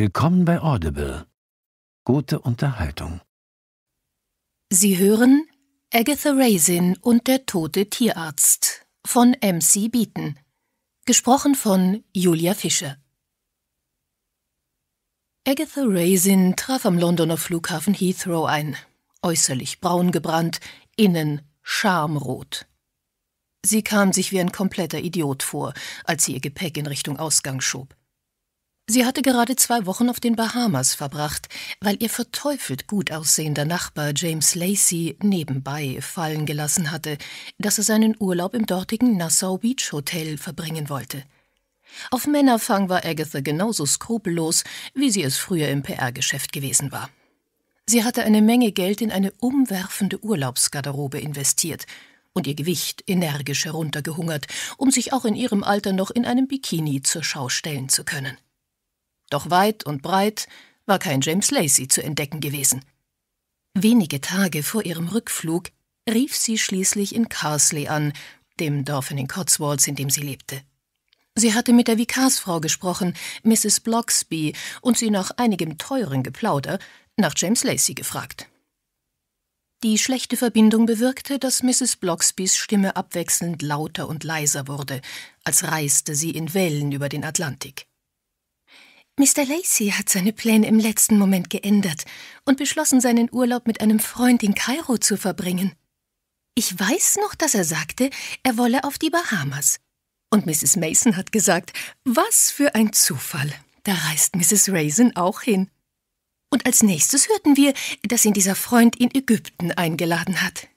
Willkommen bei Audible. Gute Unterhaltung. Sie hören Agatha Raisin und der tote Tierarzt von MC Beaton. Gesprochen von Julia Fischer. Agatha Raisin traf am Londoner Flughafen Heathrow ein. Äußerlich braun gebrannt, innen schamrot. Sie kam sich wie ein kompletter Idiot vor, als sie ihr Gepäck in Richtung Ausgang schob. Sie hatte gerade zwei Wochen auf den Bahamas verbracht, weil ihr verteufelt gut aussehender Nachbar James Lacey nebenbei fallen gelassen hatte, dass er seinen Urlaub im dortigen Nassau Beach Hotel verbringen wollte. Auf Männerfang war Agatha genauso skrupellos, wie sie es früher im PR-Geschäft gewesen war. Sie hatte eine Menge Geld in eine umwerfende Urlaubsgarderobe investiert und ihr Gewicht energisch heruntergehungert, um sich auch in ihrem Alter noch in einem Bikini zur Schau stellen zu können. Doch weit und breit war kein James Lacey zu entdecken gewesen. Wenige Tage vor ihrem Rückflug rief sie schließlich in Carsley an, dem Dorf in den Cotswolds, in dem sie lebte. Sie hatte mit der Vikarsfrau gesprochen, Mrs. Bloxby, und sie nach einigem teuren Geplauder nach James Lacey gefragt. Die schlechte Verbindung bewirkte, dass Mrs. Bloxbys Stimme abwechselnd lauter und leiser wurde, als reiste sie in Wellen über den Atlantik. Mr. Lacey hat seine Pläne im letzten Moment geändert und beschlossen, seinen Urlaub mit einem Freund in Kairo zu verbringen. Ich weiß noch, dass er sagte, er wolle auf die Bahamas. Und Mrs. Mason hat gesagt, was für ein Zufall. Da reist Mrs. Raisin auch hin. Und als nächstes hörten wir, dass ihn dieser Freund in Ägypten eingeladen hat.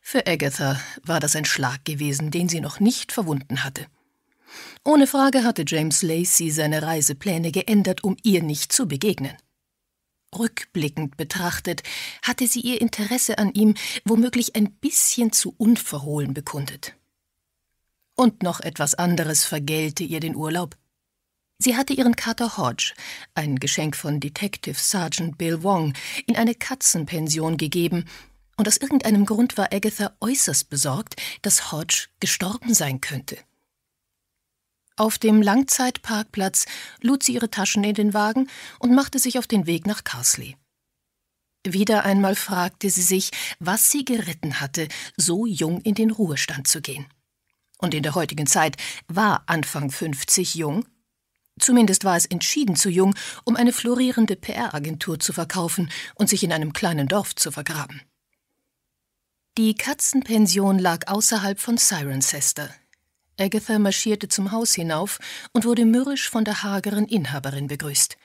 Für Agatha war das ein Schlag gewesen, den sie noch nicht verwunden hatte. Ohne Frage hatte James Lacey seine Reisepläne geändert, um ihr nicht zu begegnen. Rückblickend betrachtet hatte sie ihr Interesse an ihm womöglich ein bisschen zu unverhohlen bekundet. Und noch etwas anderes vergelte ihr den Urlaub. Sie hatte ihren Kater Hodge, ein Geschenk von Detective Sergeant Bill Wong, in eine Katzenpension gegeben, und aus irgendeinem Grund war Agatha äußerst besorgt, dass Hodge gestorben sein könnte. Auf dem Langzeitparkplatz lud sie ihre Taschen in den Wagen und machte sich auf den Weg nach Carsley. Wieder einmal fragte sie sich, was sie geritten hatte, so jung in den Ruhestand zu gehen. Und in der heutigen Zeit war Anfang 50 jung. Zumindest war es entschieden zu jung, um eine florierende PR-Agentur zu verkaufen und sich in einem kleinen Dorf zu vergraben. Die Katzenpension lag außerhalb von Cirencester, Agatha marschierte zum Haus hinauf und wurde mürrisch von der hageren Inhaberin begrüßt.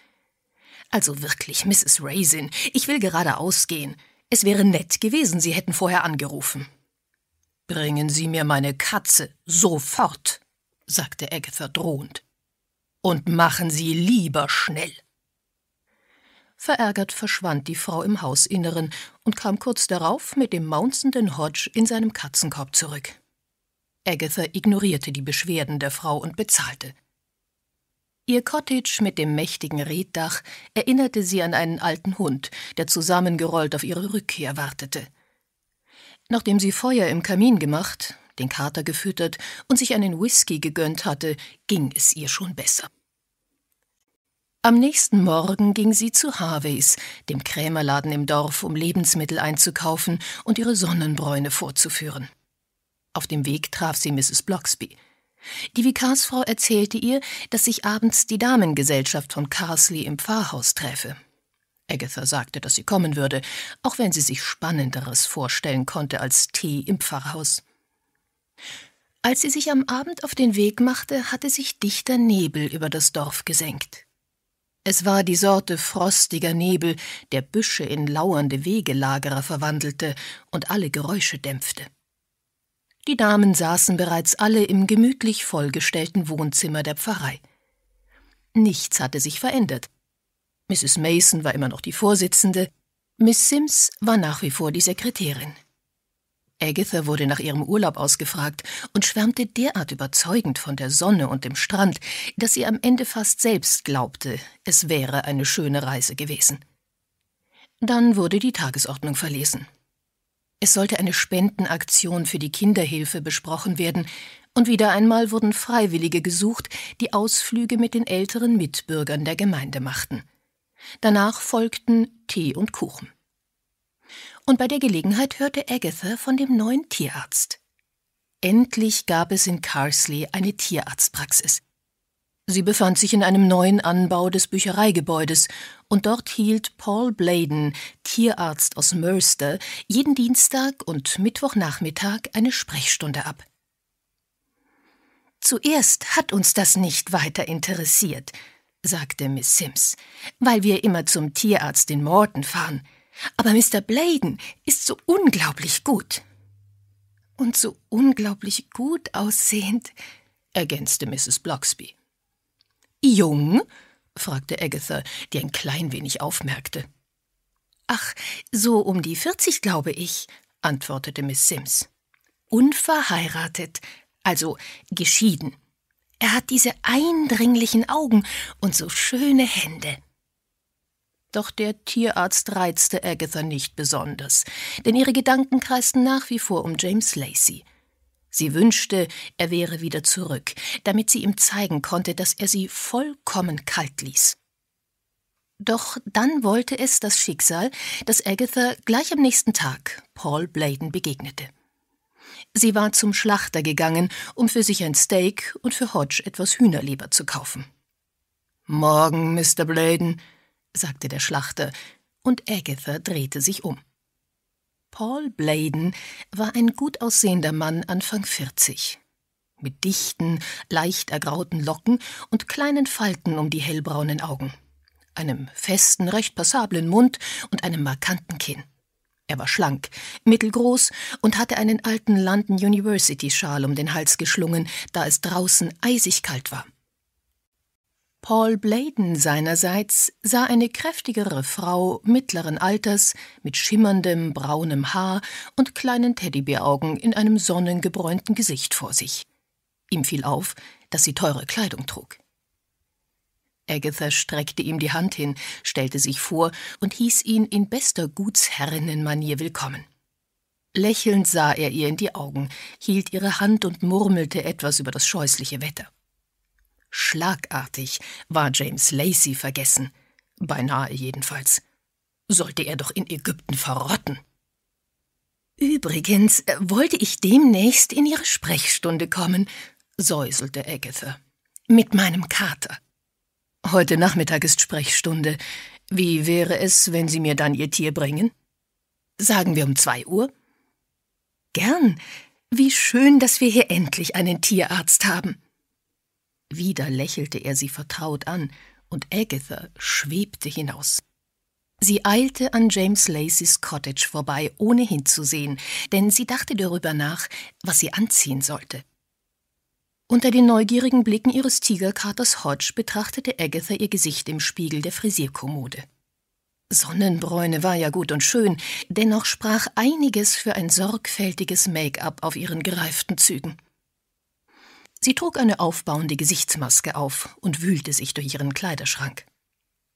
Also wirklich, Mrs. Raisin, ich will gerade ausgehen. Es wäre nett gewesen, Sie hätten vorher angerufen. Bringen Sie mir meine Katze sofort, sagte Agatha drohend. Und machen Sie lieber schnell. Verärgert verschwand die Frau im Hausinneren und kam kurz darauf mit dem maunzenden Hodge in seinem Katzenkorb zurück. Agatha ignorierte die Beschwerden der Frau und bezahlte. Ihr Cottage mit dem mächtigen Reetdach erinnerte sie an einen alten Hund, der zusammengerollt auf ihre Rückkehr wartete. Nachdem sie Feuer im Kamin gemacht, den Kater gefüttert und sich einen Whisky gegönnt hatte, ging es ihr schon besser. Am nächsten Morgen ging sie zu Harveys, dem Krämerladen im Dorf, um Lebensmittel einzukaufen und ihre Sonnenbräune vorzuführen. Auf dem Weg traf sie Mrs. Bloxby. Die Vikarsfrau erzählte ihr, dass sich abends die Damengesellschaft von Carsley im Pfarrhaus treffe. Agatha sagte, dass sie kommen würde, auch wenn sie sich Spannenderes vorstellen konnte als Tee im Pfarrhaus. Als sie sich am Abend auf den Weg machte, hatte sich dichter Nebel über das Dorf gesenkt. Es war die Sorte frostiger Nebel, der Büsche in lauernde Wegelagerer verwandelte und alle Geräusche dämpfte. Die Damen saßen bereits alle im gemütlich vollgestellten Wohnzimmer der Pfarrei. Nichts hatte sich verändert. Mrs. Mason war immer noch die Vorsitzende, Miss Sims war nach wie vor die Sekretärin. Agatha wurde nach ihrem Urlaub ausgefragt und schwärmte derart überzeugend von der Sonne und dem Strand, dass sie am Ende fast selbst glaubte, es wäre eine schöne Reise gewesen. Dann wurde die Tagesordnung verlesen. Es sollte eine Spendenaktion für die Kinderhilfe besprochen werden, und wieder einmal wurden Freiwillige gesucht, die Ausflüge mit den älteren Mitbürgern der Gemeinde machten. Danach folgten Tee und Kuchen. Und bei der Gelegenheit hörte Agatha von dem neuen Tierarzt. Endlich gab es in Carsley eine Tierarztpraxis. Sie befand sich in einem neuen Anbau des Büchereigebäudes und dort hielt Paul Bladen, Tierarzt aus Mörster, jeden Dienstag und Mittwochnachmittag eine Sprechstunde ab. Zuerst hat uns das nicht weiter interessiert, sagte Miss Sims, weil wir immer zum Tierarzt in Morton fahren. Aber Mr. Bladen ist so unglaublich gut. Und so unglaublich gut aussehend, ergänzte Mrs. Bloxby. Jung? fragte Agatha, die ein klein wenig aufmerkte. Ach, so um die vierzig, glaube ich, antwortete Miss Sims. Unverheiratet, also geschieden. Er hat diese eindringlichen Augen und so schöne Hände. Doch der Tierarzt reizte Agatha nicht besonders, denn ihre Gedanken kreisten nach wie vor um James Lacey. Sie wünschte, er wäre wieder zurück, damit sie ihm zeigen konnte, dass er sie vollkommen kalt ließ. Doch dann wollte es das Schicksal, dass Agatha gleich am nächsten Tag Paul Bladen begegnete. Sie war zum Schlachter gegangen, um für sich ein Steak und für Hodge etwas Hühnerleber zu kaufen. Morgen, Mr. Bladen, sagte der Schlachter, und Agatha drehte sich um. Paul Bladen war ein gut aussehender Mann Anfang 40. Mit dichten, leicht ergrauten Locken und kleinen Falten um die hellbraunen Augen, einem festen, recht passablen Mund und einem markanten Kinn. Er war schlank, mittelgroß und hatte einen alten London University Schal um den Hals geschlungen, da es draußen eisig kalt war. Paul Bladen seinerseits sah eine kräftigere Frau mittleren Alters mit schimmerndem braunem Haar und kleinen Teddybäraugen in einem sonnengebräunten Gesicht vor sich. Ihm fiel auf, dass sie teure Kleidung trug. Agatha streckte ihm die Hand hin, stellte sich vor und hieß ihn in bester Gutsherrinnenmanier willkommen. Lächelnd sah er ihr in die Augen, hielt ihre Hand und murmelte etwas über das scheußliche Wetter. Schlagartig war James Lacey vergessen. Beinahe jedenfalls. Sollte er doch in Ägypten verrotten. Übrigens äh, wollte ich demnächst in Ihre Sprechstunde kommen, säuselte Agatha. Mit meinem Kater. Heute Nachmittag ist Sprechstunde. Wie wäre es, wenn Sie mir dann Ihr Tier bringen? Sagen wir um zwei Uhr? Gern. Wie schön, dass wir hier endlich einen Tierarzt haben. Wieder lächelte er sie vertraut an, und Agatha schwebte hinaus. Sie eilte an James Lacys Cottage vorbei, ohne hinzusehen, denn sie dachte darüber nach, was sie anziehen sollte. Unter den neugierigen Blicken ihres Tigerkaters Hodge betrachtete Agatha ihr Gesicht im Spiegel der Frisierkommode. Sonnenbräune war ja gut und schön, dennoch sprach einiges für ein sorgfältiges Make-up auf ihren gereiften Zügen. Sie trug eine aufbauende Gesichtsmaske auf und wühlte sich durch ihren Kleiderschrank.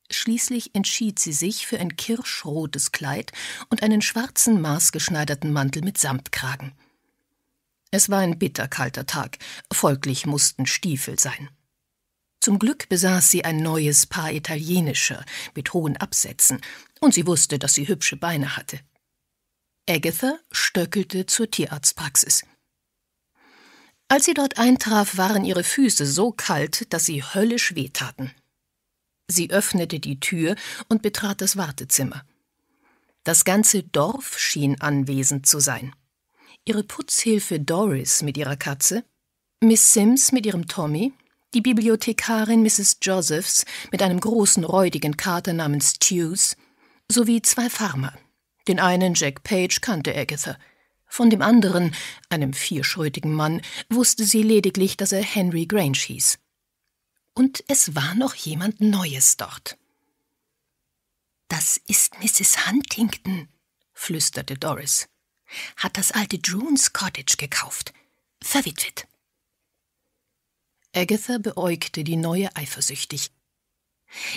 Schließlich entschied sie sich für ein kirschrotes Kleid und einen schwarzen, maßgeschneiderten Mantel mit Samtkragen. Es war ein bitterkalter Tag, folglich mussten Stiefel sein. Zum Glück besaß sie ein neues Paar italienischer mit hohen Absätzen, und sie wusste, dass sie hübsche Beine hatte. Agatha stöckelte zur Tierarztpraxis. Als sie dort eintraf, waren ihre Füße so kalt, dass sie höllisch wehtaten. Sie öffnete die Tür und betrat das Wartezimmer. Das ganze Dorf schien anwesend zu sein. Ihre Putzhilfe Doris mit ihrer Katze, Miss Sims mit ihrem Tommy, die Bibliothekarin Mrs. Josephs mit einem großen räudigen Kater namens Tews, sowie zwei Farmer. Den einen Jack Page kannte Agatha, von dem anderen, einem vierschrötigen Mann, wusste sie lediglich, dass er Henry Grange hieß. Und es war noch jemand Neues dort. Das ist Mrs. Huntington, flüsterte Doris. Hat das alte Drunes Cottage gekauft. Verwitwet. Agatha beäugte die neue eifersüchtig.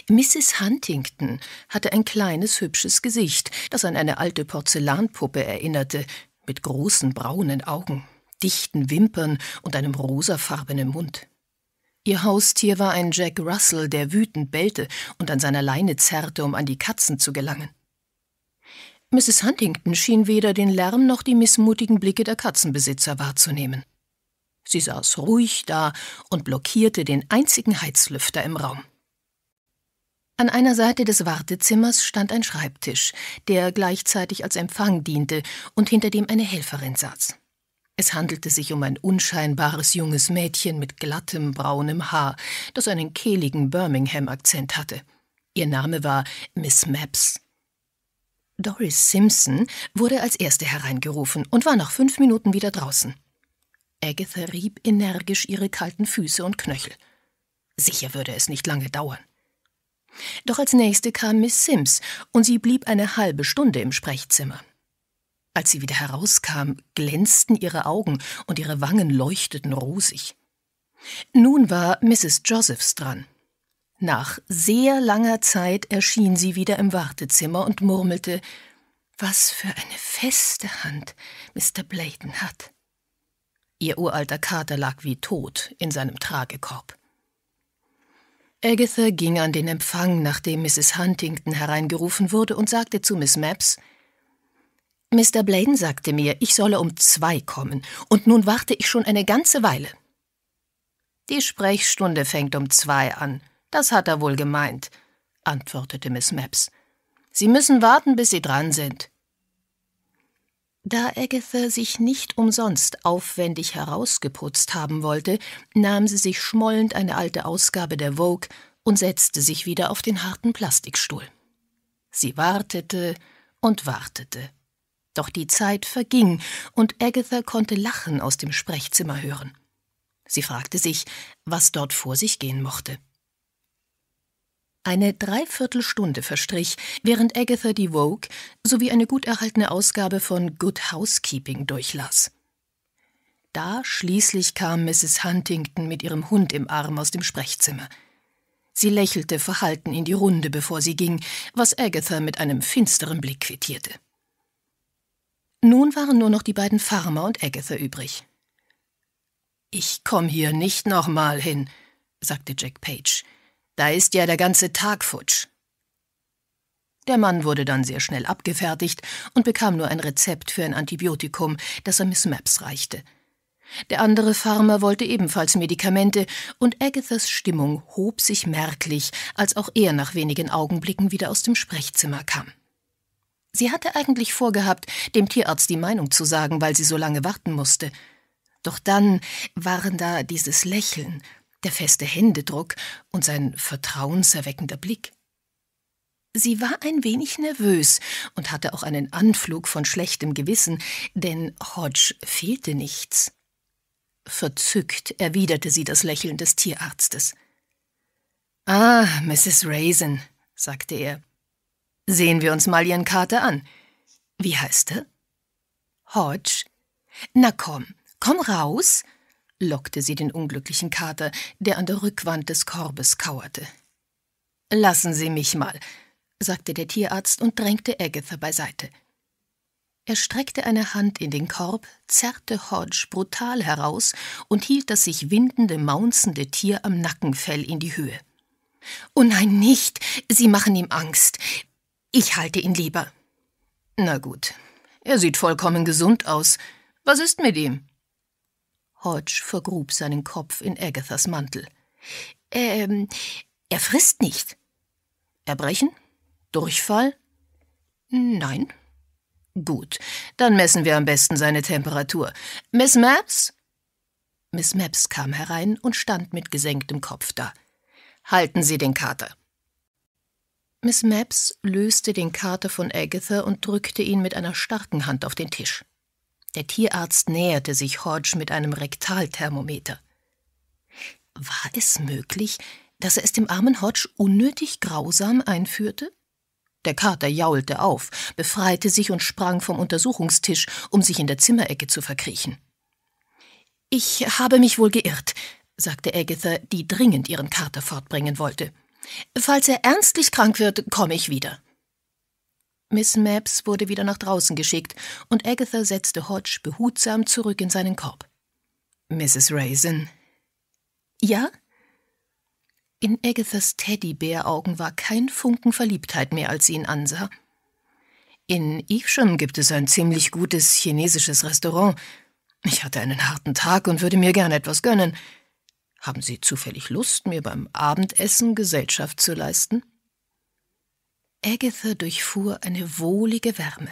Mrs. Huntington hatte ein kleines, hübsches Gesicht, das an eine alte Porzellanpuppe erinnerte, mit großen braunen Augen, dichten Wimpern und einem rosafarbenen Mund. Ihr Haustier war ein Jack Russell, der wütend bellte und an seiner Leine zerrte, um an die Katzen zu gelangen. Mrs. Huntington schien weder den Lärm noch die missmutigen Blicke der Katzenbesitzer wahrzunehmen. Sie saß ruhig da und blockierte den einzigen Heizlüfter im Raum. An einer Seite des Wartezimmers stand ein Schreibtisch, der gleichzeitig als Empfang diente und hinter dem eine Helferin saß. Es handelte sich um ein unscheinbares junges Mädchen mit glattem braunem Haar, das einen kehligen Birmingham-Akzent hatte. Ihr Name war Miss Maps. Doris Simpson wurde als erste hereingerufen und war nach fünf Minuten wieder draußen. Agatha rieb energisch ihre kalten Füße und Knöchel. Sicher würde es nicht lange dauern. Doch als nächste kam Miss Sims, und sie blieb eine halbe Stunde im Sprechzimmer. Als sie wieder herauskam, glänzten ihre Augen und ihre Wangen leuchteten rosig. Nun war Mrs. Josephs dran. Nach sehr langer Zeit erschien sie wieder im Wartezimmer und murmelte Was für eine feste Hand Mr. Blayton hat. Ihr uralter Kater lag wie tot in seinem Tragekorb. Agatha ging an den Empfang, nachdem Mrs. Huntington hereingerufen wurde, und sagte zu Miss Maps, Mr. Bladen sagte mir, ich solle um zwei kommen, und nun warte ich schon eine ganze Weile. Die Sprechstunde fängt um zwei an, das hat er wohl gemeint, antwortete Miss Maps. Sie müssen warten, bis Sie dran sind. Da Agatha sich nicht umsonst aufwendig herausgeputzt haben wollte, nahm sie sich schmollend eine alte Ausgabe der Vogue und setzte sich wieder auf den harten Plastikstuhl. Sie wartete und wartete. Doch die Zeit verging, und Agatha konnte Lachen aus dem Sprechzimmer hören. Sie fragte sich, was dort vor sich gehen mochte. Eine Dreiviertelstunde verstrich, während Agatha die Vogue sowie eine gut erhaltene Ausgabe von Good Housekeeping durchlas. Da schließlich kam Mrs. Huntington mit ihrem Hund im Arm aus dem Sprechzimmer. Sie lächelte verhalten in die Runde, bevor sie ging, was Agatha mit einem finsteren Blick quittierte. Nun waren nur noch die beiden Farmer und Agatha übrig. Ich komm hier nicht nochmal hin, sagte Jack Page. Da ist ja der ganze Tag futsch. Der Mann wurde dann sehr schnell abgefertigt und bekam nur ein Rezept für ein Antibiotikum, das er Miss Maps reichte. Der andere Farmer wollte ebenfalls Medikamente, und Agathas Stimmung hob sich merklich, als auch er nach wenigen Augenblicken wieder aus dem Sprechzimmer kam. Sie hatte eigentlich vorgehabt, dem Tierarzt die Meinung zu sagen, weil sie so lange warten musste. Doch dann waren da dieses Lächeln der feste Händedruck und sein vertrauenserweckender Blick. Sie war ein wenig nervös und hatte auch einen Anflug von schlechtem Gewissen, denn Hodge fehlte nichts. Verzückt erwiderte sie das Lächeln des Tierarztes. Ah, Mrs. Raisin, sagte er. Sehen wir uns mal Ihren Kater an. Wie heißt er? Hodge. Na komm, komm raus lockte sie den unglücklichen Kater, der an der Rückwand des Korbes kauerte. Lassen Sie mich mal, sagte der Tierarzt und drängte Agatha beiseite. Er streckte eine Hand in den Korb, zerrte Hodge brutal heraus und hielt das sich windende, maunzende Tier am Nackenfell in die Höhe. Oh nein, nicht! Sie machen ihm Angst. Ich halte ihn lieber. Na gut, er sieht vollkommen gesund aus. Was ist mit ihm? Hodge vergrub seinen Kopf in Agathas Mantel. Ähm, er frisst nicht. Erbrechen? Durchfall? Nein. Gut, dann messen wir am besten seine Temperatur. Miss Maps? Miss Maps kam herein und stand mit gesenktem Kopf da. Halten Sie den Kater. Miss Maps löste den Kater von Agatha und drückte ihn mit einer starken Hand auf den Tisch. Der Tierarzt näherte sich Hodge mit einem Rektalthermometer. War es möglich, dass er es dem armen Hodge unnötig grausam einführte? Der Kater jaulte auf, befreite sich und sprang vom Untersuchungstisch, um sich in der Zimmerecke zu verkriechen. Ich habe mich wohl geirrt, sagte Agatha, die dringend ihren Kater fortbringen wollte. Falls er ernstlich krank wird, komme ich wieder. Miss Mapps wurde wieder nach draußen geschickt und Agatha setzte Hodge behutsam zurück in seinen Korb. Mrs. Raisin. Ja? In Agathas Teddybäraugen war kein Funken Verliebtheit mehr, als sie ihn ansah. In Evesham gibt es ein ziemlich gutes chinesisches Restaurant. Ich hatte einen harten Tag und würde mir gerne etwas gönnen. Haben Sie zufällig Lust, mir beim Abendessen Gesellschaft zu leisten? Agatha durchfuhr eine wohlige Wärme.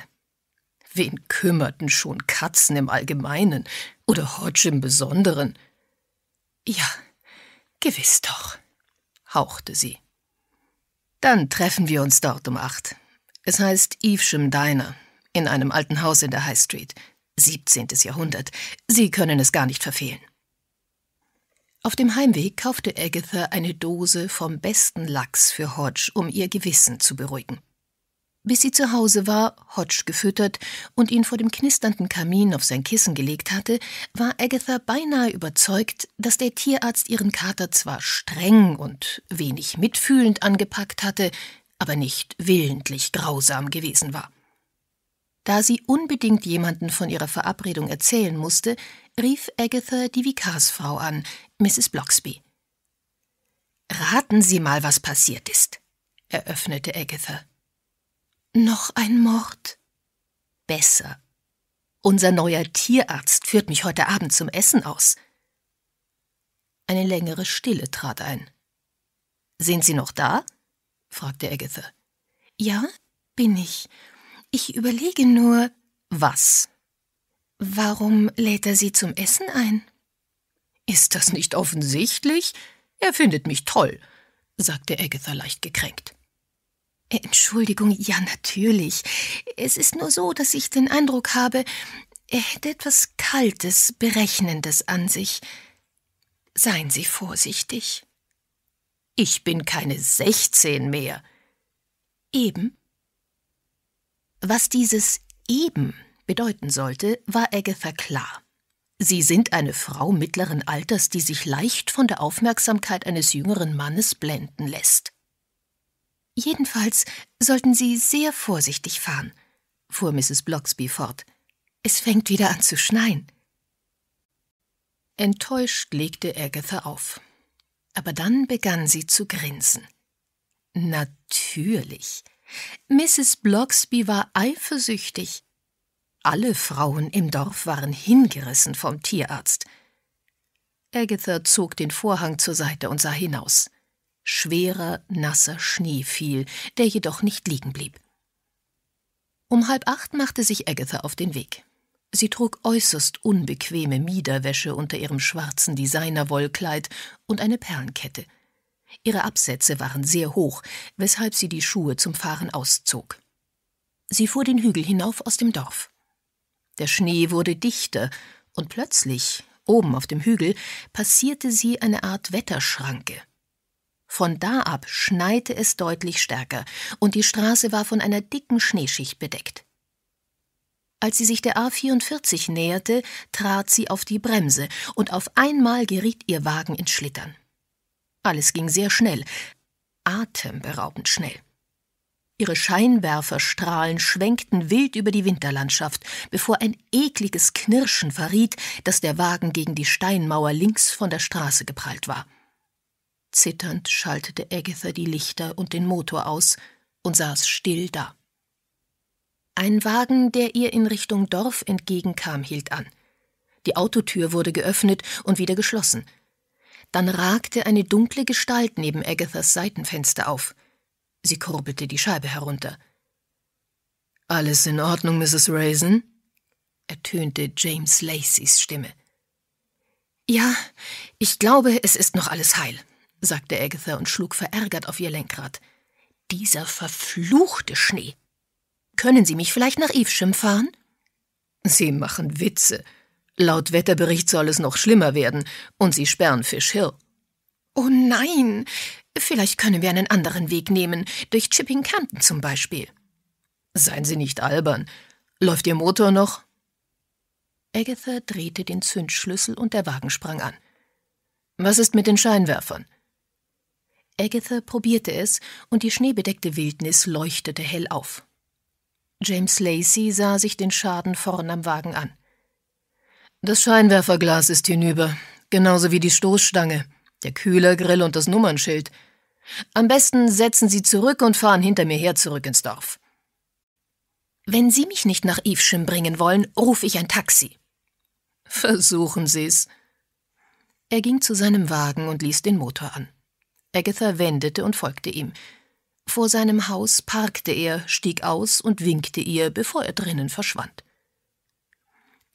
Wen kümmerten schon Katzen im Allgemeinen oder Hodge im Besonderen? Ja, gewiss doch, hauchte sie. Dann treffen wir uns dort um acht. Es heißt Evesham Diner, in einem alten Haus in der High Street, 17. Jahrhundert. Sie können es gar nicht verfehlen. Auf dem Heimweg kaufte Agatha eine Dose vom besten Lachs für Hodge, um ihr Gewissen zu beruhigen. Bis sie zu Hause war, Hodge gefüttert und ihn vor dem knisternden Kamin auf sein Kissen gelegt hatte, war Agatha beinahe überzeugt, dass der Tierarzt ihren Kater zwar streng und wenig mitfühlend angepackt hatte, aber nicht willentlich grausam gewesen war. Da sie unbedingt jemanden von ihrer Verabredung erzählen musste, rief Agatha die Vikarsfrau an, Mrs. Bloxby. Raten Sie mal, was passiert ist, eröffnete Agatha. Noch ein Mord? Besser. Unser neuer Tierarzt führt mich heute Abend zum Essen aus. Eine längere Stille trat ein. Sind Sie noch da? fragte Agatha. Ja, bin ich. Ich überlege nur. Was? Warum lädt er Sie zum Essen ein? Ist das nicht offensichtlich? Er findet mich toll, sagte Agatha leicht gekränkt. Entschuldigung, ja natürlich. Es ist nur so, dass ich den Eindruck habe, er hätte etwas Kaltes, Berechnendes an sich. Seien Sie vorsichtig. Ich bin keine sechzehn mehr. Eben. Was dieses eben bedeuten sollte, war Agatha klar. Sie sind eine Frau mittleren Alters, die sich leicht von der Aufmerksamkeit eines jüngeren Mannes blenden lässt. Jedenfalls sollten Sie sehr vorsichtig fahren, fuhr Mrs. Bloxby fort. Es fängt wieder an zu schneien. Enttäuscht legte Agatha auf. Aber dann begann sie zu grinsen. Natürlich. Mrs. Bloxby war eifersüchtig. Alle Frauen im Dorf waren hingerissen vom Tierarzt. Agatha zog den Vorhang zur Seite und sah hinaus. Schwerer, nasser Schnee fiel, der jedoch nicht liegen blieb. Um halb acht machte sich Agatha auf den Weg. Sie trug äußerst unbequeme Miederwäsche unter ihrem schwarzen Designerwollkleid und eine Perlenkette. Ihre Absätze waren sehr hoch, weshalb sie die Schuhe zum Fahren auszog. Sie fuhr den Hügel hinauf aus dem Dorf. Der Schnee wurde dichter, und plötzlich, oben auf dem Hügel, passierte sie eine Art Wetterschranke. Von da ab schneite es deutlich stärker, und die Straße war von einer dicken Schneeschicht bedeckt. Als sie sich der A44 näherte, trat sie auf die Bremse, und auf einmal geriet ihr Wagen ins Schlittern. Alles ging sehr schnell, atemberaubend schnell. Ihre Scheinwerferstrahlen schwenkten wild über die Winterlandschaft, bevor ein ekliges Knirschen verriet, dass der Wagen gegen die Steinmauer links von der Straße geprallt war. Zitternd schaltete Agatha die Lichter und den Motor aus und saß still da. Ein Wagen, der ihr in Richtung Dorf entgegenkam, hielt an. Die Autotür wurde geöffnet und wieder geschlossen. Dann ragte eine dunkle Gestalt neben Agathas Seitenfenster auf – Sie kurbelte die Scheibe herunter. Alles in Ordnung, Mrs. Raisin? ertönte James Lacys Stimme. Ja, ich glaube, es ist noch alles heil, sagte Agatha und schlug verärgert auf ihr Lenkrad. Dieser verfluchte Schnee. Können Sie mich vielleicht nach Evesham fahren? Sie machen Witze. Laut Wetterbericht soll es noch schlimmer werden und Sie sperren Fish Hill. Oh nein, Vielleicht können wir einen anderen Weg nehmen, durch Chipping Canton zum Beispiel. Seien Sie nicht albern. Läuft Ihr Motor noch? Agatha drehte den Zündschlüssel und der Wagen sprang an. Was ist mit den Scheinwerfern? Agatha probierte es und die schneebedeckte Wildnis leuchtete hell auf. James Lacey sah sich den Schaden vorn am Wagen an. Das Scheinwerferglas ist hinüber, genauso wie die Stoßstange, der Kühlergrill und das Nummernschild – am besten setzen Sie zurück und fahren hinter mir her zurück ins Dorf. Wenn Sie mich nicht nach Evesham bringen wollen, rufe ich ein Taxi. Versuchen Sie's. Er ging zu seinem Wagen und ließ den Motor an. Agatha wendete und folgte ihm. Vor seinem Haus parkte er, stieg aus und winkte ihr, bevor er drinnen verschwand.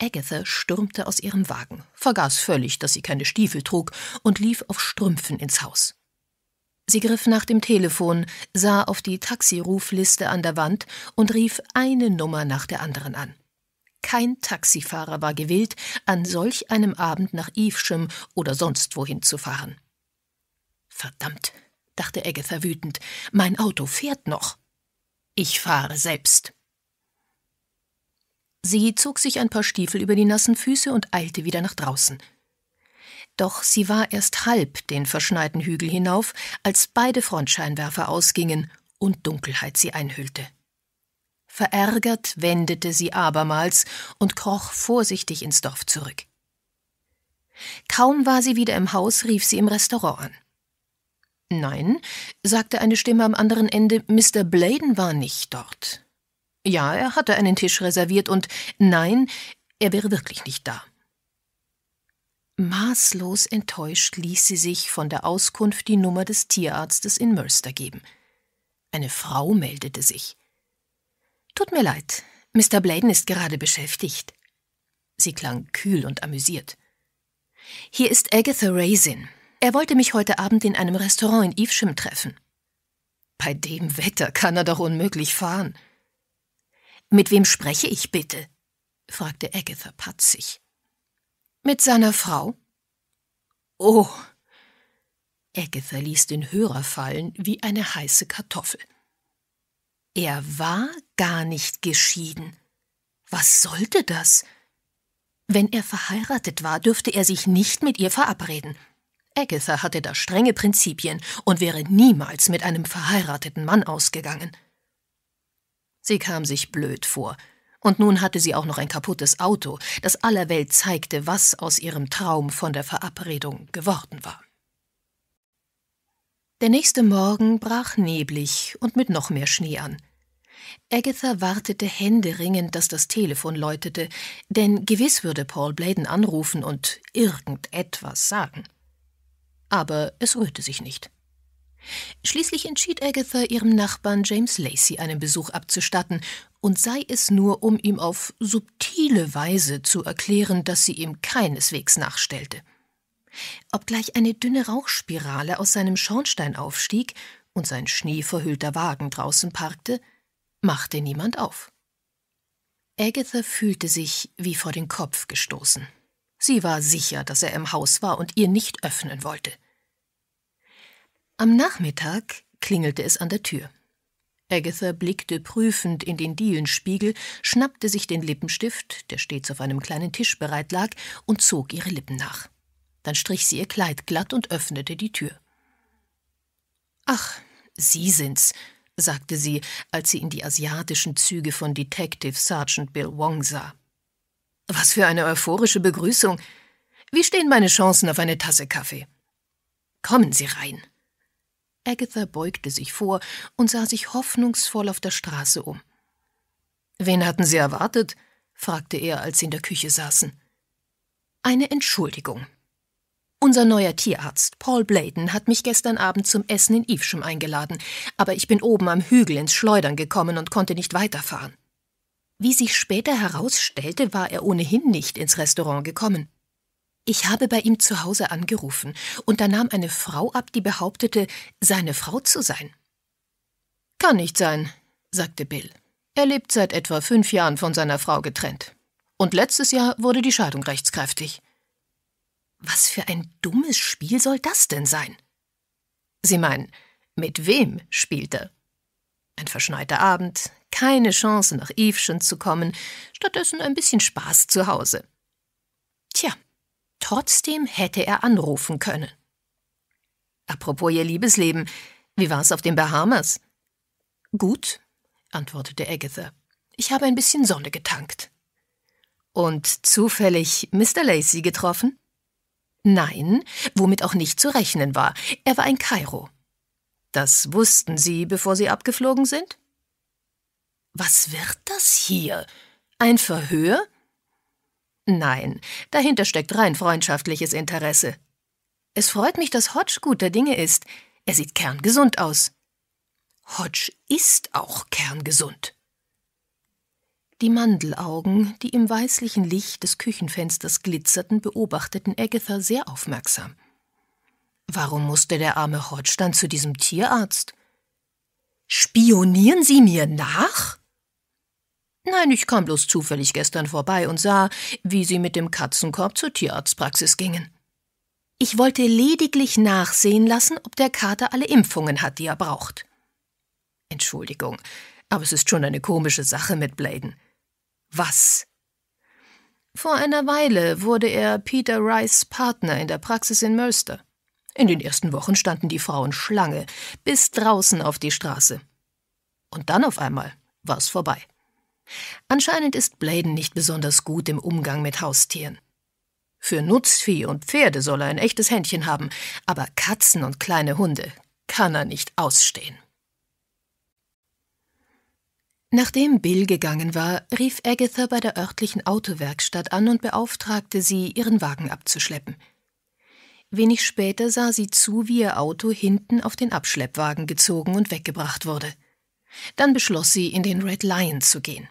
Agatha stürmte aus ihrem Wagen, vergaß völlig, dass sie keine Stiefel trug, und lief auf Strümpfen ins Haus. Sie griff nach dem Telefon, sah auf die Taxirufliste an der Wand und rief eine Nummer nach der anderen an. Kein Taxifahrer war gewillt, an solch einem Abend nach Evesham oder sonst wohin zu fahren. Verdammt, dachte Agatha wütend, mein Auto fährt noch. Ich fahre selbst. Sie zog sich ein paar Stiefel über die nassen Füße und eilte wieder nach draußen. Doch sie war erst halb den verschneiten Hügel hinauf, als beide Frontscheinwerfer ausgingen und Dunkelheit sie einhüllte. Verärgert wendete sie abermals und kroch vorsichtig ins Dorf zurück. Kaum war sie wieder im Haus, rief sie im Restaurant an. Nein, sagte eine Stimme am anderen Ende, Mr. Bladen war nicht dort. Ja, er hatte einen Tisch reserviert und nein, er wäre wirklich nicht da. Maßlos enttäuscht ließ sie sich von der Auskunft die Nummer des Tierarztes in Münster geben. Eine Frau meldete sich. Tut mir leid, Mr. Bladen ist gerade beschäftigt. Sie klang kühl und amüsiert. Hier ist Agatha Raisin. Er wollte mich heute Abend in einem Restaurant in Evesham treffen. Bei dem Wetter kann er doch unmöglich fahren. Mit wem spreche ich bitte? fragte Agatha patzig. Mit seiner Frau? Oh. Agatha ließ den Hörer fallen wie eine heiße Kartoffel. Er war gar nicht geschieden. Was sollte das? Wenn er verheiratet war, dürfte er sich nicht mit ihr verabreden. Agatha hatte da strenge Prinzipien und wäre niemals mit einem verheirateten Mann ausgegangen. Sie kam sich blöd vor, und nun hatte sie auch noch ein kaputtes Auto, das aller Welt zeigte, was aus ihrem Traum von der Verabredung geworden war. Der nächste Morgen brach neblig und mit noch mehr Schnee an. Agatha wartete händeringend, dass das Telefon läutete, denn gewiss würde Paul Bladen anrufen und irgendetwas sagen. Aber es rührte sich nicht. Schließlich entschied Agatha, ihrem Nachbarn James Lacey einen Besuch abzustatten, und sei es nur, um ihm auf subtile Weise zu erklären, dass sie ihm keineswegs nachstellte. Obgleich eine dünne Rauchspirale aus seinem Schornstein aufstieg und sein schneeverhüllter Wagen draußen parkte, machte niemand auf. Agatha fühlte sich wie vor den Kopf gestoßen. Sie war sicher, dass er im Haus war und ihr nicht öffnen wollte. Am Nachmittag klingelte es an der Tür. Agatha blickte prüfend in den Dielenspiegel, schnappte sich den Lippenstift, der stets auf einem kleinen Tisch bereit lag, und zog ihre Lippen nach. Dann strich sie ihr Kleid glatt und öffnete die Tür. Ach, Sie sind's, sagte sie, als sie in die asiatischen Züge von Detective Sergeant Bill Wong sah. Was für eine euphorische Begrüßung. Wie stehen meine Chancen auf eine Tasse Kaffee? Kommen Sie rein. Agatha beugte sich vor und sah sich hoffnungsvoll auf der Straße um. Wen hatten Sie erwartet? fragte er, als sie in der Küche saßen. Eine Entschuldigung. Unser neuer Tierarzt, Paul Bladen, hat mich gestern Abend zum Essen in Evesham eingeladen, aber ich bin oben am Hügel ins Schleudern gekommen und konnte nicht weiterfahren. Wie sich später herausstellte, war er ohnehin nicht ins Restaurant gekommen. Ich habe bei ihm zu Hause angerufen, und da nahm eine Frau ab, die behauptete, seine Frau zu sein. Kann nicht sein, sagte Bill. Er lebt seit etwa fünf Jahren von seiner Frau getrennt. Und letztes Jahr wurde die Scheidung rechtskräftig. Was für ein dummes Spiel soll das denn sein? Sie meinen, mit wem spielt er? Ein verschneiter Abend, keine Chance nach Eveschen zu kommen, stattdessen ein bisschen Spaß zu Hause. Tja, Trotzdem hätte er anrufen können. Apropos ihr Liebesleben, wie war's auf den Bahamas? Gut, antwortete Agatha. Ich habe ein bisschen Sonne getankt. Und zufällig Mr. Lacey getroffen? Nein, womit auch nicht zu rechnen war. Er war in Kairo. Das wussten Sie, bevor Sie abgeflogen sind? Was wird das hier? Ein Verhör? Nein, dahinter steckt rein freundschaftliches Interesse. Es freut mich, dass Hodge guter Dinge ist. Er sieht kerngesund aus. Hodge ist auch kerngesund. Die Mandelaugen, die im weißlichen Licht des Küchenfensters glitzerten, beobachteten Agatha sehr aufmerksam. Warum musste der arme Hodge dann zu diesem Tierarzt? Spionieren Sie mir nach? Nein, ich kam bloß zufällig gestern vorbei und sah, wie Sie mit dem Katzenkorb zur Tierarztpraxis gingen. Ich wollte lediglich nachsehen lassen, ob der Kater alle Impfungen hat, die er braucht. Entschuldigung, aber es ist schon eine komische Sache mit Bladen. Was? Vor einer Weile wurde er Peter Rice Partner in der Praxis in Mölster. In den ersten Wochen standen die Frauen Schlange bis draußen auf die Straße. Und dann auf einmal war es vorbei. Anscheinend ist Bladen nicht besonders gut im Umgang mit Haustieren. Für Nutzvieh und Pferde soll er ein echtes Händchen haben, aber Katzen und kleine Hunde kann er nicht ausstehen. Nachdem Bill gegangen war, rief Agatha bei der örtlichen Autowerkstatt an und beauftragte sie, ihren Wagen abzuschleppen. Wenig später sah sie zu, wie ihr Auto hinten auf den Abschleppwagen gezogen und weggebracht wurde. Dann beschloss sie, in den Red Lion zu gehen.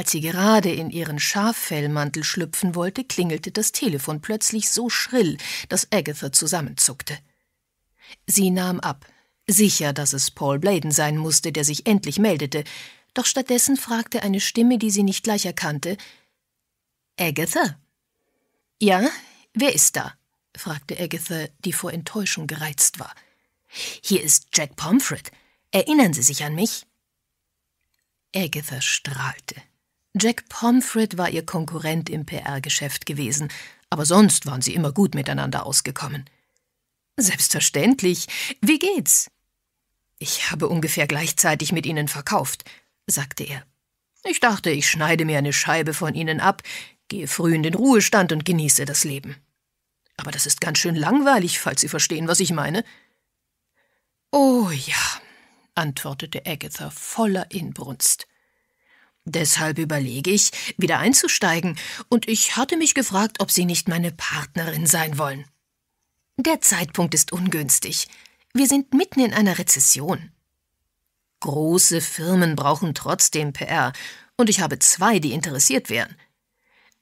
Als sie gerade in ihren Schaffellmantel schlüpfen wollte, klingelte das Telefon plötzlich so schrill, dass Agatha zusammenzuckte. Sie nahm ab, sicher, dass es Paul Bladen sein musste, der sich endlich meldete, doch stattdessen fragte eine Stimme, die sie nicht gleich erkannte Agatha? Ja, wer ist da? fragte Agatha, die vor Enttäuschung gereizt war. Hier ist Jack Pomfret. Erinnern Sie sich an mich? Agatha strahlte. Jack Pomfret war ihr Konkurrent im PR-Geschäft gewesen, aber sonst waren sie immer gut miteinander ausgekommen. Selbstverständlich. Wie geht's? Ich habe ungefähr gleichzeitig mit Ihnen verkauft, sagte er. Ich dachte, ich schneide mir eine Scheibe von Ihnen ab, gehe früh in den Ruhestand und genieße das Leben. Aber das ist ganz schön langweilig, falls Sie verstehen, was ich meine. Oh ja, antwortete Agatha voller Inbrunst. Deshalb überlege ich, wieder einzusteigen, und ich hatte mich gefragt, ob Sie nicht meine Partnerin sein wollen. Der Zeitpunkt ist ungünstig. Wir sind mitten in einer Rezession. Große Firmen brauchen trotzdem PR, und ich habe zwei, die interessiert wären.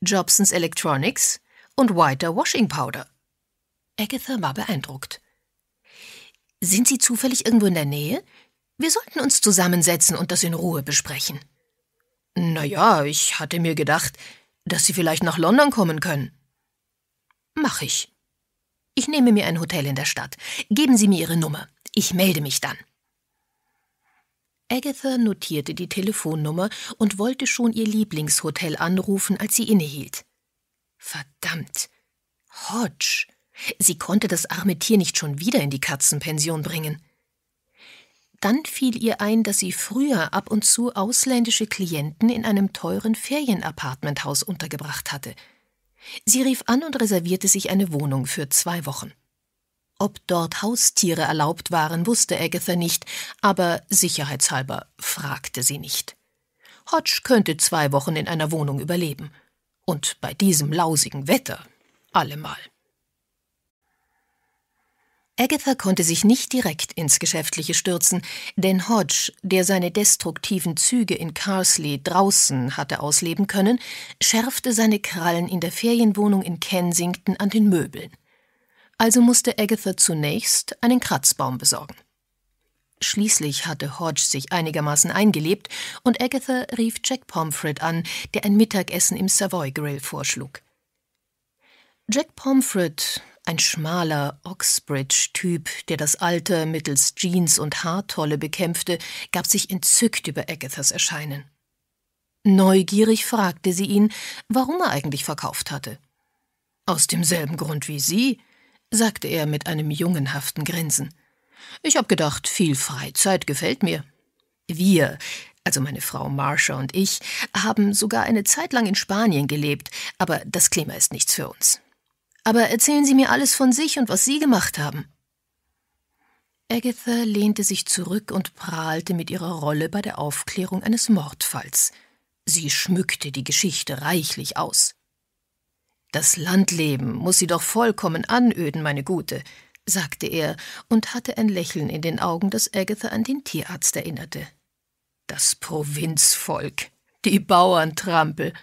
Jobsons Electronics und Whiter Washing Powder. Agatha war beeindruckt. Sind Sie zufällig irgendwo in der Nähe? Wir sollten uns zusammensetzen und das in Ruhe besprechen. Na ja, ich hatte mir gedacht, dass Sie vielleicht nach London kommen können. Mach ich. Ich nehme mir ein Hotel in der Stadt. Geben Sie mir Ihre Nummer. Ich melde mich dann. Agatha notierte die Telefonnummer und wollte schon ihr Lieblingshotel anrufen, als sie innehielt. Verdammt. Hodge. Sie konnte das arme Tier nicht schon wieder in die Katzenpension bringen. Dann fiel ihr ein, dass sie früher ab und zu ausländische Klienten in einem teuren Ferienapartmenthaus untergebracht hatte. Sie rief an und reservierte sich eine Wohnung für zwei Wochen. Ob dort Haustiere erlaubt waren, wusste Agatha nicht, aber sicherheitshalber fragte sie nicht. Hodge könnte zwei Wochen in einer Wohnung überleben. Und bei diesem lausigen Wetter allemal. Agatha konnte sich nicht direkt ins Geschäftliche stürzen, denn Hodge, der seine destruktiven Züge in Carsley draußen hatte ausleben können, schärfte seine Krallen in der Ferienwohnung in Kensington an den Möbeln. Also musste Agatha zunächst einen Kratzbaum besorgen. Schließlich hatte Hodge sich einigermaßen eingelebt und Agatha rief Jack Pomfret an, der ein Mittagessen im Savoy Grill vorschlug. Jack Pomfret, ein schmaler Oxbridge-Typ, der das Alter mittels Jeans und Haartolle bekämpfte, gab sich entzückt über Agathas Erscheinen. Neugierig fragte sie ihn, warum er eigentlich verkauft hatte. Aus demselben Grund wie Sie, sagte er mit einem jungenhaften Grinsen. Ich hab gedacht, viel Freizeit gefällt mir. Wir, also meine Frau Marsha und ich, haben sogar eine Zeit lang in Spanien gelebt, aber das Klima ist nichts für uns. Aber erzählen Sie mir alles von sich und was Sie gemacht haben. Agatha lehnte sich zurück und prahlte mit ihrer Rolle bei der Aufklärung eines Mordfalls. Sie schmückte die Geschichte reichlich aus. Das Landleben muss Sie doch vollkommen anöden, meine Gute, sagte er und hatte ein Lächeln in den Augen, das Agatha an den Tierarzt erinnerte. Das Provinzvolk, die Bauerntrampel,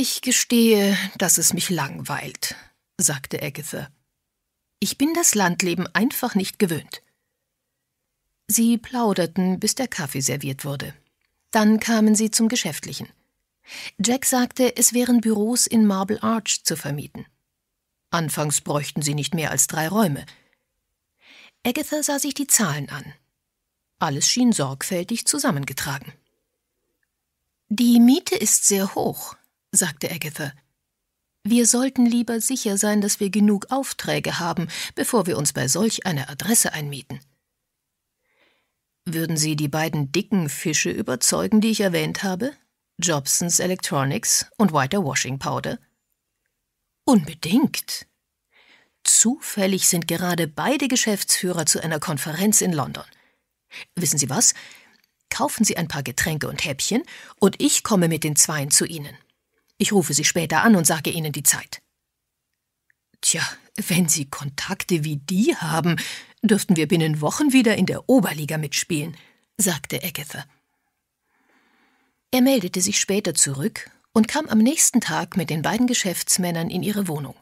ich gestehe, dass es mich langweilt, sagte Agatha. Ich bin das Landleben einfach nicht gewöhnt. Sie plauderten, bis der Kaffee serviert wurde. Dann kamen sie zum Geschäftlichen. Jack sagte, es wären Büros in Marble Arch zu vermieten. Anfangs bräuchten sie nicht mehr als drei Räume. Agatha sah sich die Zahlen an. Alles schien sorgfältig zusammengetragen. Die Miete ist sehr hoch, sagte Agatha. Wir sollten lieber sicher sein, dass wir genug Aufträge haben, bevor wir uns bei solch einer Adresse einmieten. Würden Sie die beiden dicken Fische überzeugen, die ich erwähnt habe? Jobsons Electronics und Whiter Washing Powder? Unbedingt. Zufällig sind gerade beide Geschäftsführer zu einer Konferenz in London. Wissen Sie was? Kaufen Sie ein paar Getränke und Häppchen, und ich komme mit den Zweien zu Ihnen. Ich rufe Sie später an und sage Ihnen die Zeit. Tja, wenn Sie Kontakte wie die haben, dürften wir binnen Wochen wieder in der Oberliga mitspielen, sagte Agatha. Er meldete sich später zurück und kam am nächsten Tag mit den beiden Geschäftsmännern in ihre Wohnung.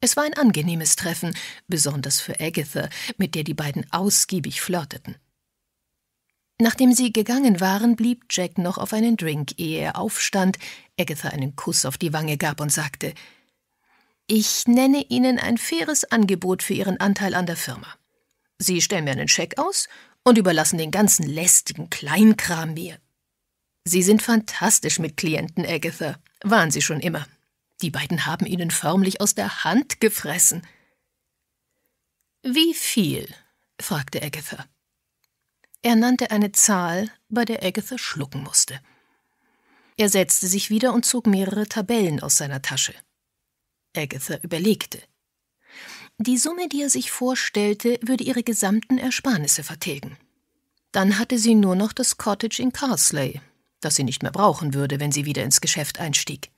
Es war ein angenehmes Treffen, besonders für Agatha, mit der die beiden ausgiebig flirteten. Nachdem sie gegangen waren, blieb Jack noch auf einen Drink, ehe er aufstand, Agatha einen Kuss auf die Wange gab und sagte Ich nenne Ihnen ein faires Angebot für Ihren Anteil an der Firma. Sie stellen mir einen Scheck aus und überlassen den ganzen lästigen Kleinkram mir. Sie sind fantastisch mit Klienten, Agatha. Waren Sie schon immer. Die beiden haben Ihnen förmlich aus der Hand gefressen. Wie viel? fragte Agatha. Er nannte eine Zahl, bei der Agatha schlucken musste. Er setzte sich wieder und zog mehrere Tabellen aus seiner Tasche. Agatha überlegte. Die Summe, die er sich vorstellte, würde ihre gesamten Ersparnisse vertilgen. Dann hatte sie nur noch das Cottage in Carsley, das sie nicht mehr brauchen würde, wenn sie wieder ins Geschäft einstieg.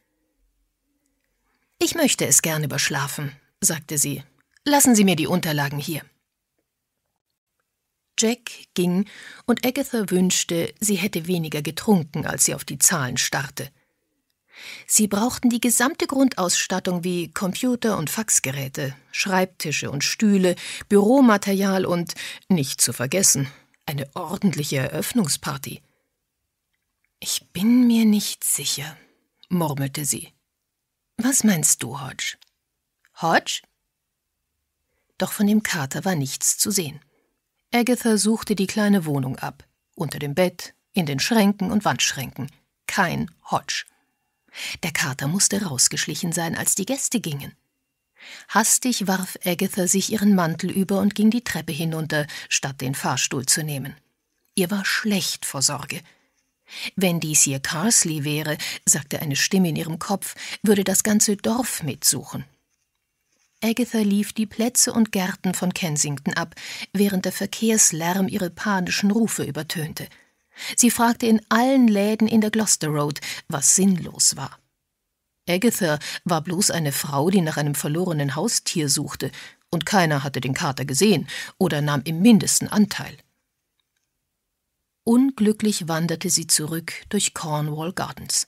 Ich möchte es gern überschlafen, sagte sie. Lassen Sie mir die Unterlagen hier. Jack ging und Agatha wünschte, sie hätte weniger getrunken, als sie auf die Zahlen starrte. Sie brauchten die gesamte Grundausstattung wie Computer und Faxgeräte, Schreibtische und Stühle, Büromaterial und, nicht zu vergessen, eine ordentliche Eröffnungsparty. Ich bin mir nicht sicher, murmelte sie. Was meinst du, Hodge? Hodge? Doch von dem Kater war nichts zu sehen. Agatha suchte die kleine Wohnung ab. Unter dem Bett, in den Schränken und Wandschränken. Kein Hodge. Der Kater musste rausgeschlichen sein, als die Gäste gingen. Hastig warf Agatha sich ihren Mantel über und ging die Treppe hinunter, statt den Fahrstuhl zu nehmen. Ihr war schlecht vor Sorge. Wenn dies hier Carsley wäre, sagte eine Stimme in ihrem Kopf, würde das ganze Dorf mitsuchen. Agatha lief die Plätze und Gärten von Kensington ab, während der Verkehrslärm ihre panischen Rufe übertönte. Sie fragte in allen Läden in der Gloucester Road, was sinnlos war. Agatha war bloß eine Frau, die nach einem verlorenen Haustier suchte, und keiner hatte den Kater gesehen oder nahm im mindesten Anteil. Unglücklich wanderte sie zurück durch Cornwall Gardens.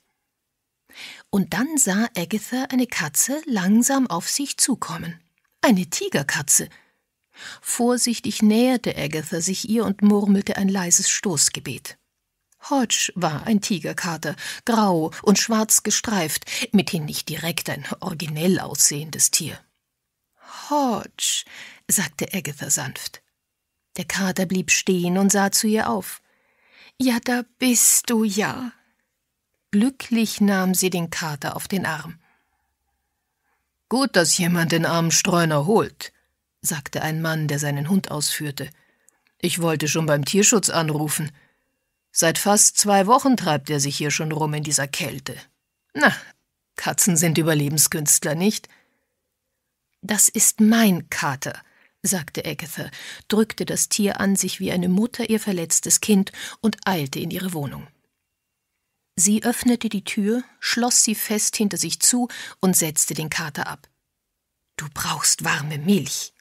Und dann sah Agatha eine Katze langsam auf sich zukommen. Eine Tigerkatze. Vorsichtig näherte Agatha sich ihr und murmelte ein leises Stoßgebet. Hodge war ein Tigerkater, grau und schwarz gestreift, mithin nicht direkt ein originell aussehendes Tier. Hodge, sagte Agatha sanft. Der Kater blieb stehen und sah zu ihr auf. Ja, da bist du ja, Glücklich nahm sie den Kater auf den Arm. Gut, dass jemand den armen Streuner holt, sagte ein Mann, der seinen Hund ausführte. Ich wollte schon beim Tierschutz anrufen. Seit fast zwei Wochen treibt er sich hier schon rum in dieser Kälte. Na, Katzen sind Überlebenskünstler, nicht? Das ist mein Kater, sagte Agatha, drückte das Tier an sich wie eine Mutter ihr verletztes Kind und eilte in ihre Wohnung. Sie öffnete die Tür, schloss sie fest hinter sich zu und setzte den Kater ab. Du brauchst warme Milch.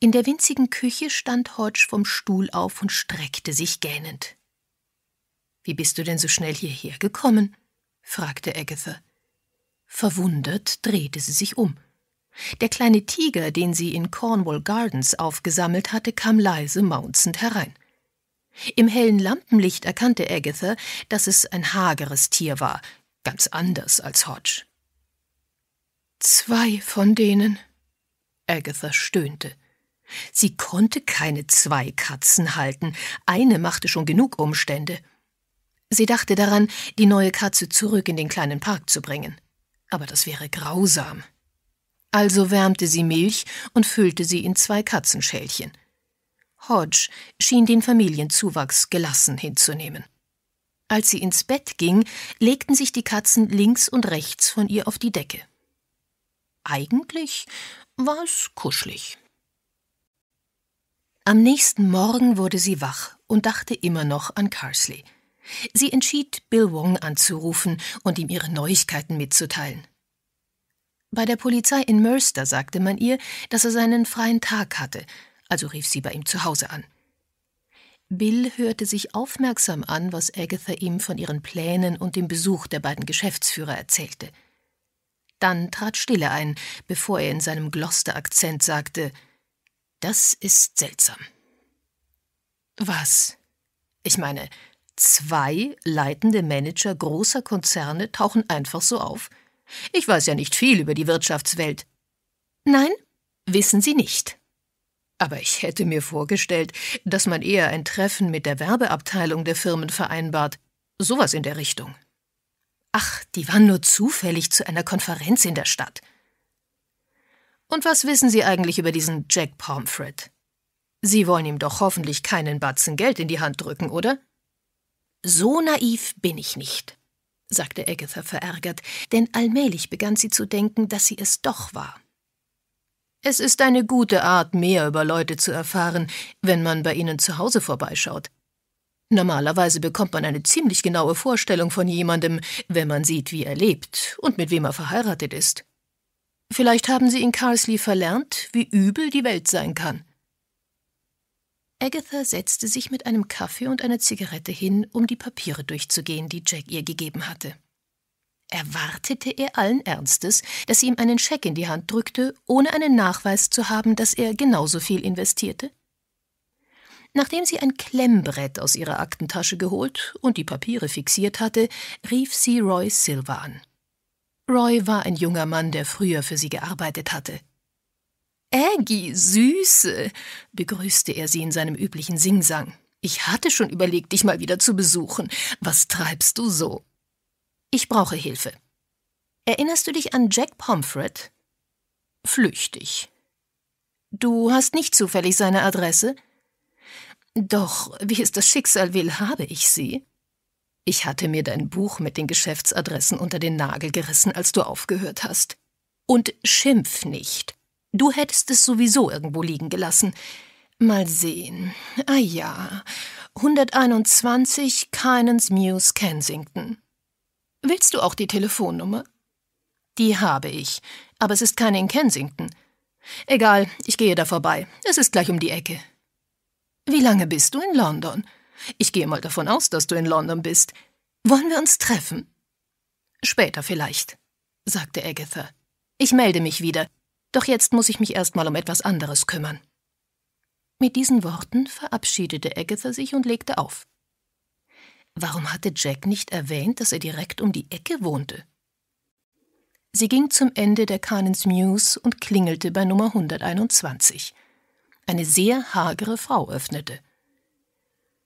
In der winzigen Küche stand Hodge vom Stuhl auf und streckte sich gähnend. Wie bist du denn so schnell hierher gekommen? fragte Agatha. Verwundert drehte sie sich um. Der kleine Tiger, den sie in Cornwall Gardens aufgesammelt hatte, kam leise maunzend herein. Im hellen Lampenlicht erkannte Agatha, dass es ein hageres Tier war, ganz anders als Hodge. Zwei von denen. Agatha stöhnte. Sie konnte keine zwei Katzen halten, eine machte schon genug Umstände. Sie dachte daran, die neue Katze zurück in den kleinen Park zu bringen. Aber das wäre grausam. Also wärmte sie Milch und füllte sie in zwei Katzenschälchen. Hodge schien den Familienzuwachs gelassen hinzunehmen. Als sie ins Bett ging, legten sich die Katzen links und rechts von ihr auf die Decke. Eigentlich war es kuschelig. Am nächsten Morgen wurde sie wach und dachte immer noch an Carsley. Sie entschied, Bill Wong anzurufen und ihm ihre Neuigkeiten mitzuteilen. Bei der Polizei in Mercer sagte man ihr, dass er seinen freien Tag hatte also rief sie bei ihm zu Hause an. Bill hörte sich aufmerksam an, was Agatha ihm von ihren Plänen und dem Besuch der beiden Geschäftsführer erzählte. Dann trat Stille ein, bevor er in seinem gloster akzent sagte: Das ist seltsam. Was? Ich meine, zwei leitende Manager großer Konzerne tauchen einfach so auf. Ich weiß ja nicht viel über die Wirtschaftswelt. Nein, wissen Sie nicht, aber ich hätte mir vorgestellt, dass man eher ein Treffen mit der Werbeabteilung der Firmen vereinbart. Sowas in der Richtung. Ach, die waren nur zufällig zu einer Konferenz in der Stadt. Und was wissen Sie eigentlich über diesen Jack Pomfret? Sie wollen ihm doch hoffentlich keinen Batzen Geld in die Hand drücken, oder? So naiv bin ich nicht, sagte Agatha verärgert, denn allmählich begann sie zu denken, dass sie es doch war. Es ist eine gute Art, mehr über Leute zu erfahren, wenn man bei ihnen zu Hause vorbeischaut. Normalerweise bekommt man eine ziemlich genaue Vorstellung von jemandem, wenn man sieht, wie er lebt und mit wem er verheiratet ist. Vielleicht haben sie in Carsley verlernt, wie übel die Welt sein kann. Agatha setzte sich mit einem Kaffee und einer Zigarette hin, um die Papiere durchzugehen, die Jack ihr gegeben hatte erwartete er allen Ernstes, dass sie ihm einen Scheck in die Hand drückte, ohne einen Nachweis zu haben, dass er genauso viel investierte? Nachdem sie ein Klemmbrett aus ihrer Aktentasche geholt und die Papiere fixiert hatte, rief sie Roy Silver an. Roy war ein junger Mann, der früher für sie gearbeitet hatte. Aggie, Süße, begrüßte er sie in seinem üblichen Singsang. Ich hatte schon überlegt, dich mal wieder zu besuchen. Was treibst du so? Ich brauche Hilfe. Erinnerst du dich an Jack Pomfret? Flüchtig. Du hast nicht zufällig seine Adresse? Doch, wie es das Schicksal will, habe ich sie. Ich hatte mir dein Buch mit den Geschäftsadressen unter den Nagel gerissen, als du aufgehört hast. Und schimpf nicht. Du hättest es sowieso irgendwo liegen gelassen. Mal sehen. Ah ja, 121 Kynans Muse, Kensington. Willst du auch die Telefonnummer? Die habe ich, aber es ist keine in Kensington. Egal, ich gehe da vorbei. Es ist gleich um die Ecke. Wie lange bist du in London? Ich gehe mal davon aus, dass du in London bist. Wollen wir uns treffen? Später vielleicht, sagte Agatha. Ich melde mich wieder, doch jetzt muss ich mich erst mal um etwas anderes kümmern. Mit diesen Worten verabschiedete Agatha sich und legte auf. Warum hatte Jack nicht erwähnt, dass er direkt um die Ecke wohnte? Sie ging zum Ende der Canons Muse und klingelte bei Nummer 121. Eine sehr hagere Frau öffnete.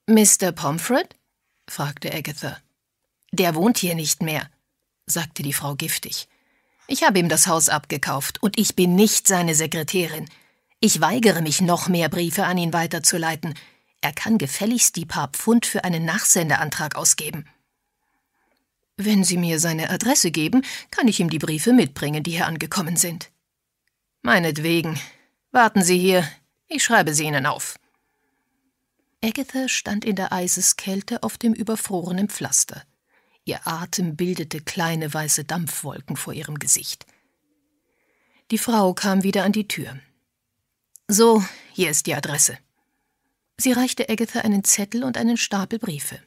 Mr. Pomfret? fragte Agatha. Der wohnt hier nicht mehr, sagte die Frau giftig. Ich habe ihm das Haus abgekauft und ich bin nicht seine Sekretärin. Ich weigere mich, noch mehr Briefe an ihn weiterzuleiten. Er kann gefälligst die paar Pfund für einen Nachsendeantrag ausgeben. Wenn Sie mir seine Adresse geben, kann ich ihm die Briefe mitbringen, die hier angekommen sind. Meinetwegen. Warten Sie hier, ich schreibe sie Ihnen auf. Agatha stand in der Eiseskälte auf dem überfrorenen Pflaster. Ihr Atem bildete kleine weiße Dampfwolken vor ihrem Gesicht. Die Frau kam wieder an die Tür. So, hier ist die Adresse. Sie reichte Agatha einen Zettel und einen Stapel Briefe.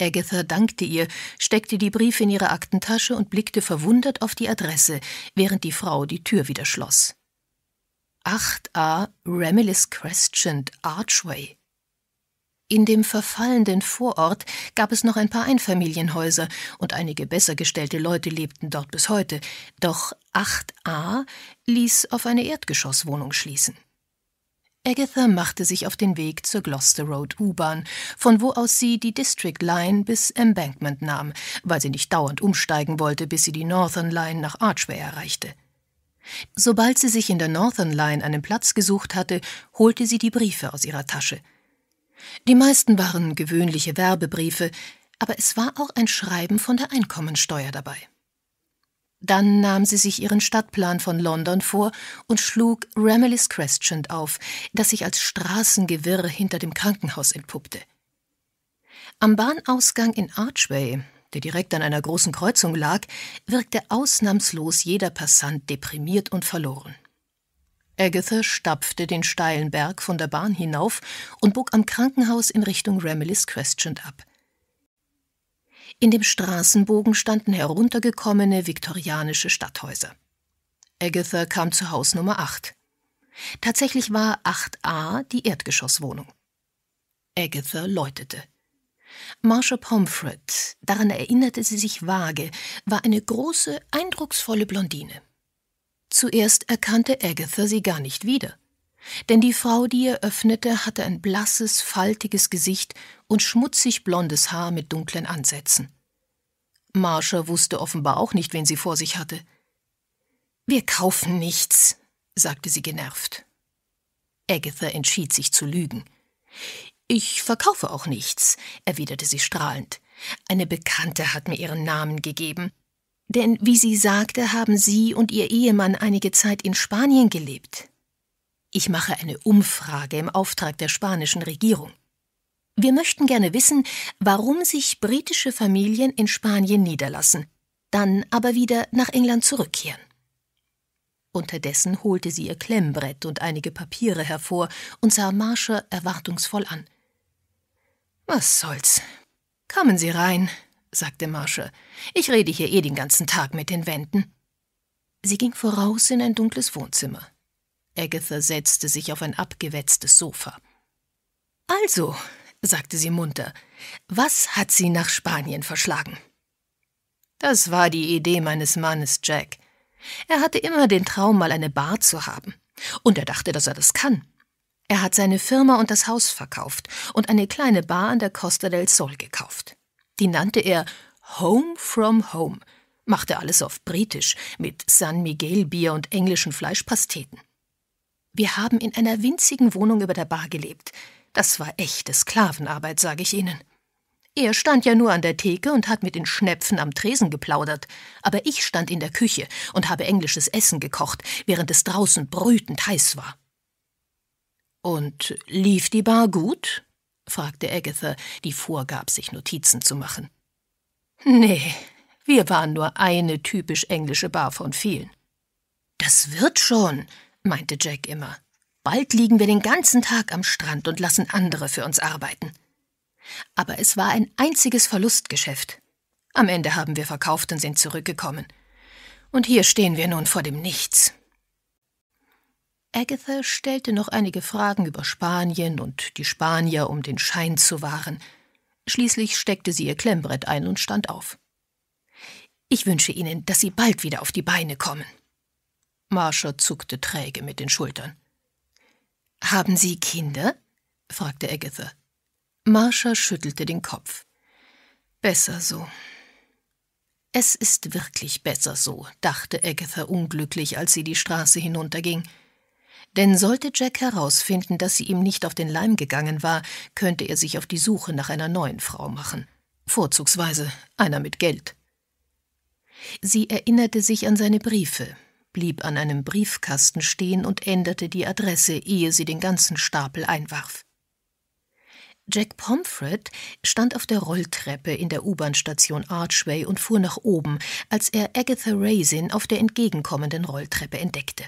Agatha dankte ihr, steckte die Briefe in ihre Aktentasche und blickte verwundert auf die Adresse, während die Frau die Tür wieder schloss. 8a Ramillis Crescent Archway. In dem verfallenden Vorort gab es noch ein paar Einfamilienhäuser und einige besser gestellte Leute lebten dort bis heute, doch 8a ließ auf eine Erdgeschosswohnung schließen. Agatha machte sich auf den Weg zur Gloucester Road U-Bahn, von wo aus sie die District Line bis Embankment nahm, weil sie nicht dauernd umsteigen wollte, bis sie die Northern Line nach Archway erreichte. Sobald sie sich in der Northern Line einen Platz gesucht hatte, holte sie die Briefe aus ihrer Tasche. Die meisten waren gewöhnliche Werbebriefe, aber es war auch ein Schreiben von der Einkommensteuer dabei. Dann nahm sie sich ihren Stadtplan von London vor und schlug Ramillies Crescent auf, das sich als Straßengewirr hinter dem Krankenhaus entpuppte. Am Bahnausgang in Archway, der direkt an einer großen Kreuzung lag, wirkte ausnahmslos jeder Passant deprimiert und verloren. Agatha stapfte den steilen Berg von der Bahn hinauf und bog am Krankenhaus in Richtung Ramillies Crescent ab. In dem Straßenbogen standen heruntergekommene viktorianische Stadthäuser. Agatha kam zu Haus Nummer 8. Tatsächlich war 8a die Erdgeschosswohnung. Agatha läutete. Marsha Pomfret, daran erinnerte sie sich vage, war eine große, eindrucksvolle Blondine. Zuerst erkannte Agatha sie gar nicht wieder. Denn die Frau, die ihr öffnete, hatte ein blasses, faltiges Gesicht und schmutzig blondes Haar mit dunklen Ansätzen. Marsha wusste offenbar auch nicht, wen sie vor sich hatte. Wir kaufen nichts, sagte sie genervt. Agatha entschied sich zu lügen. Ich verkaufe auch nichts, erwiderte sie strahlend. Eine Bekannte hat mir ihren Namen gegeben. Denn, wie sie sagte, haben sie und ihr Ehemann einige Zeit in Spanien gelebt. Ich mache eine Umfrage im Auftrag der spanischen Regierung. Wir möchten gerne wissen, warum sich britische Familien in Spanien niederlassen, dann aber wieder nach England zurückkehren. Unterdessen holte sie ihr Klemmbrett und einige Papiere hervor und sah Marsha erwartungsvoll an. Was soll's? Kommen Sie rein, sagte Marsha. Ich rede hier eh den ganzen Tag mit den Wänden. Sie ging voraus in ein dunkles Wohnzimmer. Agatha setzte sich auf ein abgewetztes Sofa. Also, sagte sie munter, was hat sie nach Spanien verschlagen? Das war die Idee meines Mannes Jack. Er hatte immer den Traum, mal eine Bar zu haben. Und er dachte, dass er das kann. Er hat seine Firma und das Haus verkauft und eine kleine Bar an der Costa del Sol gekauft. Die nannte er Home from Home, machte alles auf Britisch mit San Miguel Bier und englischen Fleischpasteten. Wir haben in einer winzigen Wohnung über der Bar gelebt. Das war echte Sklavenarbeit, sage ich Ihnen. Er stand ja nur an der Theke und hat mit den Schnepfen am Tresen geplaudert, aber ich stand in der Küche und habe englisches Essen gekocht, während es draußen brütend heiß war. Und lief die Bar gut? fragte Agatha, die vorgab, sich Notizen zu machen. Nee, wir waren nur eine typisch englische Bar von vielen. Das wird schon, meinte Jack immer. Bald liegen wir den ganzen Tag am Strand und lassen andere für uns arbeiten. Aber es war ein einziges Verlustgeschäft. Am Ende haben wir verkauft und sind zurückgekommen. Und hier stehen wir nun vor dem Nichts. Agatha stellte noch einige Fragen über Spanien und die Spanier, um den Schein zu wahren. Schließlich steckte sie ihr Klemmbrett ein und stand auf. Ich wünsche Ihnen, dass Sie bald wieder auf die Beine kommen. Marsha zuckte träge mit den Schultern. Haben Sie Kinder? fragte Agatha. Marsha schüttelte den Kopf. Besser so. Es ist wirklich besser so, dachte Agatha unglücklich, als sie die Straße hinunterging. Denn sollte Jack herausfinden, dass sie ihm nicht auf den Leim gegangen war, könnte er sich auf die Suche nach einer neuen Frau machen. Vorzugsweise einer mit Geld. Sie erinnerte sich an seine Briefe, blieb an einem Briefkasten stehen und änderte die Adresse, ehe sie den ganzen Stapel einwarf. Jack Pomfret stand auf der Rolltreppe in der U-Bahn-Station Archway und fuhr nach oben, als er Agatha Raisin auf der entgegenkommenden Rolltreppe entdeckte.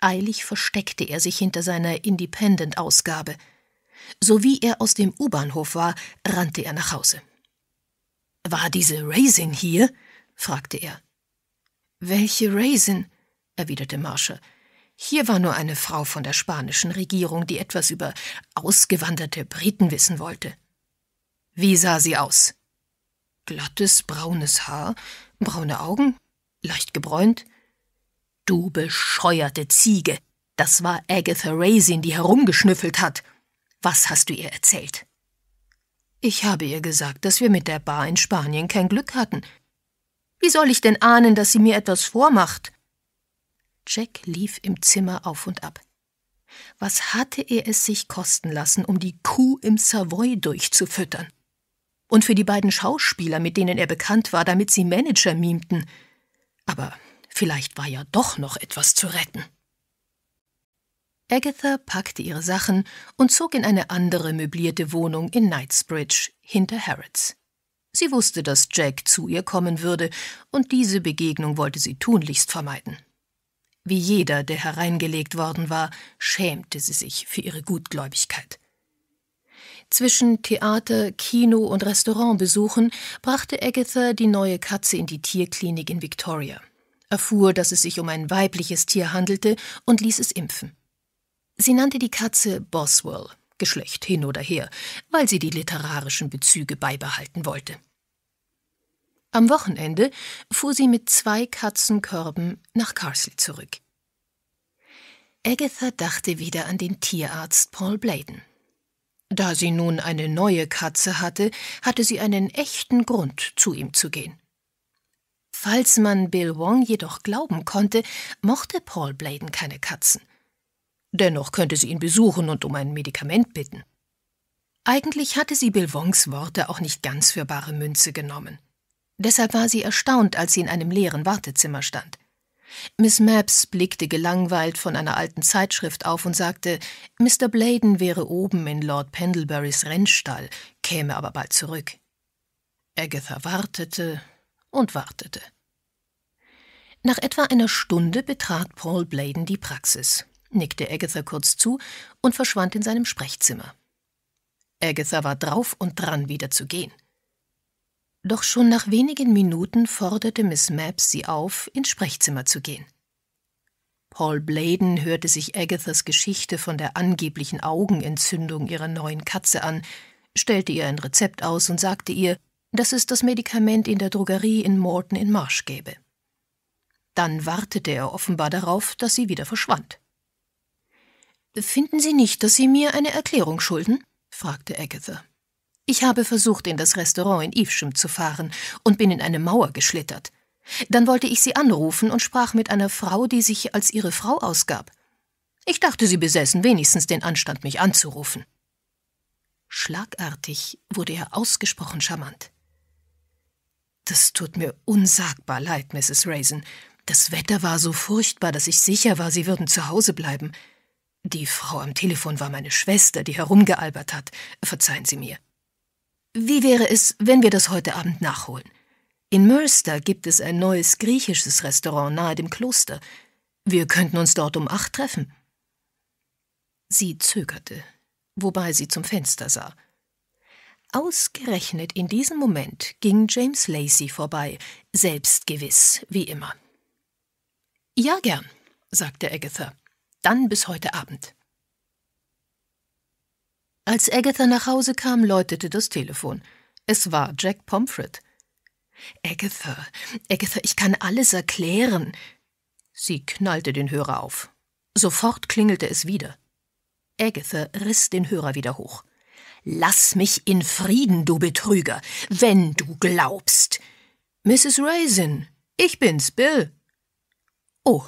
Eilig versteckte er sich hinter seiner Independent-Ausgabe. Sowie er aus dem U-Bahnhof war, rannte er nach Hause. War diese Raisin hier? fragte er. Welche Raisin? erwiderte Marshall. Hier war nur eine Frau von der spanischen Regierung, die etwas über ausgewanderte Briten wissen wollte. Wie sah sie aus? Glattes, braunes Haar, braune Augen, leicht gebräunt. Du bescheuerte Ziege, das war Agatha Raisin, die herumgeschnüffelt hat. Was hast du ihr erzählt? Ich habe ihr gesagt, dass wir mit der Bar in Spanien kein Glück hatten, wie soll ich denn ahnen, dass sie mir etwas vormacht? Jack lief im Zimmer auf und ab. Was hatte er es sich kosten lassen, um die Kuh im Savoy durchzufüttern? Und für die beiden Schauspieler, mit denen er bekannt war, damit sie Manager mimten. Aber vielleicht war ja doch noch etwas zu retten. Agatha packte ihre Sachen und zog in eine andere möblierte Wohnung in Knightsbridge hinter Harrods. Sie wusste, dass Jack zu ihr kommen würde, und diese Begegnung wollte sie tunlichst vermeiden. Wie jeder, der hereingelegt worden war, schämte sie sich für ihre Gutgläubigkeit. Zwischen Theater, Kino und Restaurantbesuchen brachte Agatha die neue Katze in die Tierklinik in Victoria, erfuhr, dass es sich um ein weibliches Tier handelte und ließ es impfen. Sie nannte die Katze Boswell Geschlecht hin oder her, weil sie die literarischen Bezüge beibehalten wollte. Am Wochenende fuhr sie mit zwei Katzenkörben nach Carcel zurück. Agatha dachte wieder an den Tierarzt Paul Bladen. Da sie nun eine neue Katze hatte, hatte sie einen echten Grund, zu ihm zu gehen. Falls man Bill Wong jedoch glauben konnte, mochte Paul Bladen keine Katzen – Dennoch könnte sie ihn besuchen und um ein Medikament bitten. Eigentlich hatte sie Belvons Worte auch nicht ganz für bare Münze genommen. Deshalb war sie erstaunt, als sie in einem leeren Wartezimmer stand. Miss Mapps blickte gelangweilt von einer alten Zeitschrift auf und sagte, Mr. Bladen wäre oben in Lord Pendleburys Rennstall, käme aber bald zurück. Agatha wartete und wartete. Nach etwa einer Stunde betrat Paul Bladen die Praxis nickte Agatha kurz zu und verschwand in seinem Sprechzimmer. Agatha war drauf und dran, wieder zu gehen. Doch schon nach wenigen Minuten forderte Miss Mapps sie auf, ins Sprechzimmer zu gehen. Paul Bladen hörte sich Agathas Geschichte von der angeblichen Augenentzündung ihrer neuen Katze an, stellte ihr ein Rezept aus und sagte ihr, dass es das Medikament in der Drogerie in Morton in Marsh gäbe. Dann wartete er offenbar darauf, dass sie wieder verschwand. Finden Sie nicht, dass Sie mir eine Erklärung schulden? fragte Agatha. Ich habe versucht, in das Restaurant in Evesham zu fahren und bin in eine Mauer geschlittert. Dann wollte ich sie anrufen und sprach mit einer Frau, die sich als ihre Frau ausgab. Ich dachte, sie besäßen wenigstens den Anstand, mich anzurufen. Schlagartig wurde er ausgesprochen charmant. Das tut mir unsagbar leid, Mrs. Raisin. Das Wetter war so furchtbar, dass ich sicher war, Sie würden zu Hause bleiben. Die Frau am Telefon war meine Schwester, die herumgealbert hat. Verzeihen Sie mir. Wie wäre es, wenn wir das heute Abend nachholen? In Mölster gibt es ein neues griechisches Restaurant nahe dem Kloster. Wir könnten uns dort um acht treffen. Sie zögerte, wobei sie zum Fenster sah. Ausgerechnet in diesem Moment ging James Lacey vorbei, selbstgewiss wie immer. Ja, gern, sagte Agatha. Dann bis heute Abend. Als Agatha nach Hause kam, läutete das Telefon. Es war Jack Pomfret. Agatha, Agatha, ich kann alles erklären. Sie knallte den Hörer auf. Sofort klingelte es wieder. Agatha riss den Hörer wieder hoch. Lass mich in Frieden, du Betrüger, wenn du glaubst. Mrs. Raisin, ich bin's, Bill. Oh,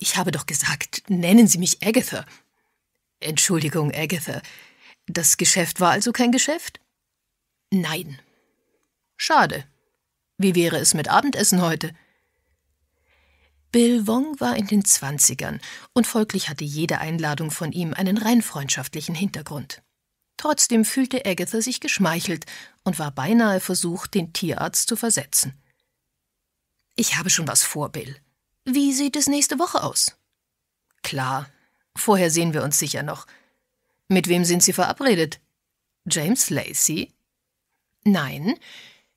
ich habe doch gesagt, nennen Sie mich Agatha. Entschuldigung, Agatha. Das Geschäft war also kein Geschäft? Nein. Schade. Wie wäre es mit Abendessen heute? Bill Wong war in den Zwanzigern und folglich hatte jede Einladung von ihm einen rein freundschaftlichen Hintergrund. Trotzdem fühlte Agatha sich geschmeichelt und war beinahe versucht, den Tierarzt zu versetzen. Ich habe schon was vor, Bill. Wie sieht es nächste Woche aus? Klar, vorher sehen wir uns sicher noch. Mit wem sind Sie verabredet? James Lacey? Nein,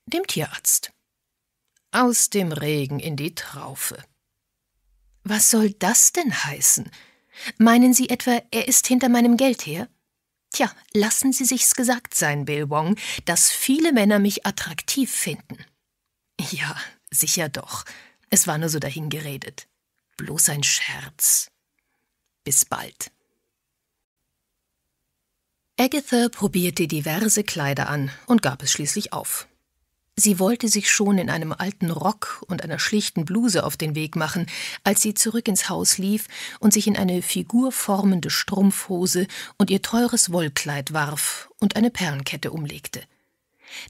dem Tierarzt. Aus dem Regen in die Traufe. Was soll das denn heißen? Meinen Sie etwa, er ist hinter meinem Geld her? Tja, lassen Sie sich's gesagt sein, Bill Wong, dass viele Männer mich attraktiv finden. Ja, sicher doch. Es war nur so dahingeredet. Bloß ein Scherz. Bis bald. Agatha probierte diverse Kleider an und gab es schließlich auf. Sie wollte sich schon in einem alten Rock und einer schlichten Bluse auf den Weg machen, als sie zurück ins Haus lief und sich in eine figurformende Strumpfhose und ihr teures Wollkleid warf und eine Perlenkette umlegte.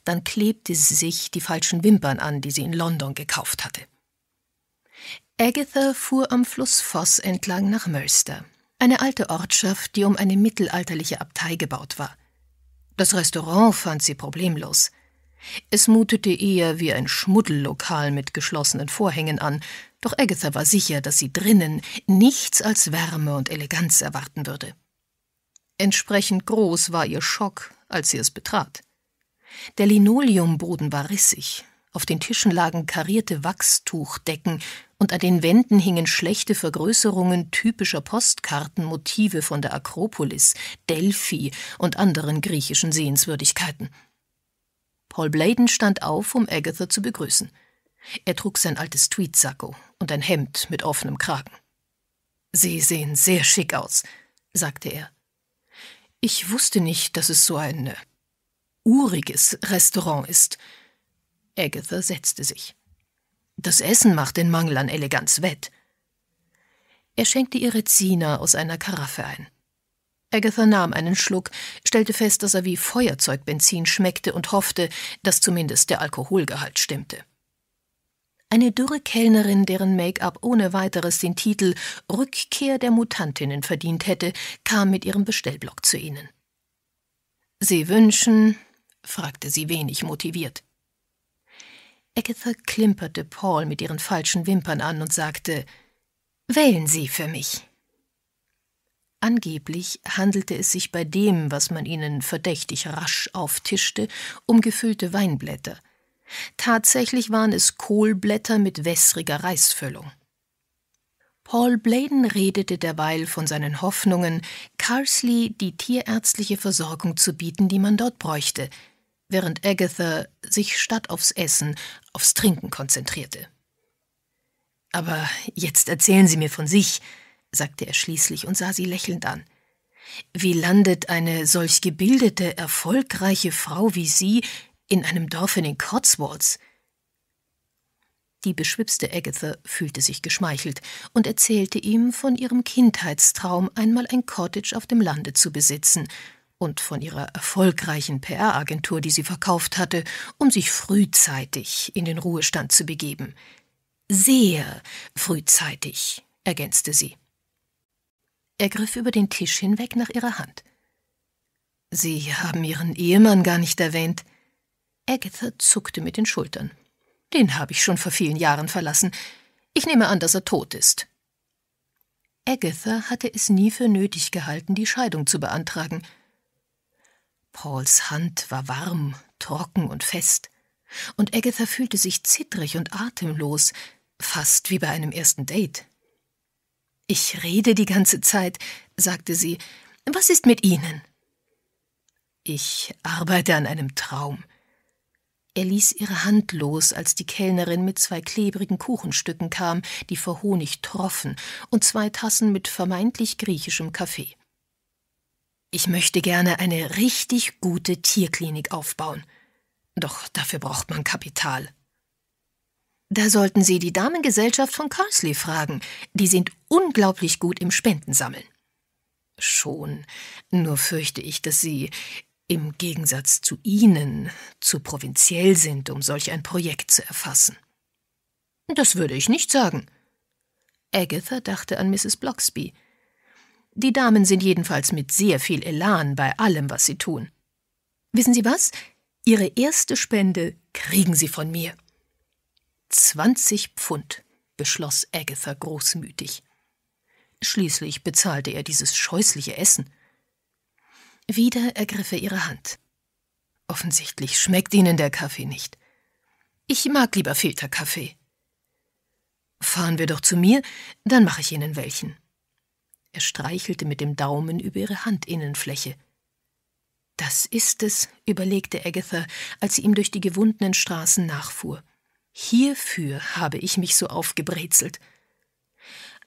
Dann klebte sie sich die falschen Wimpern an, die sie in London gekauft hatte. Agatha fuhr am Fluss Voss entlang nach Mölster, eine alte Ortschaft, die um eine mittelalterliche Abtei gebaut war. Das Restaurant fand sie problemlos. Es mutete eher wie ein Schmuddellokal mit geschlossenen Vorhängen an, doch Agatha war sicher, dass sie drinnen nichts als Wärme und Eleganz erwarten würde. Entsprechend groß war ihr Schock, als sie es betrat. Der Linoleumboden war rissig, auf den Tischen lagen karierte Wachstuchdecken und an den Wänden hingen schlechte Vergrößerungen typischer Postkartenmotive von der Akropolis, Delphi und anderen griechischen Sehenswürdigkeiten. Paul Bladen stand auf, um Agatha zu begrüßen. Er trug sein altes Tweedsacko und ein Hemd mit offenem Kragen. Sie sehen sehr schick aus, sagte er. Ich wusste nicht, dass es so ein äh, uriges Restaurant ist. Agatha setzte sich. Das Essen macht den Mangel an Eleganz wett. Er schenkte ihr Rezina aus einer Karaffe ein. Agatha nahm einen Schluck, stellte fest, dass er wie Feuerzeugbenzin schmeckte und hoffte, dass zumindest der Alkoholgehalt stimmte. Eine dürre Kellnerin, deren Make-up ohne weiteres den Titel Rückkehr der Mutantinnen verdient hätte, kam mit ihrem Bestellblock zu ihnen. Sie wünschen? fragte sie wenig motiviert. Agatha klimperte Paul mit ihren falschen Wimpern an und sagte, Wählen Sie für mich. Angeblich handelte es sich bei dem, was man ihnen verdächtig rasch auftischte, um gefüllte Weinblätter. Tatsächlich waren es Kohlblätter mit wässriger Reisfüllung. Paul Bladen redete derweil von seinen Hoffnungen, Carsley die tierärztliche Versorgung zu bieten, die man dort bräuchte – während Agatha sich statt aufs Essen aufs Trinken konzentrierte. Aber jetzt erzählen Sie mir von sich, sagte er schließlich und sah sie lächelnd an. Wie landet eine solch gebildete, erfolgreiche Frau wie Sie in einem Dorf in den Cotswolds? Die beschwipste Agatha fühlte sich geschmeichelt und erzählte ihm von ihrem Kindheitstraum, einmal ein Cottage auf dem Lande zu besitzen und von ihrer erfolgreichen PR-Agentur, die sie verkauft hatte, um sich frühzeitig in den Ruhestand zu begeben. Sehr frühzeitig, ergänzte sie. Er griff über den Tisch hinweg nach ihrer Hand. Sie haben Ihren Ehemann gar nicht erwähnt. Agatha zuckte mit den Schultern. Den habe ich schon vor vielen Jahren verlassen. Ich nehme an, dass er tot ist. Agatha hatte es nie für nötig gehalten, die Scheidung zu beantragen – Pauls Hand war warm, trocken und fest, und Agatha fühlte sich zittrig und atemlos, fast wie bei einem ersten Date. Ich rede die ganze Zeit, sagte sie. Was ist mit Ihnen? Ich arbeite an einem Traum. Er ließ ihre Hand los, als die Kellnerin mit zwei klebrigen Kuchenstücken kam, die vor Honig troffen, und zwei Tassen mit vermeintlich griechischem Kaffee. Ich möchte gerne eine richtig gute Tierklinik aufbauen. Doch dafür braucht man Kapital. Da sollten Sie die Damengesellschaft von Carsley fragen. Die sind unglaublich gut im Spendensammeln. Schon, nur fürchte ich, dass Sie im Gegensatz zu Ihnen zu provinziell sind, um solch ein Projekt zu erfassen. Das würde ich nicht sagen. Agatha dachte an Mrs. Bloxby. Die Damen sind jedenfalls mit sehr viel Elan bei allem, was sie tun. Wissen Sie was? Ihre erste Spende kriegen Sie von mir. 20 Pfund, beschloss Agatha großmütig. Schließlich bezahlte er dieses scheußliche Essen. Wieder ergriff er ihre Hand. Offensichtlich schmeckt Ihnen der Kaffee nicht. Ich mag lieber Filterkaffee. Fahren wir doch zu mir, dann mache ich Ihnen welchen. Er streichelte mit dem Daumen über ihre Handinnenfläche. Das ist es, überlegte Agatha, als sie ihm durch die gewundenen Straßen nachfuhr. Hierfür habe ich mich so aufgebrezelt.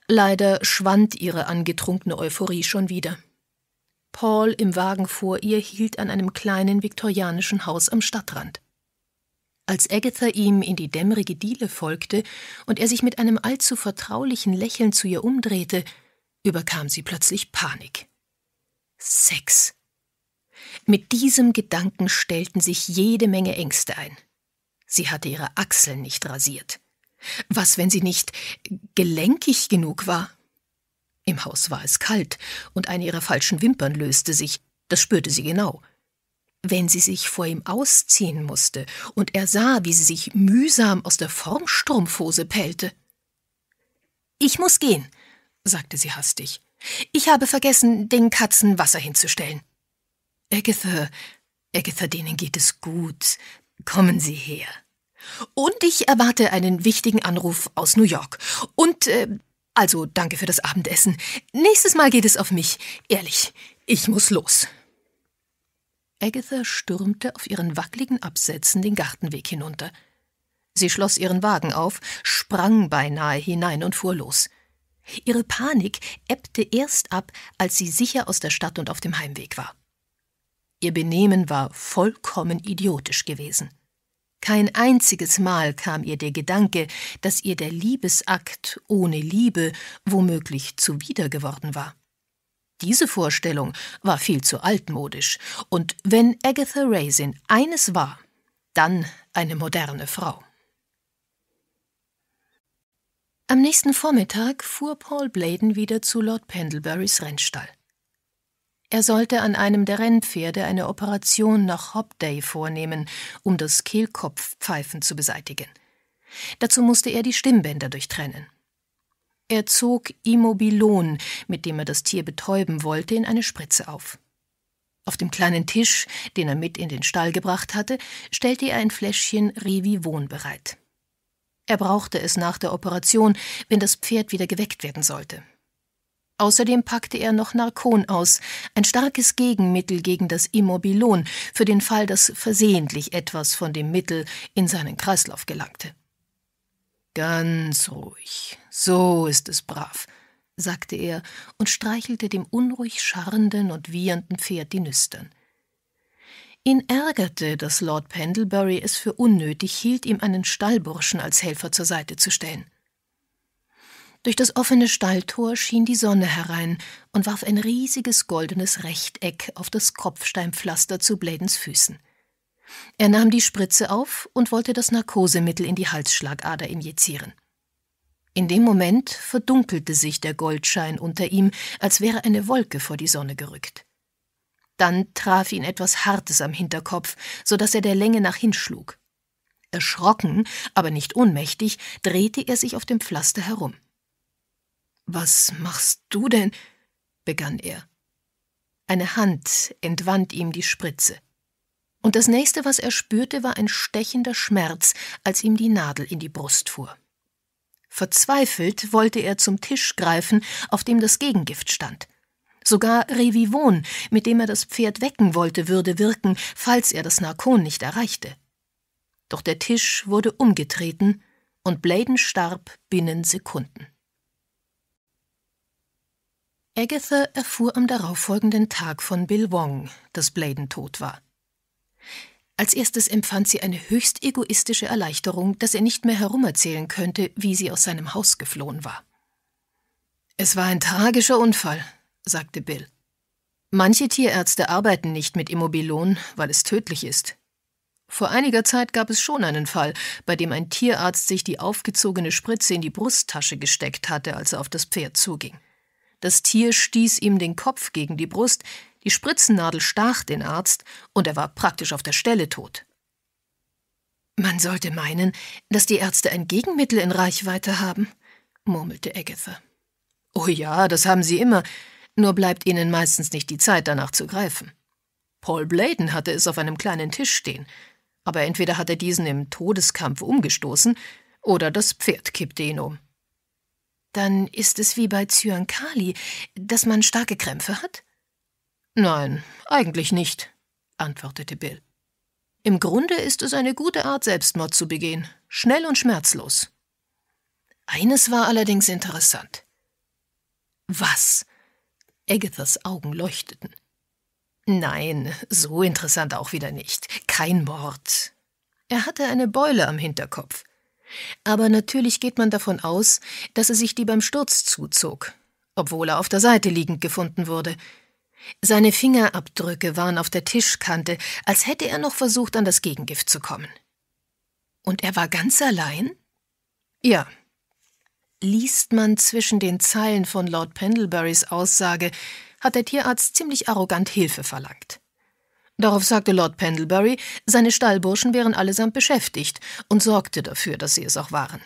Leider schwand ihre angetrunkene Euphorie schon wieder. Paul im Wagen vor ihr hielt an einem kleinen viktorianischen Haus am Stadtrand. Als Agatha ihm in die dämmerige Diele folgte und er sich mit einem allzu vertraulichen Lächeln zu ihr umdrehte, überkam sie plötzlich Panik. Sex. Mit diesem Gedanken stellten sich jede Menge Ängste ein. Sie hatte ihre Achseln nicht rasiert. Was, wenn sie nicht gelenkig genug war? Im Haus war es kalt, und eine ihrer falschen Wimpern löste sich, das spürte sie genau. Wenn sie sich vor ihm ausziehen musste und er sah, wie sie sich mühsam aus der Formstrumpfhose pellte. Ich muss gehen, sagte sie hastig. Ich habe vergessen, den Katzen Wasser hinzustellen. Agatha, Agatha, denen geht es gut. Kommen Sie her. Und ich erwarte einen wichtigen Anruf aus New York. Und, äh, also danke für das Abendessen. Nächstes Mal geht es auf mich. Ehrlich, ich muss los. Agatha stürmte auf ihren wackeligen Absätzen den Gartenweg hinunter. Sie schloss ihren Wagen auf, sprang beinahe hinein und fuhr los. Ihre Panik ebbte erst ab, als sie sicher aus der Stadt und auf dem Heimweg war. Ihr Benehmen war vollkommen idiotisch gewesen. Kein einziges Mal kam ihr der Gedanke, dass ihr der Liebesakt ohne Liebe womöglich zuwider geworden war. Diese Vorstellung war viel zu altmodisch, und wenn Agatha Raisin eines war, dann eine moderne Frau. Am nächsten Vormittag fuhr Paul Bladen wieder zu Lord Pendleburys Rennstall. Er sollte an einem der Rennpferde eine Operation nach Hobday vornehmen, um das Kehlkopfpfeifen zu beseitigen. Dazu musste er die Stimmbänder durchtrennen. Er zog Immobilon, mit dem er das Tier betäuben wollte, in eine Spritze auf. Auf dem kleinen Tisch, den er mit in den Stall gebracht hatte, stellte er ein Fläschchen Revivon bereit. Er brauchte es nach der Operation, wenn das Pferd wieder geweckt werden sollte. Außerdem packte er noch Narkon aus, ein starkes Gegenmittel gegen das Immobilon, für den Fall, dass versehentlich etwas von dem Mittel in seinen Kreislauf gelangte. Ganz ruhig, so ist es brav, sagte er und streichelte dem unruhig scharrenden und wiehernden Pferd die Nüstern. Ihn ärgerte, dass Lord Pendlebury es für unnötig hielt, ihm einen Stallburschen als Helfer zur Seite zu stellen. Durch das offene Stalltor schien die Sonne herein und warf ein riesiges goldenes Rechteck auf das Kopfsteinpflaster zu Bladens Füßen. Er nahm die Spritze auf und wollte das Narkosemittel in die Halsschlagader injizieren. In dem Moment verdunkelte sich der Goldschein unter ihm, als wäre eine Wolke vor die Sonne gerückt. Dann traf ihn etwas Hartes am Hinterkopf, so dass er der Länge nach hinschlug. Erschrocken, aber nicht ohnmächtig, drehte er sich auf dem Pflaster herum. Was machst du denn? begann er. Eine Hand entwand ihm die Spritze. Und das nächste, was er spürte, war ein stechender Schmerz, als ihm die Nadel in die Brust fuhr. Verzweifelt wollte er zum Tisch greifen, auf dem das Gegengift stand. Sogar Revivon, mit dem er das Pferd wecken wollte, würde wirken, falls er das Narkon nicht erreichte. Doch der Tisch wurde umgetreten und Bladen starb binnen Sekunden. Agatha erfuhr am darauffolgenden Tag von Bill Wong, dass Bladen tot war. Als erstes empfand sie eine höchst egoistische Erleichterung, dass er nicht mehr herumerzählen könnte, wie sie aus seinem Haus geflohen war. Es war ein tragischer Unfall, sagte Bill. Manche Tierärzte arbeiten nicht mit Immobilon, weil es tödlich ist. Vor einiger Zeit gab es schon einen Fall, bei dem ein Tierarzt sich die aufgezogene Spritze in die Brusttasche gesteckt hatte, als er auf das Pferd zuging. Das Tier stieß ihm den Kopf gegen die Brust, die Spritzennadel stach den Arzt und er war praktisch auf der Stelle tot. Man sollte meinen, dass die Ärzte ein Gegenmittel in Reichweite haben, murmelte Agatha. Oh ja, das haben sie immer, nur bleibt ihnen meistens nicht die Zeit, danach zu greifen. Paul Bladen hatte es auf einem kleinen Tisch stehen, aber entweder hat er diesen im Todeskampf umgestoßen oder das Pferd kippte ihn um. Dann ist es wie bei Zyankali, dass man starke Krämpfe hat? Nein, eigentlich nicht, antwortete Bill. Im Grunde ist es eine gute Art, Selbstmord zu begehen, schnell und schmerzlos. Eines war allerdings interessant. Was Agathas Augen leuchteten. Nein, so interessant auch wieder nicht. Kein Mord. Er hatte eine Beule am Hinterkopf. Aber natürlich geht man davon aus, dass er sich die beim Sturz zuzog, obwohl er auf der Seite liegend gefunden wurde. Seine Fingerabdrücke waren auf der Tischkante, als hätte er noch versucht, an das Gegengift zu kommen. Und er war ganz allein? Ja, Liest man zwischen den Zeilen von Lord Pendleburys Aussage, hat der Tierarzt ziemlich arrogant Hilfe verlangt. Darauf sagte Lord Pendlebury, seine Stallburschen wären allesamt beschäftigt und sorgte dafür, dass sie es auch waren.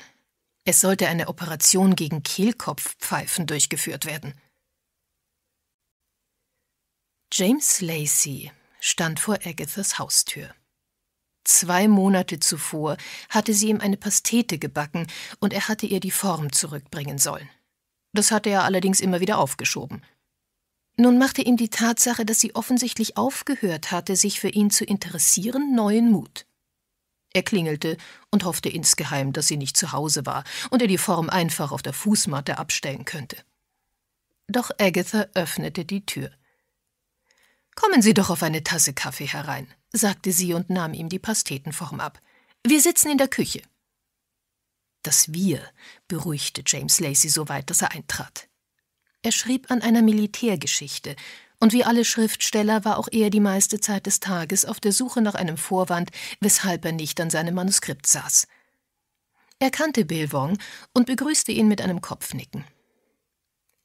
Es sollte eine Operation gegen Kehlkopfpfeifen durchgeführt werden. James Lacey stand vor Agathas Haustür. Zwei Monate zuvor hatte sie ihm eine Pastete gebacken und er hatte ihr die Form zurückbringen sollen. Das hatte er allerdings immer wieder aufgeschoben. Nun machte ihm die Tatsache, dass sie offensichtlich aufgehört hatte, sich für ihn zu interessieren, neuen Mut. Er klingelte und hoffte insgeheim, dass sie nicht zu Hause war und er die Form einfach auf der Fußmatte abstellen könnte. Doch Agatha öffnete die Tür. Kommen Sie doch auf eine Tasse Kaffee herein sagte sie und nahm ihm die Pastetenform ab. Wir sitzen in der Küche. Das Wir beruhigte James Lacey so weit, dass er eintrat. Er schrieb an einer Militärgeschichte, und wie alle Schriftsteller war auch er die meiste Zeit des Tages auf der Suche nach einem Vorwand, weshalb er nicht an seinem Manuskript saß. Er kannte Bill Wong und begrüßte ihn mit einem Kopfnicken.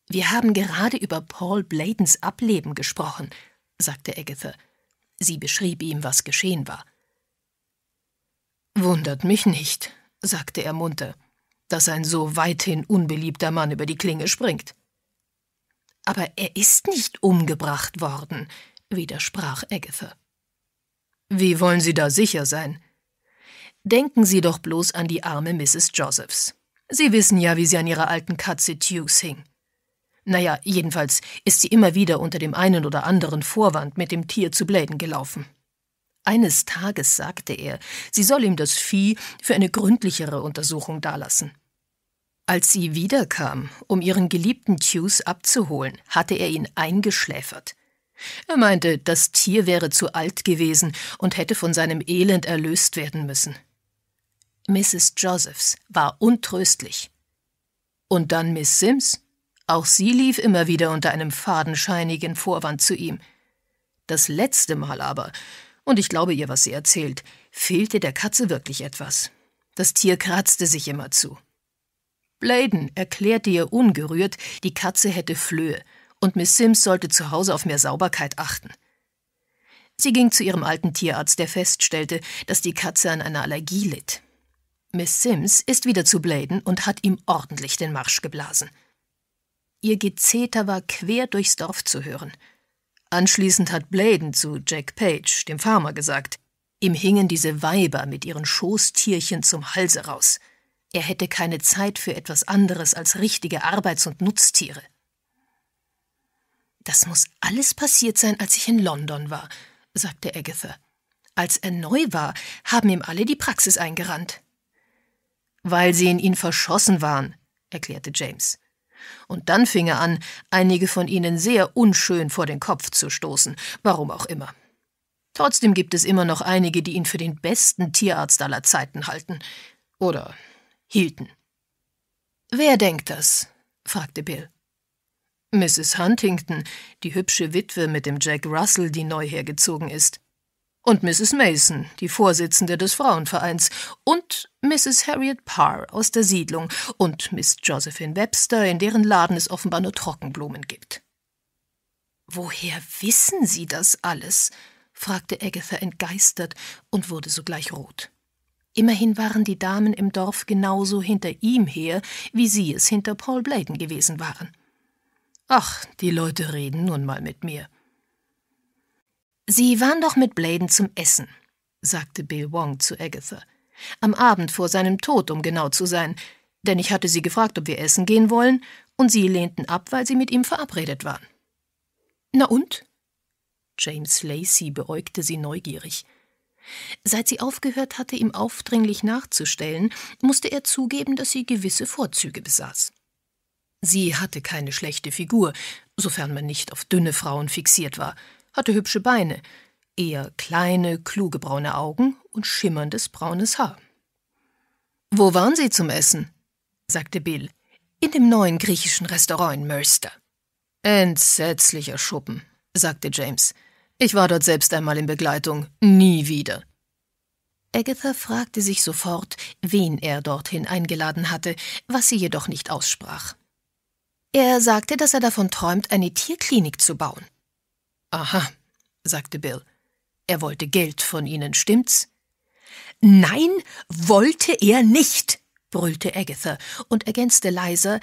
Wir haben gerade über Paul Bladens Ableben gesprochen, sagte Agatha. Sie beschrieb ihm, was geschehen war. Wundert mich nicht, sagte er munter, dass ein so weithin unbeliebter Mann über die Klinge springt. Aber er ist nicht umgebracht worden, widersprach Agatha. Wie wollen Sie da sicher sein? Denken Sie doch bloß an die arme Mrs. Josephs. Sie wissen ja, wie sie an ihrer alten Katze Tews hing. Naja, jedenfalls ist sie immer wieder unter dem einen oder anderen Vorwand mit dem Tier zu Bläden gelaufen. Eines Tages sagte er, sie soll ihm das Vieh für eine gründlichere Untersuchung dalassen. Als sie wiederkam, um ihren geliebten Tews abzuholen, hatte er ihn eingeschläfert. Er meinte, das Tier wäre zu alt gewesen und hätte von seinem Elend erlöst werden müssen. Mrs. Josephs war untröstlich. Und dann Miss Sims? Auch sie lief immer wieder unter einem fadenscheinigen Vorwand zu ihm. Das letzte Mal aber, und ich glaube ihr, was sie erzählt, fehlte der Katze wirklich etwas. Das Tier kratzte sich immerzu. Bladen erklärte ihr ungerührt, die Katze hätte Flöhe und Miss Sims sollte zu Hause auf mehr Sauberkeit achten. Sie ging zu ihrem alten Tierarzt, der feststellte, dass die Katze an einer Allergie litt. Miss Sims ist wieder zu Bladen und hat ihm ordentlich den Marsch geblasen. Ihr Gezeter war quer durchs Dorf zu hören. Anschließend hat Bladen zu Jack Page, dem Farmer, gesagt, ihm hingen diese Weiber mit ihren Schoßtierchen zum Halse raus. Er hätte keine Zeit für etwas anderes als richtige Arbeits- und Nutztiere. Das muss alles passiert sein, als ich in London war, sagte Agatha. Als er neu war, haben ihm alle die Praxis eingerannt. Weil sie in ihn verschossen waren, erklärte James. Und dann fing er an, einige von ihnen sehr unschön vor den Kopf zu stoßen, warum auch immer. Trotzdem gibt es immer noch einige, die ihn für den besten Tierarzt aller Zeiten halten. Oder hielten. Wer denkt das? fragte Bill. Mrs. Huntington, die hübsche Witwe mit dem Jack Russell, die neu hergezogen ist und Mrs. Mason, die Vorsitzende des Frauenvereins, und Mrs. Harriet Parr aus der Siedlung und Miss Josephine Webster, in deren Laden es offenbar nur Trockenblumen gibt. Woher wissen Sie das alles? fragte Agatha entgeistert und wurde sogleich rot. Immerhin waren die Damen im Dorf genauso hinter ihm her, wie sie es hinter Paul Bladen gewesen waren. Ach, die Leute reden nun mal mit mir. Sie waren doch mit Bladen zum Essen, sagte Bill Wong zu Agatha. Am Abend vor seinem Tod, um genau zu sein, denn ich hatte sie gefragt, ob wir essen gehen wollen, und sie lehnten ab, weil sie mit ihm verabredet waren. Na und? James Lacey beäugte sie neugierig. Seit sie aufgehört hatte, ihm aufdringlich nachzustellen, musste er zugeben, dass sie gewisse Vorzüge besaß. Sie hatte keine schlechte Figur, sofern man nicht auf dünne Frauen fixiert war, hatte hübsche Beine, eher kleine, kluge braune Augen und schimmerndes braunes Haar. Wo waren Sie zum Essen? sagte Bill. In dem neuen griechischen Restaurant in Mölster. Entsetzlicher Schuppen, sagte James. Ich war dort selbst einmal in Begleitung, nie wieder. Agatha fragte sich sofort, wen er dorthin eingeladen hatte, was sie jedoch nicht aussprach. Er sagte, dass er davon träumt, eine Tierklinik zu bauen. Aha, sagte Bill. Er wollte Geld von Ihnen, stimmt's? Nein, wollte er nicht, brüllte Agatha und ergänzte leiser,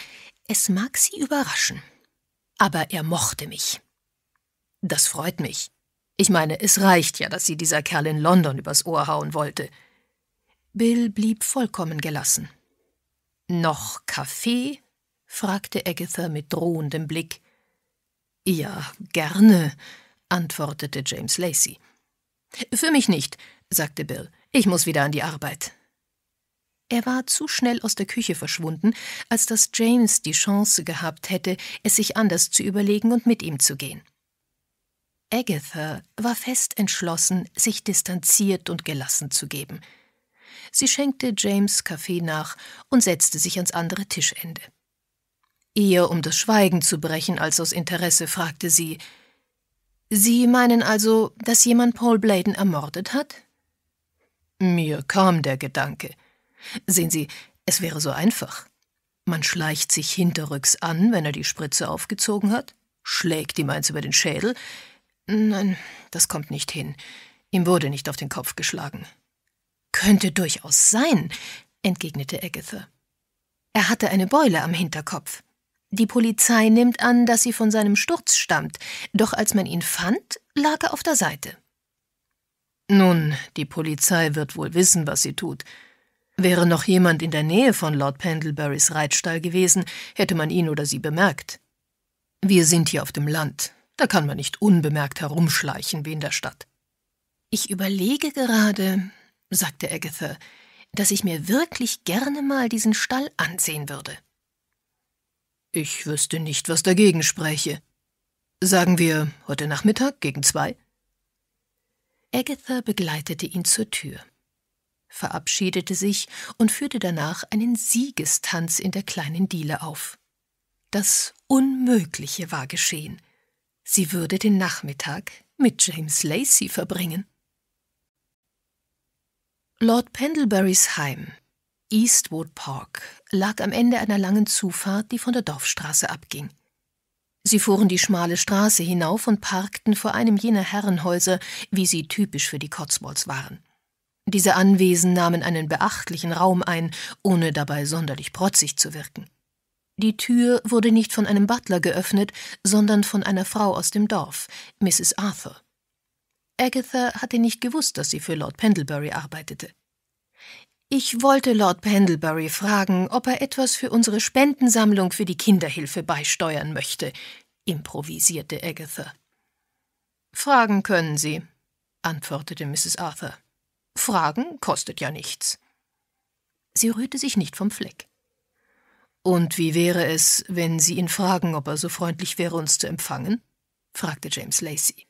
es mag Sie überraschen. Aber er mochte mich. Das freut mich. Ich meine, es reicht ja, dass sie dieser Kerl in London übers Ohr hauen wollte. Bill blieb vollkommen gelassen. Noch Kaffee? fragte Agatha mit drohendem Blick. Ja, gerne, antwortete James Lacey. Für mich nicht, sagte Bill. Ich muss wieder an die Arbeit. Er war zu schnell aus der Küche verschwunden, als dass James die Chance gehabt hätte, es sich anders zu überlegen und mit ihm zu gehen. Agatha war fest entschlossen, sich distanziert und gelassen zu geben. Sie schenkte James Kaffee nach und setzte sich ans andere Tischende. Eher um das Schweigen zu brechen als aus Interesse, fragte sie, Sie meinen also, dass jemand Paul Bladen ermordet hat? Mir kam der Gedanke. Sehen Sie, es wäre so einfach. Man schleicht sich hinterrücks an, wenn er die Spritze aufgezogen hat, schlägt ihm eins über den Schädel. Nein, das kommt nicht hin. Ihm wurde nicht auf den Kopf geschlagen. Könnte durchaus sein, entgegnete Agatha. Er hatte eine Beule am Hinterkopf. Die Polizei nimmt an, dass sie von seinem Sturz stammt, doch als man ihn fand, lag er auf der Seite. Nun, die Polizei wird wohl wissen, was sie tut. Wäre noch jemand in der Nähe von Lord Pendleburys Reitstall gewesen, hätte man ihn oder sie bemerkt. Wir sind hier auf dem Land, da kann man nicht unbemerkt herumschleichen wie in der Stadt. Ich überlege gerade, sagte Agatha, dass ich mir wirklich gerne mal diesen Stall ansehen würde. Ich wüsste nicht, was dagegen spräche. Sagen wir heute Nachmittag gegen zwei? Agatha begleitete ihn zur Tür, verabschiedete sich und führte danach einen Siegestanz in der kleinen Diele auf. Das Unmögliche war geschehen. Sie würde den Nachmittag mit James Lacey verbringen. Lord Pendleburys Heim Eastwood Park lag am Ende einer langen Zufahrt, die von der Dorfstraße abging. Sie fuhren die schmale Straße hinauf und parkten vor einem jener Herrenhäuser, wie sie typisch für die Cotswolds waren. Diese Anwesen nahmen einen beachtlichen Raum ein, ohne dabei sonderlich protzig zu wirken. Die Tür wurde nicht von einem Butler geöffnet, sondern von einer Frau aus dem Dorf, Mrs. Arthur. Agatha hatte nicht gewusst, dass sie für Lord Pendlebury arbeitete. Ich wollte Lord Pendlebury fragen, ob er etwas für unsere Spendensammlung für die Kinderhilfe beisteuern möchte, improvisierte Agatha. Fragen können Sie, antwortete Mrs. Arthur. Fragen kostet ja nichts. Sie rührte sich nicht vom Fleck. Und wie wäre es, wenn Sie ihn fragen, ob er so freundlich wäre, uns zu empfangen? fragte James Lacey.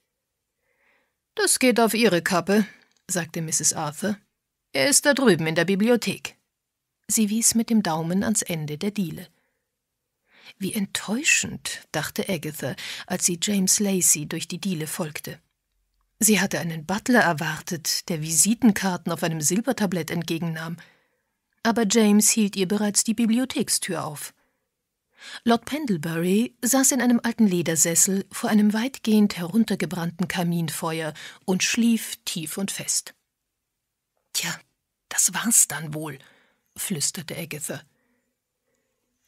Das geht auf Ihre Kappe, sagte Mrs. Arthur. Er ist da drüben in der Bibliothek. Sie wies mit dem Daumen ans Ende der Diele. Wie enttäuschend, dachte Agatha, als sie James Lacey durch die Diele folgte. Sie hatte einen Butler erwartet, der Visitenkarten auf einem Silbertablett entgegennahm. Aber James hielt ihr bereits die Bibliothekstür auf. Lord Pendlebury saß in einem alten Ledersessel vor einem weitgehend heruntergebrannten Kaminfeuer und schlief tief und fest. Das war's dann wohl, flüsterte Agatha.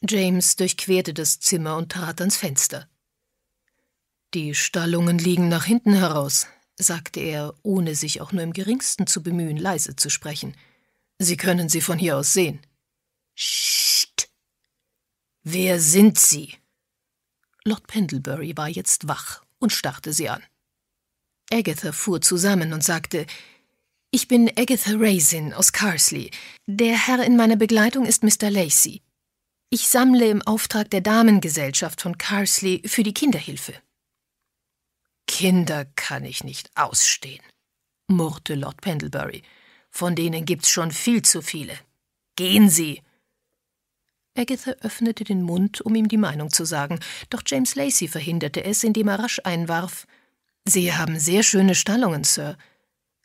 James durchquerte das Zimmer und trat ans Fenster. Die Stallungen liegen nach hinten heraus, sagte er, ohne sich auch nur im geringsten zu bemühen, leise zu sprechen. Sie können sie von hier aus sehen. Scht! Wer sind Sie? Lord Pendlebury war jetzt wach und starrte sie an. Agatha fuhr zusammen und sagte, ich bin Agatha Raisin aus Carsley. Der Herr in meiner Begleitung ist Mr. Lacey. Ich sammle im Auftrag der Damengesellschaft von Carsley für die Kinderhilfe. Kinder kann ich nicht ausstehen, murrte Lord Pendlebury. Von denen gibt's schon viel zu viele. Gehen Sie! Agatha öffnete den Mund, um ihm die Meinung zu sagen, doch James Lacey verhinderte es, indem er rasch einwarf: Sie haben sehr schöne Stallungen, Sir.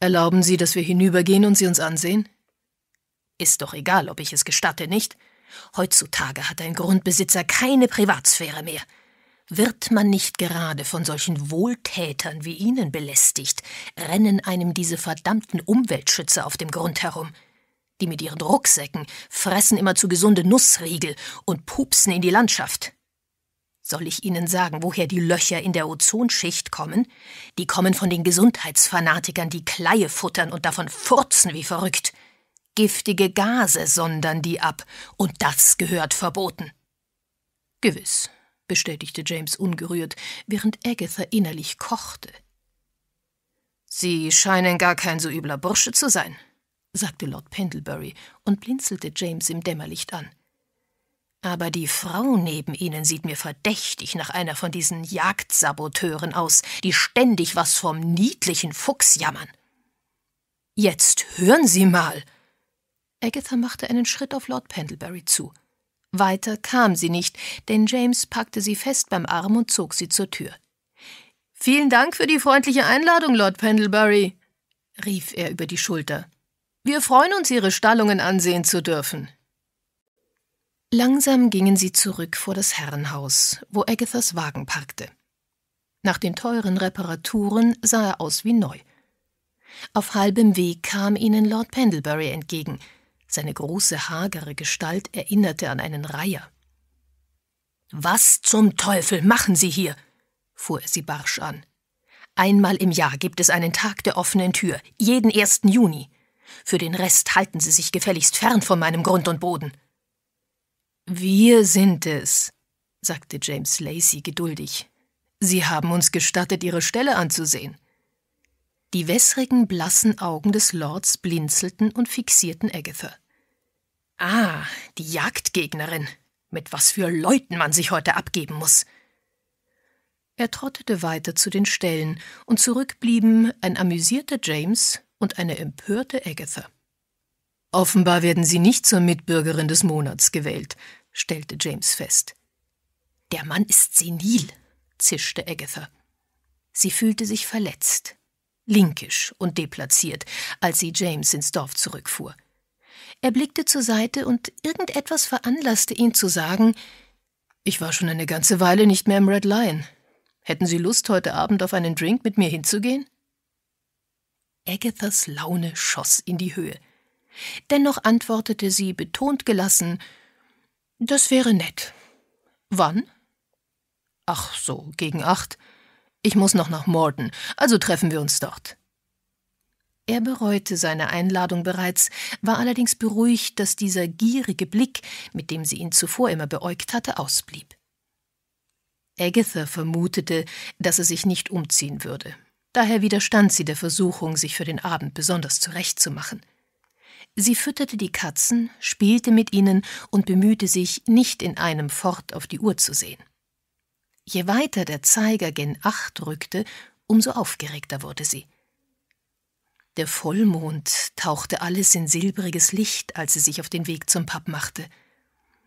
Erlauben Sie, dass wir hinübergehen und Sie uns ansehen? Ist doch egal, ob ich es gestatte, nicht? Heutzutage hat ein Grundbesitzer keine Privatsphäre mehr. Wird man nicht gerade von solchen Wohltätern wie Ihnen belästigt, rennen einem diese verdammten Umweltschützer auf dem Grund herum. Die mit ihren Rucksäcken fressen immer zu gesunde Nussriegel und pupsen in die Landschaft. Soll ich Ihnen sagen, woher die Löcher in der Ozonschicht kommen? Die kommen von den Gesundheitsfanatikern, die Kleie futtern und davon furzen wie verrückt. Giftige Gase sondern die ab, und das gehört verboten. Gewiss, bestätigte James ungerührt, während Agatha innerlich kochte. Sie scheinen gar kein so übler Bursche zu sein, sagte Lord Pendlebury und blinzelte James im Dämmerlicht an. Aber die Frau neben ihnen sieht mir verdächtig nach einer von diesen Jagdsaboteuren aus, die ständig was vom niedlichen Fuchs jammern. Jetzt hören Sie mal! Agatha machte einen Schritt auf Lord Pendlebury zu. Weiter kam sie nicht, denn James packte sie fest beim Arm und zog sie zur Tür. Vielen Dank für die freundliche Einladung, Lord Pendlebury, rief er über die Schulter. Wir freuen uns, Ihre Stallungen ansehen zu dürfen. Langsam gingen sie zurück vor das Herrenhaus, wo Agathas Wagen parkte. Nach den teuren Reparaturen sah er aus wie neu. Auf halbem Weg kam ihnen Lord Pendlebury entgegen. Seine große, hagere Gestalt erinnerte an einen Reiher. Was zum Teufel machen Sie hier? fuhr er sie barsch an. Einmal im Jahr gibt es einen Tag der offenen Tür, jeden 1. Juni. Für den Rest halten Sie sich gefälligst fern von meinem Grund und Boden. Wir sind es, sagte James Lacey geduldig. Sie haben uns gestattet, Ihre Stelle anzusehen. Die wässrigen, blassen Augen des Lords blinzelten und fixierten Agatha. Ah, die Jagdgegnerin. Mit was für Leuten man sich heute abgeben muss. Er trottete weiter zu den Stellen, und zurückblieben ein amüsierter James und eine empörte Agatha. Offenbar werden Sie nicht zur Mitbürgerin des Monats gewählt, stellte James fest. Der Mann ist senil, zischte Agatha. Sie fühlte sich verletzt, linkisch und deplatziert, als sie James ins Dorf zurückfuhr. Er blickte zur Seite und irgendetwas veranlasste ihn zu sagen, ich war schon eine ganze Weile nicht mehr im Red Lion. Hätten Sie Lust, heute Abend auf einen Drink mit mir hinzugehen? Agathas Laune schoss in die Höhe. Dennoch antwortete sie betont gelassen das wäre nett. Wann? Ach so, gegen acht. Ich muss noch nach Morden, also treffen wir uns dort. Er bereute seine Einladung bereits, war allerdings beruhigt, dass dieser gierige Blick, mit dem sie ihn zuvor immer beäugt hatte, ausblieb. Agatha vermutete, dass er sich nicht umziehen würde. Daher widerstand sie der Versuchung, sich für den Abend besonders zurechtzumachen. Sie fütterte die Katzen, spielte mit ihnen und bemühte sich, nicht in einem fort auf die Uhr zu sehen. Je weiter der Zeiger gen acht rückte, umso aufgeregter wurde sie. Der Vollmond tauchte alles in silbriges Licht, als sie sich auf den Weg zum Pub machte.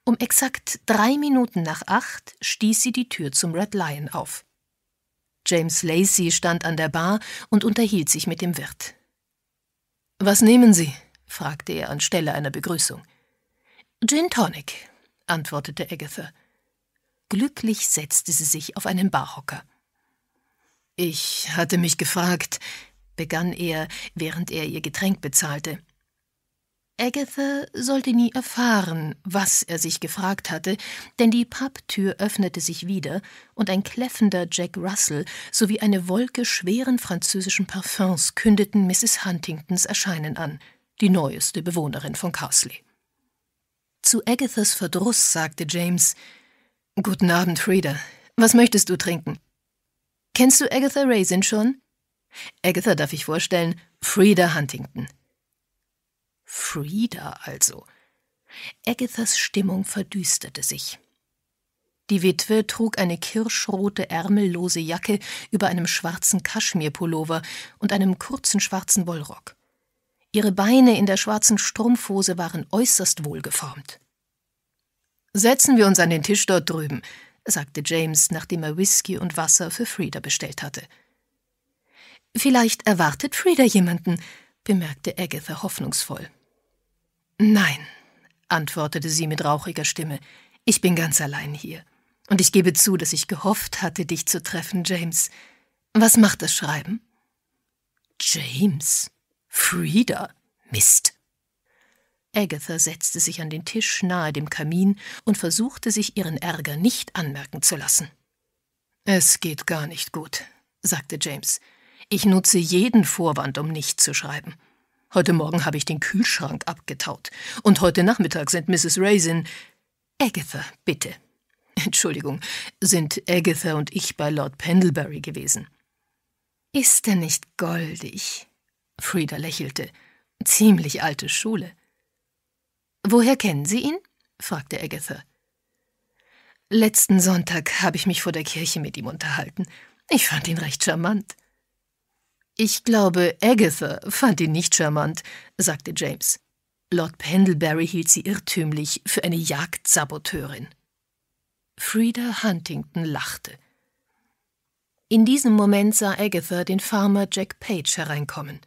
Um exakt drei Minuten nach acht stieß sie die Tür zum Red Lion auf. James Lacey stand an der Bar und unterhielt sich mit dem Wirt. Was nehmen Sie? fragte er anstelle einer Begrüßung. Gin Tonic, antwortete Agatha. Glücklich setzte sie sich auf einen Barhocker. Ich hatte mich gefragt, begann er, während er ihr Getränk bezahlte. Agatha sollte nie erfahren, was er sich gefragt hatte, denn die Papptür öffnete sich wieder und ein kläffender Jack Russell sowie eine Wolke schweren französischen Parfums kündeten Mrs. Huntingtons Erscheinen an die neueste Bewohnerin von Carsley. Zu Agathas Verdruss sagte James: Guten Abend, Frieda. Was möchtest du trinken? Kennst du Agatha Raisin schon? Agatha darf ich vorstellen, Frieda Huntington. Frieda also. Agathas Stimmung verdüsterte sich. Die Witwe trug eine kirschrote, ärmellose Jacke über einem schwarzen Kaschmirpullover und einem kurzen schwarzen Wollrock. Ihre Beine in der schwarzen Strumpfhose waren äußerst wohlgeformt. Setzen wir uns an den Tisch dort drüben, sagte James, nachdem er Whisky und Wasser für Frieda bestellt hatte. Vielleicht erwartet Frieda jemanden, bemerkte Agatha hoffnungsvoll. Nein, antwortete sie mit rauchiger Stimme, ich bin ganz allein hier. Und ich gebe zu, dass ich gehofft hatte, dich zu treffen, James. Was macht das Schreiben? James, Frieda. Mist. Agatha setzte sich an den Tisch nahe dem Kamin und versuchte sich ihren Ärger nicht anmerken zu lassen. Es geht gar nicht gut, sagte James. Ich nutze jeden Vorwand, um nicht zu schreiben. Heute Morgen habe ich den Kühlschrank abgetaut und heute Nachmittag sind Mrs. Raisin. Agatha, bitte. Entschuldigung, sind Agatha und ich bei Lord Pendlebury gewesen. Ist er nicht goldig? Frieda lächelte. Ziemlich alte Schule. Woher kennen Sie ihn? fragte Agatha. Letzten Sonntag habe ich mich vor der Kirche mit ihm unterhalten. Ich fand ihn recht charmant. Ich glaube, Agatha fand ihn nicht charmant, sagte James. Lord Pendlebury hielt sie irrtümlich für eine Jagdsaboteurin. Frieda Huntington lachte. In diesem Moment sah Agatha den Farmer Jack Page hereinkommen.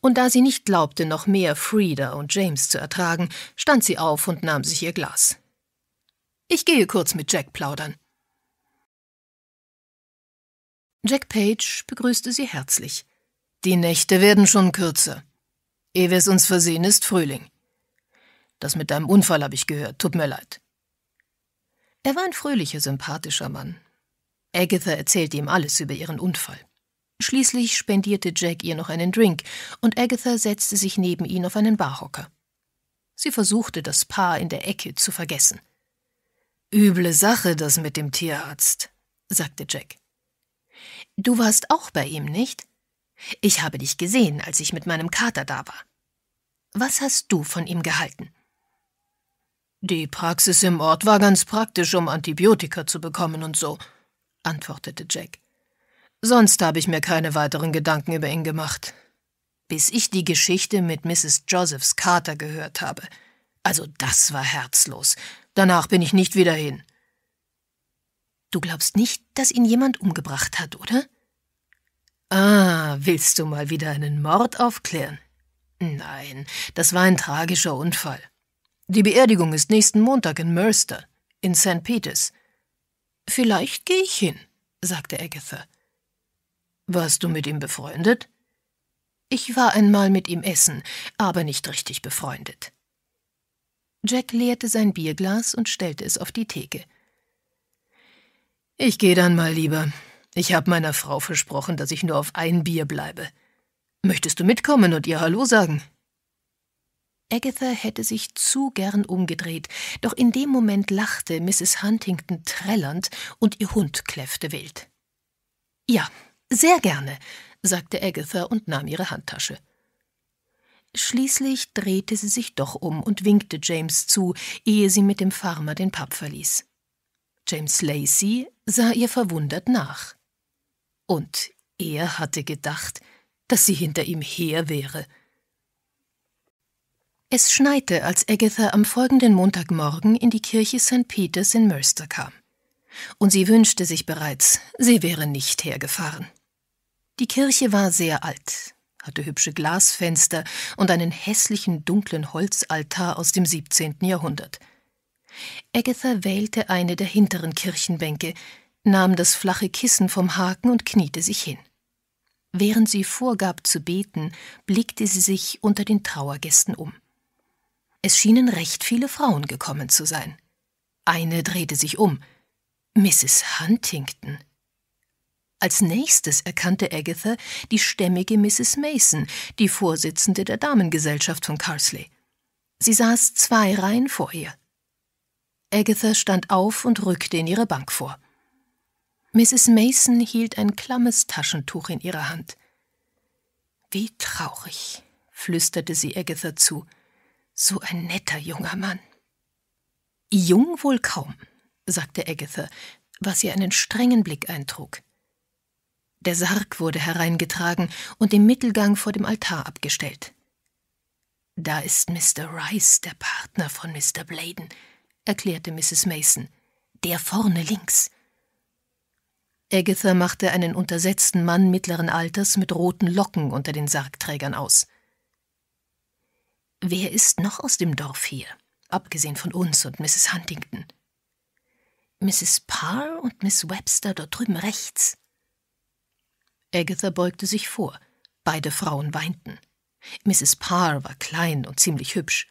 Und da sie nicht glaubte, noch mehr Frieda und James zu ertragen, stand sie auf und nahm sich ihr Glas. Ich gehe kurz mit Jack plaudern. Jack Page begrüßte sie herzlich. Die Nächte werden schon kürzer. Ehe wir es uns versehen, ist Frühling. Das mit deinem Unfall habe ich gehört, tut mir leid. Er war ein fröhlicher, sympathischer Mann. Agatha erzählte ihm alles über ihren Unfall. Schließlich spendierte Jack ihr noch einen Drink, und Agatha setzte sich neben ihn auf einen Barhocker. Sie versuchte, das Paar in der Ecke zu vergessen. Üble Sache, das mit dem Tierarzt, sagte Jack. Du warst auch bei ihm, nicht? Ich habe dich gesehen, als ich mit meinem Kater da war. Was hast du von ihm gehalten? Die Praxis im Ort war ganz praktisch, um Antibiotika zu bekommen und so, antwortete Jack. Sonst habe ich mir keine weiteren Gedanken über ihn gemacht. Bis ich die Geschichte mit Mrs. Josephs Carter gehört habe. Also das war herzlos. Danach bin ich nicht wieder hin. Du glaubst nicht, dass ihn jemand umgebracht hat, oder? Ah, willst du mal wieder einen Mord aufklären? Nein, das war ein tragischer Unfall. Die Beerdigung ist nächsten Montag in Merster, in St. Peters. Vielleicht gehe ich hin, sagte Agatha. Warst du mit ihm befreundet? Ich war einmal mit ihm essen, aber nicht richtig befreundet. Jack leerte sein Bierglas und stellte es auf die Theke. Ich gehe dann mal lieber. Ich habe meiner Frau versprochen, dass ich nur auf ein Bier bleibe. Möchtest du mitkommen und ihr Hallo sagen? Agatha hätte sich zu gern umgedreht, doch in dem Moment lachte Mrs. Huntington trällernd und ihr Hund kläffte wild. Ja, sehr gerne, sagte Agatha und nahm ihre Handtasche. Schließlich drehte sie sich doch um und winkte James zu, ehe sie mit dem Farmer den Pub verließ. James Lacey sah ihr verwundert nach. Und er hatte gedacht, dass sie hinter ihm her wäre. Es schneite, als Agatha am folgenden Montagmorgen in die Kirche St. Peters in Murster kam und sie wünschte sich bereits, sie wäre nicht hergefahren. Die Kirche war sehr alt, hatte hübsche Glasfenster und einen hässlichen dunklen Holzaltar aus dem 17. Jahrhundert. Agatha wählte eine der hinteren Kirchenbänke, nahm das flache Kissen vom Haken und kniete sich hin. Während sie vorgab zu beten, blickte sie sich unter den Trauergästen um. Es schienen recht viele Frauen gekommen zu sein. Eine drehte sich um – Mrs. Huntington. Als nächstes erkannte Agatha die stämmige Mrs. Mason, die Vorsitzende der Damengesellschaft von Carsley. Sie saß zwei Reihen vor ihr. Agatha stand auf und rückte in ihre Bank vor. Mrs. Mason hielt ein klammes Taschentuch in ihrer Hand. Wie traurig, flüsterte sie Agatha zu. So ein netter junger Mann. Jung wohl kaum, sagte Agatha, was ihr einen strengen Blick eintrug. Der Sarg wurde hereingetragen und im Mittelgang vor dem Altar abgestellt. Da ist Mr. Rice, der Partner von Mr. Bladen, erklärte Mrs. Mason. Der vorne links. Agatha machte einen untersetzten Mann mittleren Alters mit roten Locken unter den Sargträgern aus. Wer ist noch aus dem Dorf hier, abgesehen von uns und Mrs. Huntington? Mrs. Parr und Miss Webster dort drüben rechts. Agatha beugte sich vor. Beide Frauen weinten. Mrs. Parr war klein und ziemlich hübsch.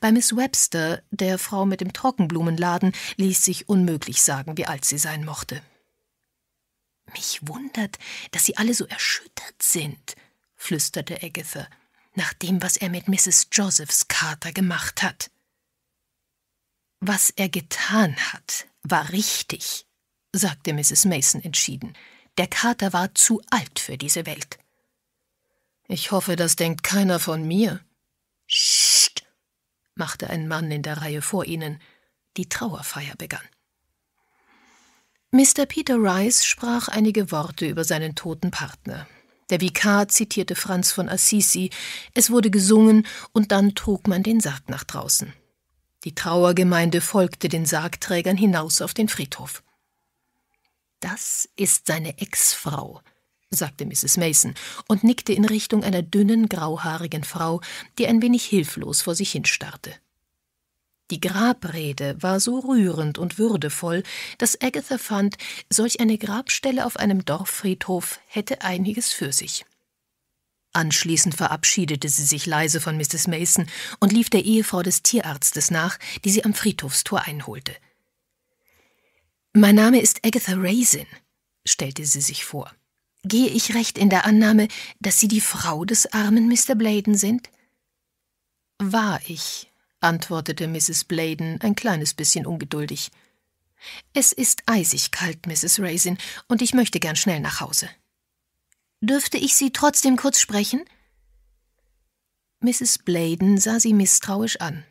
Bei Miss Webster, der Frau mit dem Trockenblumenladen, ließ sich unmöglich sagen, wie alt sie sein mochte. Mich wundert, dass Sie alle so erschüttert sind, flüsterte Agatha, nach dem, was er mit Mrs. Josephs Kater gemacht hat. Was er getan hat, war richtig, sagte Mrs. Mason entschieden. Der Kater war zu alt für diese Welt. Ich hoffe, das denkt keiner von mir. Scht! machte ein Mann in der Reihe vor ihnen. Die Trauerfeier begann. Mr. Peter Rice sprach einige Worte über seinen toten Partner. Der Vikar zitierte Franz von Assisi, es wurde gesungen und dann trug man den Sarg nach draußen. Die Trauergemeinde folgte den Sargträgern hinaus auf den Friedhof. Das ist seine Ex-Frau, sagte Mrs. Mason und nickte in Richtung einer dünnen, grauhaarigen Frau, die ein wenig hilflos vor sich hinstarrte. Die Grabrede war so rührend und würdevoll, dass Agatha fand, solch eine Grabstelle auf einem Dorffriedhof hätte einiges für sich. Anschließend verabschiedete sie sich leise von Mrs. Mason und lief der Ehefrau des Tierarztes nach, die sie am Friedhofstor einholte. Mein Name ist Agatha Raisin, stellte sie sich vor. Gehe ich recht in der Annahme, dass Sie die Frau des armen Mr. Bladen sind? War ich, antwortete Mrs. Bladen ein kleines bisschen ungeduldig. Es ist eisig kalt, Mrs. Raisin, und ich möchte gern schnell nach Hause. Dürfte ich Sie trotzdem kurz sprechen? Mrs. Bladen sah sie misstrauisch an.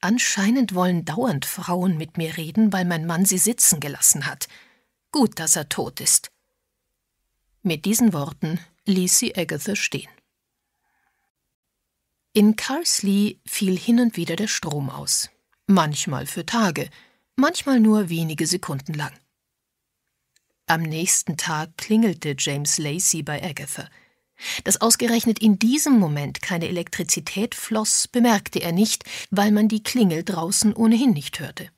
Anscheinend wollen dauernd Frauen mit mir reden, weil mein Mann sie sitzen gelassen hat. Gut, dass er tot ist. Mit diesen Worten ließ sie Agatha stehen. In Carsley fiel hin und wieder der Strom aus. Manchmal für Tage, manchmal nur wenige Sekunden lang. Am nächsten Tag klingelte James Lacey bei Agatha. Dass ausgerechnet in diesem Moment keine Elektrizität floss, bemerkte er nicht, weil man die Klingel draußen ohnehin nicht hörte.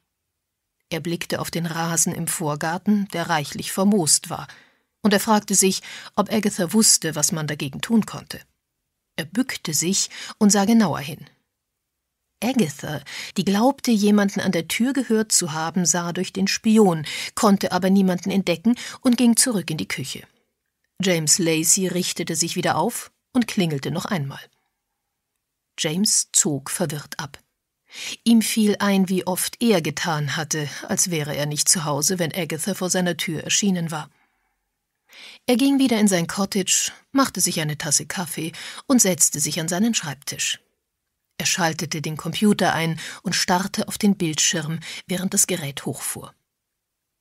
Er blickte auf den Rasen im Vorgarten, der reichlich vermoost war, und er fragte sich, ob Agatha wusste, was man dagegen tun konnte. Er bückte sich und sah genauer hin. Agatha, die glaubte, jemanden an der Tür gehört zu haben, sah durch den Spion, konnte aber niemanden entdecken und ging zurück in die Küche. James Lacey richtete sich wieder auf und klingelte noch einmal. James zog verwirrt ab. Ihm fiel ein, wie oft er getan hatte, als wäre er nicht zu Hause, wenn Agatha vor seiner Tür erschienen war. Er ging wieder in sein Cottage, machte sich eine Tasse Kaffee und setzte sich an seinen Schreibtisch. Er schaltete den Computer ein und starrte auf den Bildschirm, während das Gerät hochfuhr.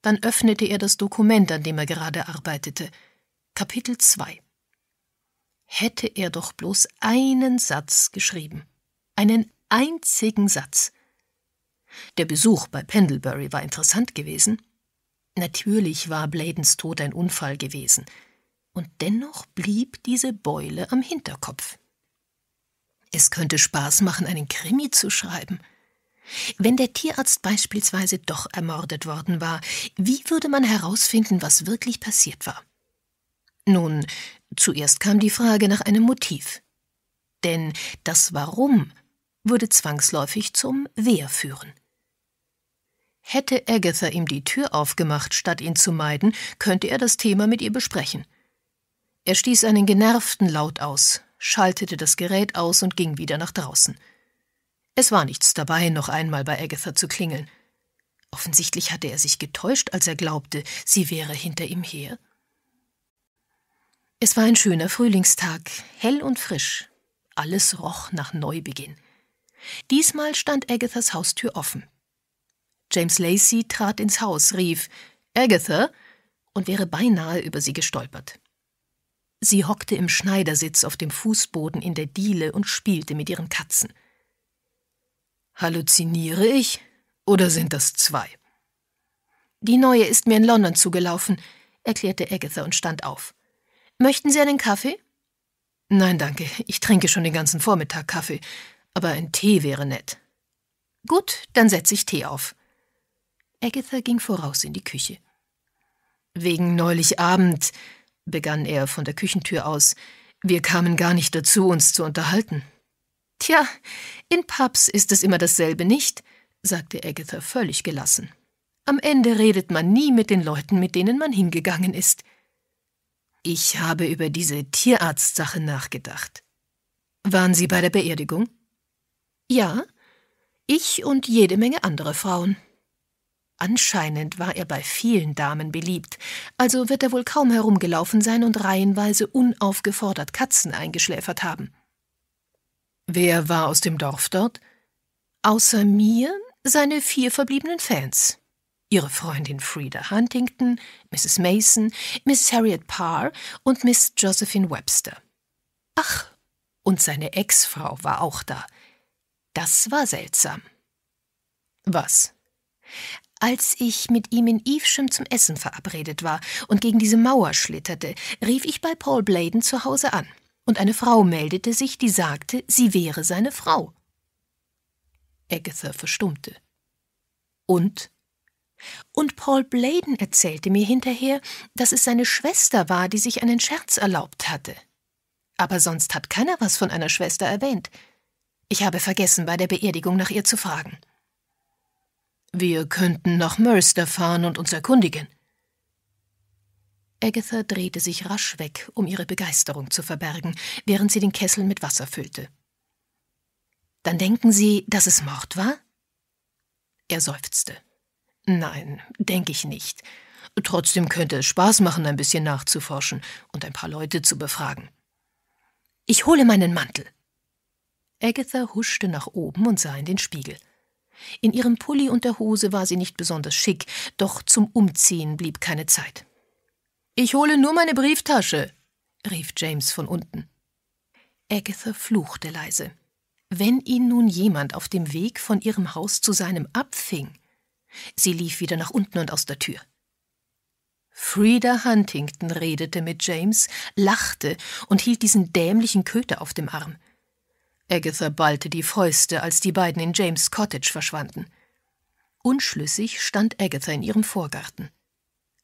Dann öffnete er das Dokument, an dem er gerade arbeitete. Kapitel 2. Hätte er doch bloß einen Satz geschrieben. Einen einzigen Satz. Der Besuch bei Pendlebury war interessant gewesen. Natürlich war Bladens Tod ein Unfall gewesen. Und dennoch blieb diese Beule am Hinterkopf. Es könnte Spaß machen, einen Krimi zu schreiben. Wenn der Tierarzt beispielsweise doch ermordet worden war, wie würde man herausfinden, was wirklich passiert war? Nun, zuerst kam die Frage nach einem Motiv. Denn das Warum würde zwangsläufig zum Wer führen. Hätte Agatha ihm die Tür aufgemacht, statt ihn zu meiden, könnte er das Thema mit ihr besprechen. Er stieß einen genervten Laut aus, schaltete das Gerät aus und ging wieder nach draußen. Es war nichts dabei, noch einmal bei Agatha zu klingeln. Offensichtlich hatte er sich getäuscht, als er glaubte, sie wäre hinter ihm her. Es war ein schöner Frühlingstag, hell und frisch. Alles roch nach Neubeginn. Diesmal stand Agathas Haustür offen. James Lacey trat ins Haus, rief Agatha und wäre beinahe über sie gestolpert. Sie hockte im Schneidersitz auf dem Fußboden in der Diele und spielte mit ihren Katzen. Halluziniere ich? Oder sind das zwei? Die neue ist mir in London zugelaufen, erklärte Agatha und stand auf. Möchten Sie einen Kaffee? Nein, danke. Ich trinke schon den ganzen Vormittag Kaffee. Aber ein Tee wäre nett. Gut, dann setze ich Tee auf. Agatha ging voraus in die Küche. Wegen neulich Abend begann er von der Küchentür aus, wir kamen gar nicht dazu, uns zu unterhalten. Tja, in Pubs ist es immer dasselbe, nicht? sagte Agatha völlig gelassen. Am Ende redet man nie mit den Leuten, mit denen man hingegangen ist. Ich habe über diese Tierarztsache nachgedacht. Waren Sie bei der Beerdigung? Ja, ich und jede Menge andere Frauen. Anscheinend war er bei vielen Damen beliebt, also wird er wohl kaum herumgelaufen sein und reihenweise unaufgefordert Katzen eingeschläfert haben. Wer war aus dem Dorf dort? Außer mir seine vier verbliebenen Fans. Ihre Freundin Frieda Huntington, Mrs. Mason, Miss Harriet Parr und Miss Josephine Webster. Ach, und seine Ex-Frau war auch da. Das war seltsam. Was? Als ich mit ihm in Evesham zum Essen verabredet war und gegen diese Mauer schlitterte, rief ich bei Paul Bladen zu Hause an, und eine Frau meldete sich, die sagte, sie wäre seine Frau. Agatha verstummte. Und? Und Paul Bladen erzählte mir hinterher, dass es seine Schwester war, die sich einen Scherz erlaubt hatte. Aber sonst hat keiner was von einer Schwester erwähnt. Ich habe vergessen, bei der Beerdigung nach ihr zu fragen. Wir könnten nach Merster fahren und uns erkundigen. Agatha drehte sich rasch weg, um ihre Begeisterung zu verbergen, während sie den Kessel mit Wasser füllte. Dann denken Sie, dass es Mord war? Er seufzte. Nein, denke ich nicht. Trotzdem könnte es Spaß machen, ein bisschen nachzuforschen und ein paar Leute zu befragen. Ich hole meinen Mantel. Agatha huschte nach oben und sah in den Spiegel. In ihrem Pulli und der Hose war sie nicht besonders schick, doch zum Umziehen blieb keine Zeit. Ich hole nur meine Brieftasche, rief James von unten. Agatha fluchte leise. Wenn ihn nun jemand auf dem Weg von ihrem Haus zu seinem abfing. Sie lief wieder nach unten und aus der Tür. Frieda Huntington redete mit James, lachte und hielt diesen dämlichen Köter auf dem Arm. Agatha ballte die Fäuste, als die beiden in James Cottage verschwanden. Unschlüssig stand Agatha in ihrem Vorgarten.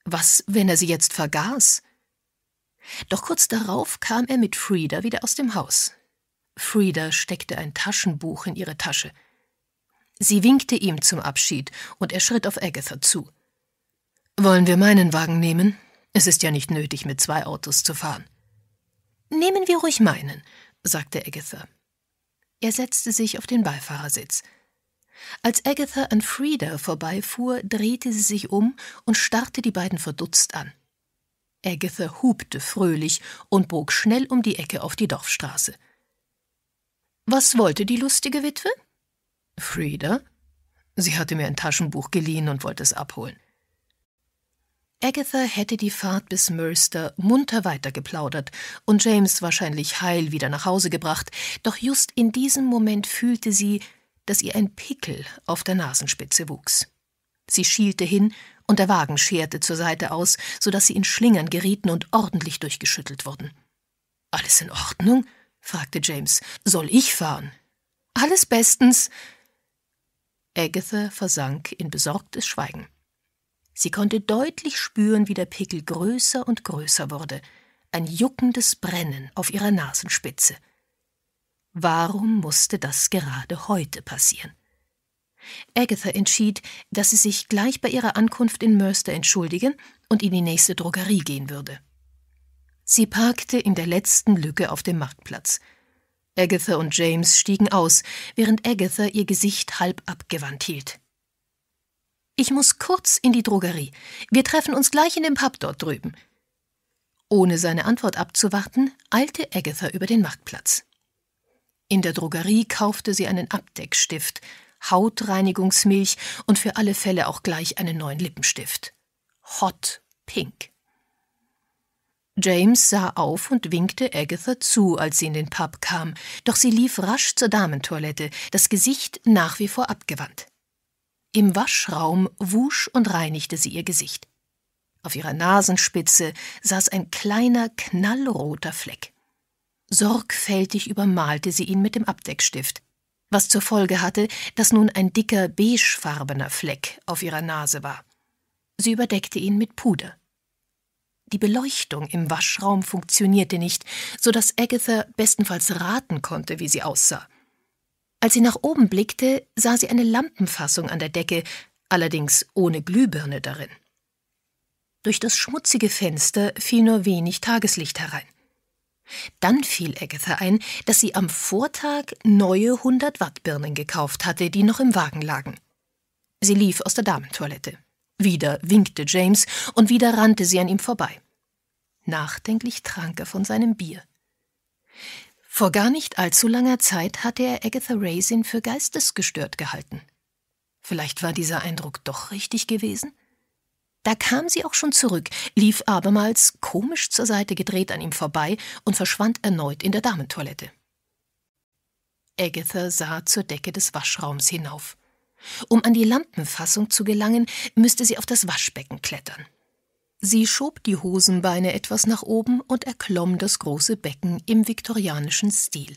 Was, wenn er sie jetzt vergaß? Doch kurz darauf kam er mit Frieda wieder aus dem Haus. Frieda steckte ein Taschenbuch in ihre Tasche. Sie winkte ihm zum Abschied, und er schritt auf Agatha zu. Wollen wir meinen Wagen nehmen? Es ist ja nicht nötig, mit zwei Autos zu fahren. Nehmen wir ruhig meinen, sagte Agatha. Er setzte sich auf den Beifahrersitz. Als Agatha an Frieda vorbeifuhr, drehte sie sich um und starrte die beiden verdutzt an. Agatha hupte fröhlich und bog schnell um die Ecke auf die Dorfstraße. Was wollte die lustige Witwe? Frieda? Sie hatte mir ein Taschenbuch geliehen und wollte es abholen. Agatha hätte die Fahrt bis Murster munter weitergeplaudert und James wahrscheinlich heil wieder nach Hause gebracht, doch just in diesem Moment fühlte sie, dass ihr ein Pickel auf der Nasenspitze wuchs. Sie schielte hin und der Wagen scherte zur Seite aus, so dass sie in Schlingern gerieten und ordentlich durchgeschüttelt wurden. Alles in Ordnung? fragte James. Soll ich fahren? Alles bestens. Agatha versank in besorgtes Schweigen. Sie konnte deutlich spüren, wie der Pickel größer und größer wurde, ein juckendes Brennen auf ihrer Nasenspitze. Warum musste das gerade heute passieren? Agatha entschied, dass sie sich gleich bei ihrer Ankunft in Mörster entschuldigen und in die nächste Drogerie gehen würde. Sie parkte in der letzten Lücke auf dem Marktplatz. Agatha und James stiegen aus, während Agatha ihr Gesicht halb abgewandt hielt. Ich muss kurz in die Drogerie. Wir treffen uns gleich in dem Pub dort drüben. Ohne seine Antwort abzuwarten, eilte Agatha über den Marktplatz. In der Drogerie kaufte sie einen Abdeckstift, Hautreinigungsmilch und für alle Fälle auch gleich einen neuen Lippenstift. Hot Pink. James sah auf und winkte Agatha zu, als sie in den Pub kam, doch sie lief rasch zur Damentoilette, das Gesicht nach wie vor abgewandt. Im Waschraum wusch und reinigte sie ihr Gesicht. Auf ihrer Nasenspitze saß ein kleiner, knallroter Fleck. Sorgfältig übermalte sie ihn mit dem Abdeckstift, was zur Folge hatte, dass nun ein dicker, beigefarbener Fleck auf ihrer Nase war. Sie überdeckte ihn mit Puder. Die Beleuchtung im Waschraum funktionierte nicht, so dass Agatha bestenfalls raten konnte, wie sie aussah. Als sie nach oben blickte, sah sie eine Lampenfassung an der Decke, allerdings ohne Glühbirne darin. Durch das schmutzige Fenster fiel nur wenig Tageslicht herein. Dann fiel Agatha ein, dass sie am Vortag neue 100 Watt Birnen gekauft hatte, die noch im Wagen lagen. Sie lief aus der Damentoilette. Wieder winkte James und wieder rannte sie an ihm vorbei. Nachdenklich trank er von seinem Bier. Vor gar nicht allzu langer Zeit hatte er Agatha Raisin für geistesgestört gehalten. Vielleicht war dieser Eindruck doch richtig gewesen? Da kam sie auch schon zurück, lief abermals komisch zur Seite gedreht an ihm vorbei und verschwand erneut in der Damentoilette. Agatha sah zur Decke des Waschraums hinauf. Um an die Lampenfassung zu gelangen, müsste sie auf das Waschbecken klettern. Sie schob die Hosenbeine etwas nach oben und erklomm das große Becken im viktorianischen Stil.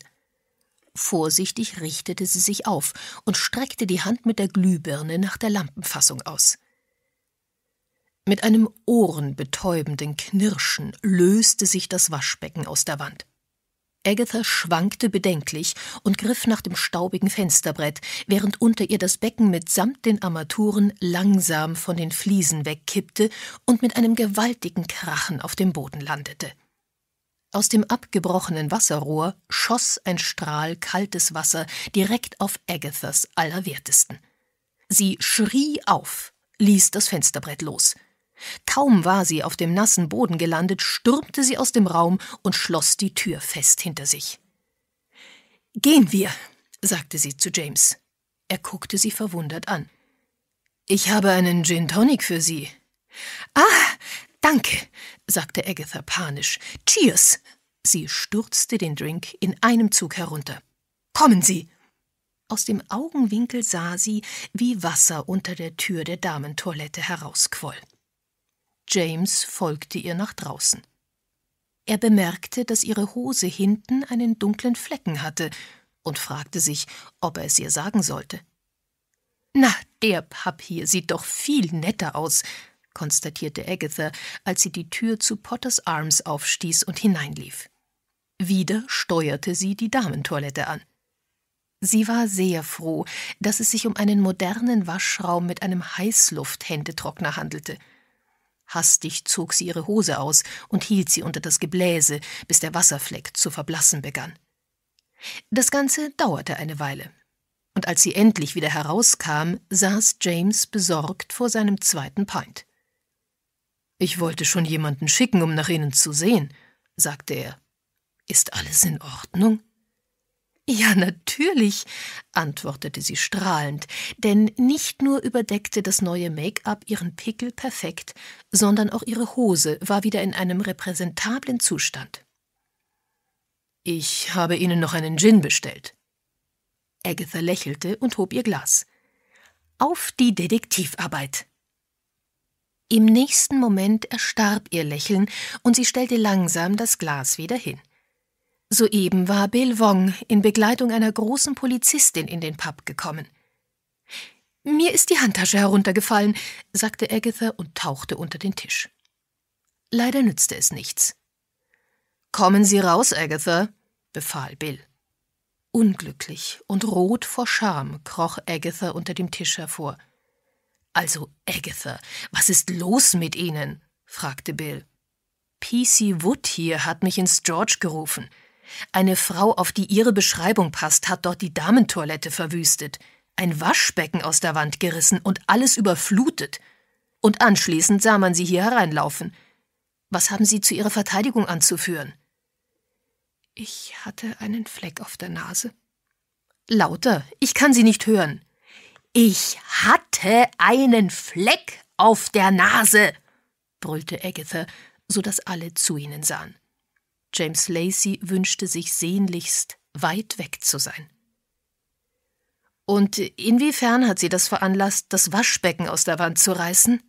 Vorsichtig richtete sie sich auf und streckte die Hand mit der Glühbirne nach der Lampenfassung aus. Mit einem ohrenbetäubenden Knirschen löste sich das Waschbecken aus der Wand. Agatha schwankte bedenklich und griff nach dem staubigen Fensterbrett, während unter ihr das Becken mitsamt den Armaturen langsam von den Fliesen wegkippte und mit einem gewaltigen Krachen auf dem Boden landete. Aus dem abgebrochenen Wasserrohr schoss ein Strahl kaltes Wasser direkt auf Agathas Allerwertesten. Sie schrie auf, ließ das Fensterbrett los – Kaum war sie auf dem nassen Boden gelandet, stürmte sie aus dem Raum und schloss die Tür fest hinter sich. Gehen wir, sagte sie zu James. Er guckte sie verwundert an. Ich habe einen Gin Tonic für Sie. Ah, danke, sagte Agatha panisch. Cheers! Sie stürzte den Drink in einem Zug herunter. Kommen Sie! Aus dem Augenwinkel sah sie, wie Wasser unter der Tür der Damentoilette herausquoll. James folgte ihr nach draußen. Er bemerkte, dass ihre Hose hinten einen dunklen Flecken hatte und fragte sich, ob er es ihr sagen sollte. Na, der Papp hier sieht doch viel netter aus, konstatierte Agatha, als sie die Tür zu Potters Arms aufstieß und hineinlief. Wieder steuerte sie die Damentoilette an. Sie war sehr froh, dass es sich um einen modernen Waschraum mit einem Heißlufthändetrockner handelte – Hastig zog sie ihre Hose aus und hielt sie unter das Gebläse, bis der Wasserfleck zu verblassen begann. Das Ganze dauerte eine Weile, und als sie endlich wieder herauskam, saß James besorgt vor seinem zweiten Pint. Ich wollte schon jemanden schicken, um nach Ihnen zu sehen, sagte er. Ist alles in Ordnung? Ja, natürlich, antwortete sie strahlend, denn nicht nur überdeckte das neue Make-up ihren Pickel perfekt, sondern auch ihre Hose war wieder in einem repräsentablen Zustand. Ich habe Ihnen noch einen Gin bestellt. Agatha lächelte und hob ihr Glas. Auf die Detektivarbeit. Im nächsten Moment erstarb ihr Lächeln und sie stellte langsam das Glas wieder hin. Soeben war Bill Wong in Begleitung einer großen Polizistin in den Pub gekommen. Mir ist die Handtasche heruntergefallen, sagte Agatha und tauchte unter den Tisch. Leider nützte es nichts. Kommen Sie raus, Agatha, befahl Bill. Unglücklich und rot vor Scham kroch Agatha unter dem Tisch hervor. Also, Agatha, was ist los mit Ihnen? fragte Bill. PC Wood hier hat mich ins George gerufen. Eine Frau, auf die ihre Beschreibung passt, hat dort die Damentoilette verwüstet, ein Waschbecken aus der Wand gerissen und alles überflutet. Und anschließend sah man sie hier hereinlaufen. Was haben Sie zu Ihrer Verteidigung anzuführen? Ich hatte einen Fleck auf der Nase. Lauter, ich kann Sie nicht hören. Ich hatte einen Fleck auf der Nase, brüllte Agatha, so dass alle zu ihnen sahen. James Lacey wünschte sich sehnlichst, weit weg zu sein. Und inwiefern hat sie das veranlasst, das Waschbecken aus der Wand zu reißen?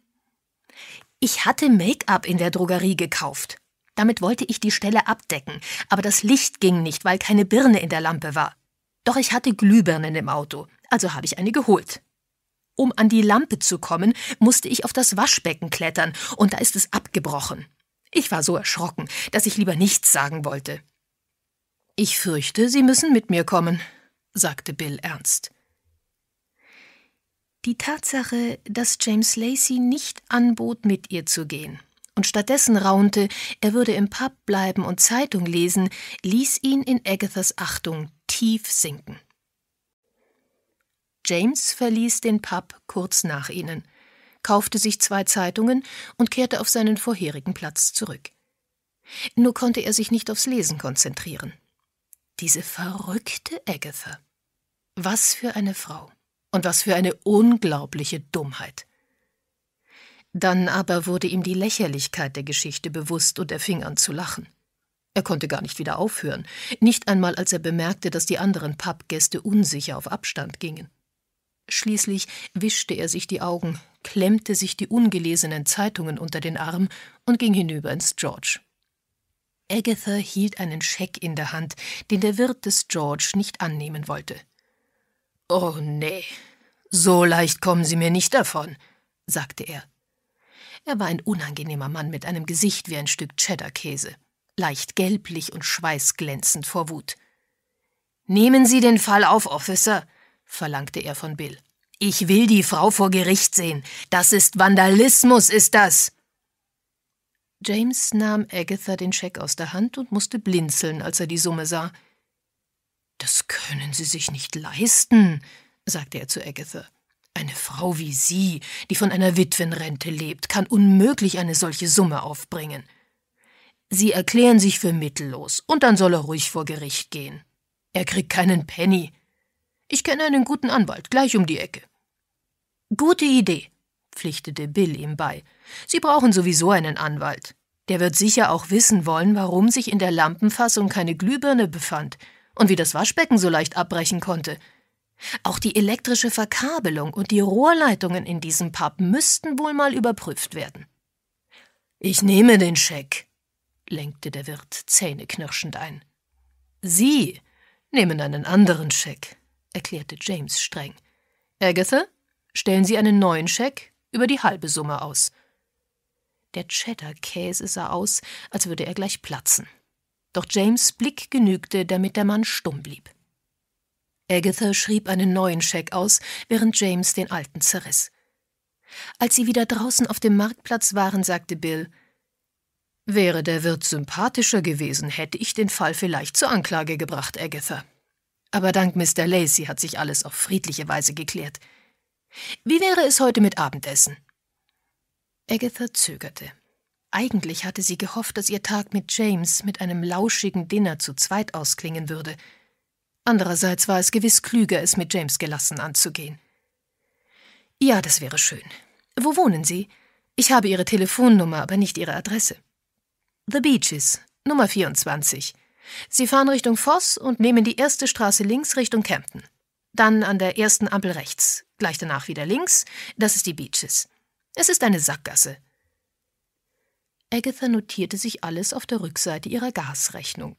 Ich hatte Make-up in der Drogerie gekauft. Damit wollte ich die Stelle abdecken, aber das Licht ging nicht, weil keine Birne in der Lampe war. Doch ich hatte Glühbirnen im Auto, also habe ich eine geholt. Um an die Lampe zu kommen, musste ich auf das Waschbecken klettern, und da ist es abgebrochen. Ich war so erschrocken, dass ich lieber nichts sagen wollte. Ich fürchte, Sie müssen mit mir kommen, sagte Bill ernst. Die Tatsache, dass James Lacey nicht anbot, mit ihr zu gehen und stattdessen raunte, er würde im Pub bleiben und Zeitung lesen, ließ ihn in Agathas Achtung tief sinken. James verließ den Pub kurz nach ihnen kaufte sich zwei Zeitungen und kehrte auf seinen vorherigen Platz zurück. Nur konnte er sich nicht aufs Lesen konzentrieren. Diese verrückte Agatha. Was für eine Frau. Und was für eine unglaubliche Dummheit. Dann aber wurde ihm die Lächerlichkeit der Geschichte bewusst und er fing an zu lachen. Er konnte gar nicht wieder aufhören, nicht einmal als er bemerkte, dass die anderen Pappgäste unsicher auf Abstand gingen. Schließlich wischte er sich die Augen, klemmte sich die ungelesenen Zeitungen unter den Arm und ging hinüber ins George. Agatha hielt einen Scheck in der Hand, den der Wirt des George nicht annehmen wollte. Oh nee, so leicht kommen Sie mir nicht davon, sagte er. Er war ein unangenehmer Mann mit einem Gesicht wie ein Stück Cheddar-Käse, leicht gelblich und schweißglänzend vor Wut. Nehmen Sie den Fall auf, Officer, verlangte er von Bill. Ich will die Frau vor Gericht sehen. Das ist Vandalismus, ist das. James nahm Agatha den Scheck aus der Hand und musste blinzeln, als er die Summe sah. Das können Sie sich nicht leisten, sagte er zu Agatha. Eine Frau wie Sie, die von einer Witwenrente lebt, kann unmöglich eine solche Summe aufbringen. Sie erklären sich für mittellos, und dann soll er ruhig vor Gericht gehen. Er kriegt keinen Penny. Ich kenne einen guten Anwalt, gleich um die Ecke. Gute Idee, pflichtete Bill ihm bei. Sie brauchen sowieso einen Anwalt. Der wird sicher auch wissen wollen, warum sich in der Lampenfassung keine Glühbirne befand und wie das Waschbecken so leicht abbrechen konnte. Auch die elektrische Verkabelung und die Rohrleitungen in diesem Pub müssten wohl mal überprüft werden. Ich nehme den Scheck, lenkte der Wirt zähneknirschend ein. Sie nehmen einen anderen Scheck erklärte James streng. Agatha, stellen Sie einen neuen Scheck über die halbe Summe aus. Der Cheddar-Käse sah aus, als würde er gleich platzen. Doch James' Blick genügte, damit der Mann stumm blieb. Agatha schrieb einen neuen Scheck aus, während James den alten zerriss. Als sie wieder draußen auf dem Marktplatz waren, sagte Bill, Wäre der Wirt sympathischer gewesen, hätte ich den Fall vielleicht zur Anklage gebracht, Agatha. Aber dank Mr. Lacey hat sich alles auf friedliche Weise geklärt. Wie wäre es heute mit Abendessen? Agatha zögerte. Eigentlich hatte sie gehofft, dass ihr Tag mit James mit einem lauschigen Dinner zu zweit ausklingen würde. Andererseits war es gewiss klüger, es mit James gelassen anzugehen. Ja, das wäre schön. Wo wohnen Sie? Ich habe Ihre Telefonnummer, aber nicht Ihre Adresse. The Beaches, Nummer 24. Sie fahren Richtung Voss und nehmen die erste Straße links Richtung Kempten. Dann an der ersten Ampel rechts, gleich danach wieder links, das ist die Beaches. Es ist eine Sackgasse. Agatha notierte sich alles auf der Rückseite ihrer Gasrechnung.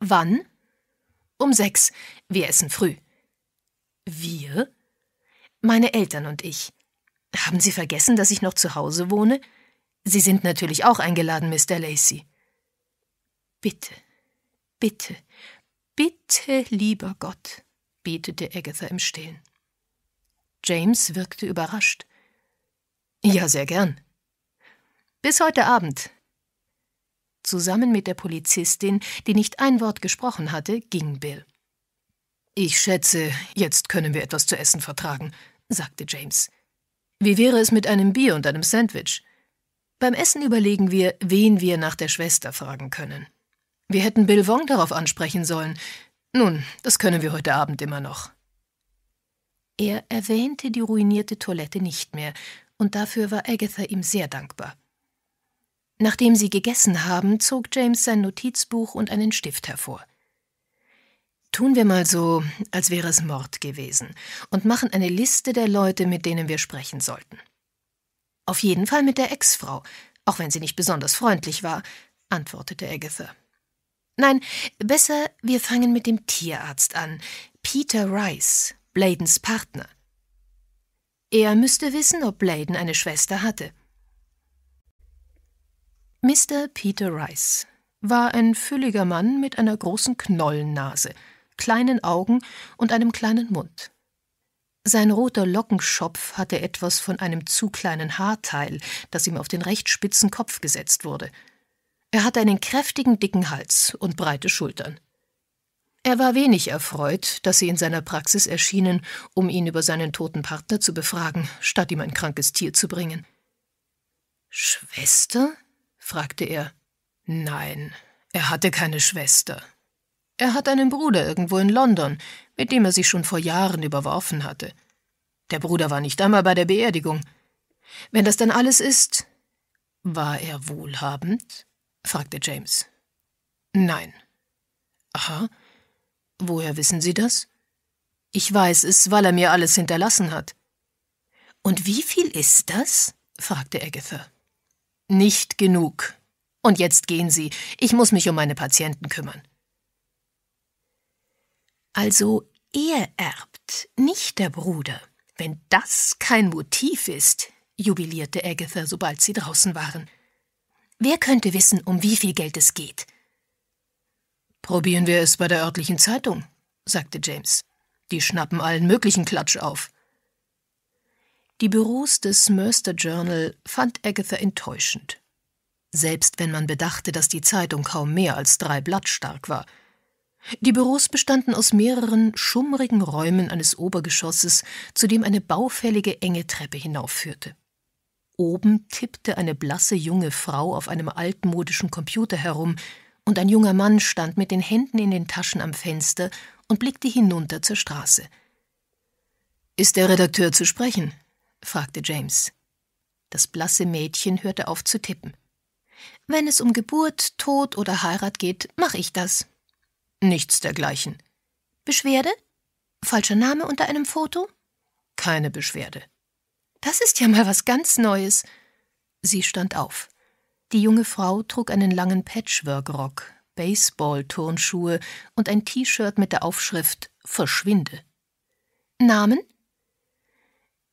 Wann? Um sechs. Wir essen früh. Wir? Meine Eltern und ich. Haben Sie vergessen, dass ich noch zu Hause wohne? Sie sind natürlich auch eingeladen, Mr. Lacey. Bitte, Bitte, bitte, lieber Gott, betete Agatha im Stillen. James wirkte überrascht. Ja, sehr gern. Bis heute Abend. Zusammen mit der Polizistin, die nicht ein Wort gesprochen hatte, ging Bill. Ich schätze, jetzt können wir etwas zu essen vertragen, sagte James. Wie wäre es mit einem Bier und einem Sandwich? Beim Essen überlegen wir, wen wir nach der Schwester fragen können. Wir hätten Bill Wong darauf ansprechen sollen. Nun, das können wir heute Abend immer noch. Er erwähnte die ruinierte Toilette nicht mehr, und dafür war Agatha ihm sehr dankbar. Nachdem sie gegessen haben, zog James sein Notizbuch und einen Stift hervor. Tun wir mal so, als wäre es Mord gewesen, und machen eine Liste der Leute, mit denen wir sprechen sollten. Auf jeden Fall mit der Ex-Frau, auch wenn sie nicht besonders freundlich war, antwortete Agatha. Nein, besser, wir fangen mit dem Tierarzt an. Peter Rice, Bladens Partner. Er müsste wissen, ob Bladen eine Schwester hatte. Mr. Peter Rice war ein fülliger Mann mit einer großen Knollennase, kleinen Augen und einem kleinen Mund. Sein roter Lockenschopf hatte etwas von einem zu kleinen Haarteil, das ihm auf den recht spitzen Kopf gesetzt wurde – er hatte einen kräftigen, dicken Hals und breite Schultern. Er war wenig erfreut, dass sie in seiner Praxis erschienen, um ihn über seinen toten Partner zu befragen, statt ihm ein krankes Tier zu bringen. Schwester? fragte er. Nein, er hatte keine Schwester. Er hat einen Bruder irgendwo in London, mit dem er sich schon vor Jahren überworfen hatte. Der Bruder war nicht einmal bei der Beerdigung. Wenn das dann alles ist. War er wohlhabend? fragte James. Nein. Aha. Woher wissen Sie das? Ich weiß es, weil er mir alles hinterlassen hat. Und wie viel ist das? fragte Agatha. Nicht genug. Und jetzt gehen Sie. Ich muss mich um meine Patienten kümmern. Also er erbt, nicht der Bruder. Wenn das kein Motiv ist, jubilierte Agatha, sobald sie draußen waren. Wer könnte wissen, um wie viel Geld es geht? Probieren wir es bei der örtlichen Zeitung, sagte James. Die schnappen allen möglichen Klatsch auf. Die Büros des Mercer Journal fand Agatha enttäuschend. Selbst wenn man bedachte, dass die Zeitung kaum mehr als drei Blatt stark war. Die Büros bestanden aus mehreren schummrigen Räumen eines Obergeschosses, zu dem eine baufällige enge Treppe hinaufführte. Oben tippte eine blasse junge Frau auf einem altmodischen Computer herum, und ein junger Mann stand mit den Händen in den Taschen am Fenster und blickte hinunter zur Straße. Ist der Redakteur zu sprechen? fragte James. Das blasse Mädchen hörte auf zu tippen. Wenn es um Geburt, Tod oder Heirat geht, mache ich das. Nichts dergleichen. Beschwerde? Falscher Name unter einem Foto? Keine Beschwerde. Das ist ja mal was ganz Neues. Sie stand auf. Die junge Frau trug einen langen Patchwork-Rock, Baseball-Turnschuhe und ein T-Shirt mit der Aufschrift Verschwinde. Namen?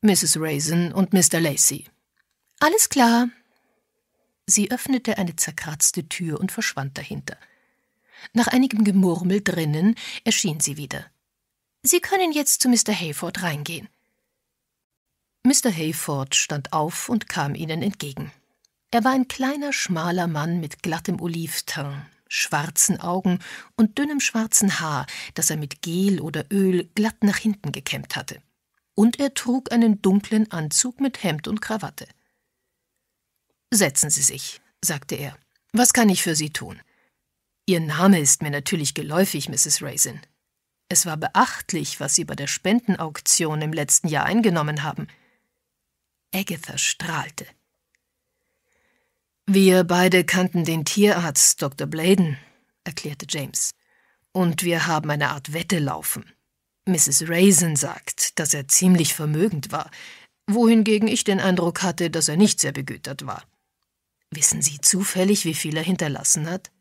Mrs. Raisin und Mr. Lacey. Alles klar. Sie öffnete eine zerkratzte Tür und verschwand dahinter. Nach einigem Gemurmel drinnen erschien sie wieder. Sie können jetzt zu Mr. Hayford reingehen. Mr. Hayford stand auf und kam ihnen entgegen. Er war ein kleiner, schmaler Mann mit glattem Olivteint, schwarzen Augen und dünnem schwarzen Haar, das er mit Gel oder Öl glatt nach hinten gekämmt hatte. Und er trug einen dunklen Anzug mit Hemd und Krawatte. Setzen Sie sich, sagte er. Was kann ich für Sie tun? Ihr Name ist mir natürlich geläufig, Mrs. Raisin. Es war beachtlich, was Sie bei der Spendenauktion im letzten Jahr eingenommen haben. Agatha strahlte. Wir beide kannten den Tierarzt Dr. Bladen, erklärte James. Und wir haben eine Art Wette laufen. Mrs. Raisin sagt, dass er ziemlich vermögend war, wohingegen ich den Eindruck hatte, dass er nicht sehr begütert war. Wissen Sie zufällig, wie viel er hinterlassen hat?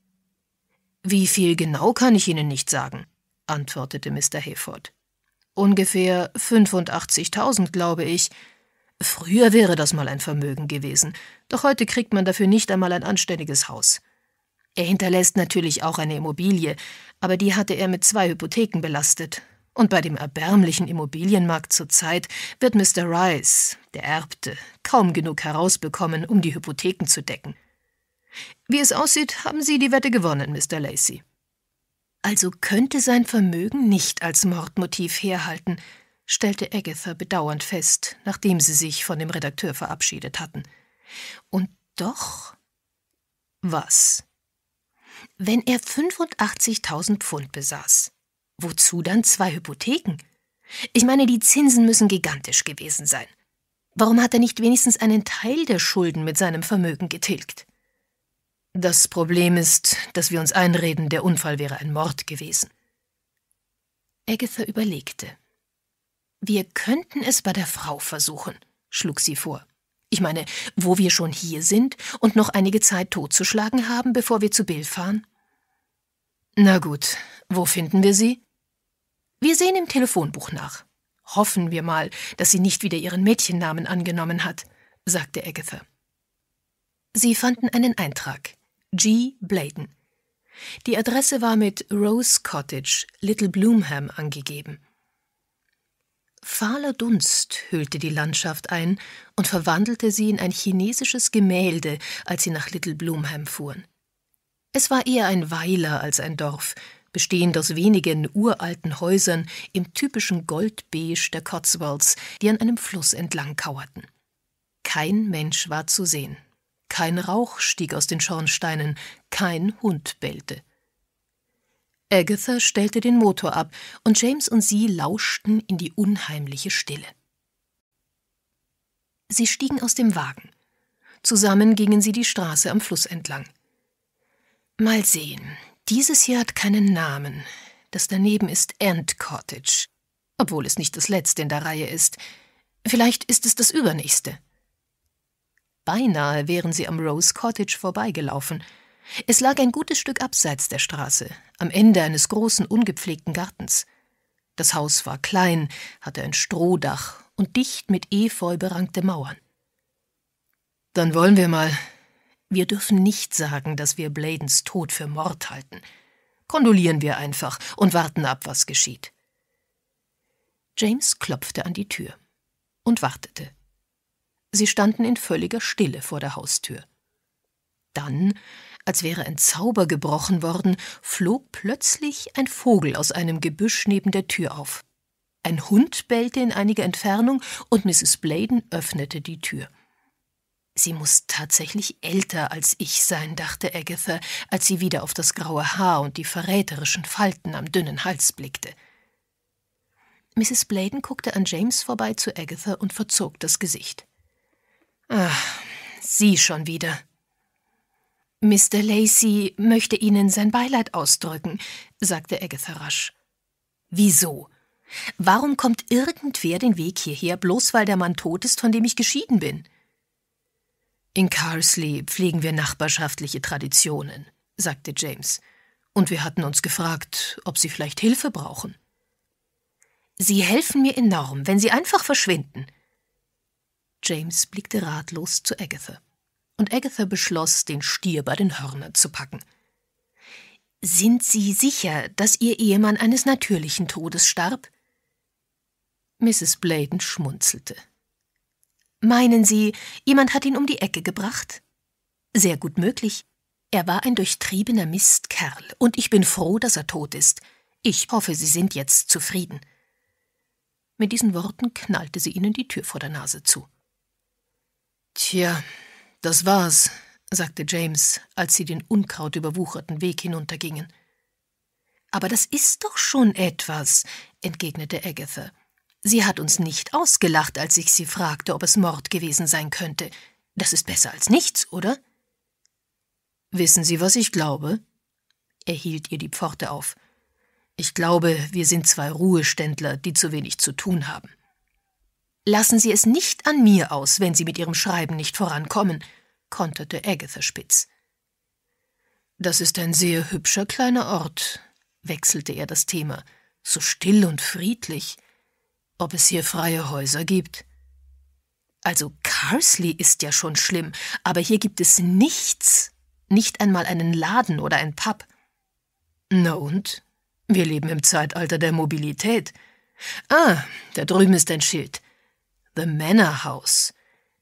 Wie viel genau kann ich Ihnen nicht sagen, antwortete Mr. Hayford. Ungefähr 85.000, glaube ich, Früher wäre das mal ein Vermögen gewesen, doch heute kriegt man dafür nicht einmal ein anständiges Haus. Er hinterlässt natürlich auch eine Immobilie, aber die hatte er mit zwei Hypotheken belastet. Und bei dem erbärmlichen Immobilienmarkt zur Zeit wird Mr. Rice, der Erbte, kaum genug herausbekommen, um die Hypotheken zu decken. Wie es aussieht, haben Sie die Wette gewonnen, Mr. Lacey. Also könnte sein Vermögen nicht als Mordmotiv herhalten, stellte Agatha bedauernd fest, nachdem sie sich von dem Redakteur verabschiedet hatten. Und doch. Was? Wenn er 85.000 Pfund besaß, wozu dann zwei Hypotheken? Ich meine, die Zinsen müssen gigantisch gewesen sein. Warum hat er nicht wenigstens einen Teil der Schulden mit seinem Vermögen getilgt? Das Problem ist, dass wir uns einreden, der Unfall wäre ein Mord gewesen. Agatha überlegte. Wir könnten es bei der Frau versuchen, schlug sie vor. Ich meine, wo wir schon hier sind und noch einige Zeit totzuschlagen haben, bevor wir zu Bill fahren? Na gut, wo finden wir sie? Wir sehen im Telefonbuch nach. Hoffen wir mal, dass sie nicht wieder ihren Mädchennamen angenommen hat, sagte Agatha. Sie fanden einen Eintrag. G. Bladen. Die Adresse war mit Rose Cottage, Little Bloomham angegeben. Fahler Dunst hüllte die Landschaft ein und verwandelte sie in ein chinesisches Gemälde, als sie nach Little Blumheim fuhren. Es war eher ein Weiler als ein Dorf, bestehend aus wenigen uralten Häusern im typischen Goldbeige der Cotswolds, die an einem Fluss entlang kauerten. Kein Mensch war zu sehen. Kein Rauch stieg aus den Schornsteinen, kein Hund bellte. Agatha stellte den Motor ab, und James und sie lauschten in die unheimliche Stille. Sie stiegen aus dem Wagen. Zusammen gingen sie die Straße am Fluss entlang. Mal sehen, dieses hier hat keinen Namen. Das daneben ist Ant Cottage, obwohl es nicht das letzte in der Reihe ist. Vielleicht ist es das übernächste. Beinahe wären sie am Rose Cottage vorbeigelaufen. Es lag ein gutes Stück abseits der Straße, am Ende eines großen, ungepflegten Gartens. Das Haus war klein, hatte ein Strohdach und dicht mit Efeu berankte Mauern. Dann wollen wir mal. Wir dürfen nicht sagen, dass wir Bladens Tod für Mord halten. Kondolieren wir einfach und warten ab, was geschieht. James klopfte an die Tür und wartete. Sie standen in völliger Stille vor der Haustür. Dann als wäre ein Zauber gebrochen worden, flog plötzlich ein Vogel aus einem Gebüsch neben der Tür auf. Ein Hund bellte in einiger Entfernung und Mrs. Bladen öffnete die Tür. Sie muss tatsächlich älter als ich sein, dachte Agatha, als sie wieder auf das graue Haar und die verräterischen Falten am dünnen Hals blickte. Mrs. Bladen guckte an James vorbei zu Agatha und verzog das Gesicht. Ach, sie schon wieder, Mr. Lacey möchte Ihnen sein Beileid ausdrücken, sagte Agatha rasch. Wieso? Warum kommt irgendwer den Weg hierher, bloß weil der Mann tot ist, von dem ich geschieden bin? In Carsley pflegen wir nachbarschaftliche Traditionen, sagte James, und wir hatten uns gefragt, ob Sie vielleicht Hilfe brauchen. Sie helfen mir enorm, wenn Sie einfach verschwinden. James blickte ratlos zu Agatha und Agatha beschloss, den Stier bei den Hörnern zu packen. Sind Sie sicher, dass Ihr Ehemann eines natürlichen Todes starb? Mrs. Bladen schmunzelte. Meinen Sie, jemand hat ihn um die Ecke gebracht? Sehr gut möglich. Er war ein durchtriebener Mistkerl, und ich bin froh, dass er tot ist. Ich hoffe, Sie sind jetzt zufrieden. Mit diesen Worten knallte sie ihnen die Tür vor der Nase zu. Tja, das war's, sagte James, als sie den unkrautüberwucherten Weg hinuntergingen. Aber das ist doch schon etwas, entgegnete Agatha. Sie hat uns nicht ausgelacht, als ich sie fragte, ob es Mord gewesen sein könnte. Das ist besser als nichts, oder? Wissen Sie, was ich glaube? Er hielt ihr die Pforte auf. Ich glaube, wir sind zwei Ruheständler, die zu wenig zu tun haben. Lassen Sie es nicht an mir aus, wenn Sie mit Ihrem Schreiben nicht vorankommen, konterte Agatha spitz. Das ist ein sehr hübscher kleiner Ort, wechselte er das Thema, so still und friedlich. Ob es hier freie Häuser gibt? Also Carsley ist ja schon schlimm, aber hier gibt es nichts, nicht einmal einen Laden oder ein Pub. Na und? Wir leben im Zeitalter der Mobilität. Ah, da drüben ist ein Schild. The Manor House.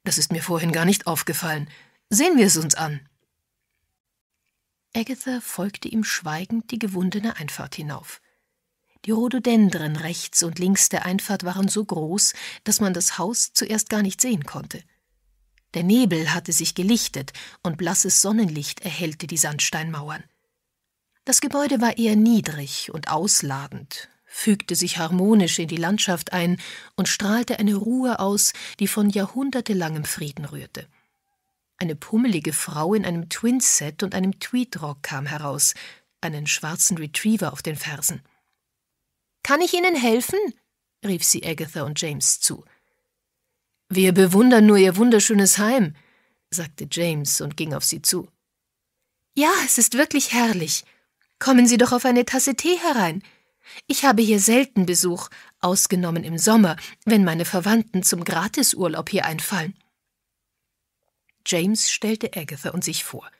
Das ist mir vorhin gar nicht aufgefallen. Sehen wir es uns an. Agatha folgte ihm schweigend die gewundene Einfahrt hinauf. Die Rhododendren rechts und links der Einfahrt waren so groß, dass man das Haus zuerst gar nicht sehen konnte. Der Nebel hatte sich gelichtet und blasses Sonnenlicht erhellte die Sandsteinmauern. Das Gebäude war eher niedrig und ausladend, fügte sich harmonisch in die Landschaft ein und strahlte eine Ruhe aus, die von jahrhundertelangem Frieden rührte. Eine pummelige Frau in einem Twinset und einem Tweedrock kam heraus, einen schwarzen Retriever auf den Fersen. Kann ich Ihnen helfen? rief sie Agatha und James zu. Wir bewundern nur Ihr wunderschönes Heim, sagte James und ging auf sie zu. Ja, es ist wirklich herrlich. Kommen Sie doch auf eine Tasse Tee herein. Ich habe hier selten Besuch, ausgenommen im Sommer, wenn meine Verwandten zum Gratisurlaub hier einfallen. James stellte Agatha und sich vor.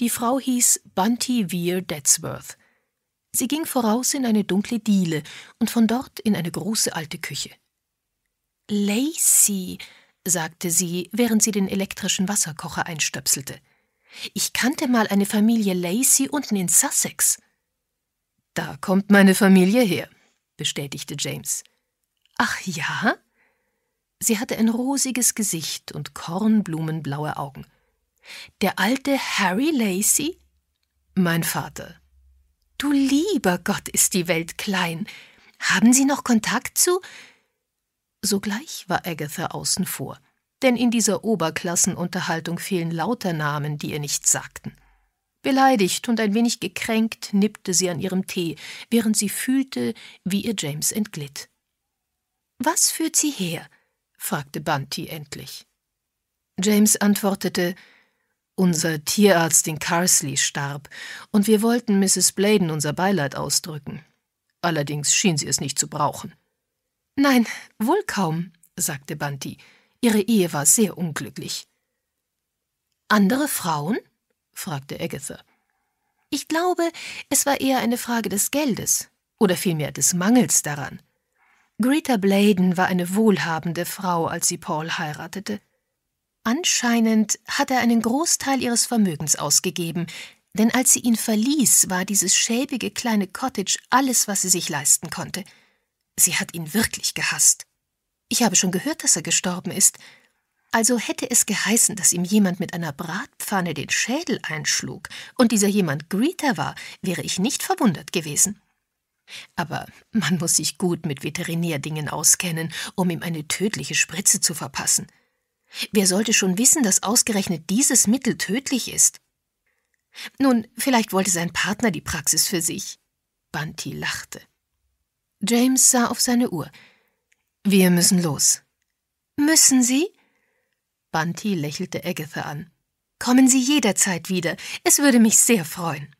Die Frau hieß Bunty Weir Dadsworth. Sie ging voraus in eine dunkle Diele und von dort in eine große alte Küche. Lacey, sagte sie, während sie den elektrischen Wasserkocher einstöpselte. Ich kannte mal eine Familie Lacey unten in Sussex. Da kommt meine Familie her, bestätigte James. Ach ja? Sie hatte ein rosiges Gesicht und kornblumenblaue Augen. Der alte Harry Lacey? Mein Vater. Du lieber Gott, ist die Welt klein. Haben Sie noch Kontakt zu? Sogleich war Agatha außen vor, denn in dieser Oberklassenunterhaltung fehlen lauter Namen, die ihr nichts sagten. Beleidigt und ein wenig gekränkt nippte sie an ihrem Tee, während sie fühlte, wie ihr James entglitt. Was führt sie her? fragte Bunty endlich. James antwortete, unser Tierarzt in Carsley starb, und wir wollten Mrs. Bladen unser Beileid ausdrücken. Allerdings schien sie es nicht zu brauchen. Nein, wohl kaum, sagte Bunty. Ihre Ehe war sehr unglücklich. Andere Frauen? fragte Agatha. Ich glaube, es war eher eine Frage des Geldes oder vielmehr des Mangels daran. Greta Bladen war eine wohlhabende Frau, als sie Paul heiratete. Anscheinend hat er einen Großteil ihres Vermögens ausgegeben, denn als sie ihn verließ, war dieses schäbige kleine Cottage alles, was sie sich leisten konnte. Sie hat ihn wirklich gehasst. Ich habe schon gehört, dass er gestorben ist, also hätte es geheißen, dass ihm jemand mit einer Bratpfanne den Schädel einschlug und dieser jemand Greeter war, wäre ich nicht verwundert gewesen. Aber man muss sich gut mit Veterinärdingen auskennen, um ihm eine tödliche Spritze zu verpassen. Wer sollte schon wissen, dass ausgerechnet dieses Mittel tödlich ist? Nun, vielleicht wollte sein Partner die Praxis für sich. Banti lachte. James sah auf seine Uhr. Wir müssen los. Müssen Sie? Bunty lächelte Agatha an. Kommen Sie jederzeit wieder. Es würde mich sehr freuen.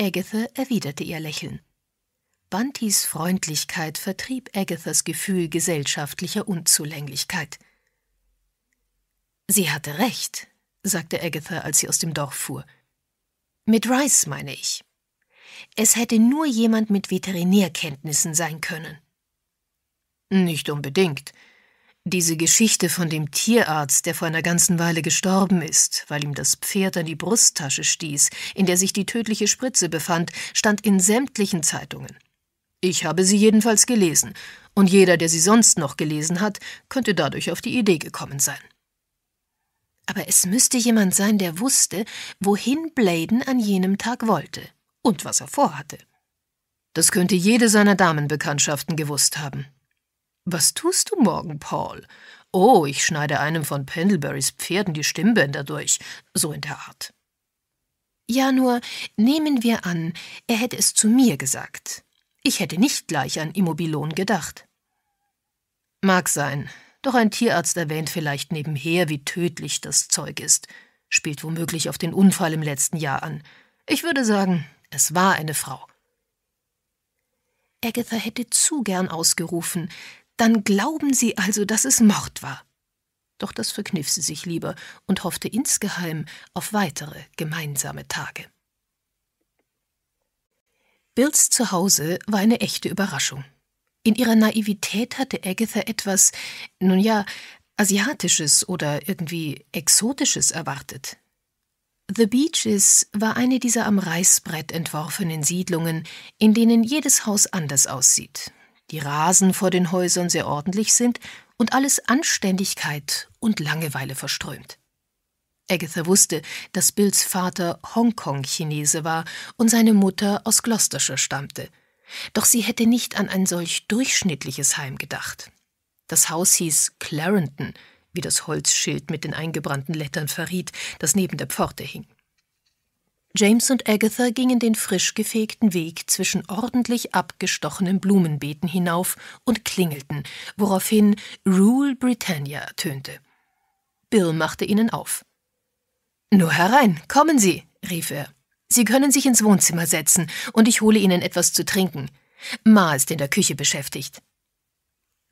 Agatha erwiderte ihr Lächeln. Buntys Freundlichkeit vertrieb Agathas Gefühl gesellschaftlicher Unzulänglichkeit. Sie hatte recht, sagte Agatha, als sie aus dem Dorf fuhr. Mit Rice meine ich. Es hätte nur jemand mit Veterinärkenntnissen sein können. Nicht unbedingt. Diese Geschichte von dem Tierarzt, der vor einer ganzen Weile gestorben ist, weil ihm das Pferd an die Brusttasche stieß, in der sich die tödliche Spritze befand, stand in sämtlichen Zeitungen. Ich habe sie jedenfalls gelesen, und jeder, der sie sonst noch gelesen hat, könnte dadurch auf die Idee gekommen sein. Aber es müsste jemand sein, der wusste, wohin Bladen an jenem Tag wollte und was er vorhatte. Das könnte jede seiner Damenbekanntschaften gewusst haben. Was tust du morgen, Paul? Oh, ich schneide einem von Pendleburys Pferden die Stimmbänder durch, so in der Art. Ja, nur nehmen wir an, er hätte es zu mir gesagt. Ich hätte nicht gleich an Immobilon gedacht. Mag sein, doch ein Tierarzt erwähnt vielleicht nebenher, wie tödlich das Zeug ist, spielt womöglich auf den Unfall im letzten Jahr an. Ich würde sagen, es war eine Frau. Agatha hätte zu gern ausgerufen, dann glauben Sie also, dass es Mord war. Doch das verkniff sie sich lieber und hoffte insgeheim auf weitere gemeinsame Tage. Bills Zuhause war eine echte Überraschung. In ihrer Naivität hatte Agatha etwas, nun ja, Asiatisches oder irgendwie Exotisches erwartet. The Beaches war eine dieser am Reißbrett entworfenen Siedlungen, in denen jedes Haus anders aussieht die Rasen vor den Häusern sehr ordentlich sind und alles Anständigkeit und Langeweile verströmt. Agatha wusste, dass Bills Vater Hongkong-Chinese war und seine Mutter aus Gloucestershire stammte. Doch sie hätte nicht an ein solch durchschnittliches Heim gedacht. Das Haus hieß Clarendon, wie das Holzschild mit den eingebrannten Lettern verriet, das neben der Pforte hing. James und Agatha gingen den frisch gefegten Weg zwischen ordentlich abgestochenen Blumenbeeten hinauf und klingelten, woraufhin Rule Britannia ertönte. Bill machte ihnen auf. Nur herein, kommen Sie, rief er. Sie können sich ins Wohnzimmer setzen und ich hole Ihnen etwas zu trinken. Ma ist in der Küche beschäftigt.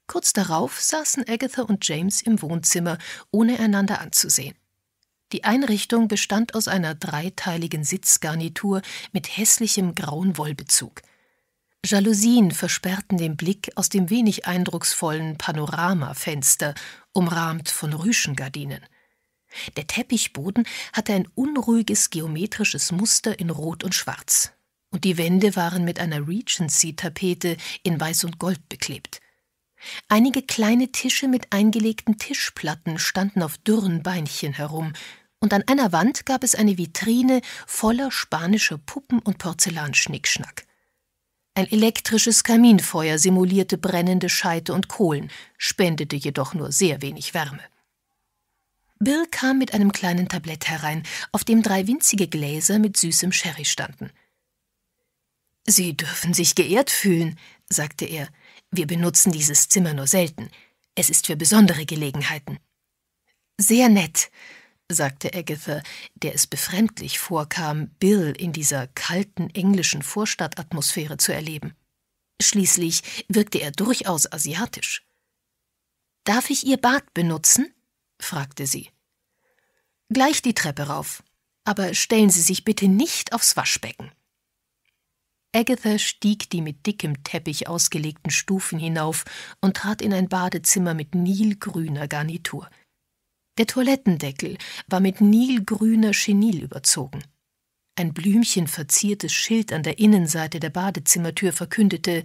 Kurz darauf saßen Agatha und James im Wohnzimmer, ohne einander anzusehen. Die Einrichtung bestand aus einer dreiteiligen Sitzgarnitur mit hässlichem grauen Wollbezug. Jalousien versperrten den Blick aus dem wenig eindrucksvollen Panoramafenster, umrahmt von Rüschengardinen. Der Teppichboden hatte ein unruhiges geometrisches Muster in Rot und Schwarz, und die Wände waren mit einer Regency-Tapete in Weiß und Gold beklebt. Einige kleine Tische mit eingelegten Tischplatten standen auf dürren Beinchen herum, und an einer Wand gab es eine Vitrine voller spanischer Puppen und Porzellanschnickschnack. Ein elektrisches Kaminfeuer simulierte brennende Scheite und Kohlen, spendete jedoch nur sehr wenig Wärme. Bill kam mit einem kleinen Tablett herein, auf dem drei winzige Gläser mit süßem Sherry standen. Sie dürfen sich geehrt fühlen, sagte er. Wir benutzen dieses Zimmer nur selten. Es ist für besondere Gelegenheiten. Sehr nett, sagte Agatha, der es befremdlich vorkam, Bill in dieser kalten englischen Vorstadtatmosphäre zu erleben. Schließlich wirkte er durchaus asiatisch. Darf ich Ihr Bad benutzen? fragte sie. Gleich die Treppe rauf, aber stellen Sie sich bitte nicht aufs Waschbecken. Agatha stieg die mit dickem Teppich ausgelegten Stufen hinauf und trat in ein Badezimmer mit nilgrüner Garnitur. Der Toilettendeckel war mit nilgrüner Chenil überzogen. Ein blümchenverziertes Schild an der Innenseite der Badezimmertür verkündete: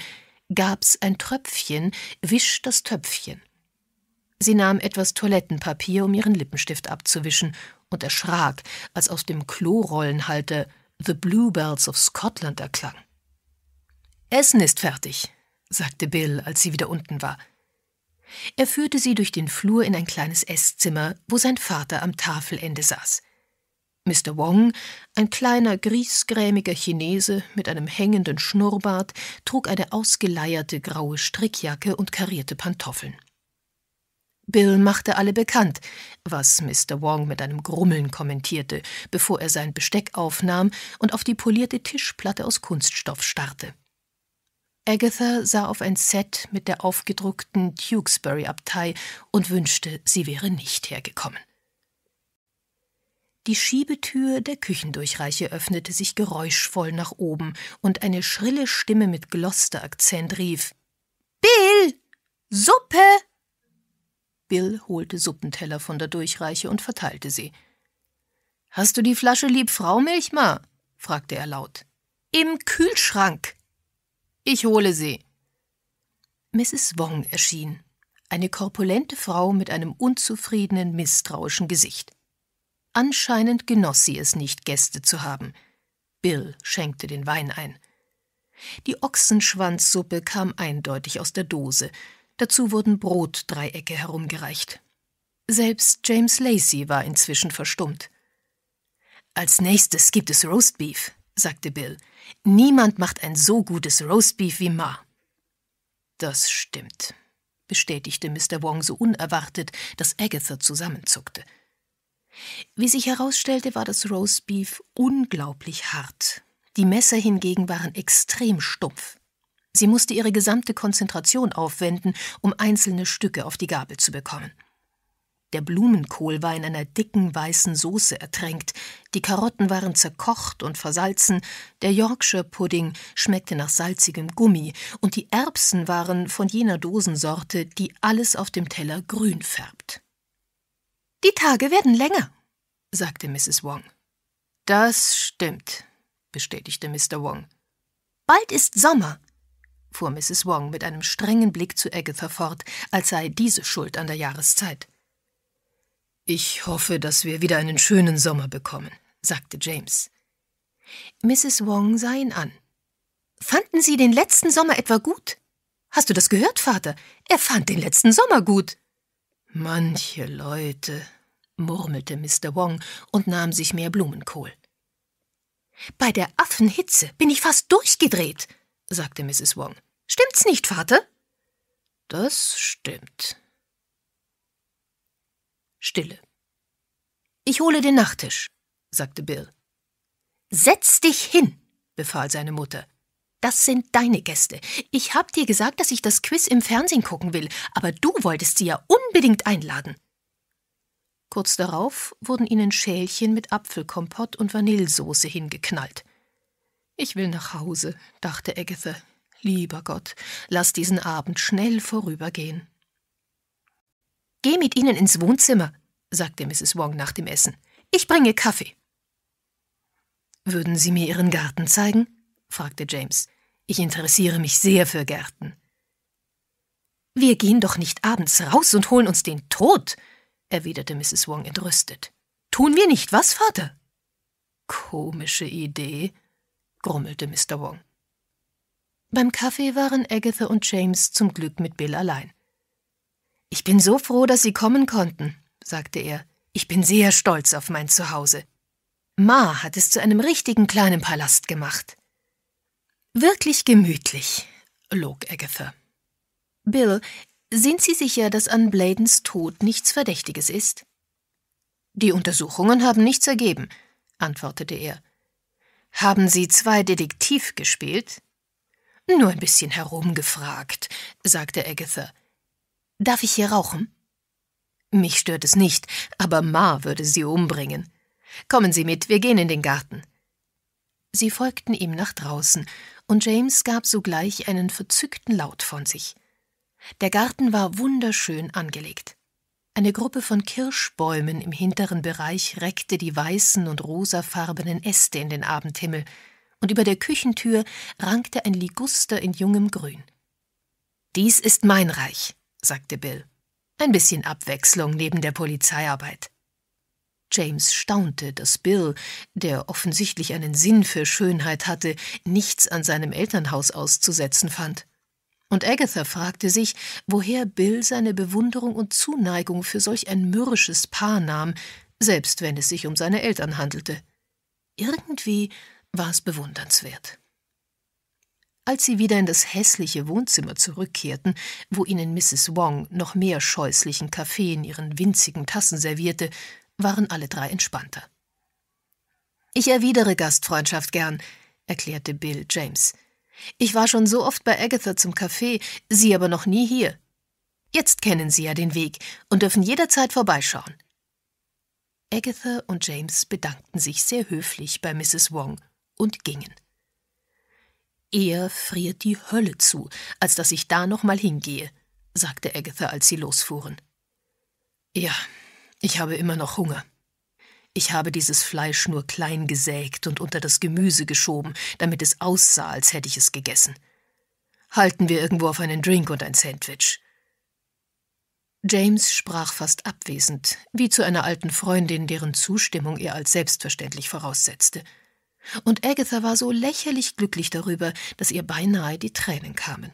Gab's ein Tröpfchen, wisch das Töpfchen. Sie nahm etwas Toilettenpapier, um ihren Lippenstift abzuwischen, und erschrak, als aus dem Klorollenhalter The Bluebells of Scotland erklang. Essen ist fertig, sagte Bill, als sie wieder unten war. Er führte sie durch den Flur in ein kleines Esszimmer, wo sein Vater am Tafelende saß. Mr. Wong, ein kleiner, griesgrämiger Chinese mit einem hängenden Schnurrbart, trug eine ausgeleierte graue Strickjacke und karierte Pantoffeln. Bill machte alle bekannt, was Mr. Wong mit einem Grummeln kommentierte, bevor er sein Besteck aufnahm und auf die polierte Tischplatte aus Kunststoff starrte. Agatha sah auf ein Set mit der aufgedruckten Tewkesbury-Abtei und wünschte, sie wäre nicht hergekommen. Die Schiebetür der Küchendurchreiche öffnete sich geräuschvoll nach oben und eine schrille Stimme mit gloster akzent rief: Bill! Suppe! Bill holte Suppenteller von der Durchreiche und verteilte sie. Hast du die Flasche Liebfrau-Milch, Ma? fragte er laut. Im Kühlschrank! Ich hole sie. Mrs. Wong erschien, eine korpulente Frau mit einem unzufriedenen, misstrauischen Gesicht. Anscheinend genoss sie es nicht, Gäste zu haben. Bill schenkte den Wein ein. Die Ochsenschwanzsuppe kam eindeutig aus der Dose. Dazu wurden Brotdreiecke herumgereicht. Selbst James Lacey war inzwischen verstummt. Als nächstes gibt es Roastbeef, sagte Bill. Niemand macht ein so gutes Roastbeef wie Ma. Das stimmt, bestätigte Mr. Wong so unerwartet, dass Agatha zusammenzuckte. Wie sich herausstellte, war das Roastbeef unglaublich hart. Die Messer hingegen waren extrem stumpf. Sie musste ihre gesamte Konzentration aufwenden, um einzelne Stücke auf die Gabel zu bekommen. Der Blumenkohl war in einer dicken weißen Soße ertränkt, die Karotten waren zerkocht und versalzen, der Yorkshire Pudding schmeckte nach salzigem Gummi, und die Erbsen waren von jener Dosensorte, die alles auf dem Teller grün färbt. Die Tage werden länger, sagte Mrs. Wong. Das stimmt, bestätigte Mr. Wong. Bald ist Sommer, fuhr Mrs. Wong mit einem strengen Blick zu Agatha fort, als sei diese schuld an der Jahreszeit. Ich hoffe, dass wir wieder einen schönen Sommer bekommen, sagte James. Mrs. Wong sah ihn an. Fanden Sie den letzten Sommer etwa gut? Hast du das gehört, Vater? Er fand den letzten Sommer gut. Manche Leute, murmelte Mr. Wong und nahm sich mehr Blumenkohl. Bei der Affenhitze bin ich fast durchgedreht, sagte Mrs. Wong. Stimmt's nicht, Vater? Das stimmt, Stille. Ich hole den Nachttisch, sagte Bill. Setz dich hin, befahl seine Mutter. Das sind deine Gäste. Ich hab dir gesagt, dass ich das Quiz im Fernsehen gucken will, aber du wolltest sie ja unbedingt einladen. Kurz darauf wurden ihnen Schälchen mit Apfelkompott und Vanillesoße hingeknallt. Ich will nach Hause, dachte Agatha. Lieber Gott, lass diesen Abend schnell vorübergehen. Geh mit ihnen ins Wohnzimmer, sagte Mrs. Wong nach dem Essen. Ich bringe Kaffee. Würden Sie mir Ihren Garten zeigen? fragte James. Ich interessiere mich sehr für Gärten. Wir gehen doch nicht abends raus und holen uns den Tod, erwiderte Mrs. Wong entrüstet. Tun wir nicht was, Vater? Komische Idee, grummelte Mr. Wong. Beim Kaffee waren Agatha und James zum Glück mit Bill allein. Ich bin so froh, dass Sie kommen konnten, sagte er. Ich bin sehr stolz auf mein Zuhause. Ma hat es zu einem richtigen kleinen Palast gemacht. Wirklich gemütlich, log Agatha. Bill, sind Sie sicher, dass an Bladens Tod nichts Verdächtiges ist? Die Untersuchungen haben nichts ergeben, antwortete er. Haben Sie zwei Detektiv gespielt? Nur ein bisschen herumgefragt, sagte Agatha. Darf ich hier rauchen? Mich stört es nicht, aber Ma würde sie umbringen. Kommen Sie mit, wir gehen in den Garten. Sie folgten ihm nach draußen, und James gab sogleich einen verzückten Laut von sich. Der Garten war wunderschön angelegt. Eine Gruppe von Kirschbäumen im hinteren Bereich reckte die weißen und rosafarbenen Äste in den Abendhimmel, und über der Küchentür rankte ein Liguster in jungem Grün. Dies ist mein Reich, sagte Bill. Ein bisschen Abwechslung neben der Polizeiarbeit. James staunte, dass Bill, der offensichtlich einen Sinn für Schönheit hatte, nichts an seinem Elternhaus auszusetzen fand. Und Agatha fragte sich, woher Bill seine Bewunderung und Zuneigung für solch ein mürrisches Paar nahm, selbst wenn es sich um seine Eltern handelte. Irgendwie war es bewundernswert. Als sie wieder in das hässliche Wohnzimmer zurückkehrten, wo ihnen Mrs. Wong noch mehr scheußlichen Kaffee in ihren winzigen Tassen servierte, waren alle drei entspannter. Ich erwidere Gastfreundschaft gern, erklärte Bill James. Ich war schon so oft bei Agatha zum Kaffee, Sie aber noch nie hier. Jetzt kennen Sie ja den Weg und dürfen jederzeit vorbeischauen. Agatha und James bedankten sich sehr höflich bei Mrs. Wong und gingen. Eher friert die Hölle zu, als dass ich da noch mal hingehe, sagte Agatha, als sie losfuhren. Ja, ich habe immer noch Hunger. Ich habe dieses Fleisch nur klein gesägt und unter das Gemüse geschoben, damit es aussah, als hätte ich es gegessen. Halten wir irgendwo auf einen Drink und ein Sandwich. James sprach fast abwesend, wie zu einer alten Freundin, deren Zustimmung er als selbstverständlich voraussetzte. Und Agatha war so lächerlich glücklich darüber, dass ihr beinahe die Tränen kamen.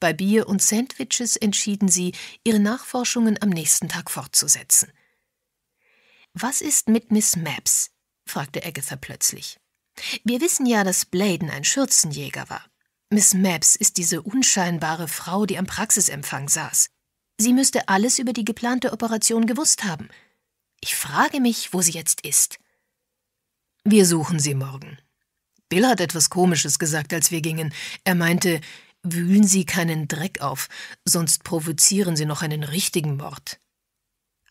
Bei Bier und Sandwiches entschieden sie, ihre Nachforschungen am nächsten Tag fortzusetzen. Was ist mit Miss Maps? fragte Agatha plötzlich. Wir wissen ja, dass Bladen ein Schürzenjäger war. Miss Maps ist diese unscheinbare Frau, die am Praxisempfang saß. Sie müsste alles über die geplante Operation gewusst haben. Ich frage mich, wo sie jetzt ist. Wir suchen sie morgen. Bill hat etwas Komisches gesagt, als wir gingen. Er meinte, wühlen Sie keinen Dreck auf, sonst provozieren Sie noch einen richtigen Mord.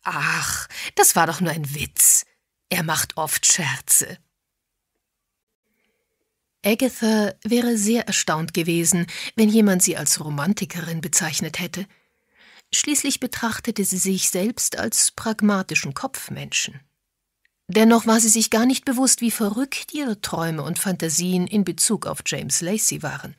Ach, das war doch nur ein Witz. Er macht oft Scherze. Agatha wäre sehr erstaunt gewesen, wenn jemand sie als Romantikerin bezeichnet hätte. Schließlich betrachtete sie sich selbst als pragmatischen Kopfmenschen. Dennoch war sie sich gar nicht bewusst, wie verrückt ihre Träume und Fantasien in Bezug auf James Lacey waren.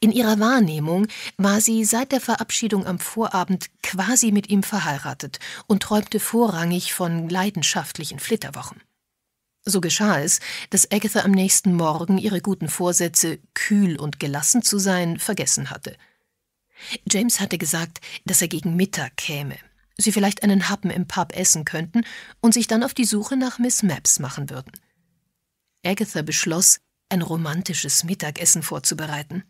In ihrer Wahrnehmung war sie seit der Verabschiedung am Vorabend quasi mit ihm verheiratet und träumte vorrangig von leidenschaftlichen Flitterwochen. So geschah es, dass Agatha am nächsten Morgen ihre guten Vorsätze, kühl und gelassen zu sein, vergessen hatte. James hatte gesagt, dass er gegen Mittag käme sie vielleicht einen Happen im Pub essen könnten und sich dann auf die Suche nach Miss Maps machen würden. Agatha beschloss, ein romantisches Mittagessen vorzubereiten.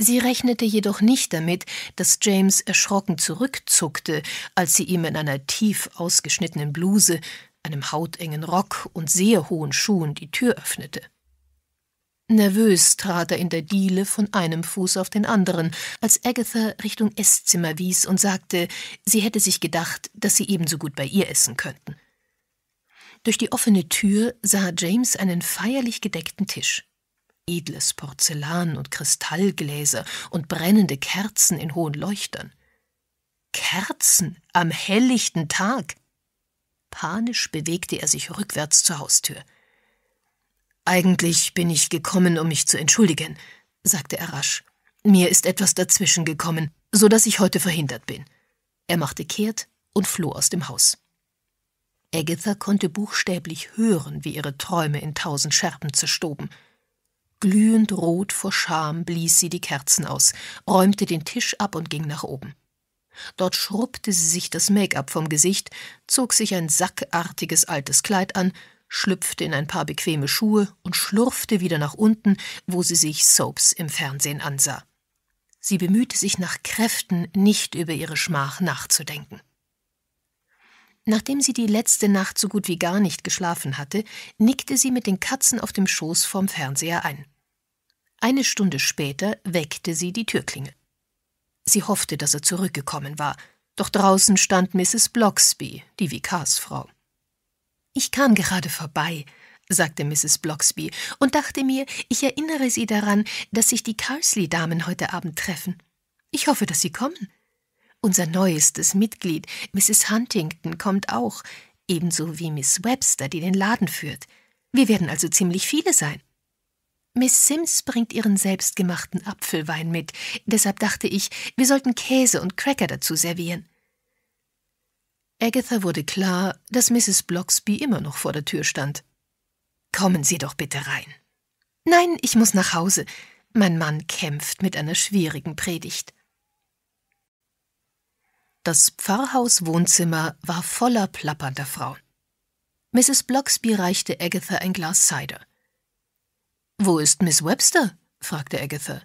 Sie rechnete jedoch nicht damit, dass James erschrocken zurückzuckte, als sie ihm in einer tief ausgeschnittenen Bluse, einem hautengen Rock und sehr hohen Schuhen die Tür öffnete. Nervös trat er in der Diele von einem Fuß auf den anderen, als Agatha Richtung Esszimmer wies und sagte, sie hätte sich gedacht, dass sie ebenso gut bei ihr essen könnten. Durch die offene Tür sah James einen feierlich gedeckten Tisch. Edles Porzellan und Kristallgläser und brennende Kerzen in hohen Leuchtern. Kerzen am helllichten Tag! Panisch bewegte er sich rückwärts zur Haustür. Eigentlich bin ich gekommen, um mich zu entschuldigen, sagte er rasch. Mir ist etwas dazwischen gekommen, so dass ich heute verhindert bin. Er machte kehrt und floh aus dem Haus. Agatha konnte buchstäblich hören, wie ihre Träume in tausend Scherben zerstoben. Glühend rot vor Scham blies sie die Kerzen aus, räumte den Tisch ab und ging nach oben. Dort schrubbte sie sich das Make-up vom Gesicht, zog sich ein sackartiges altes Kleid an schlüpfte in ein paar bequeme Schuhe und schlurfte wieder nach unten, wo sie sich Soaps im Fernsehen ansah. Sie bemühte sich nach Kräften, nicht über ihre Schmach nachzudenken. Nachdem sie die letzte Nacht so gut wie gar nicht geschlafen hatte, nickte sie mit den Katzen auf dem Schoß vorm Fernseher ein. Eine Stunde später weckte sie die Türklinge. Sie hoffte, dass er zurückgekommen war, doch draußen stand Mrs. Bloxby, die Vikarsfrau. Ich kam gerade vorbei, sagte Mrs. Bloxby, und dachte mir, ich erinnere Sie daran, dass sich die Carsley-Damen heute Abend treffen. Ich hoffe, dass Sie kommen. Unser neuestes Mitglied, Mrs. Huntington, kommt auch, ebenso wie Miss Webster, die den Laden führt. Wir werden also ziemlich viele sein. Miss Sims bringt ihren selbstgemachten Apfelwein mit, deshalb dachte ich, wir sollten Käse und Cracker dazu servieren. Agatha wurde klar, dass Mrs. Bloxby immer noch vor der Tür stand. Kommen Sie doch bitte rein. Nein, ich muss nach Hause. Mein Mann kämpft mit einer schwierigen Predigt. Das Pfarrhaus-Wohnzimmer war voller plappernder Frauen. Mrs. Bloxby reichte Agatha ein Glas Cider. Wo ist Miss Webster? fragte Agatha.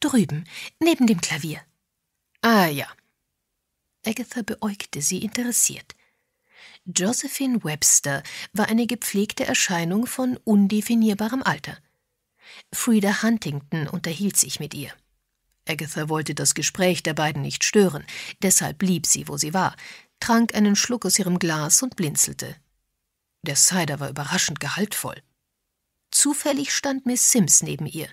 Drüben, neben dem Klavier. Ah ja, Agatha beäugte sie interessiert. Josephine Webster war eine gepflegte Erscheinung von undefinierbarem Alter. Frieda Huntington unterhielt sich mit ihr. Agatha wollte das Gespräch der beiden nicht stören, deshalb blieb sie, wo sie war, trank einen Schluck aus ihrem Glas und blinzelte. Der Cider war überraschend gehaltvoll. Zufällig stand Miss Sims neben ihr.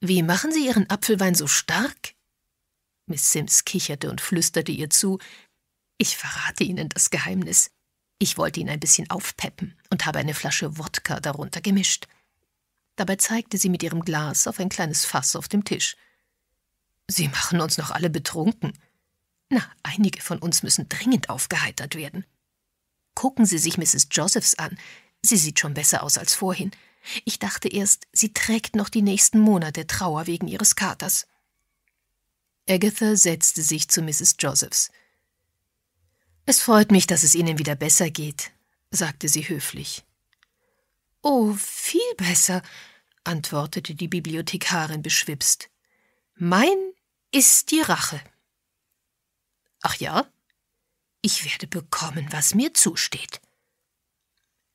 Wie machen Sie Ihren Apfelwein so stark? Miss Sims kicherte und flüsterte ihr zu, ich verrate Ihnen das Geheimnis. Ich wollte ihn ein bisschen aufpeppen und habe eine Flasche Wodka darunter gemischt. Dabei zeigte sie mit ihrem Glas auf ein kleines Fass auf dem Tisch. Sie machen uns noch alle betrunken. Na, einige von uns müssen dringend aufgeheitert werden. Gucken Sie sich Mrs. Josephs an. Sie sieht schon besser aus als vorhin. Ich dachte erst, sie trägt noch die nächsten Monate Trauer wegen ihres Katers. Agatha setzte sich zu Mrs. Josephs. Es freut mich, dass es Ihnen wieder besser geht, sagte sie höflich. Oh, viel besser, antwortete die Bibliothekarin beschwipst. Mein ist die Rache. Ach ja? Ich werde bekommen, was mir zusteht.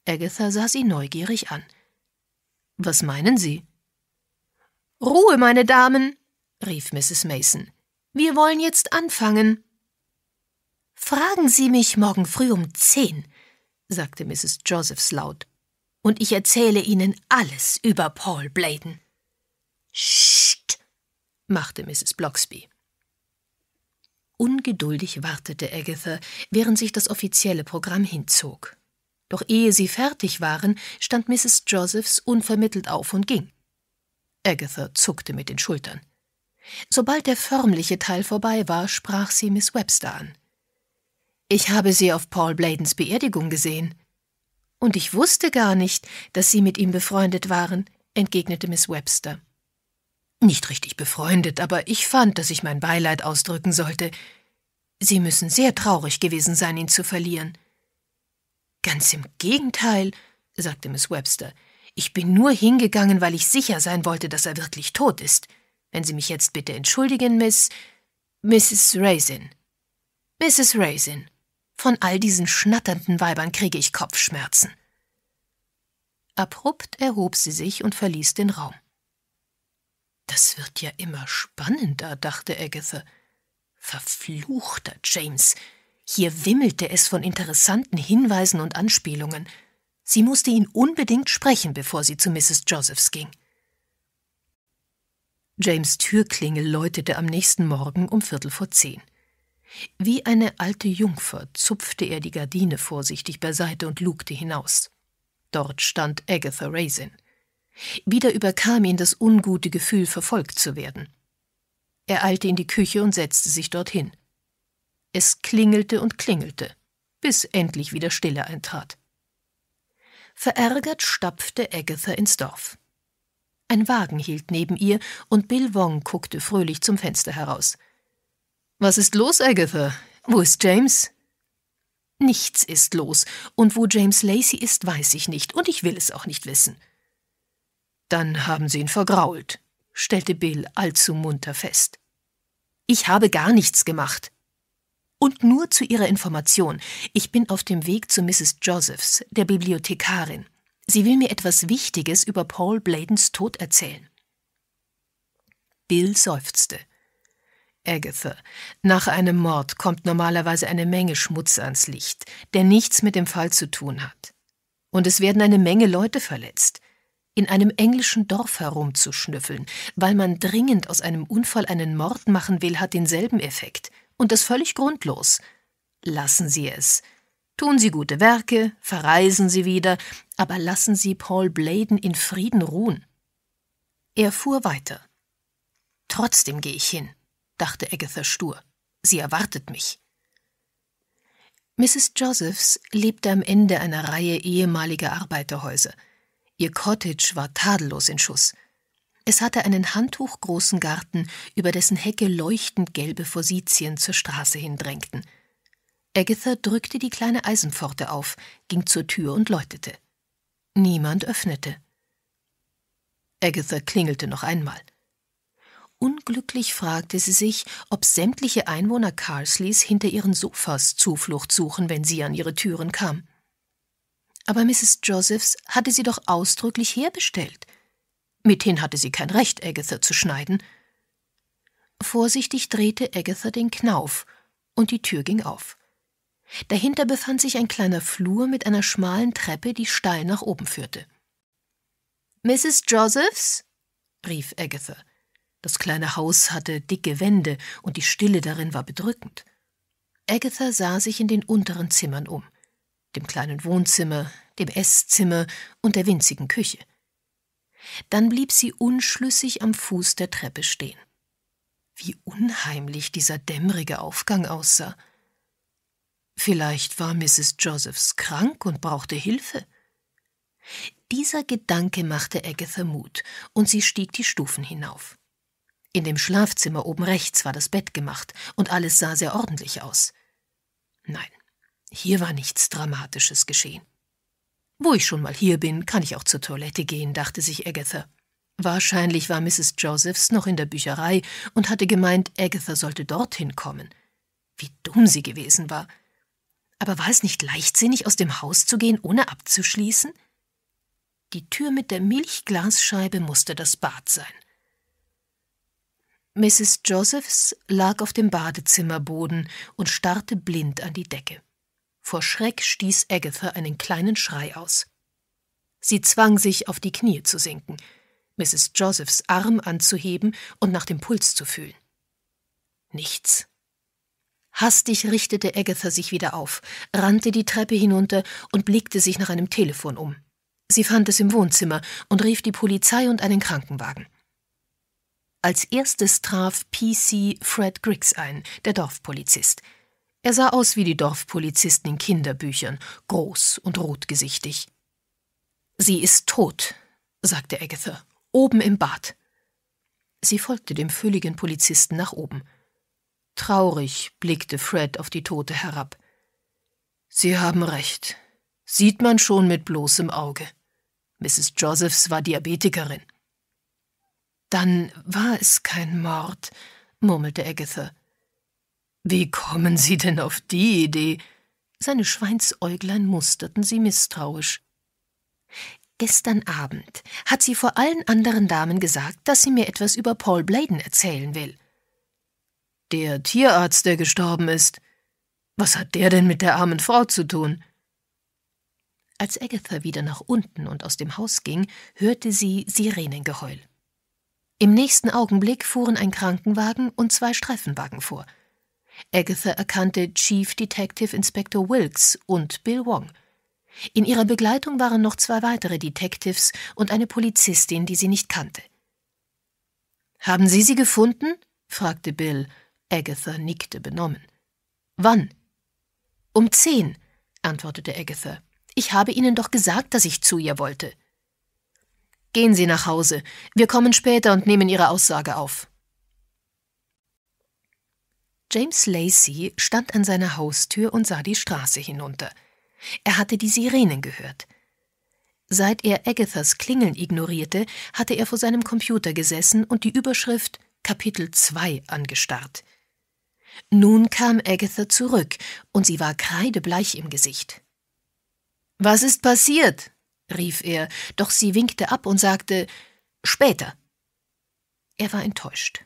Agatha sah sie neugierig an. Was meinen Sie? Ruhe, meine Damen, rief Mrs. Mason. Wir wollen jetzt anfangen. Fragen Sie mich morgen früh um zehn, sagte Mrs. Josephs laut, und ich erzähle Ihnen alles über Paul Bladen. Scht, machte Mrs. Bloxby. Ungeduldig wartete Agatha, während sich das offizielle Programm hinzog. Doch ehe sie fertig waren, stand Mrs. Josephs unvermittelt auf und ging. Agatha zuckte mit den Schultern. Sobald der förmliche Teil vorbei war, sprach sie Miss Webster an. Ich habe sie auf Paul Bladens Beerdigung gesehen. Und ich wusste gar nicht, dass Sie mit ihm befreundet waren, entgegnete Miss Webster. Nicht richtig befreundet, aber ich fand, dass ich mein Beileid ausdrücken sollte. Sie müssen sehr traurig gewesen sein, ihn zu verlieren. Ganz im Gegenteil, sagte Miss Webster. Ich bin nur hingegangen, weil ich sicher sein wollte, dass er wirklich tot ist. Wenn Sie mich jetzt bitte entschuldigen, Miss. Mrs. Raisin. Mrs. Raisin. Von all diesen schnatternden Weibern kriege ich Kopfschmerzen. Abrupt erhob sie sich und verließ den Raum. Das wird ja immer spannender, dachte Agatha. Verfluchter James. Hier wimmelte es von interessanten Hinweisen und Anspielungen. Sie musste ihn unbedingt sprechen, bevor sie zu Mrs. Josephs ging. James Türklingel läutete am nächsten Morgen um Viertel vor zehn. Wie eine alte Jungfer zupfte er die Gardine vorsichtig beiseite und lugte hinaus. Dort stand Agatha Raisin. Wieder überkam ihn das ungute Gefühl, verfolgt zu werden. Er eilte in die Küche und setzte sich dorthin. Es klingelte und klingelte, bis endlich wieder Stille eintrat. Verärgert stapfte Agatha ins Dorf. Ein Wagen hielt neben ihr und Bill Wong guckte fröhlich zum Fenster heraus. Was ist los, Agatha? Wo ist James? Nichts ist los, und wo James Lacey ist, weiß ich nicht, und ich will es auch nicht wissen. Dann haben Sie ihn vergrault, stellte Bill allzu munter fest. Ich habe gar nichts gemacht. Und nur zu Ihrer Information, ich bin auf dem Weg zu Mrs. Josephs, der Bibliothekarin. Sie will mir etwas Wichtiges über Paul Bladens Tod erzählen. Bill seufzte. Agatha, nach einem Mord kommt normalerweise eine Menge Schmutz ans Licht, der nichts mit dem Fall zu tun hat. Und es werden eine Menge Leute verletzt. In einem englischen Dorf herumzuschnüffeln, weil man dringend aus einem Unfall einen Mord machen will, hat denselben Effekt. Und das völlig grundlos. Lassen Sie es. Tun Sie gute Werke, verreisen Sie wieder, aber lassen Sie Paul Bladen in Frieden ruhen. Er fuhr weiter. Trotzdem gehe ich hin, dachte Agatha stur. Sie erwartet mich. Mrs. Josephs lebte am Ende einer Reihe ehemaliger Arbeiterhäuser. Ihr Cottage war tadellos in Schuss. Es hatte einen handtuchgroßen Garten, über dessen Hecke leuchtend gelbe Forsythien zur Straße hindrängten – Agatha drückte die kleine Eisenpforte auf, ging zur Tür und läutete. Niemand öffnete. Agatha klingelte noch einmal. Unglücklich fragte sie sich, ob sämtliche Einwohner Carsleys hinter ihren Sofas Zuflucht suchen, wenn sie an ihre Türen kam. Aber Mrs. Josephs hatte sie doch ausdrücklich herbestellt. Mithin hatte sie kein Recht, Agatha zu schneiden. Vorsichtig drehte Agatha den Knauf, und die Tür ging auf. Dahinter befand sich ein kleiner Flur mit einer schmalen Treppe, die steil nach oben führte. Mrs. Josephs? rief Agatha. Das kleine Haus hatte dicke Wände und die Stille darin war bedrückend. Agatha sah sich in den unteren Zimmern um, dem kleinen Wohnzimmer, dem Esszimmer und der winzigen Küche. Dann blieb sie unschlüssig am Fuß der Treppe stehen. Wie unheimlich dieser dämmerige Aufgang aussah. Vielleicht war Mrs. Josephs krank und brauchte Hilfe. Dieser Gedanke machte Agatha Mut, und sie stieg die Stufen hinauf. In dem Schlafzimmer oben rechts war das Bett gemacht, und alles sah sehr ordentlich aus. Nein, hier war nichts Dramatisches geschehen. Wo ich schon mal hier bin, kann ich auch zur Toilette gehen, dachte sich Agatha. Wahrscheinlich war Mrs. Josephs noch in der Bücherei und hatte gemeint, Agatha sollte dorthin kommen. Wie dumm sie gewesen war. Aber war es nicht leichtsinnig, aus dem Haus zu gehen, ohne abzuschließen? Die Tür mit der Milchglasscheibe musste das Bad sein. Mrs. Josephs lag auf dem Badezimmerboden und starrte blind an die Decke. Vor Schreck stieß Agatha einen kleinen Schrei aus. Sie zwang sich, auf die Knie zu sinken, Mrs. Josephs Arm anzuheben und nach dem Puls zu fühlen. Nichts. Hastig richtete Agatha sich wieder auf, rannte die Treppe hinunter und blickte sich nach einem Telefon um. Sie fand es im Wohnzimmer und rief die Polizei und einen Krankenwagen. Als erstes traf PC Fred Griggs ein, der Dorfpolizist. Er sah aus wie die Dorfpolizisten in Kinderbüchern, groß und rotgesichtig. Sie ist tot, sagte Agatha, oben im Bad. Sie folgte dem fülligen Polizisten nach oben. Traurig blickte Fred auf die Tote herab. Sie haben recht. Sieht man schon mit bloßem Auge. Mrs. Josephs war Diabetikerin. Dann war es kein Mord, murmelte Agatha. Wie kommen Sie denn auf die Idee? Seine Schweinsäuglein musterten sie misstrauisch. Gestern Abend hat sie vor allen anderen Damen gesagt, dass sie mir etwas über Paul Bladen erzählen will. Der Tierarzt, der gestorben ist. Was hat der denn mit der armen Frau zu tun? Als Agatha wieder nach unten und aus dem Haus ging, hörte sie Sirenengeheul. Im nächsten Augenblick fuhren ein Krankenwagen und zwei Streifenwagen vor. Agatha erkannte Chief Detective Inspector Wilkes und Bill Wong. In ihrer Begleitung waren noch zwei weitere Detectives und eine Polizistin, die sie nicht kannte. Haben Sie sie gefunden? fragte Bill Agatha nickte benommen. Wann? Um zehn, antwortete Agatha. Ich habe Ihnen doch gesagt, dass ich zu ihr wollte. Gehen Sie nach Hause. Wir kommen später und nehmen Ihre Aussage auf. James Lacey stand an seiner Haustür und sah die Straße hinunter. Er hatte die Sirenen gehört. Seit er Agathas Klingeln ignorierte, hatte er vor seinem Computer gesessen und die Überschrift Kapitel 2 angestarrt. Nun kam Agatha zurück, und sie war kreidebleich im Gesicht. Was ist passiert? rief er, doch sie winkte ab und sagte Später. Er war enttäuscht.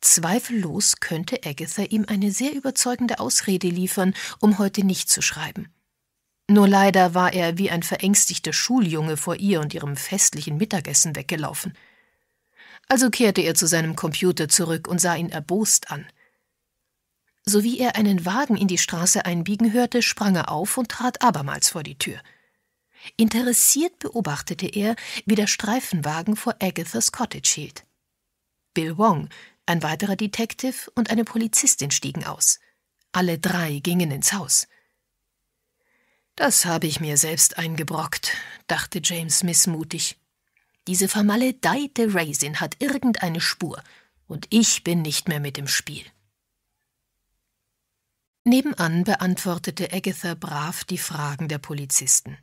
Zweifellos könnte Agatha ihm eine sehr überzeugende Ausrede liefern, um heute nicht zu schreiben. Nur leider war er wie ein verängstigter Schuljunge vor ihr und ihrem festlichen Mittagessen weggelaufen. Also kehrte er zu seinem Computer zurück und sah ihn erbost an. Sowie er einen Wagen in die Straße einbiegen hörte, sprang er auf und trat abermals vor die Tür. Interessiert beobachtete er, wie der Streifenwagen vor Agathas Cottage hielt. Bill Wong, ein weiterer Detective und eine Polizistin stiegen aus. Alle drei gingen ins Haus. Das habe ich mir selbst eingebrockt, dachte James missmutig. Diese vermaledeite Raisin hat irgendeine Spur, und ich bin nicht mehr mit im Spiel. Nebenan beantwortete Agatha brav die Fragen der Polizisten.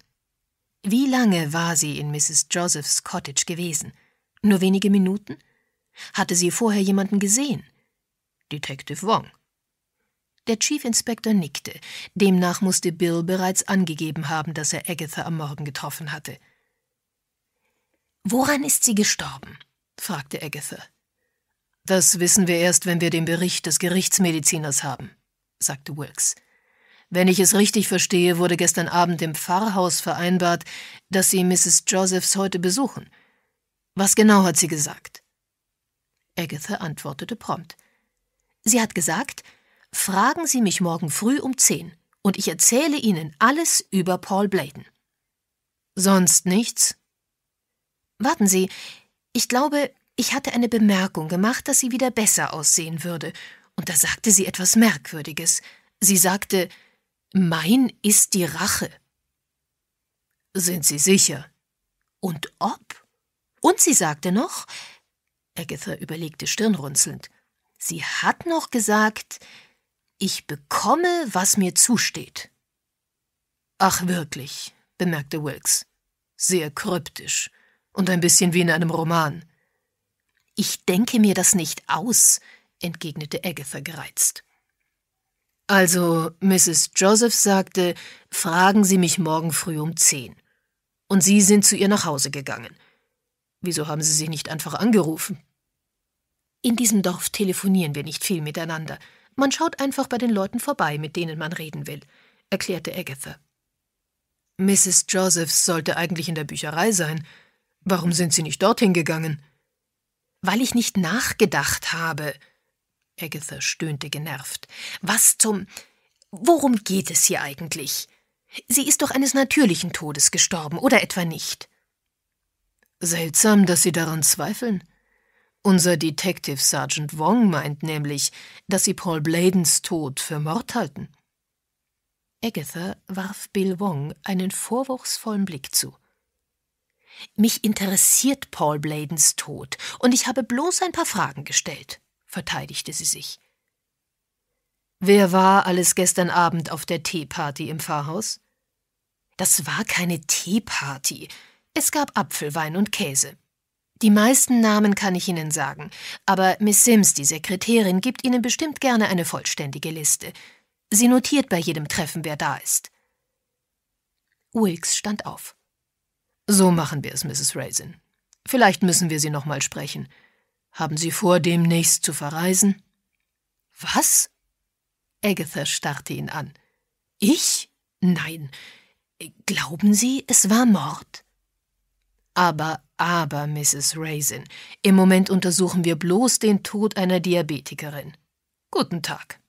Wie lange war sie in Mrs. Josephs Cottage gewesen? Nur wenige Minuten? Hatte sie vorher jemanden gesehen? Detective Wong. Der Chief Inspector nickte. Demnach musste Bill bereits angegeben haben, dass er Agatha am Morgen getroffen hatte. Woran ist sie gestorben? fragte Agatha. Das wissen wir erst, wenn wir den Bericht des Gerichtsmediziners haben, sagte Wilkes. Wenn ich es richtig verstehe, wurde gestern Abend im Pfarrhaus vereinbart, dass Sie Mrs. Josephs heute besuchen. Was genau hat sie gesagt? Agatha antwortete prompt. Sie hat gesagt, fragen Sie mich morgen früh um zehn und ich erzähle Ihnen alles über Paul Bladen. Sonst nichts? Warten Sie, ich glaube, ich hatte eine Bemerkung gemacht, dass sie wieder besser aussehen würde, und da sagte sie etwas Merkwürdiges. Sie sagte, Mein ist die Rache. Sind Sie sicher? Und ob? Und sie sagte noch, Agatha überlegte stirnrunzelnd, sie hat noch gesagt, ich bekomme, was mir zusteht. Ach wirklich, bemerkte Wilkes. Sehr kryptisch und ein bisschen wie in einem Roman. Ich denke mir das nicht aus, entgegnete Agatha gereizt. Also, Mrs. Joseph sagte, fragen Sie mich morgen früh um zehn. Und Sie sind zu ihr nach Hause gegangen. Wieso haben Sie sie nicht einfach angerufen? In diesem Dorf telefonieren wir nicht viel miteinander. Man schaut einfach bei den Leuten vorbei, mit denen man reden will, erklärte Agatha. Mrs. Josephs sollte eigentlich in der Bücherei sein. Warum sind Sie nicht dorthin gegangen? Weil ich nicht nachgedacht habe, Agatha stöhnte genervt. Was zum. Worum geht es hier eigentlich? Sie ist doch eines natürlichen Todes gestorben, oder etwa nicht? Seltsam, dass Sie daran zweifeln. Unser Detective Sergeant Wong meint nämlich, dass Sie Paul Bladens Tod für Mord halten. Agatha warf Bill Wong einen vorwurfsvollen Blick zu. Mich interessiert Paul Bladens Tod, und ich habe bloß ein paar Fragen gestellt verteidigte sie sich. Wer war alles gestern Abend auf der Teeparty im Pfarrhaus? Das war keine Teeparty. Es gab Apfelwein und Käse. Die meisten Namen kann ich Ihnen sagen, aber Miss Sims, die Sekretärin, gibt Ihnen bestimmt gerne eine vollständige Liste. Sie notiert bei jedem Treffen, wer da ist. Wilkes stand auf. So machen wir es, Mrs. Raisin. Vielleicht müssen wir Sie nochmal sprechen. Haben Sie vor, demnächst zu verreisen? Was? Agatha starrte ihn an. Ich? Nein. Glauben Sie, es war Mord? Aber, aber, Mrs. Raisin, im Moment untersuchen wir bloß den Tod einer Diabetikerin. Guten Tag.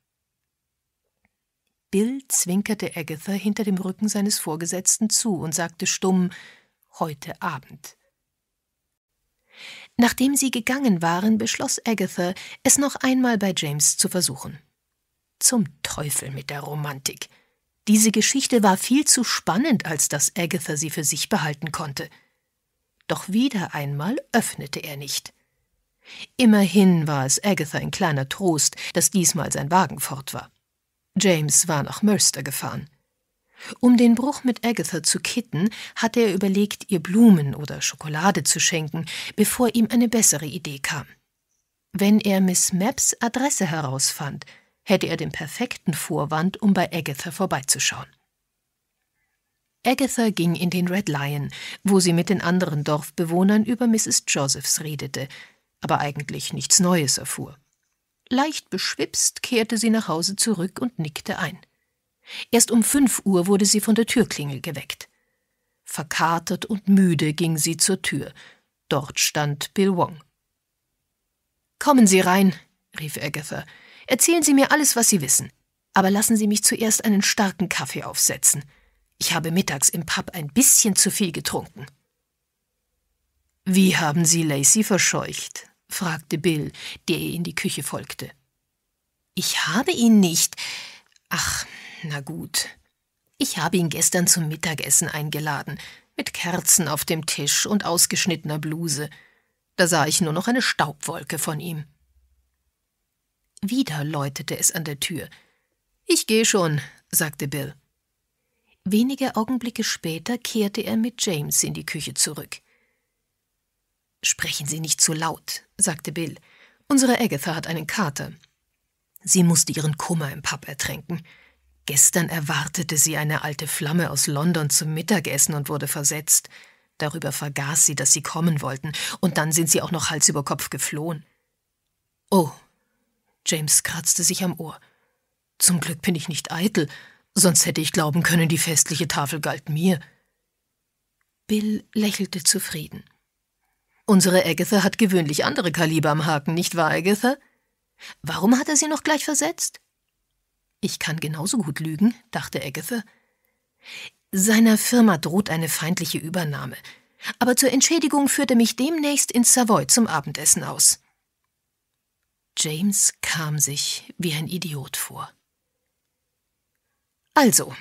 Bill zwinkerte Agatha hinter dem Rücken seines Vorgesetzten zu und sagte stumm Heute Abend. Nachdem sie gegangen waren, beschloss Agatha, es noch einmal bei James zu versuchen. Zum Teufel mit der Romantik. Diese Geschichte war viel zu spannend, als dass Agatha sie für sich behalten konnte. Doch wieder einmal öffnete er nicht. Immerhin war es Agatha ein kleiner Trost, dass diesmal sein Wagen fort war. James war nach Mörster gefahren. Um den Bruch mit Agatha zu kitten, hatte er überlegt, ihr Blumen oder Schokolade zu schenken, bevor ihm eine bessere Idee kam. Wenn er Miss Maps Adresse herausfand, hätte er den perfekten Vorwand, um bei Agatha vorbeizuschauen. Agatha ging in den Red Lion, wo sie mit den anderen Dorfbewohnern über Mrs. Josephs redete, aber eigentlich nichts Neues erfuhr. Leicht beschwipst kehrte sie nach Hause zurück und nickte ein. Erst um fünf Uhr wurde sie von der Türklingel geweckt. Verkatert und müde ging sie zur Tür. Dort stand Bill Wong. Kommen Sie rein, rief Agatha. Erzählen Sie mir alles, was Sie wissen. Aber lassen Sie mich zuerst einen starken Kaffee aufsetzen. Ich habe mittags im Pub ein bisschen zu viel getrunken. Wie haben Sie Lacey verscheucht? fragte Bill, der ihr in die Küche folgte. Ich habe ihn nicht. Ach, na gut. Ich habe ihn gestern zum Mittagessen eingeladen, mit Kerzen auf dem Tisch und ausgeschnittener Bluse. Da sah ich nur noch eine Staubwolke von ihm. Wieder läutete es an der Tür. Ich gehe schon, sagte Bill. Wenige Augenblicke später kehrte er mit James in die Küche zurück. Sprechen Sie nicht zu laut, sagte Bill. Unsere Agatha hat einen Kater. Sie musste ihren Kummer im Pub ertränken. Gestern erwartete sie eine alte Flamme aus London zum Mittagessen und wurde versetzt. Darüber vergaß sie, dass sie kommen wollten, und dann sind sie auch noch Hals über Kopf geflohen. Oh. James kratzte sich am Ohr. Zum Glück bin ich nicht eitel, sonst hätte ich glauben können, die festliche Tafel galt mir. Bill lächelte zufrieden. Unsere Agatha hat gewöhnlich andere Kaliber am Haken, nicht wahr, Agatha? Warum hat er sie noch gleich versetzt? Ich kann genauso gut lügen, dachte Agatha. Seiner Firma droht eine feindliche Übernahme, aber zur Entschädigung führt er mich demnächst ins Savoy zum Abendessen aus. James kam sich wie ein Idiot vor. Also,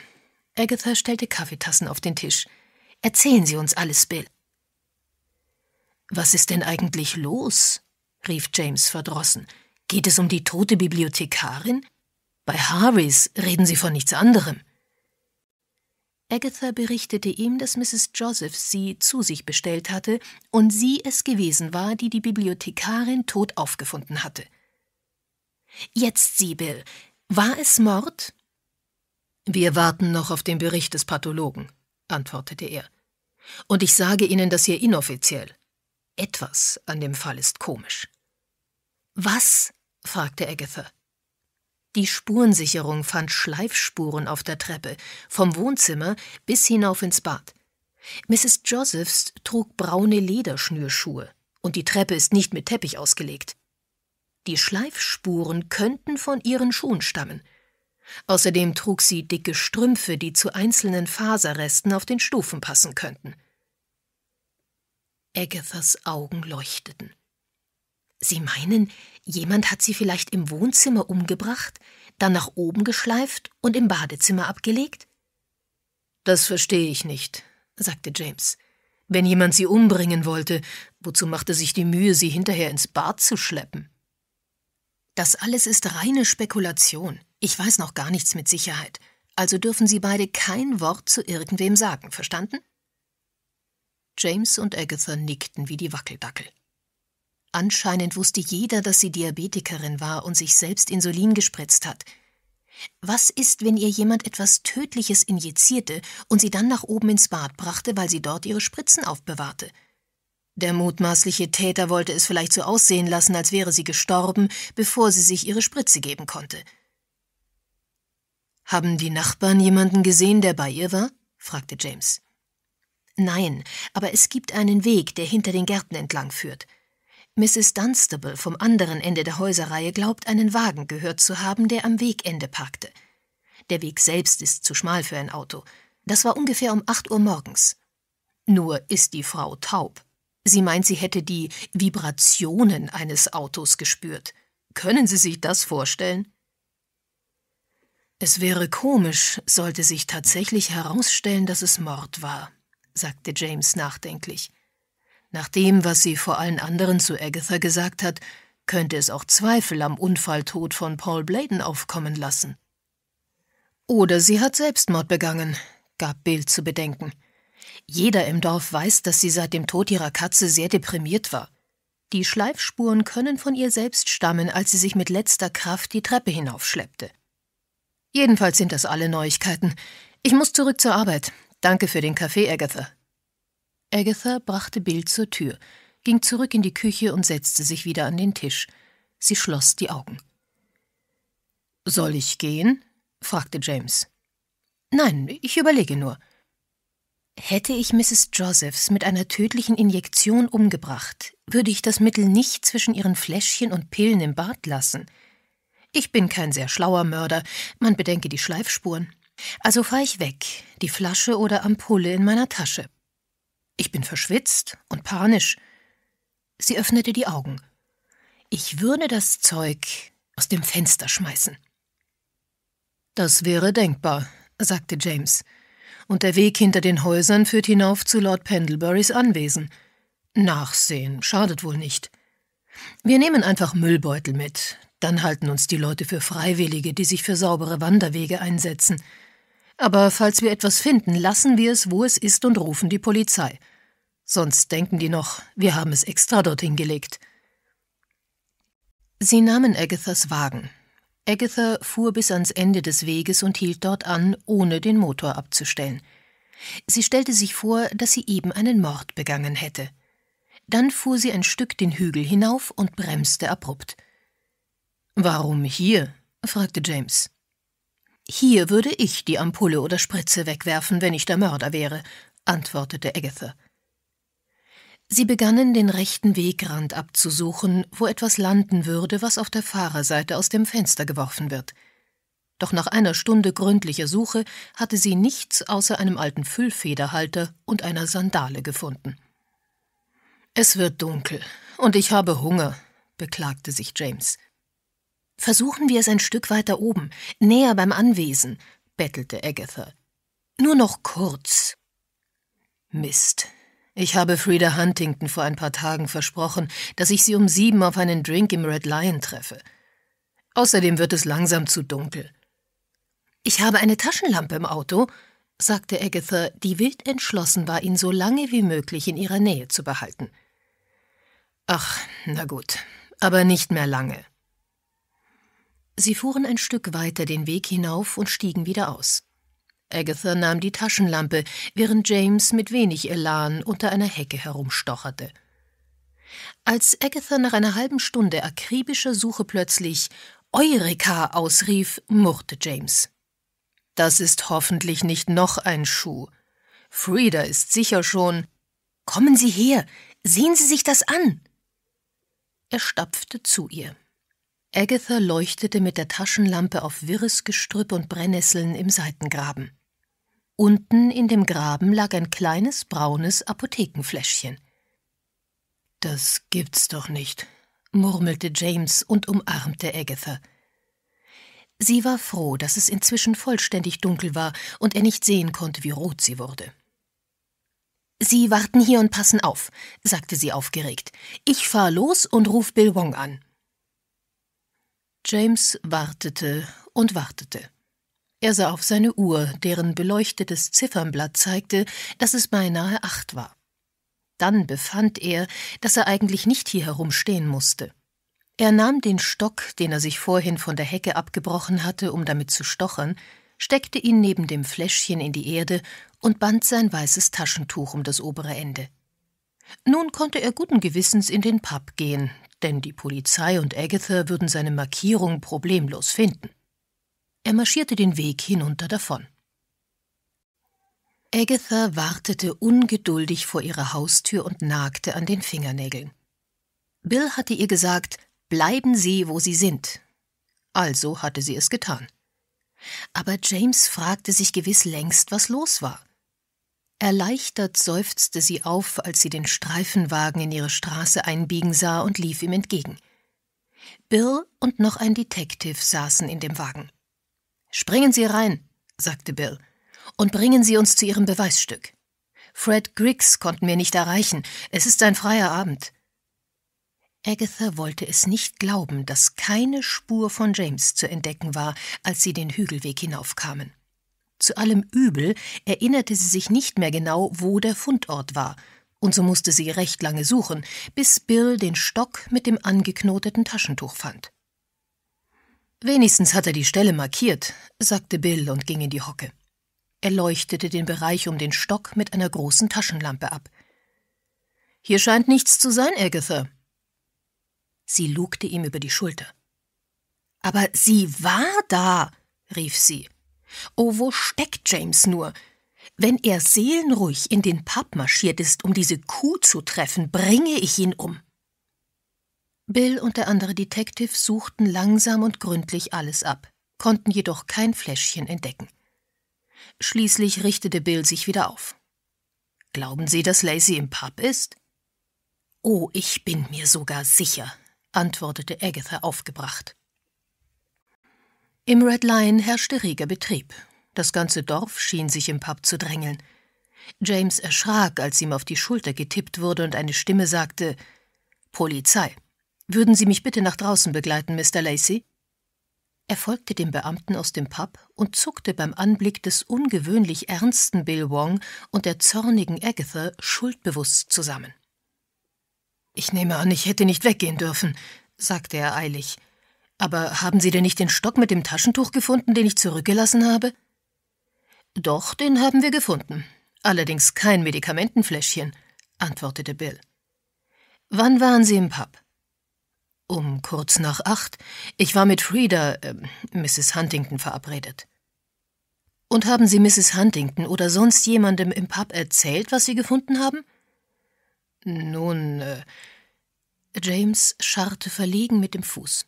Agatha stellte Kaffeetassen auf den Tisch. Erzählen Sie uns alles, Bill. Was ist denn eigentlich los? rief James verdrossen. Geht es um die tote Bibliothekarin? Bei Harveys reden Sie von nichts anderem. Agatha berichtete ihm, dass Mrs. Joseph sie zu sich bestellt hatte und sie es gewesen war, die die Bibliothekarin tot aufgefunden hatte. Jetzt Sie, Bill. War es Mord? Wir warten noch auf den Bericht des Pathologen, antwortete er. Und ich sage Ihnen das hier inoffiziell. Etwas an dem Fall ist komisch. Was? fragte Agatha. Die Spurensicherung fand Schleifspuren auf der Treppe, vom Wohnzimmer bis hinauf ins Bad. Mrs. Josephs trug braune Lederschnürschuhe und die Treppe ist nicht mit Teppich ausgelegt. Die Schleifspuren könnten von ihren Schuhen stammen. Außerdem trug sie dicke Strümpfe, die zu einzelnen Faserresten auf den Stufen passen könnten. Agathas Augen leuchteten. Sie meinen, jemand hat sie vielleicht im Wohnzimmer umgebracht, dann nach oben geschleift und im Badezimmer abgelegt? Das verstehe ich nicht, sagte James. Wenn jemand sie umbringen wollte, wozu machte sich die Mühe, sie hinterher ins Bad zu schleppen? Das alles ist reine Spekulation. Ich weiß noch gar nichts mit Sicherheit. Also dürfen Sie beide kein Wort zu irgendwem sagen, verstanden? James und Agatha nickten wie die Wackeldackel. Anscheinend wusste jeder, dass sie Diabetikerin war und sich selbst Insulin gespritzt hat. Was ist, wenn ihr jemand etwas Tödliches injizierte und sie dann nach oben ins Bad brachte, weil sie dort ihre Spritzen aufbewahrte? Der mutmaßliche Täter wollte es vielleicht so aussehen lassen, als wäre sie gestorben, bevor sie sich ihre Spritze geben konnte. Haben die Nachbarn jemanden gesehen, der bei ihr war? fragte James. Nein, aber es gibt einen Weg, der hinter den Gärten entlang führt. Mrs. Dunstable vom anderen Ende der Häuserreihe glaubt, einen Wagen gehört zu haben, der am Wegende parkte. Der Weg selbst ist zu schmal für ein Auto. Das war ungefähr um 8 Uhr morgens. Nur ist die Frau taub. Sie meint, sie hätte die Vibrationen eines Autos gespürt. Können Sie sich das vorstellen? Es wäre komisch, sollte sich tatsächlich herausstellen, dass es Mord war, sagte James nachdenklich. Nach dem, was sie vor allen anderen zu Agatha gesagt hat, könnte es auch Zweifel am Unfalltod von Paul Bladen aufkommen lassen. Oder sie hat Selbstmord begangen, gab Bill zu bedenken. Jeder im Dorf weiß, dass sie seit dem Tod ihrer Katze sehr deprimiert war. Die Schleifspuren können von ihr selbst stammen, als sie sich mit letzter Kraft die Treppe hinaufschleppte. Jedenfalls sind das alle Neuigkeiten. Ich muss zurück zur Arbeit. Danke für den Kaffee, Agatha. Agatha brachte Bill zur Tür, ging zurück in die Küche und setzte sich wieder an den Tisch. Sie schloss die Augen. Soll ich gehen? fragte James. Nein, ich überlege nur. Hätte ich Mrs. Josephs mit einer tödlichen Injektion umgebracht, würde ich das Mittel nicht zwischen ihren Fläschchen und Pillen im Bad lassen. Ich bin kein sehr schlauer Mörder, man bedenke die Schleifspuren. Also fahre ich weg, die Flasche oder Ampulle in meiner Tasche. Ich bin verschwitzt und panisch. Sie öffnete die Augen. Ich würde das Zeug aus dem Fenster schmeißen. Das wäre denkbar, sagte James. Und der Weg hinter den Häusern führt hinauf zu Lord Pendleburys Anwesen. Nachsehen schadet wohl nicht. Wir nehmen einfach Müllbeutel mit, dann halten uns die Leute für Freiwillige, die sich für saubere Wanderwege einsetzen. Aber falls wir etwas finden, lassen wir es, wo es ist und rufen die Polizei. Sonst denken die noch, wir haben es extra dorthin gelegt. Sie nahmen Agathas Wagen. Agatha fuhr bis ans Ende des Weges und hielt dort an, ohne den Motor abzustellen. Sie stellte sich vor, dass sie eben einen Mord begangen hätte. Dann fuhr sie ein Stück den Hügel hinauf und bremste abrupt. Warum hier? fragte James. Hier würde ich die Ampulle oder Spritze wegwerfen, wenn ich der Mörder wäre, antwortete Agatha. Sie begannen, den rechten Wegrand abzusuchen, wo etwas landen würde, was auf der Fahrerseite aus dem Fenster geworfen wird. Doch nach einer Stunde gründlicher Suche hatte sie nichts außer einem alten Füllfederhalter und einer Sandale gefunden. Es wird dunkel und ich habe Hunger, beklagte sich James. Versuchen wir es ein Stück weiter oben, näher beim Anwesen, bettelte Agatha. Nur noch kurz. Mist. Ich habe Frieda Huntington vor ein paar Tagen versprochen, dass ich sie um sieben auf einen Drink im Red Lion treffe. Außerdem wird es langsam zu dunkel. Ich habe eine Taschenlampe im Auto, sagte Agatha, die wild entschlossen war, ihn so lange wie möglich in ihrer Nähe zu behalten. Ach, na gut, aber nicht mehr lange. Sie fuhren ein Stück weiter den Weg hinauf und stiegen wieder aus. Agatha nahm die Taschenlampe, während James mit wenig Elan unter einer Hecke herumstocherte. Als Agatha nach einer halben Stunde akribischer Suche plötzlich Eureka ausrief, murrte James. Das ist hoffentlich nicht noch ein Schuh. Frieda ist sicher schon. Kommen Sie her, sehen Sie sich das an! Er stapfte zu ihr. Agatha leuchtete mit der Taschenlampe auf wirres Gestrüpp und Brennnesseln im Seitengraben. Unten in dem Graben lag ein kleines braunes Apothekenfläschchen. Das gibt's doch nicht, murmelte James und umarmte Agatha. Sie war froh, dass es inzwischen vollständig dunkel war und er nicht sehen konnte, wie rot sie wurde. Sie warten hier und passen auf, sagte sie aufgeregt. Ich fahr los und ruf Bill Wong an. James wartete und wartete. Er sah auf seine Uhr, deren beleuchtetes Ziffernblatt zeigte, dass es beinahe acht war. Dann befand er, dass er eigentlich nicht hier herumstehen musste. Er nahm den Stock, den er sich vorhin von der Hecke abgebrochen hatte, um damit zu stochern, steckte ihn neben dem Fläschchen in die Erde und band sein weißes Taschentuch um das obere Ende. Nun konnte er guten Gewissens in den Pub gehen, denn die Polizei und Agatha würden seine Markierung problemlos finden. Er marschierte den Weg hinunter davon. Agatha wartete ungeduldig vor ihrer Haustür und nagte an den Fingernägeln. Bill hatte ihr gesagt, bleiben Sie, wo Sie sind. Also hatte sie es getan. Aber James fragte sich gewiss längst, was los war. Erleichtert seufzte sie auf, als sie den Streifenwagen in ihre Straße einbiegen sah und lief ihm entgegen. Bill und noch ein Detective saßen in dem Wagen. Springen Sie rein, sagte Bill, und bringen Sie uns zu Ihrem Beweisstück. Fred Griggs konnten wir nicht erreichen. Es ist ein freier Abend. Agatha wollte es nicht glauben, dass keine Spur von James zu entdecken war, als sie den Hügelweg hinaufkamen. Zu allem Übel erinnerte sie sich nicht mehr genau, wo der Fundort war, und so musste sie recht lange suchen, bis Bill den Stock mit dem angeknoteten Taschentuch fand. Wenigstens hat er die Stelle markiert, sagte Bill und ging in die Hocke. Er leuchtete den Bereich um den Stock mit einer großen Taschenlampe ab. Hier scheint nichts zu sein, Agatha. Sie lugte ihm über die Schulter. Aber sie war da, rief sie. Oh, wo steckt James nur? Wenn er seelenruhig in den Pub marschiert ist, um diese Kuh zu treffen, bringe ich ihn um. Bill und der andere Detective suchten langsam und gründlich alles ab, konnten jedoch kein Fläschchen entdecken. Schließlich richtete Bill sich wieder auf. Glauben Sie, dass Lacey im Pub ist? Oh, ich bin mir sogar sicher, antwortete Agatha aufgebracht. Im Red Lion herrschte reger Betrieb. Das ganze Dorf schien sich im Pub zu drängeln. James erschrak, als ihm auf die Schulter getippt wurde und eine Stimme sagte: Polizei. Würden Sie mich bitte nach draußen begleiten, Mr. Lacey? Er folgte dem Beamten aus dem Pub und zuckte beim Anblick des ungewöhnlich ernsten Bill Wong und der zornigen Agatha schuldbewusst zusammen. Ich nehme an, ich hätte nicht weggehen dürfen, sagte er eilig. Aber haben Sie denn nicht den Stock mit dem Taschentuch gefunden, den ich zurückgelassen habe? Doch, den haben wir gefunden. Allerdings kein Medikamentenfläschchen, antwortete Bill. Wann waren Sie im Pub? Um kurz nach acht. Ich war mit Frieda, äh, Mrs. Huntington, verabredet. Und haben Sie Mrs. Huntington oder sonst jemandem im Pub erzählt, was Sie gefunden haben? Nun, äh, James scharrte verlegen mit dem Fuß.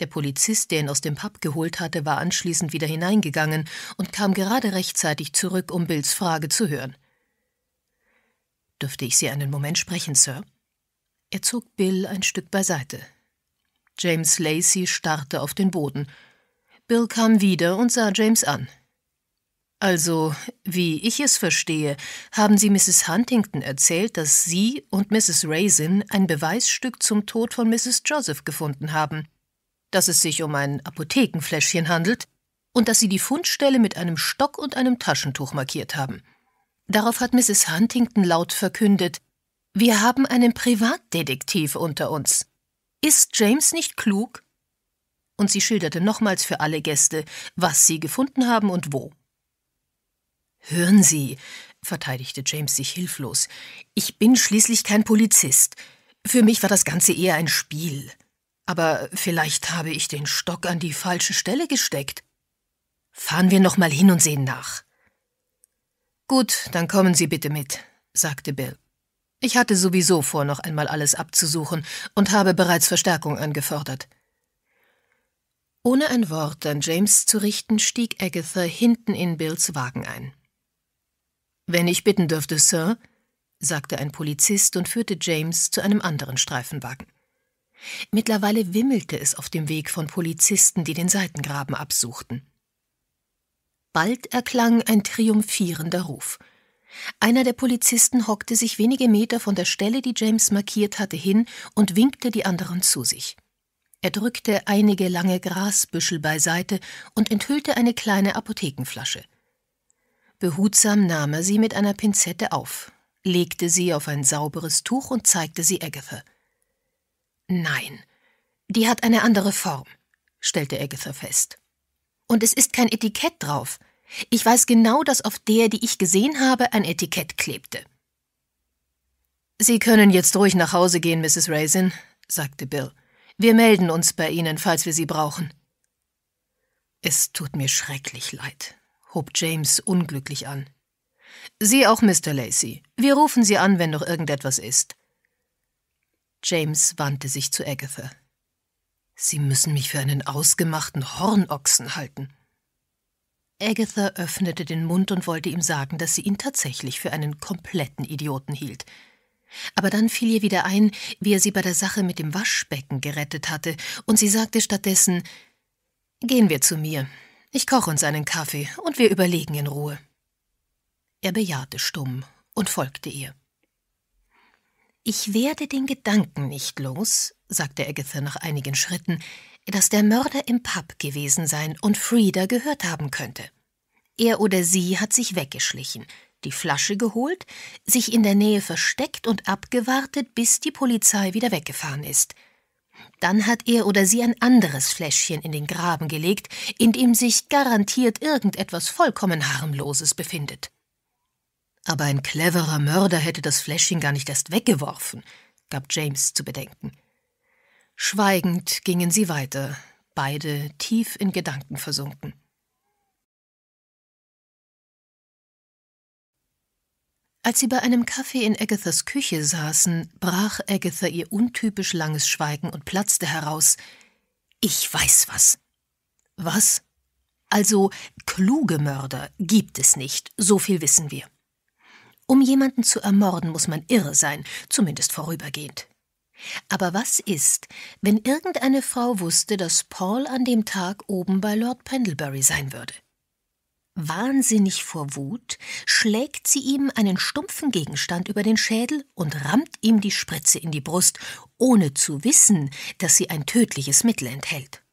Der Polizist, der ihn aus dem Pub geholt hatte, war anschließend wieder hineingegangen und kam gerade rechtzeitig zurück, um Bills Frage zu hören. Dürfte ich Sie einen Moment sprechen, Sir? Er zog Bill ein Stück beiseite. James Lacey starrte auf den Boden. Bill kam wieder und sah James an. Also, wie ich es verstehe, haben Sie Mrs. Huntington erzählt, dass Sie und Mrs. Raisin ein Beweisstück zum Tod von Mrs. Joseph gefunden haben dass es sich um ein Apothekenfläschchen handelt und dass sie die Fundstelle mit einem Stock und einem Taschentuch markiert haben. Darauf hat Mrs. Huntington laut verkündet, wir haben einen Privatdetektiv unter uns. Ist James nicht klug? Und sie schilderte nochmals für alle Gäste, was sie gefunden haben und wo. Hören Sie, verteidigte James sich hilflos, ich bin schließlich kein Polizist. Für mich war das Ganze eher ein Spiel. Aber vielleicht habe ich den Stock an die falsche Stelle gesteckt. Fahren wir noch mal hin und sehen nach. Gut, dann kommen Sie bitte mit, sagte Bill. Ich hatte sowieso vor, noch einmal alles abzusuchen und habe bereits Verstärkung angefordert. Ohne ein Wort an James zu richten, stieg Agatha hinten in Bills Wagen ein. Wenn ich bitten dürfte, Sir, sagte ein Polizist und führte James zu einem anderen Streifenwagen. Mittlerweile wimmelte es auf dem Weg von Polizisten, die den Seitengraben absuchten. Bald erklang ein triumphierender Ruf. Einer der Polizisten hockte sich wenige Meter von der Stelle, die James markiert hatte, hin und winkte die anderen zu sich. Er drückte einige lange Grasbüschel beiseite und enthüllte eine kleine Apothekenflasche. Behutsam nahm er sie mit einer Pinzette auf, legte sie auf ein sauberes Tuch und zeigte sie Agatha. Nein, die hat eine andere Form, stellte Agatha fest. Und es ist kein Etikett drauf. Ich weiß genau, dass auf der, die ich gesehen habe, ein Etikett klebte. Sie können jetzt ruhig nach Hause gehen, Mrs. Raisin, sagte Bill. Wir melden uns bei Ihnen, falls wir Sie brauchen. Es tut mir schrecklich leid, hob James unglücklich an. Sie auch, Mr. Lacey. Wir rufen Sie an, wenn noch irgendetwas ist. James wandte sich zu Agatha. Sie müssen mich für einen ausgemachten Hornochsen halten. Agatha öffnete den Mund und wollte ihm sagen, dass sie ihn tatsächlich für einen kompletten Idioten hielt. Aber dann fiel ihr wieder ein, wie er sie bei der Sache mit dem Waschbecken gerettet hatte, und sie sagte stattdessen Gehen wir zu mir. Ich koche uns einen Kaffee, und wir überlegen in Ruhe. Er bejahte stumm und folgte ihr. Ich werde den Gedanken nicht los, sagte Agatha nach einigen Schritten, dass der Mörder im Pub gewesen sein und Frieda gehört haben könnte. Er oder sie hat sich weggeschlichen, die Flasche geholt, sich in der Nähe versteckt und abgewartet, bis die Polizei wieder weggefahren ist. Dann hat er oder sie ein anderes Fläschchen in den Graben gelegt, in dem sich garantiert irgendetwas vollkommen harmloses befindet. Aber ein cleverer Mörder hätte das Fläschchen gar nicht erst weggeworfen, gab James zu bedenken. Schweigend gingen sie weiter, beide tief in Gedanken versunken. Als sie bei einem Kaffee in Agathas Küche saßen, brach Agatha ihr untypisch langes Schweigen und platzte heraus. Ich weiß was. Was? Also, kluge Mörder gibt es nicht, so viel wissen wir. Um jemanden zu ermorden, muss man irre sein, zumindest vorübergehend. Aber was ist, wenn irgendeine Frau wusste, dass Paul an dem Tag oben bei Lord Pendlebury sein würde? Wahnsinnig vor Wut schlägt sie ihm einen stumpfen Gegenstand über den Schädel und rammt ihm die Spritze in die Brust, ohne zu wissen, dass sie ein tödliches Mittel enthält.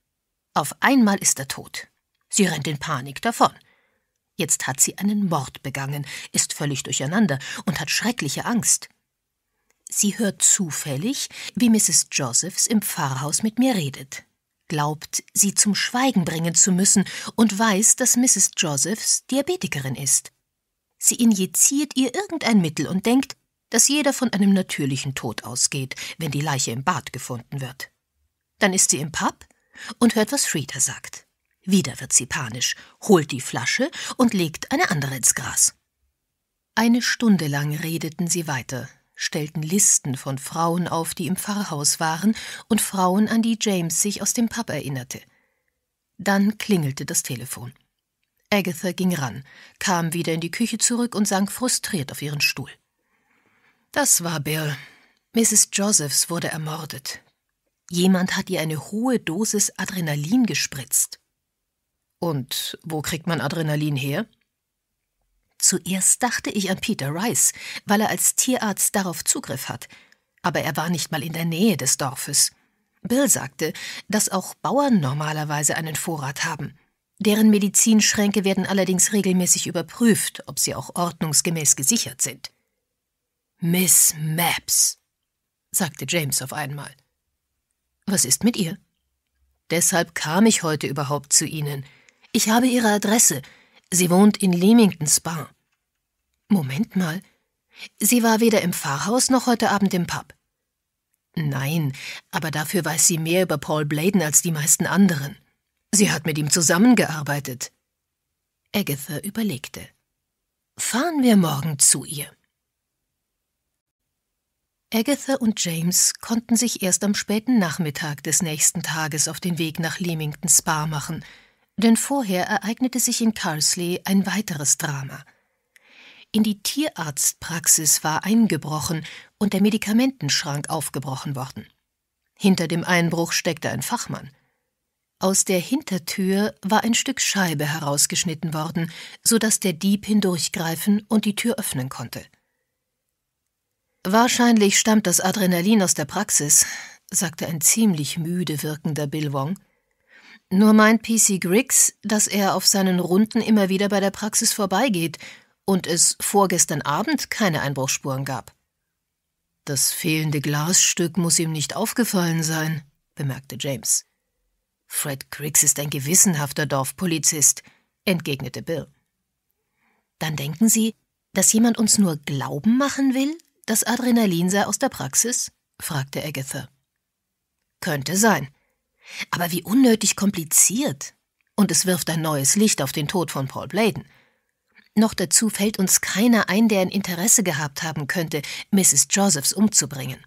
Auf einmal ist er tot. Sie rennt in Panik davon. Jetzt hat sie einen Mord begangen, ist völlig durcheinander und hat schreckliche Angst. Sie hört zufällig, wie Mrs. Josephs im Pfarrhaus mit mir redet, glaubt, sie zum Schweigen bringen zu müssen und weiß, dass Mrs. Josephs Diabetikerin ist. Sie injiziert ihr irgendein Mittel und denkt, dass jeder von einem natürlichen Tod ausgeht, wenn die Leiche im Bad gefunden wird. Dann ist sie im Pub und hört, was Frieda sagt. Wieder wird sie panisch, holt die Flasche und legt eine andere ins Gras. Eine Stunde lang redeten sie weiter, stellten Listen von Frauen auf, die im Pfarrhaus waren, und Frauen, an die James sich aus dem Pub erinnerte. Dann klingelte das Telefon. Agatha ging ran, kam wieder in die Küche zurück und sank frustriert auf ihren Stuhl. Das war Bill. Mrs. Josephs wurde ermordet. Jemand hat ihr eine hohe Dosis Adrenalin gespritzt. Und wo kriegt man Adrenalin her? Zuerst dachte ich an Peter Rice, weil er als Tierarzt darauf Zugriff hat. Aber er war nicht mal in der Nähe des Dorfes. Bill sagte, dass auch Bauern normalerweise einen Vorrat haben. Deren Medizinschränke werden allerdings regelmäßig überprüft, ob sie auch ordnungsgemäß gesichert sind. Miss Maps, sagte James auf einmal. Was ist mit ihr? Deshalb kam ich heute überhaupt zu Ihnen. Ich habe ihre Adresse. Sie wohnt in Leamington Spa. Moment mal. Sie war weder im Pfarrhaus noch heute Abend im Pub. Nein, aber dafür weiß sie mehr über Paul Bladen als die meisten anderen. Sie hat mit ihm zusammengearbeitet. Agatha überlegte. Fahren wir morgen zu ihr. Agatha und James konnten sich erst am späten Nachmittag des nächsten Tages auf den Weg nach Leamington Spa machen – denn vorher ereignete sich in Carsley ein weiteres Drama. In die Tierarztpraxis war eingebrochen und der Medikamentenschrank aufgebrochen worden. Hinter dem Einbruch steckte ein Fachmann. Aus der Hintertür war ein Stück Scheibe herausgeschnitten worden, so dass der Dieb hindurchgreifen und die Tür öffnen konnte. Wahrscheinlich stammt das Adrenalin aus der Praxis, sagte ein ziemlich müde wirkender Bill Wong. Nur meint PC Griggs, dass er auf seinen Runden immer wieder bei der Praxis vorbeigeht und es vorgestern Abend keine Einbruchsspuren gab. Das fehlende Glasstück muss ihm nicht aufgefallen sein, bemerkte James. Fred Griggs ist ein gewissenhafter Dorfpolizist, entgegnete Bill. Dann denken Sie, dass jemand uns nur glauben machen will, dass Adrenalin sei aus der Praxis? fragte Agatha. Könnte sein. Aber wie unnötig kompliziert. Und es wirft ein neues Licht auf den Tod von Paul Bladen. Noch dazu fällt uns keiner ein, der ein Interesse gehabt haben könnte, Mrs. Josephs umzubringen.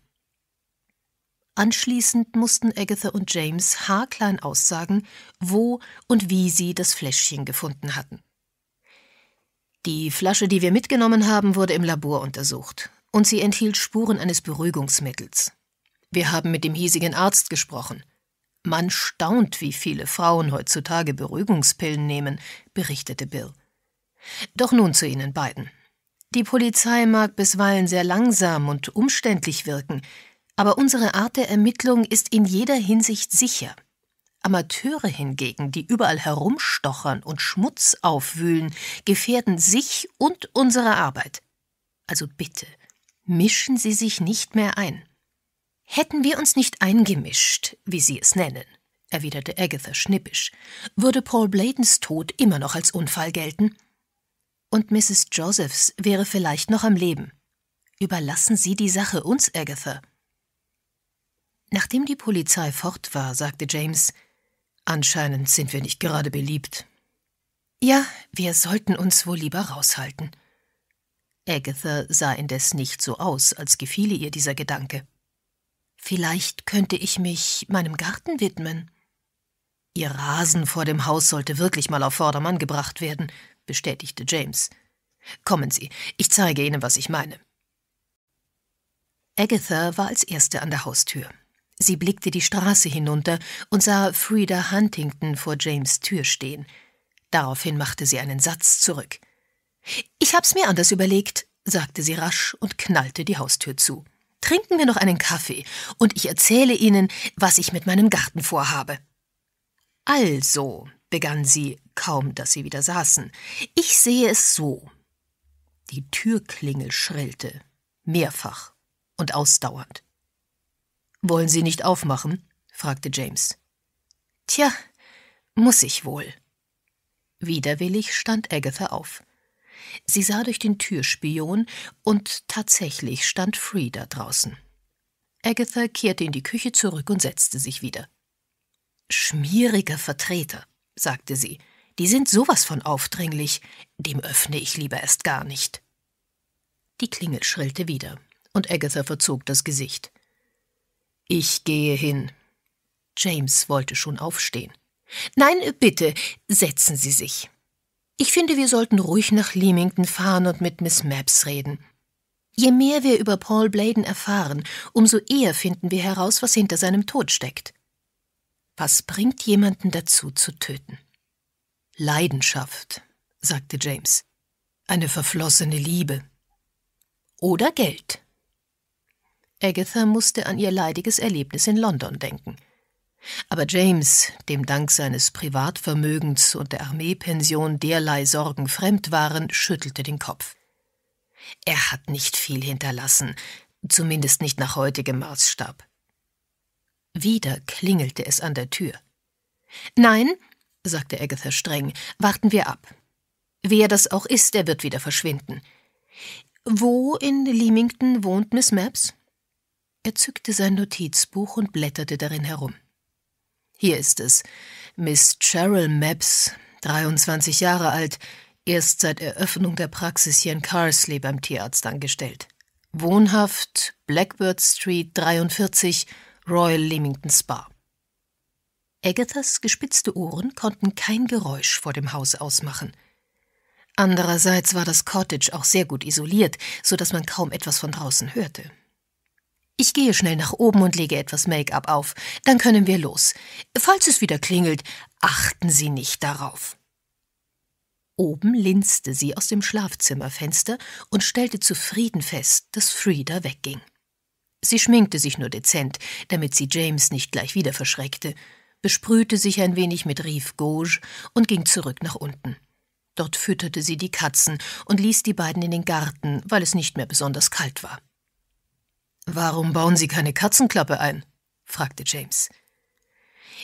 Anschließend mussten Agatha und James haarklein aussagen, wo und wie sie das Fläschchen gefunden hatten. Die Flasche, die wir mitgenommen haben, wurde im Labor untersucht und sie enthielt Spuren eines Beruhigungsmittels. Wir haben mit dem hiesigen Arzt gesprochen. Man staunt, wie viele Frauen heutzutage Beruhigungspillen nehmen, berichtete Bill. Doch nun zu Ihnen beiden. Die Polizei mag bisweilen sehr langsam und umständlich wirken, aber unsere Art der Ermittlung ist in jeder Hinsicht sicher. Amateure hingegen, die überall herumstochern und Schmutz aufwühlen, gefährden sich und unsere Arbeit. Also bitte, mischen Sie sich nicht mehr ein. Hätten wir uns nicht eingemischt, wie Sie es nennen, erwiderte Agatha schnippisch, würde Paul Bladens Tod immer noch als Unfall gelten. Und Mrs. Josephs wäre vielleicht noch am Leben. Überlassen Sie die Sache uns, Agatha. Nachdem die Polizei fort war, sagte James, Anscheinend sind wir nicht gerade beliebt. Ja, wir sollten uns wohl lieber raushalten. Agatha sah indes nicht so aus, als gefiele ihr dieser Gedanke. Vielleicht könnte ich mich meinem Garten widmen. Ihr Rasen vor dem Haus sollte wirklich mal auf Vordermann gebracht werden, bestätigte James. Kommen Sie, ich zeige Ihnen, was ich meine. Agatha war als Erste an der Haustür. Sie blickte die Straße hinunter und sah Frieda Huntington vor James Tür stehen. Daraufhin machte sie einen Satz zurück. Ich hab's mir anders überlegt, sagte sie rasch und knallte die Haustür zu. Trinken wir noch einen Kaffee und ich erzähle Ihnen, was ich mit meinem Garten vorhabe. Also, begann sie, kaum dass sie wieder saßen, ich sehe es so. Die Türklingel schrillte, mehrfach und ausdauernd. Wollen Sie nicht aufmachen? fragte James. Tja, muss ich wohl. Widerwillig stand Agatha auf. Sie sah durch den Türspion und tatsächlich stand Frieda draußen. Agatha kehrte in die Küche zurück und setzte sich wieder. Schmieriger Vertreter, sagte sie. Die sind sowas von aufdringlich. Dem öffne ich lieber erst gar nicht. Die Klingel schrillte wieder und Agatha verzog das Gesicht. Ich gehe hin. James wollte schon aufstehen. Nein, bitte, setzen Sie sich. Ich finde, wir sollten ruhig nach Leamington fahren und mit Miss Maps reden. Je mehr wir über Paul Bladen erfahren, umso eher finden wir heraus, was hinter seinem Tod steckt. Was bringt jemanden dazu zu töten? Leidenschaft, sagte James. Eine verflossene Liebe. Oder Geld. Agatha musste an ihr leidiges Erlebnis in London denken – aber James, dem dank seines Privatvermögens und der Armeepension derlei Sorgen fremd waren, schüttelte den Kopf. Er hat nicht viel hinterlassen, zumindest nicht nach heutigem Maßstab. Wieder klingelte es an der Tür. Nein, sagte Agatha streng, warten wir ab. Wer das auch ist, der wird wieder verschwinden. Wo in Leamington wohnt Miss Maps? Er zückte sein Notizbuch und blätterte darin herum. Hier ist es. Miss Cheryl Mapps, 23 Jahre alt, erst seit Eröffnung der Praxis hier in Carsley beim Tierarzt angestellt. Wohnhaft Blackbird Street 43, Royal Leamington Spa. Agathas gespitzte Ohren konnten kein Geräusch vor dem Haus ausmachen. Andererseits war das Cottage auch sehr gut isoliert, so dass man kaum etwas von draußen hörte. Ich gehe schnell nach oben und lege etwas Make-up auf. Dann können wir los. Falls es wieder klingelt, achten Sie nicht darauf. Oben linste sie aus dem Schlafzimmerfenster und stellte zufrieden fest, dass Frieda wegging. Sie schminkte sich nur dezent, damit sie James nicht gleich wieder verschreckte, besprühte sich ein wenig mit Rief Gauge und ging zurück nach unten. Dort fütterte sie die Katzen und ließ die beiden in den Garten, weil es nicht mehr besonders kalt war. Warum bauen Sie keine Katzenklappe ein? fragte James.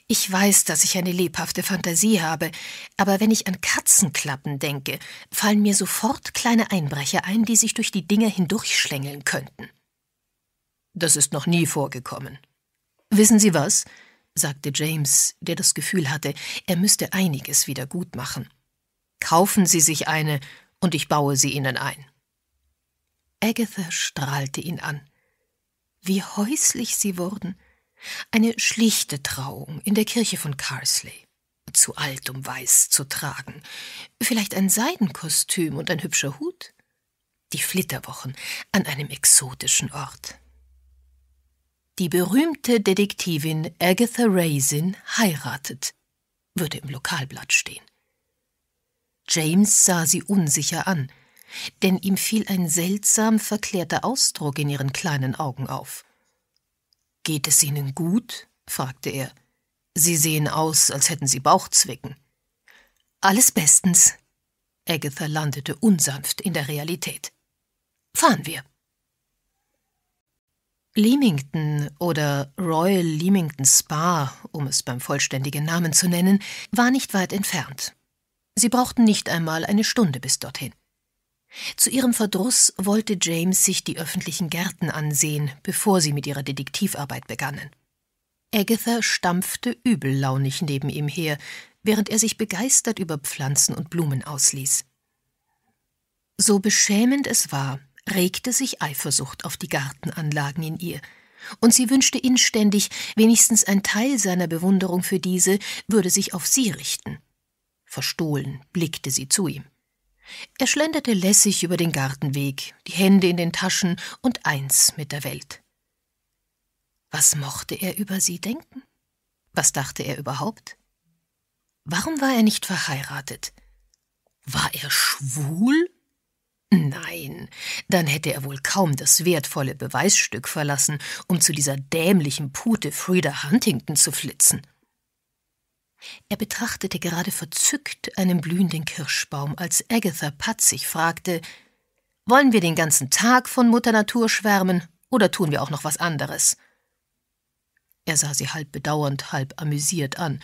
Ich weiß, dass ich eine lebhafte Fantasie habe, aber wenn ich an Katzenklappen denke, fallen mir sofort kleine Einbrecher ein, die sich durch die Dinger hindurchschlängeln könnten. Das ist noch nie vorgekommen. Wissen Sie was? sagte James, der das Gefühl hatte, er müsste einiges wieder gut machen. Kaufen Sie sich eine, und ich baue sie Ihnen ein. Agatha strahlte ihn an wie häuslich sie wurden. Eine schlichte Trauung in der Kirche von Carsley. Zu alt, um weiß zu tragen. Vielleicht ein Seidenkostüm und ein hübscher Hut. Die Flitterwochen an einem exotischen Ort. Die berühmte Detektivin Agatha Raisin heiratet, würde im Lokalblatt stehen. James sah sie unsicher an – denn ihm fiel ein seltsam verklärter Ausdruck in ihren kleinen Augen auf. Geht es Ihnen gut? fragte er. Sie sehen aus, als hätten Sie Bauchzwicken. Alles bestens. Agatha landete unsanft in der Realität. Fahren wir. Leamington oder Royal Leamington Spa, um es beim vollständigen Namen zu nennen, war nicht weit entfernt. Sie brauchten nicht einmal eine Stunde bis dorthin. Zu ihrem Verdruss wollte James sich die öffentlichen Gärten ansehen, bevor sie mit ihrer Detektivarbeit begannen. Agatha stampfte übellaunig neben ihm her, während er sich begeistert über Pflanzen und Blumen ausließ. So beschämend es war, regte sich Eifersucht auf die Gartenanlagen in ihr, und sie wünschte inständig, wenigstens ein Teil seiner Bewunderung für diese würde sich auf sie richten. Verstohlen blickte sie zu ihm. Er schlenderte lässig über den Gartenweg, die Hände in den Taschen und eins mit der Welt. Was mochte er über sie denken? Was dachte er überhaupt? Warum war er nicht verheiratet? War er schwul? Nein, dann hätte er wohl kaum das wertvolle Beweisstück verlassen, um zu dieser dämlichen Pute Frieda Huntington zu flitzen. Er betrachtete gerade verzückt einen blühenden Kirschbaum, als Agatha patzig fragte, wollen wir den ganzen Tag von Mutter Natur schwärmen oder tun wir auch noch was anderes? Er sah sie halb bedauernd, halb amüsiert an,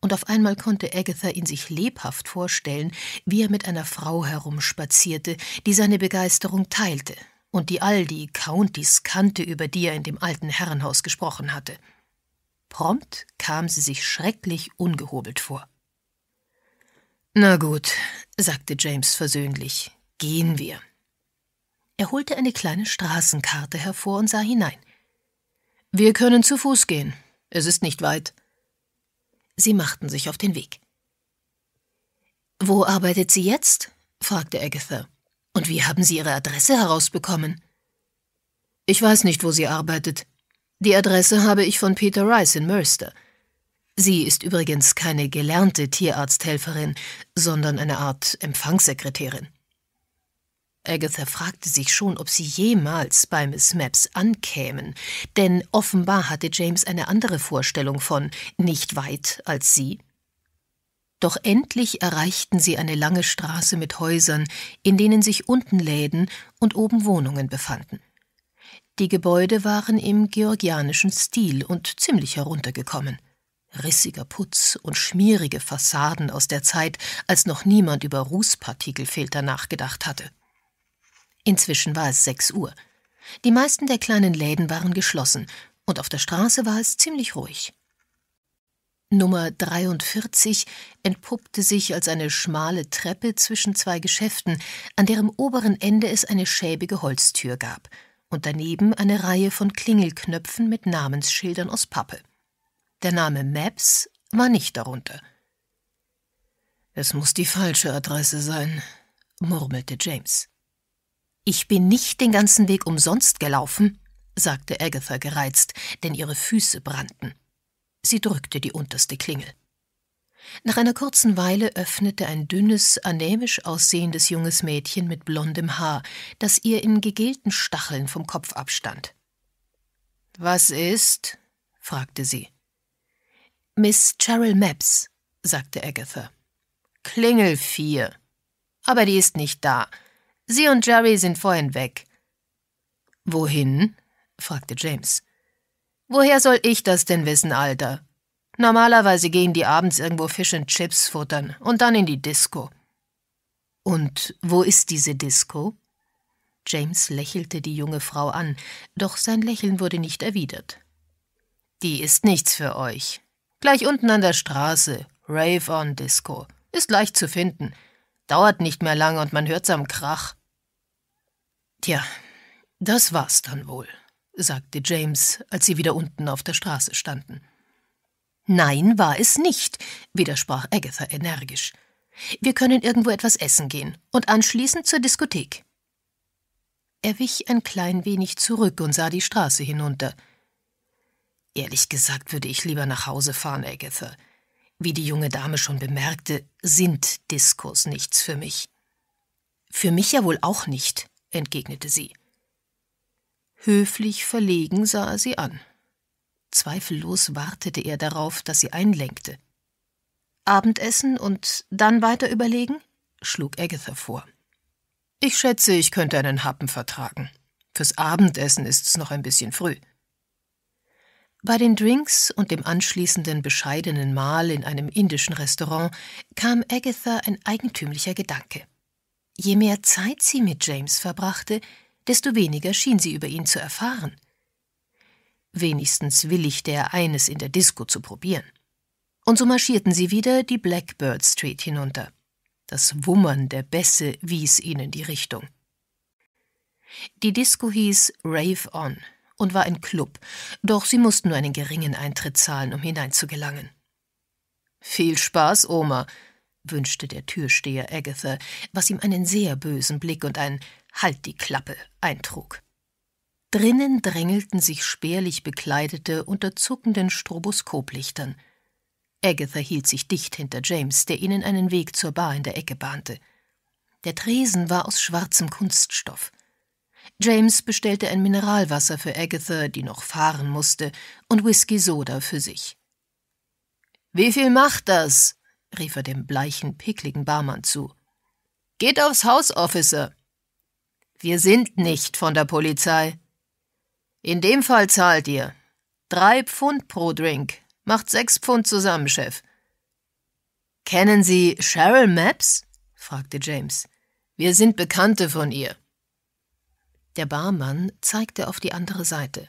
und auf einmal konnte Agatha ihn sich lebhaft vorstellen, wie er mit einer Frau herumspazierte, die seine Begeisterung teilte und die all die Countys kannte, über die er in dem alten Herrenhaus gesprochen hatte. Prompt kam sie sich schrecklich ungehobelt vor. Na gut, sagte James versöhnlich, gehen wir. Er holte eine kleine Straßenkarte hervor und sah hinein. Wir können zu Fuß gehen. Es ist nicht weit. Sie machten sich auf den Weg. Wo arbeitet sie jetzt? fragte Agatha. Und wie haben Sie Ihre Adresse herausbekommen? Ich weiß nicht, wo sie arbeitet. Die Adresse habe ich von Peter Rice in Mercer. Sie ist übrigens keine gelernte Tierarzthelferin, sondern eine Art Empfangssekretärin. Agatha fragte sich schon, ob sie jemals bei Miss Maps ankämen, denn offenbar hatte James eine andere Vorstellung von nicht weit als sie. Doch endlich erreichten sie eine lange Straße mit Häusern, in denen sich unten Läden und oben Wohnungen befanden. Die Gebäude waren im georgianischen Stil und ziemlich heruntergekommen. Rissiger Putz und schmierige Fassaden aus der Zeit, als noch niemand über Rußpartikelfilter nachgedacht hatte. Inzwischen war es sechs Uhr. Die meisten der kleinen Läden waren geschlossen und auf der Straße war es ziemlich ruhig. Nummer 43 entpuppte sich als eine schmale Treppe zwischen zwei Geschäften, an deren oberen Ende es eine schäbige Holztür gab – und daneben eine Reihe von Klingelknöpfen mit Namensschildern aus Pappe. Der Name Maps war nicht darunter. Es muss die falsche Adresse sein, murmelte James. Ich bin nicht den ganzen Weg umsonst gelaufen, sagte Agatha gereizt, denn ihre Füße brannten. Sie drückte die unterste Klingel. Nach einer kurzen Weile öffnete ein dünnes, anämisch aussehendes junges Mädchen mit blondem Haar, das ihr in gegelten Stacheln vom Kopf abstand. Was ist? fragte sie. Miss Cheryl Mapps, sagte Agatha. Klingel vier. Aber die ist nicht da. Sie und Jerry sind vorhin weg. Wohin? fragte James. Woher soll ich das denn wissen, Alter? Normalerweise gehen die abends irgendwo Fish and Chips futtern und dann in die Disco. Und wo ist diese Disco? James lächelte die junge Frau an, doch sein Lächeln wurde nicht erwidert. Die ist nichts für euch. Gleich unten an der Straße, Rave on Disco. Ist leicht zu finden. Dauert nicht mehr lange und man hört's am Krach. Tja, das war's dann wohl, sagte James, als sie wieder unten auf der Straße standen. Nein, war es nicht, widersprach Agatha energisch. Wir können irgendwo etwas essen gehen und anschließend zur Diskothek. Er wich ein klein wenig zurück und sah die Straße hinunter. Ehrlich gesagt würde ich lieber nach Hause fahren, Agatha. Wie die junge Dame schon bemerkte, sind Diskos nichts für mich. Für mich ja wohl auch nicht, entgegnete sie. Höflich verlegen sah er sie an. Zweifellos wartete er darauf, dass sie einlenkte. Abendessen und dann weiter überlegen? schlug Agatha vor. Ich schätze, ich könnte einen Happen vertragen. Fürs Abendessen ist's noch ein bisschen früh. Bei den Drinks und dem anschließenden bescheidenen Mahl in einem indischen Restaurant kam Agatha ein eigentümlicher Gedanke. Je mehr Zeit sie mit James verbrachte, desto weniger schien sie über ihn zu erfahren wenigstens willig der eines in der Disco zu probieren. Und so marschierten sie wieder die Blackbird Street hinunter. Das Wummern der Bässe wies ihnen die Richtung. Die Disco hieß Rave On und war ein Club, doch sie mussten nur einen geringen Eintritt zahlen, um hineinzugelangen. Viel Spaß, Oma, wünschte der Türsteher Agatha, was ihm einen sehr bösen Blick und ein Halt die Klappe eintrug. Drinnen drängelten sich spärlich Bekleidete unter zuckenden Stroboskoplichtern. Agatha hielt sich dicht hinter James, der ihnen einen Weg zur Bar in der Ecke bahnte. Der Tresen war aus schwarzem Kunststoff. James bestellte ein Mineralwasser für Agatha, die noch fahren musste, und Whisky Soda für sich. Wie viel macht das? rief er dem bleichen, pickligen Barmann zu. Geht aufs Haus, Officer. Wir sind nicht von der Polizei, in dem Fall zahlt ihr. Drei Pfund pro Drink. Macht sechs Pfund zusammen, Chef. Kennen Sie Cheryl Maps? fragte James. Wir sind Bekannte von ihr. Der Barmann zeigte auf die andere Seite.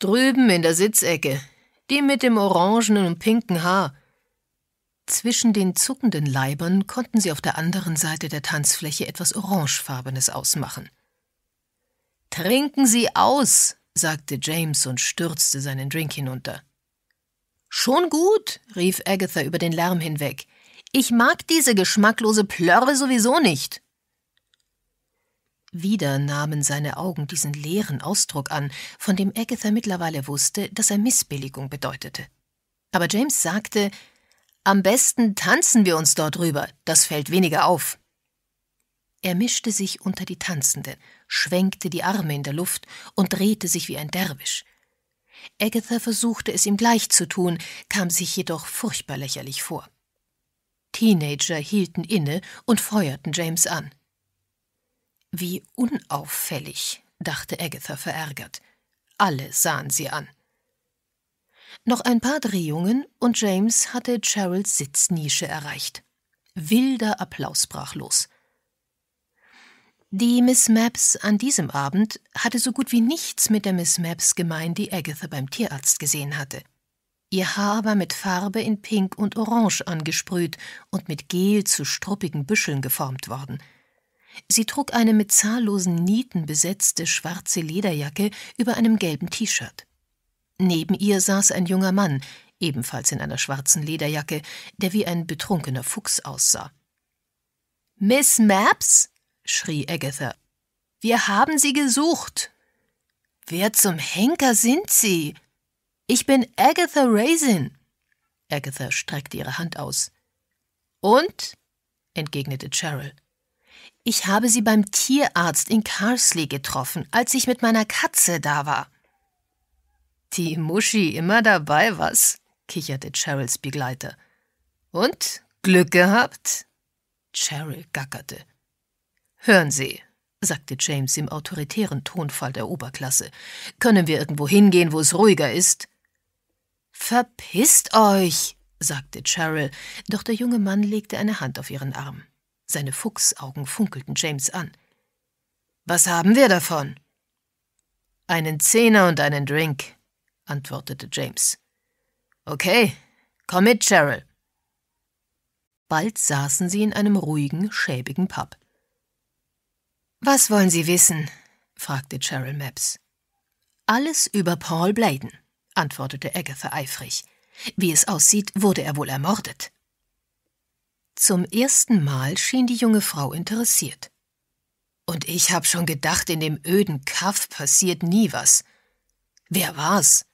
Drüben in der Sitzecke, die mit dem orangenen und pinken Haar. Zwischen den zuckenden Leibern konnten sie auf der anderen Seite der Tanzfläche etwas Orangefarbenes ausmachen. Trinken Sie aus, sagte James und stürzte seinen Drink hinunter. Schon gut, rief Agatha über den Lärm hinweg. Ich mag diese geschmacklose Plörre sowieso nicht. Wieder nahmen seine Augen diesen leeren Ausdruck an, von dem Agatha mittlerweile wusste, dass er Missbilligung bedeutete. Aber James sagte, am besten tanzen wir uns dort rüber, das fällt weniger auf. Er mischte sich unter die Tanzenden, schwenkte die Arme in der Luft und drehte sich wie ein Derwisch. Agatha versuchte es ihm gleich zu tun, kam sich jedoch furchtbar lächerlich vor. Teenager hielten inne und feuerten James an. Wie unauffällig, dachte Agatha verärgert. Alle sahen sie an. Noch ein paar Drehungen und James hatte Cheryls Sitznische erreicht. Wilder Applaus brach los. Die Miss Maps an diesem Abend hatte so gut wie nichts mit der Miss Maps gemein, die Agatha beim Tierarzt gesehen hatte. Ihr Haar war mit Farbe in Pink und Orange angesprüht und mit Gel zu struppigen Büscheln geformt worden. Sie trug eine mit zahllosen Nieten besetzte schwarze Lederjacke über einem gelben T-Shirt. Neben ihr saß ein junger Mann, ebenfalls in einer schwarzen Lederjacke, der wie ein betrunkener Fuchs aussah. Miss Maps? schrie Agatha. Wir haben sie gesucht. Wer zum Henker sind sie? Ich bin Agatha Raisin. Agatha streckte ihre Hand aus. Und? entgegnete Cheryl. Ich habe sie beim Tierarzt in Carsley getroffen, als ich mit meiner Katze da war. Die Muschi immer dabei, was? kicherte Cheryls Begleiter. Und Glück gehabt? Cheryl gackerte. Hören Sie, sagte James im autoritären Tonfall der Oberklasse, können wir irgendwo hingehen, wo es ruhiger ist? Verpisst euch, sagte Cheryl, doch der junge Mann legte eine Hand auf ihren Arm. Seine Fuchsaugen funkelten James an. Was haben wir davon? Einen Zehner und einen Drink, antwortete James. Okay, komm mit, Cheryl. Bald saßen sie in einem ruhigen, schäbigen Pub. Was wollen Sie wissen? fragte Cheryl Mapps. Alles über Paul Bladen, antwortete Agatha eifrig. Wie es aussieht, wurde er wohl ermordet. Zum ersten Mal schien die junge Frau interessiert. Und ich hab schon gedacht, in dem öden Kaff passiert nie was. Wer war's?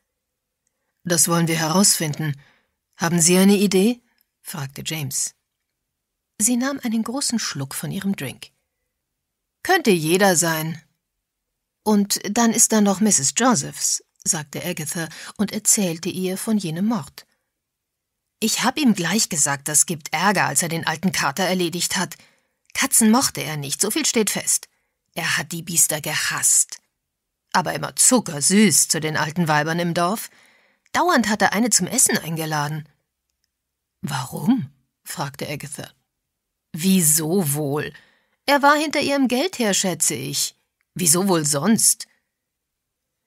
Das wollen wir herausfinden. Haben Sie eine Idee? fragte James. Sie nahm einen großen Schluck von ihrem Drink. Könnte jeder sein. Und dann ist da noch Mrs. Josephs, sagte Agatha und erzählte ihr von jenem Mord. Ich hab ihm gleich gesagt, das gibt Ärger, als er den alten Kater erledigt hat. Katzen mochte er nicht, so viel steht fest. Er hat die Biester gehasst. Aber immer zuckersüß zu den alten Weibern im Dorf. Dauernd hat er eine zum Essen eingeladen. Warum? fragte Agatha. Wieso wohl? Er war hinter ihrem Geld her, schätze ich. Wieso wohl sonst?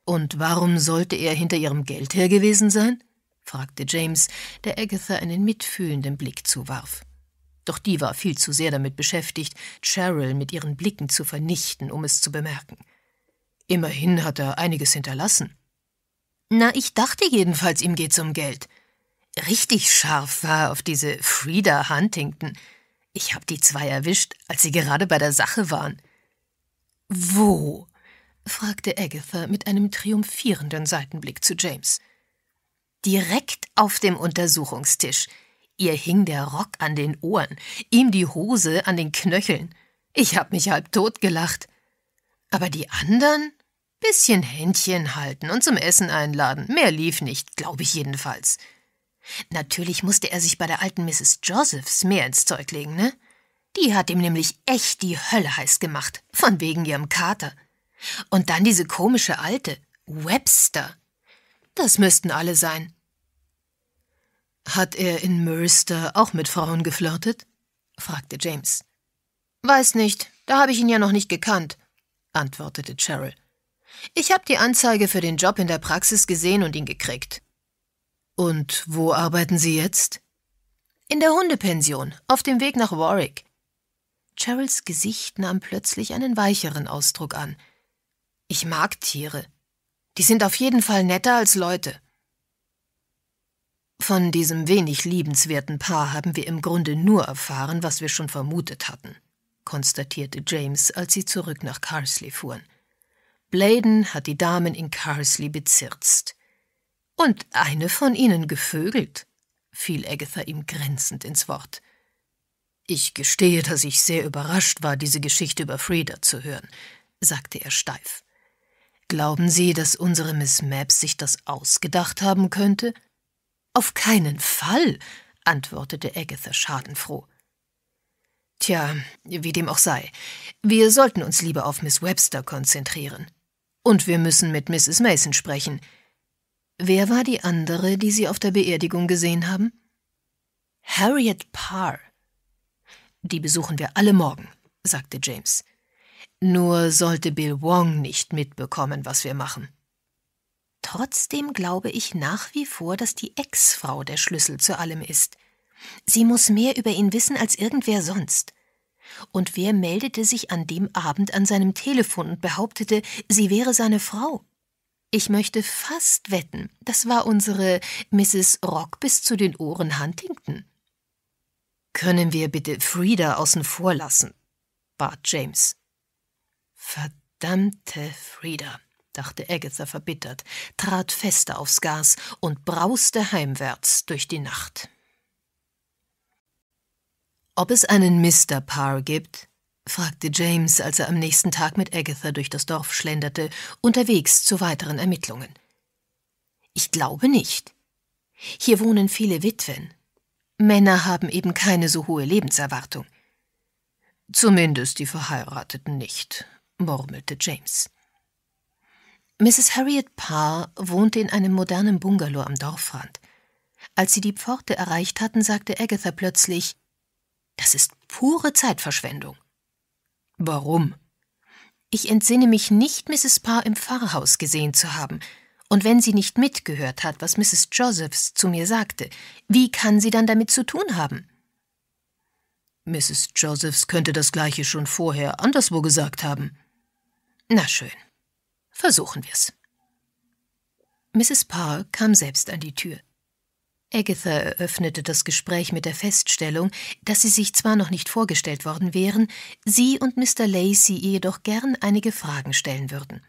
Und warum sollte er hinter ihrem Geld her gewesen sein? fragte James, der Agatha einen mitfühlenden Blick zuwarf. Doch die war viel zu sehr damit beschäftigt, Cheryl mit ihren Blicken zu vernichten, um es zu bemerken. Immerhin hat er einiges hinterlassen. Na, ich dachte jedenfalls, ihm geht's um Geld. Richtig scharf war auf diese Frieda Huntington. Ich habe die zwei erwischt, als sie gerade bei der Sache waren. Wo? fragte Agatha mit einem triumphierenden Seitenblick zu James. Direkt auf dem Untersuchungstisch. Ihr hing der Rock an den Ohren, ihm die Hose an den Knöcheln. Ich hab mich halb tot gelacht. Aber die anderen? Bisschen Händchen halten und zum Essen einladen. Mehr lief nicht, glaube ich jedenfalls. Natürlich musste er sich bei der alten Mrs. Josephs mehr ins Zeug legen, ne? Die hat ihm nämlich echt die Hölle heiß gemacht, von wegen ihrem Kater. Und dann diese komische alte, Webster. Das müssten alle sein. Hat er in Murster auch mit Frauen geflirtet? fragte James. Weiß nicht, da habe ich ihn ja noch nicht gekannt, antwortete Cheryl. Ich habe die Anzeige für den Job in der Praxis gesehen und ihn gekriegt. Und wo arbeiten Sie jetzt? In der Hundepension, auf dem Weg nach Warwick. Cheryls Gesicht nahm plötzlich einen weicheren Ausdruck an. Ich mag Tiere. Die sind auf jeden Fall netter als Leute. Von diesem wenig liebenswerten Paar haben wir im Grunde nur erfahren, was wir schon vermutet hatten, konstatierte James, als sie zurück nach Carsley fuhren. Bladen hat die Damen in Carsley bezirzt. Und eine von ihnen gevögelt, fiel Agatha ihm grenzend ins Wort. Ich gestehe, dass ich sehr überrascht war, diese Geschichte über Frieda zu hören, sagte er steif. Glauben Sie, dass unsere Miss Maps sich das ausgedacht haben könnte? Auf keinen Fall, antwortete Agatha schadenfroh. Tja, wie dem auch sei, wir sollten uns lieber auf Miss Webster konzentrieren. Und wir müssen mit Mrs. Mason sprechen. Wer war die andere, die Sie auf der Beerdigung gesehen haben? Harriet Parr. Die besuchen wir alle morgen, sagte James. Nur sollte Bill Wong nicht mitbekommen, was wir machen. Trotzdem glaube ich nach wie vor, dass die Ex-Frau der Schlüssel zu allem ist. Sie muss mehr über ihn wissen als irgendwer sonst. Und wer meldete sich an dem Abend an seinem Telefon und behauptete, sie wäre seine Frau? Ich möchte fast wetten, das war unsere Mrs. Rock bis zu den Ohren Huntington. Können wir bitte Frieda außen vor lassen? bat James. Verdammte Frieda, dachte Agatha verbittert, trat fester aufs Gas und brauste heimwärts durch die Nacht. Ob es einen Mr. Parr gibt? fragte James, als er am nächsten Tag mit Agatha durch das Dorf schlenderte, unterwegs zu weiteren Ermittlungen. Ich glaube nicht. Hier wohnen viele Witwen. Männer haben eben keine so hohe Lebenserwartung. Zumindest die Verheirateten nicht, murmelte James. Mrs. Harriet Parr wohnte in einem modernen Bungalow am Dorfrand. Als sie die Pforte erreicht hatten, sagte Agatha plötzlich, das ist pure Zeitverschwendung. Warum? Ich entsinne mich nicht, Mrs. Parr im Pfarrhaus gesehen zu haben. Und wenn sie nicht mitgehört hat, was Mrs. Josephs zu mir sagte, wie kann sie dann damit zu tun haben? Mrs. Josephs könnte das gleiche schon vorher anderswo gesagt haben. Na schön. Versuchen wir's. Mrs. Parr kam selbst an die Tür. Agatha eröffnete das Gespräch mit der Feststellung, dass sie sich zwar noch nicht vorgestellt worden wären, sie und Mr. Lacey ihr jedoch gern einige Fragen stellen würden.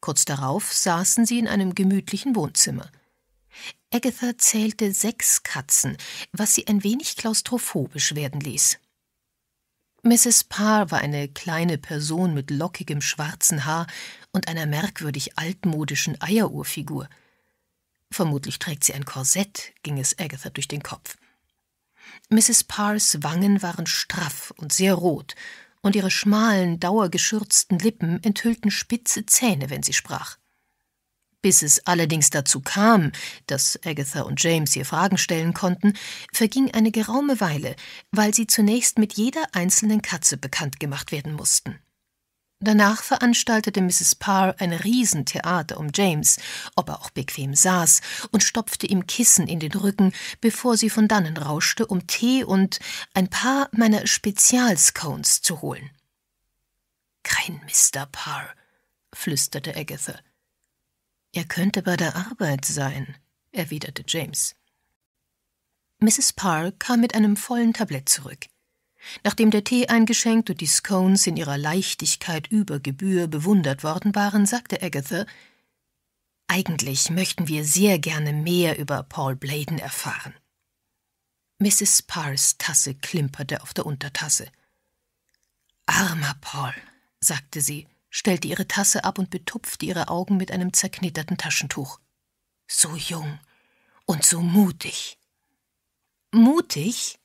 Kurz darauf saßen sie in einem gemütlichen Wohnzimmer. Agatha zählte sechs Katzen, was sie ein wenig klaustrophobisch werden ließ. Mrs. Parr war eine kleine Person mit lockigem schwarzen Haar und einer merkwürdig altmodischen Eieruhrfigur – Vermutlich trägt sie ein Korsett, ging es Agatha durch den Kopf. Mrs. Parrs Wangen waren straff und sehr rot, und ihre schmalen, dauergeschürzten Lippen enthüllten spitze Zähne, wenn sie sprach. Bis es allerdings dazu kam, dass Agatha und James ihr Fragen stellen konnten, verging eine geraume Weile, weil sie zunächst mit jeder einzelnen Katze bekannt gemacht werden mussten. Danach veranstaltete Mrs. Parr ein Riesentheater um James, ob er auch bequem saß, und stopfte ihm Kissen in den Rücken, bevor sie von dannen rauschte, um Tee und ein paar meiner Spezialscones zu holen. Kein Mr. Parr, flüsterte Agatha. Er könnte bei der Arbeit sein, erwiderte James. Mrs. Parr kam mit einem vollen Tablett zurück. Nachdem der Tee eingeschenkt und die Scones in ihrer Leichtigkeit über Gebühr bewundert worden waren, sagte Agatha, eigentlich möchten wir sehr gerne mehr über Paul Bladen erfahren. Mrs. Parrs Tasse klimperte auf der Untertasse. Armer Paul, sagte sie, stellte ihre Tasse ab und betupfte ihre Augen mit einem zerknitterten Taschentuch. So jung und so mutig. Mutig?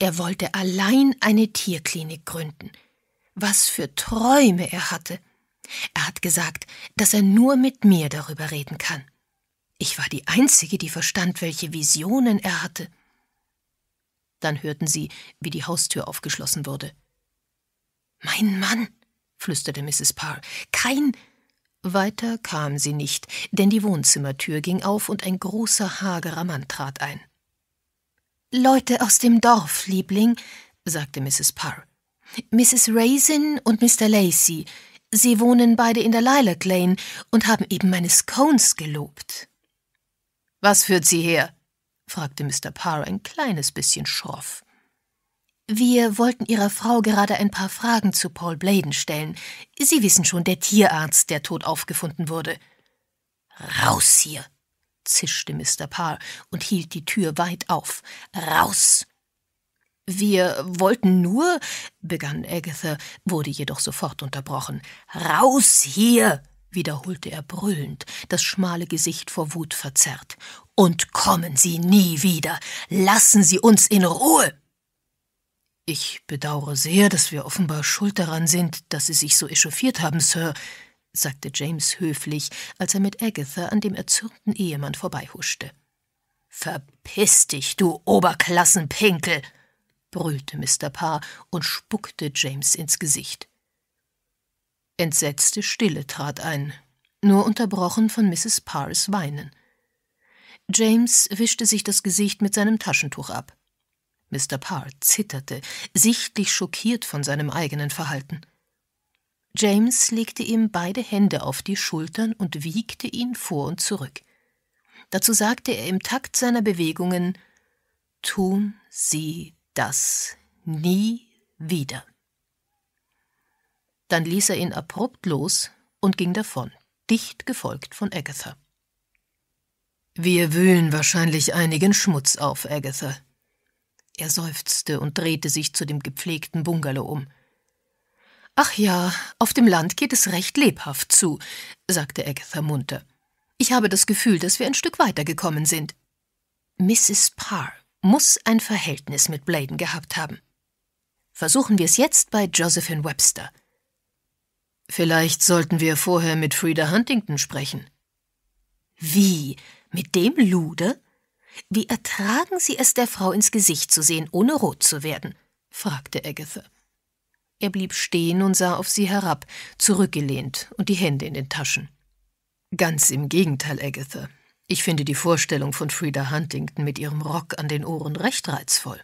Er wollte allein eine Tierklinik gründen. Was für Träume er hatte. Er hat gesagt, dass er nur mit mir darüber reden kann. Ich war die Einzige, die verstand, welche Visionen er hatte. Dann hörten sie, wie die Haustür aufgeschlossen wurde. Mein Mann, flüsterte Mrs. Parr, kein. Weiter kam sie nicht, denn die Wohnzimmertür ging auf und ein großer, hagerer Mann trat ein. Leute aus dem Dorf, Liebling, sagte Mrs. Parr. Mrs. Raisin und Mr. Lacey. Sie wohnen beide in der Lilac Lane und haben eben meine Scones gelobt. Was führt sie her? fragte Mr. Parr ein kleines bisschen schroff. Wir wollten Ihrer Frau gerade ein paar Fragen zu Paul Bladen stellen. Sie wissen schon, der Tierarzt, der tot aufgefunden wurde. Raus hier, zischte Mr. Parr und hielt die Tür weit auf. Raus! Wir wollten nur, begann Agatha, wurde jedoch sofort unterbrochen. Raus hier! wiederholte er brüllend, das schmale Gesicht vor Wut verzerrt. Und kommen Sie nie wieder! Lassen Sie uns in Ruhe! Ich bedauere sehr, dass wir offenbar schuld daran sind, dass Sie sich so echauffiert haben, Sir, sagte James höflich, als er mit Agatha an dem erzürnten Ehemann vorbeihuschte. Verpiss dich, du Oberklassenpinkel! brüllte Mr. Parr und spuckte James ins Gesicht. Entsetzte Stille trat ein, nur unterbrochen von Mrs. Parrs Weinen. James wischte sich das Gesicht mit seinem Taschentuch ab. Mr. Parr zitterte, sichtlich schockiert von seinem eigenen Verhalten. James legte ihm beide Hände auf die Schultern und wiegte ihn vor und zurück. Dazu sagte er im Takt seiner Bewegungen Tun Sie das nie wieder. Dann ließ er ihn abrupt los und ging davon, dicht gefolgt von Agatha. Wir wühlen wahrscheinlich einigen Schmutz auf, Agatha. Er seufzte und drehte sich zu dem gepflegten Bungalow um. Ach ja, auf dem Land geht es recht lebhaft zu, sagte Agatha munter. Ich habe das Gefühl, dass wir ein Stück weitergekommen sind. Mrs. Parr muss ein Verhältnis mit Bladen gehabt haben. Versuchen wir es jetzt bei Josephine Webster. Vielleicht sollten wir vorher mit Frieda Huntington sprechen. Wie? Mit dem Lude? Wie ertragen Sie es, der Frau ins Gesicht zu sehen, ohne rot zu werden? fragte Agatha. Er blieb stehen und sah auf sie herab, zurückgelehnt und die Hände in den Taschen. Ganz im Gegenteil, Agatha. Ich finde die Vorstellung von Frieda Huntington mit ihrem Rock an den Ohren recht reizvoll.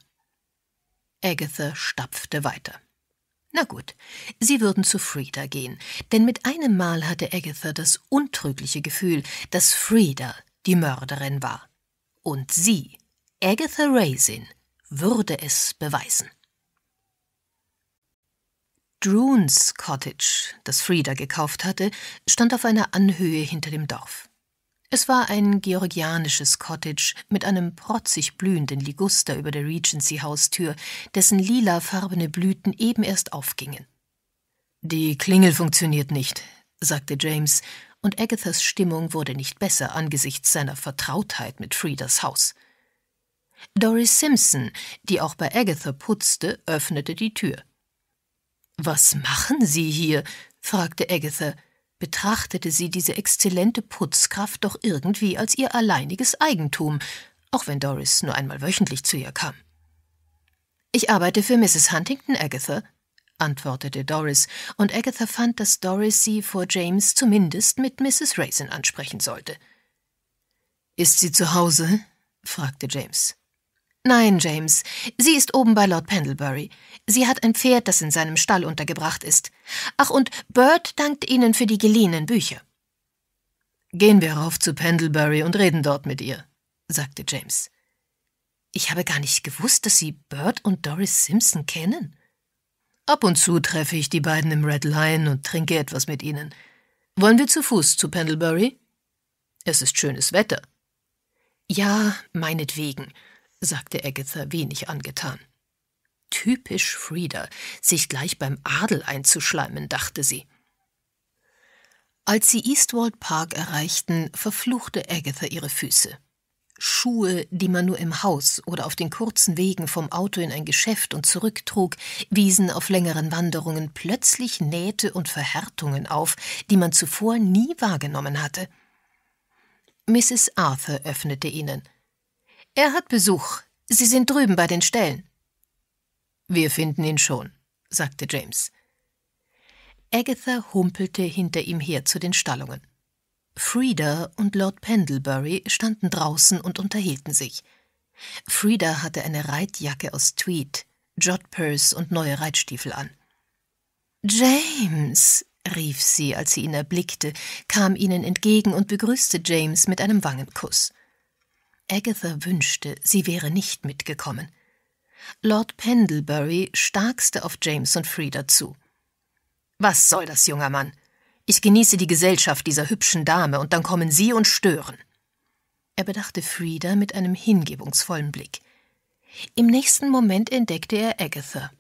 Agatha stapfte weiter. Na gut, sie würden zu Frieda gehen, denn mit einem Mal hatte Agatha das untrügliche Gefühl, dass Frieda die Mörderin war. Und sie, Agatha Raisin, würde es beweisen. Droons Cottage, das Frieda gekauft hatte, stand auf einer Anhöhe hinter dem Dorf. Es war ein georgianisches Cottage mit einem protzig blühenden Liguster über der Regency-Haustür, dessen lilafarbene Blüten eben erst aufgingen. Die Klingel funktioniert nicht, sagte James, und Agathas Stimmung wurde nicht besser angesichts seiner Vertrautheit mit Friedas Haus. Doris Simpson, die auch bei Agatha putzte, öffnete die Tür. Was machen Sie hier? fragte Agatha, betrachtete sie diese exzellente Putzkraft doch irgendwie als ihr alleiniges Eigentum, auch wenn Doris nur einmal wöchentlich zu ihr kam. Ich arbeite für Mrs. Huntington, Agatha, antwortete Doris, und Agatha fand, dass Doris sie vor James zumindest mit Mrs. Raisin ansprechen sollte. Ist sie zu Hause? fragte James. Nein, James. Sie ist oben bei Lord Pendlebury. Sie hat ein Pferd, das in seinem Stall untergebracht ist. Ach, und Bert dankt Ihnen für die geliehenen Bücher. Gehen wir rauf zu Pendlebury und reden dort mit ihr, sagte James. Ich habe gar nicht gewusst, dass Sie Bert und Doris Simpson kennen. Ab und zu treffe ich die beiden im Red Lion und trinke etwas mit ihnen. Wollen wir zu Fuß zu Pendlebury? Es ist schönes Wetter. Ja, meinetwegen sagte Agatha wenig angetan. Typisch Frieda, sich gleich beim Adel einzuschleimen, dachte sie. Als sie Eastwold Park erreichten, verfluchte Agatha ihre Füße. Schuhe, die man nur im Haus oder auf den kurzen Wegen vom Auto in ein Geschäft und zurücktrug, wiesen auf längeren Wanderungen plötzlich Nähte und Verhärtungen auf, die man zuvor nie wahrgenommen hatte. Mrs. Arthur öffnete ihnen. Er hat Besuch. Sie sind drüben bei den Ställen. Wir finden ihn schon, sagte James. Agatha humpelte hinter ihm her zu den Stallungen. Frieda und Lord Pendlebury standen draußen und unterhielten sich. Frieda hatte eine Reitjacke aus Tweed, Jodpurse und neue Reitstiefel an. James, rief sie, als sie ihn erblickte, kam ihnen entgegen und begrüßte James mit einem Wangenkuss. Agatha wünschte, sie wäre nicht mitgekommen. Lord Pendlebury starkste auf James und Frieda zu. Was soll das, junger Mann? Ich genieße die Gesellschaft dieser hübschen Dame, und dann kommen Sie und stören. Er bedachte Frieda mit einem hingebungsvollen Blick. Im nächsten Moment entdeckte er Agatha.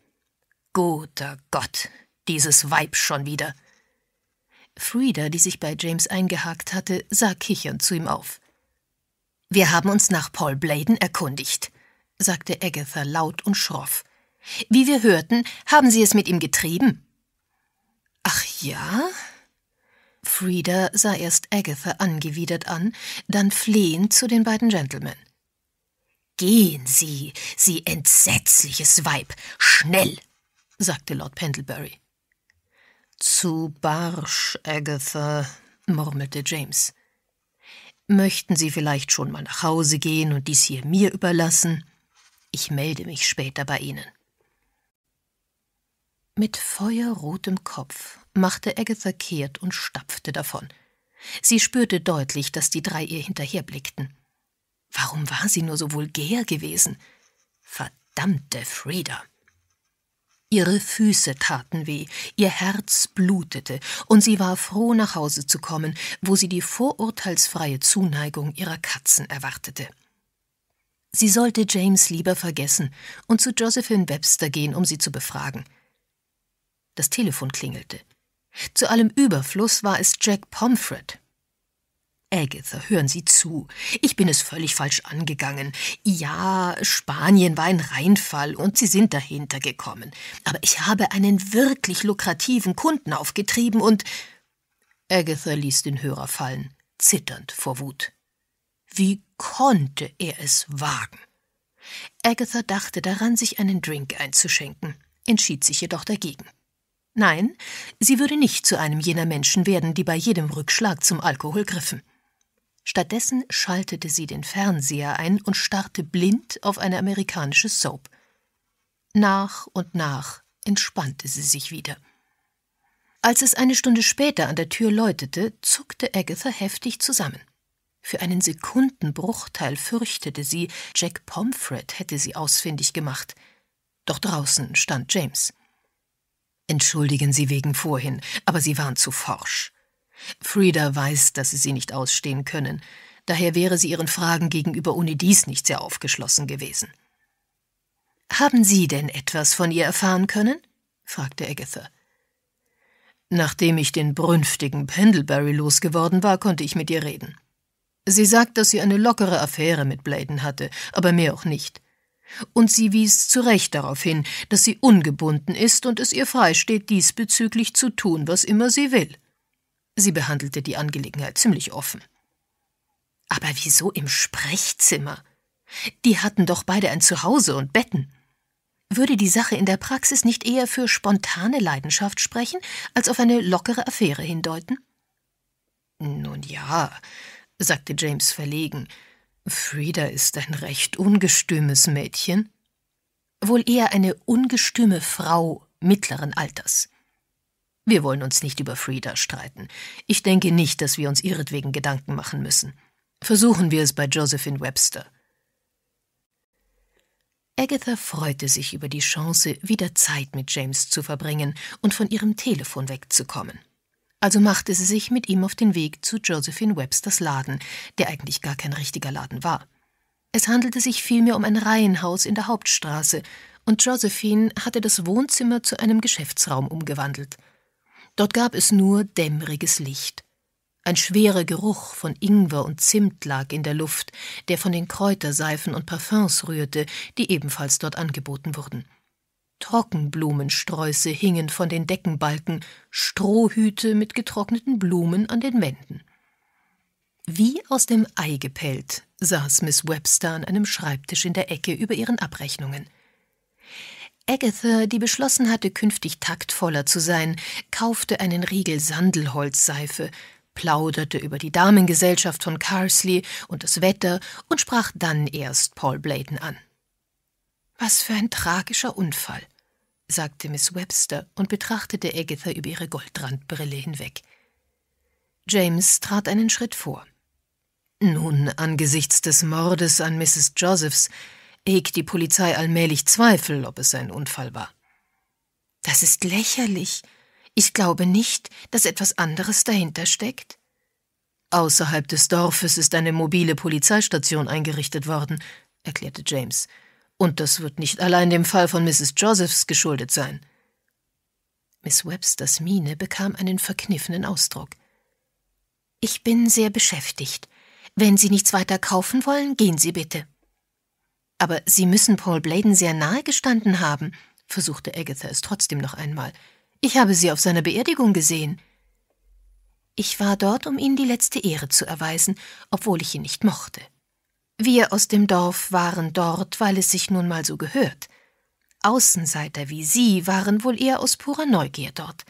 Guter Gott, dieses Weib schon wieder. Frieda, die sich bei James eingehakt hatte, sah kichernd zu ihm auf. Wir haben uns nach Paul Bladen erkundigt, sagte Agatha laut und schroff. Wie wir hörten, haben Sie es mit ihm getrieben. Ach ja? Frieda sah erst Agatha angewidert an, dann flehend zu den beiden Gentlemen. Gehen Sie, Sie entsetzliches Weib, schnell, sagte Lord Pendlebury. Zu barsch, Agatha, murmelte James. Möchten Sie vielleicht schon mal nach Hause gehen und dies hier mir überlassen? Ich melde mich später bei Ihnen. Mit feuerrotem Kopf machte Agatha kehrt und stapfte davon. Sie spürte deutlich, dass die drei ihr hinterherblickten. Warum war sie nur so vulgär gewesen? Verdammte Frieda! Ihre Füße taten weh, ihr Herz blutete, und sie war froh, nach Hause zu kommen, wo sie die vorurteilsfreie Zuneigung ihrer Katzen erwartete. Sie sollte James lieber vergessen und zu Josephine Webster gehen, um sie zu befragen. Das Telefon klingelte. Zu allem Überfluss war es Jack Pomfret, Agatha, hören Sie zu. Ich bin es völlig falsch angegangen. Ja, Spanien war ein Reinfall und Sie sind dahinter gekommen. Aber ich habe einen wirklich lukrativen Kunden aufgetrieben und. Agatha ließ den Hörer fallen, zitternd vor Wut. Wie konnte er es wagen? Agatha dachte daran, sich einen Drink einzuschenken, entschied sich jedoch dagegen. Nein, sie würde nicht zu einem jener Menschen werden, die bei jedem Rückschlag zum Alkohol griffen. Stattdessen schaltete sie den Fernseher ein und starrte blind auf eine amerikanische Soap. Nach und nach entspannte sie sich wieder. Als es eine Stunde später an der Tür läutete, zuckte Agatha heftig zusammen. Für einen Sekundenbruchteil fürchtete sie, Jack Pomfret hätte sie ausfindig gemacht. Doch draußen stand James. Entschuldigen Sie wegen vorhin, aber Sie waren zu forsch. Frieda weiß, dass sie sie nicht ausstehen können, daher wäre sie ihren Fragen gegenüber ohne dies nicht sehr aufgeschlossen gewesen. »Haben Sie denn etwas von ihr erfahren können?« fragte Agatha. Nachdem ich den brünftigen Pendlebury losgeworden war, konnte ich mit ihr reden. Sie sagt, dass sie eine lockere Affäre mit Bladen hatte, aber mehr auch nicht. Und sie wies zu Recht darauf hin, dass sie ungebunden ist und es ihr freisteht, diesbezüglich zu tun, was immer sie will. Sie behandelte die Angelegenheit ziemlich offen. Aber wieso im Sprechzimmer? Die hatten doch beide ein Zuhause und Betten. Würde die Sache in der Praxis nicht eher für spontane Leidenschaft sprechen, als auf eine lockere Affäre hindeuten? Nun ja, sagte James verlegen, Frieda ist ein recht ungestümes Mädchen. Wohl eher eine ungestüme Frau mittleren Alters. Wir wollen uns nicht über Frieda streiten. Ich denke nicht, dass wir uns ihretwegen Gedanken machen müssen. Versuchen wir es bei Josephine Webster. Agatha freute sich über die Chance, wieder Zeit mit James zu verbringen und von ihrem Telefon wegzukommen. Also machte sie sich mit ihm auf den Weg zu Josephine Websters Laden, der eigentlich gar kein richtiger Laden war. Es handelte sich vielmehr um ein Reihenhaus in der Hauptstraße, und Josephine hatte das Wohnzimmer zu einem Geschäftsraum umgewandelt – Dort gab es nur dämmeriges Licht. Ein schwerer Geruch von Ingwer und Zimt lag in der Luft, der von den Kräuterseifen und Parfums rührte, die ebenfalls dort angeboten wurden. Trockenblumensträuße hingen von den Deckenbalken, Strohhüte mit getrockneten Blumen an den Wänden. Wie aus dem Ei gepellt saß Miss Webster an einem Schreibtisch in der Ecke über ihren Abrechnungen. Agatha, die beschlossen hatte, künftig taktvoller zu sein, kaufte einen Riegel Sandelholzseife, plauderte über die Damengesellschaft von Carsley und das Wetter und sprach dann erst Paul Bladen an. Was für ein tragischer Unfall, sagte Miss Webster und betrachtete Agatha über ihre Goldrandbrille hinweg. James trat einen Schritt vor. Nun, angesichts des Mordes an Mrs. Josephs hegt die Polizei allmählich Zweifel, ob es ein Unfall war. Das ist lächerlich. Ich glaube nicht, dass etwas anderes dahinter steckt. Außerhalb des Dorfes ist eine mobile Polizeistation eingerichtet worden, erklärte James. Und das wird nicht allein dem Fall von Mrs. Josephs geschuldet sein. Miss Websters Miene bekam einen verkniffenen Ausdruck. Ich bin sehr beschäftigt. Wenn Sie nichts weiter kaufen wollen, gehen Sie bitte. Aber Sie müssen Paul Bladen sehr nahe gestanden haben, versuchte Agatha es trotzdem noch einmal. Ich habe Sie auf seiner Beerdigung gesehen. Ich war dort, um Ihnen die letzte Ehre zu erweisen, obwohl ich ihn nicht mochte. Wir aus dem Dorf waren dort, weil es sich nun mal so gehört. Außenseiter wie Sie waren wohl eher aus purer Neugier dort.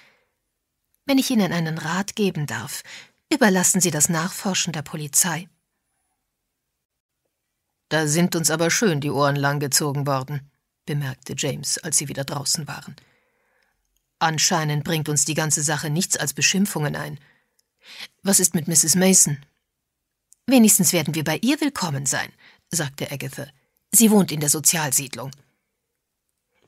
Wenn ich Ihnen einen Rat geben darf, überlassen Sie das Nachforschen der Polizei. Da sind uns aber schön die Ohren langgezogen worden, bemerkte James, als sie wieder draußen waren. Anscheinend bringt uns die ganze Sache nichts als Beschimpfungen ein. Was ist mit Mrs. Mason? Wenigstens werden wir bei ihr willkommen sein, sagte Agatha. Sie wohnt in der Sozialsiedlung.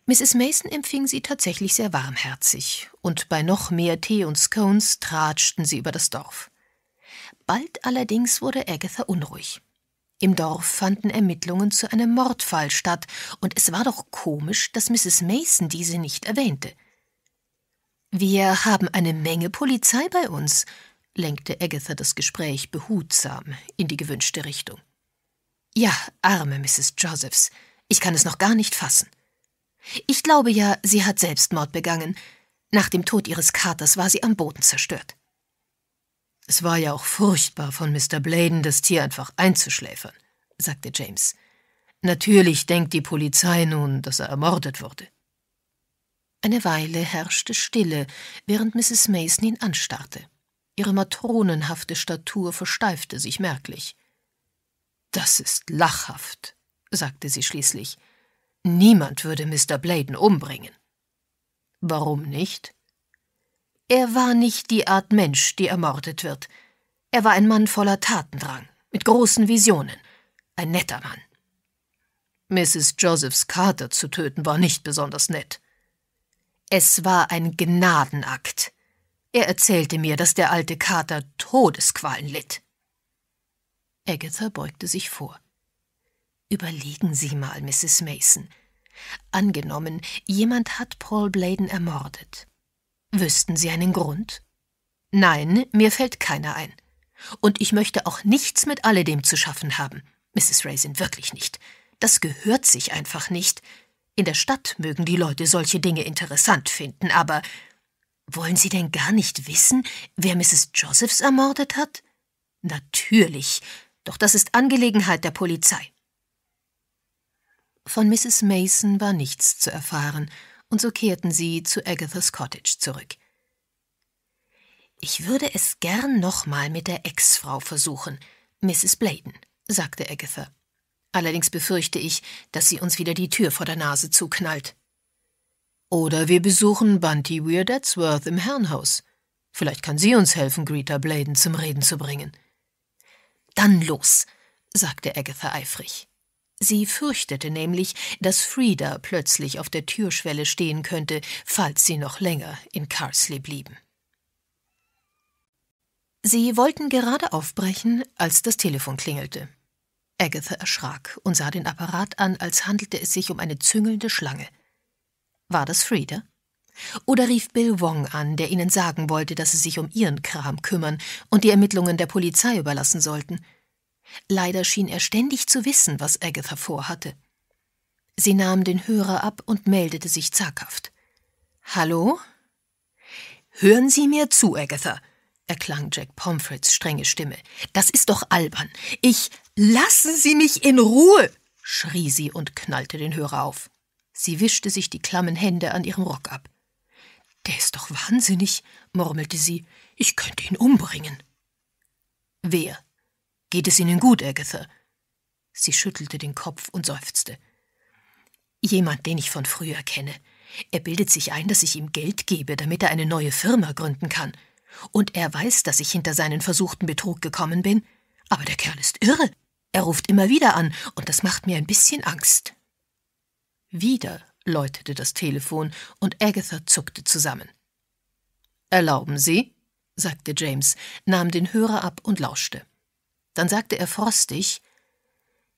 Mrs. Mason empfing sie tatsächlich sehr warmherzig, und bei noch mehr Tee und Scones tratschten sie über das Dorf. Bald allerdings wurde Agatha unruhig. Im Dorf fanden Ermittlungen zu einem Mordfall statt, und es war doch komisch, dass Mrs. Mason diese nicht erwähnte. Wir haben eine Menge Polizei bei uns, lenkte Agatha das Gespräch behutsam in die gewünschte Richtung. Ja, arme Mrs. Josephs, ich kann es noch gar nicht fassen. Ich glaube ja, sie hat Selbstmord begangen. Nach dem Tod ihres Katers war sie am Boden zerstört. Es war ja auch furchtbar von Mr. Bladen, das Tier einfach einzuschläfern, sagte James. Natürlich denkt die Polizei nun, dass er ermordet wurde. Eine Weile herrschte Stille, während Mrs. Mason ihn anstarrte. Ihre matronenhafte Statur versteifte sich merklich. Das ist lachhaft, sagte sie schließlich. Niemand würde Mr. Bladen umbringen. Warum nicht? Er war nicht die Art Mensch, die ermordet wird. Er war ein Mann voller Tatendrang, mit großen Visionen. Ein netter Mann. Mrs. Josephs Carter zu töten war nicht besonders nett. Es war ein Gnadenakt. Er erzählte mir, dass der alte Kater Todesqualen litt. Agatha beugte sich vor. Überlegen Sie mal, Mrs. Mason. Angenommen, jemand hat Paul Bladen ermordet. Wüssten Sie einen Grund? Nein, mir fällt keiner ein. Und ich möchte auch nichts mit alledem zu schaffen haben. Mrs. Raisin wirklich nicht. Das gehört sich einfach nicht. In der Stadt mögen die Leute solche Dinge interessant finden, aber wollen Sie denn gar nicht wissen, wer Mrs. Josephs ermordet hat? Natürlich, doch das ist Angelegenheit der Polizei. Von Mrs. Mason war nichts zu erfahren, und so kehrten sie zu Agathas Cottage zurück. Ich würde es gern nochmal mit der Ex-Frau versuchen, Mrs. Bladen, sagte Agatha. Allerdings befürchte ich, dass sie uns wieder die Tür vor der Nase zuknallt. Oder wir besuchen Bunty Weird Edsworth im Herrenhaus. Vielleicht kann sie uns helfen, Greta Bladen zum Reden zu bringen. Dann los, sagte Agatha eifrig. Sie fürchtete nämlich, dass Frieda plötzlich auf der Türschwelle stehen könnte, falls sie noch länger in Carsley blieben. Sie wollten gerade aufbrechen, als das Telefon klingelte. Agatha erschrak und sah den Apparat an, als handelte es sich um eine züngelnde Schlange. War das Frieda? Oder rief Bill Wong an, der ihnen sagen wollte, dass sie sich um ihren Kram kümmern und die Ermittlungen der Polizei überlassen sollten – Leider schien er ständig zu wissen, was Agatha vorhatte. Sie nahm den Hörer ab und meldete sich zaghaft. Hallo? Hören Sie mir zu, Agatha, erklang Jack Pomfrets strenge Stimme. Das ist doch albern. Ich. Lassen Sie mich in Ruhe! schrie sie und knallte den Hörer auf. Sie wischte sich die klammen Hände an ihrem Rock ab. Der ist doch wahnsinnig, murmelte sie. Ich könnte ihn umbringen. Wer? Geht es Ihnen gut, Agatha? Sie schüttelte den Kopf und seufzte. Jemand, den ich von früher kenne. Er bildet sich ein, dass ich ihm Geld gebe, damit er eine neue Firma gründen kann. Und er weiß, dass ich hinter seinen versuchten Betrug gekommen bin. Aber der Kerl ist irre. Er ruft immer wieder an, und das macht mir ein bisschen Angst. Wieder läutete das Telefon, und Agatha zuckte zusammen. Erlauben Sie, sagte James, nahm den Hörer ab und lauschte. Dann sagte er frostig,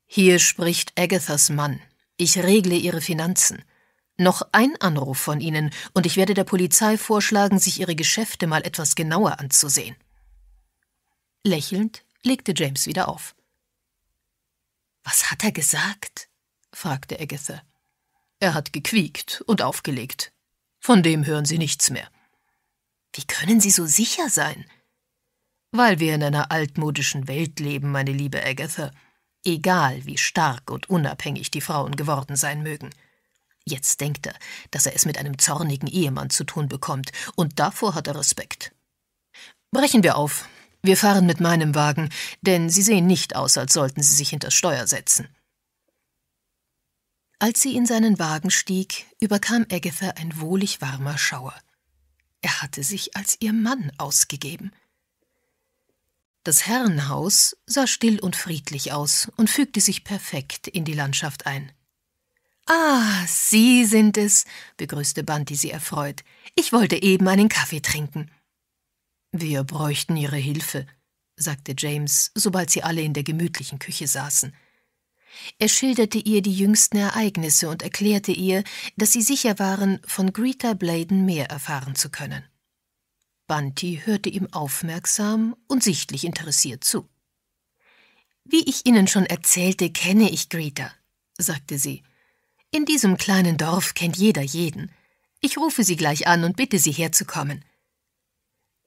hier spricht Agathas Mann. Ich regle Ihre Finanzen. Noch ein Anruf von Ihnen, und ich werde der Polizei vorschlagen, sich Ihre Geschäfte mal etwas genauer anzusehen. Lächelnd legte James wieder auf. Was hat er gesagt? fragte Agatha. Er hat gequiekt und aufgelegt. Von dem hören Sie nichts mehr. Wie können Sie so sicher sein? Weil wir in einer altmodischen Welt leben, meine liebe Agatha, egal wie stark und unabhängig die Frauen geworden sein mögen. Jetzt denkt er, dass er es mit einem zornigen Ehemann zu tun bekommt, und davor hat er Respekt. Brechen wir auf. Wir fahren mit meinem Wagen, denn Sie sehen nicht aus, als sollten Sie sich hinters Steuer setzen. Als sie in seinen Wagen stieg, überkam Agatha ein wohlig warmer Schauer. Er hatte sich als ihr Mann ausgegeben. Das Herrenhaus sah still und friedlich aus und fügte sich perfekt in die Landschaft ein. Ah, Sie sind es, begrüßte Banti sie erfreut. Ich wollte eben einen Kaffee trinken. Wir bräuchten Ihre Hilfe, sagte James, sobald sie alle in der gemütlichen Küche saßen. Er schilderte ihr die jüngsten Ereignisse und erklärte ihr, dass sie sicher waren, von Greta Bladen mehr erfahren zu können. Banti hörte ihm aufmerksam und sichtlich interessiert zu. Wie ich Ihnen schon erzählte, kenne ich Greta, sagte sie. In diesem kleinen Dorf kennt jeder jeden. Ich rufe Sie gleich an und bitte Sie herzukommen.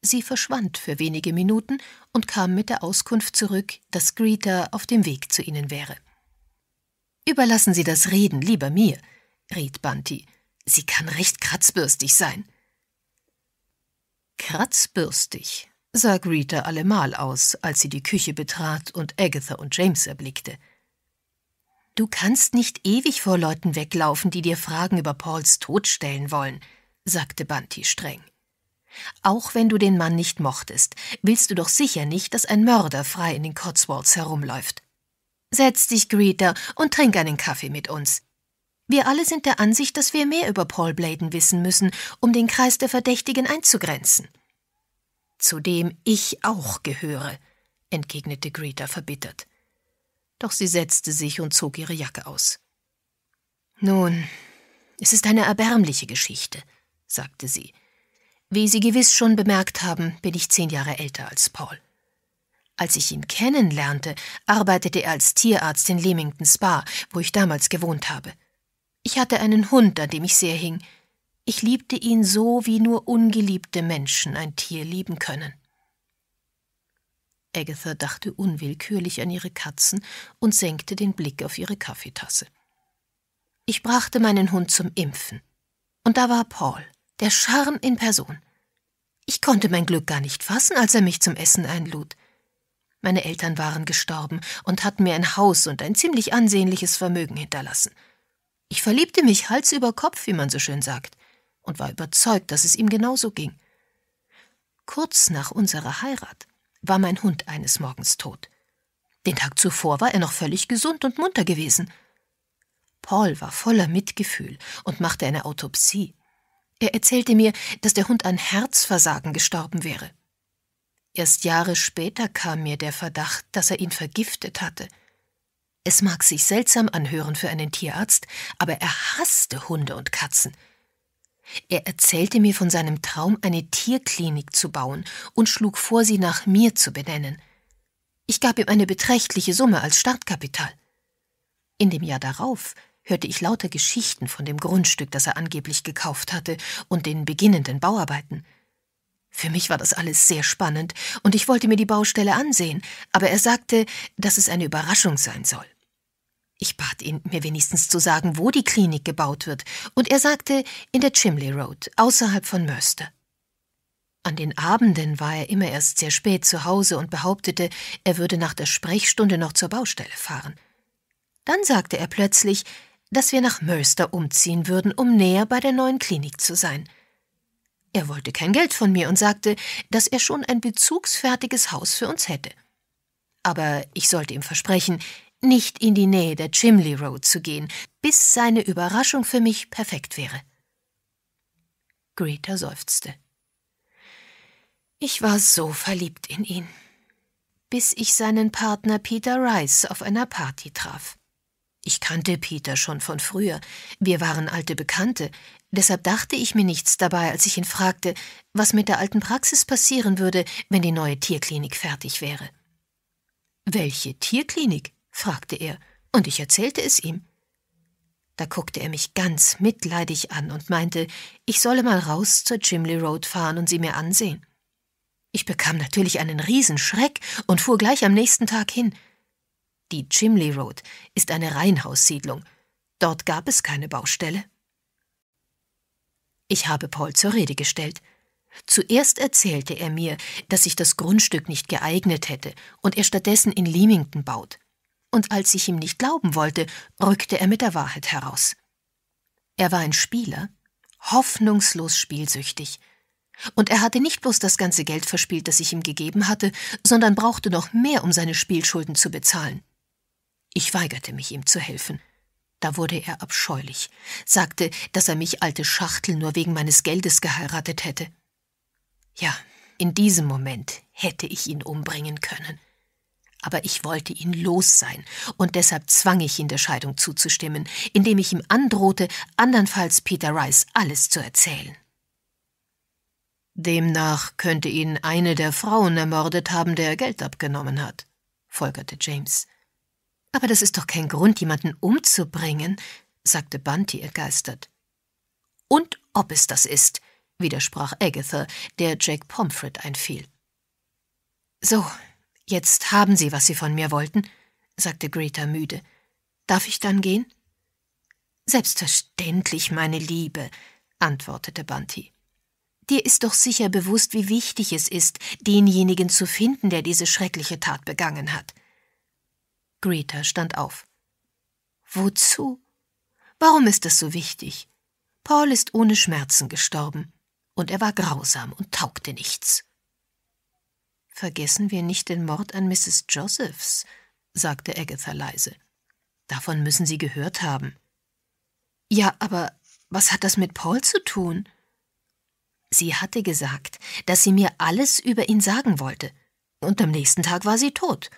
Sie verschwand für wenige Minuten und kam mit der Auskunft zurück, dass Greta auf dem Weg zu ihnen wäre. Überlassen Sie das Reden lieber mir, riet Banti. Sie kann recht kratzbürstig sein. Kratzbürstig, sah Greta allemal aus, als sie die Küche betrat und Agatha und James erblickte. Du kannst nicht ewig vor Leuten weglaufen, die dir Fragen über Pauls Tod stellen wollen, sagte Bunty streng. Auch wenn du den Mann nicht mochtest, willst du doch sicher nicht, dass ein Mörder frei in den Cotswolds herumläuft. Setz dich, Greta, und trink einen Kaffee mit uns. Wir alle sind der Ansicht, dass wir mehr über Paul Bladen wissen müssen, um den Kreis der Verdächtigen einzugrenzen. Zu dem ich auch gehöre, entgegnete Greta verbittert. Doch sie setzte sich und zog ihre Jacke aus. Nun, es ist eine erbärmliche Geschichte, sagte sie. Wie Sie gewiss schon bemerkt haben, bin ich zehn Jahre älter als Paul. Als ich ihn kennenlernte, arbeitete er als Tierarzt in Leamington Spa, wo ich damals gewohnt habe. Ich hatte einen Hund, an dem ich sehr hing. Ich liebte ihn so, wie nur ungeliebte Menschen ein Tier lieben können. Agatha dachte unwillkürlich an ihre Katzen und senkte den Blick auf ihre Kaffeetasse. Ich brachte meinen Hund zum Impfen. Und da war Paul, der Charme in Person. Ich konnte mein Glück gar nicht fassen, als er mich zum Essen einlud. Meine Eltern waren gestorben und hatten mir ein Haus und ein ziemlich ansehnliches Vermögen hinterlassen. Ich verliebte mich Hals über Kopf, wie man so schön sagt, und war überzeugt, dass es ihm genauso ging. Kurz nach unserer Heirat war mein Hund eines Morgens tot. Den Tag zuvor war er noch völlig gesund und munter gewesen. Paul war voller Mitgefühl und machte eine Autopsie. Er erzählte mir, dass der Hund an Herzversagen gestorben wäre. Erst Jahre später kam mir der Verdacht, dass er ihn vergiftet hatte – es mag sich seltsam anhören für einen Tierarzt, aber er hasste Hunde und Katzen. Er erzählte mir von seinem Traum, eine Tierklinik zu bauen und schlug vor, sie nach mir zu benennen. Ich gab ihm eine beträchtliche Summe als Startkapital. In dem Jahr darauf hörte ich lauter Geschichten von dem Grundstück, das er angeblich gekauft hatte, und den beginnenden Bauarbeiten – für mich war das alles sehr spannend und ich wollte mir die Baustelle ansehen, aber er sagte, dass es eine Überraschung sein soll. Ich bat ihn, mir wenigstens zu sagen, wo die Klinik gebaut wird, und er sagte, in der Chimley Road, außerhalb von Mörster. An den Abenden war er immer erst sehr spät zu Hause und behauptete, er würde nach der Sprechstunde noch zur Baustelle fahren. Dann sagte er plötzlich, dass wir nach Mörster umziehen würden, um näher bei der neuen Klinik zu sein – er wollte kein Geld von mir und sagte, dass er schon ein bezugsfertiges Haus für uns hätte. Aber ich sollte ihm versprechen, nicht in die Nähe der Chimley Road zu gehen, bis seine Überraschung für mich perfekt wäre. Greta seufzte. Ich war so verliebt in ihn, bis ich seinen Partner Peter Rice auf einer Party traf. Ich kannte Peter schon von früher, wir waren alte Bekannte, deshalb dachte ich mir nichts dabei, als ich ihn fragte, was mit der alten Praxis passieren würde, wenn die neue Tierklinik fertig wäre. Welche Tierklinik? fragte er, und ich erzählte es ihm. Da guckte er mich ganz mitleidig an und meinte, ich solle mal raus zur Chimley Road fahren und sie mir ansehen. Ich bekam natürlich einen Riesenschreck und fuhr gleich am nächsten Tag hin. Die Chimley Road ist eine Reihenhaussiedlung. Dort gab es keine Baustelle. Ich habe Paul zur Rede gestellt. Zuerst erzählte er mir, dass sich das Grundstück nicht geeignet hätte und er stattdessen in Leamington baut. Und als ich ihm nicht glauben wollte, rückte er mit der Wahrheit heraus. Er war ein Spieler, hoffnungslos spielsüchtig. Und er hatte nicht bloß das ganze Geld verspielt, das ich ihm gegeben hatte, sondern brauchte noch mehr, um seine Spielschulden zu bezahlen. Ich weigerte mich, ihm zu helfen. Da wurde er abscheulich, sagte, dass er mich alte Schachtel nur wegen meines Geldes geheiratet hätte. Ja, in diesem Moment hätte ich ihn umbringen können. Aber ich wollte ihn los sein, und deshalb zwang ich ihn der Scheidung zuzustimmen, indem ich ihm androhte, andernfalls Peter Rice alles zu erzählen. Demnach könnte ihn eine der Frauen ermordet haben, der er Geld abgenommen hat, folgerte James. Aber das ist doch kein Grund, jemanden umzubringen, sagte Bunty ergeistert. Und ob es das ist, widersprach Agatha, der Jack Pomfret einfiel. So, jetzt haben Sie, was Sie von mir wollten, sagte Greta müde. Darf ich dann gehen? Selbstverständlich, meine Liebe, antwortete Bunty. Dir ist doch sicher bewusst, wie wichtig es ist, denjenigen zu finden, der diese schreckliche Tat begangen hat. Greta stand auf. Wozu? Warum ist das so wichtig? Paul ist ohne Schmerzen gestorben, und er war grausam und taugte nichts. Vergessen wir nicht den Mord an Mrs. Josephs, sagte Agatha leise. Davon müssen Sie gehört haben. Ja, aber was hat das mit Paul zu tun? Sie hatte gesagt, dass sie mir alles über ihn sagen wollte, und am nächsten Tag war sie tot.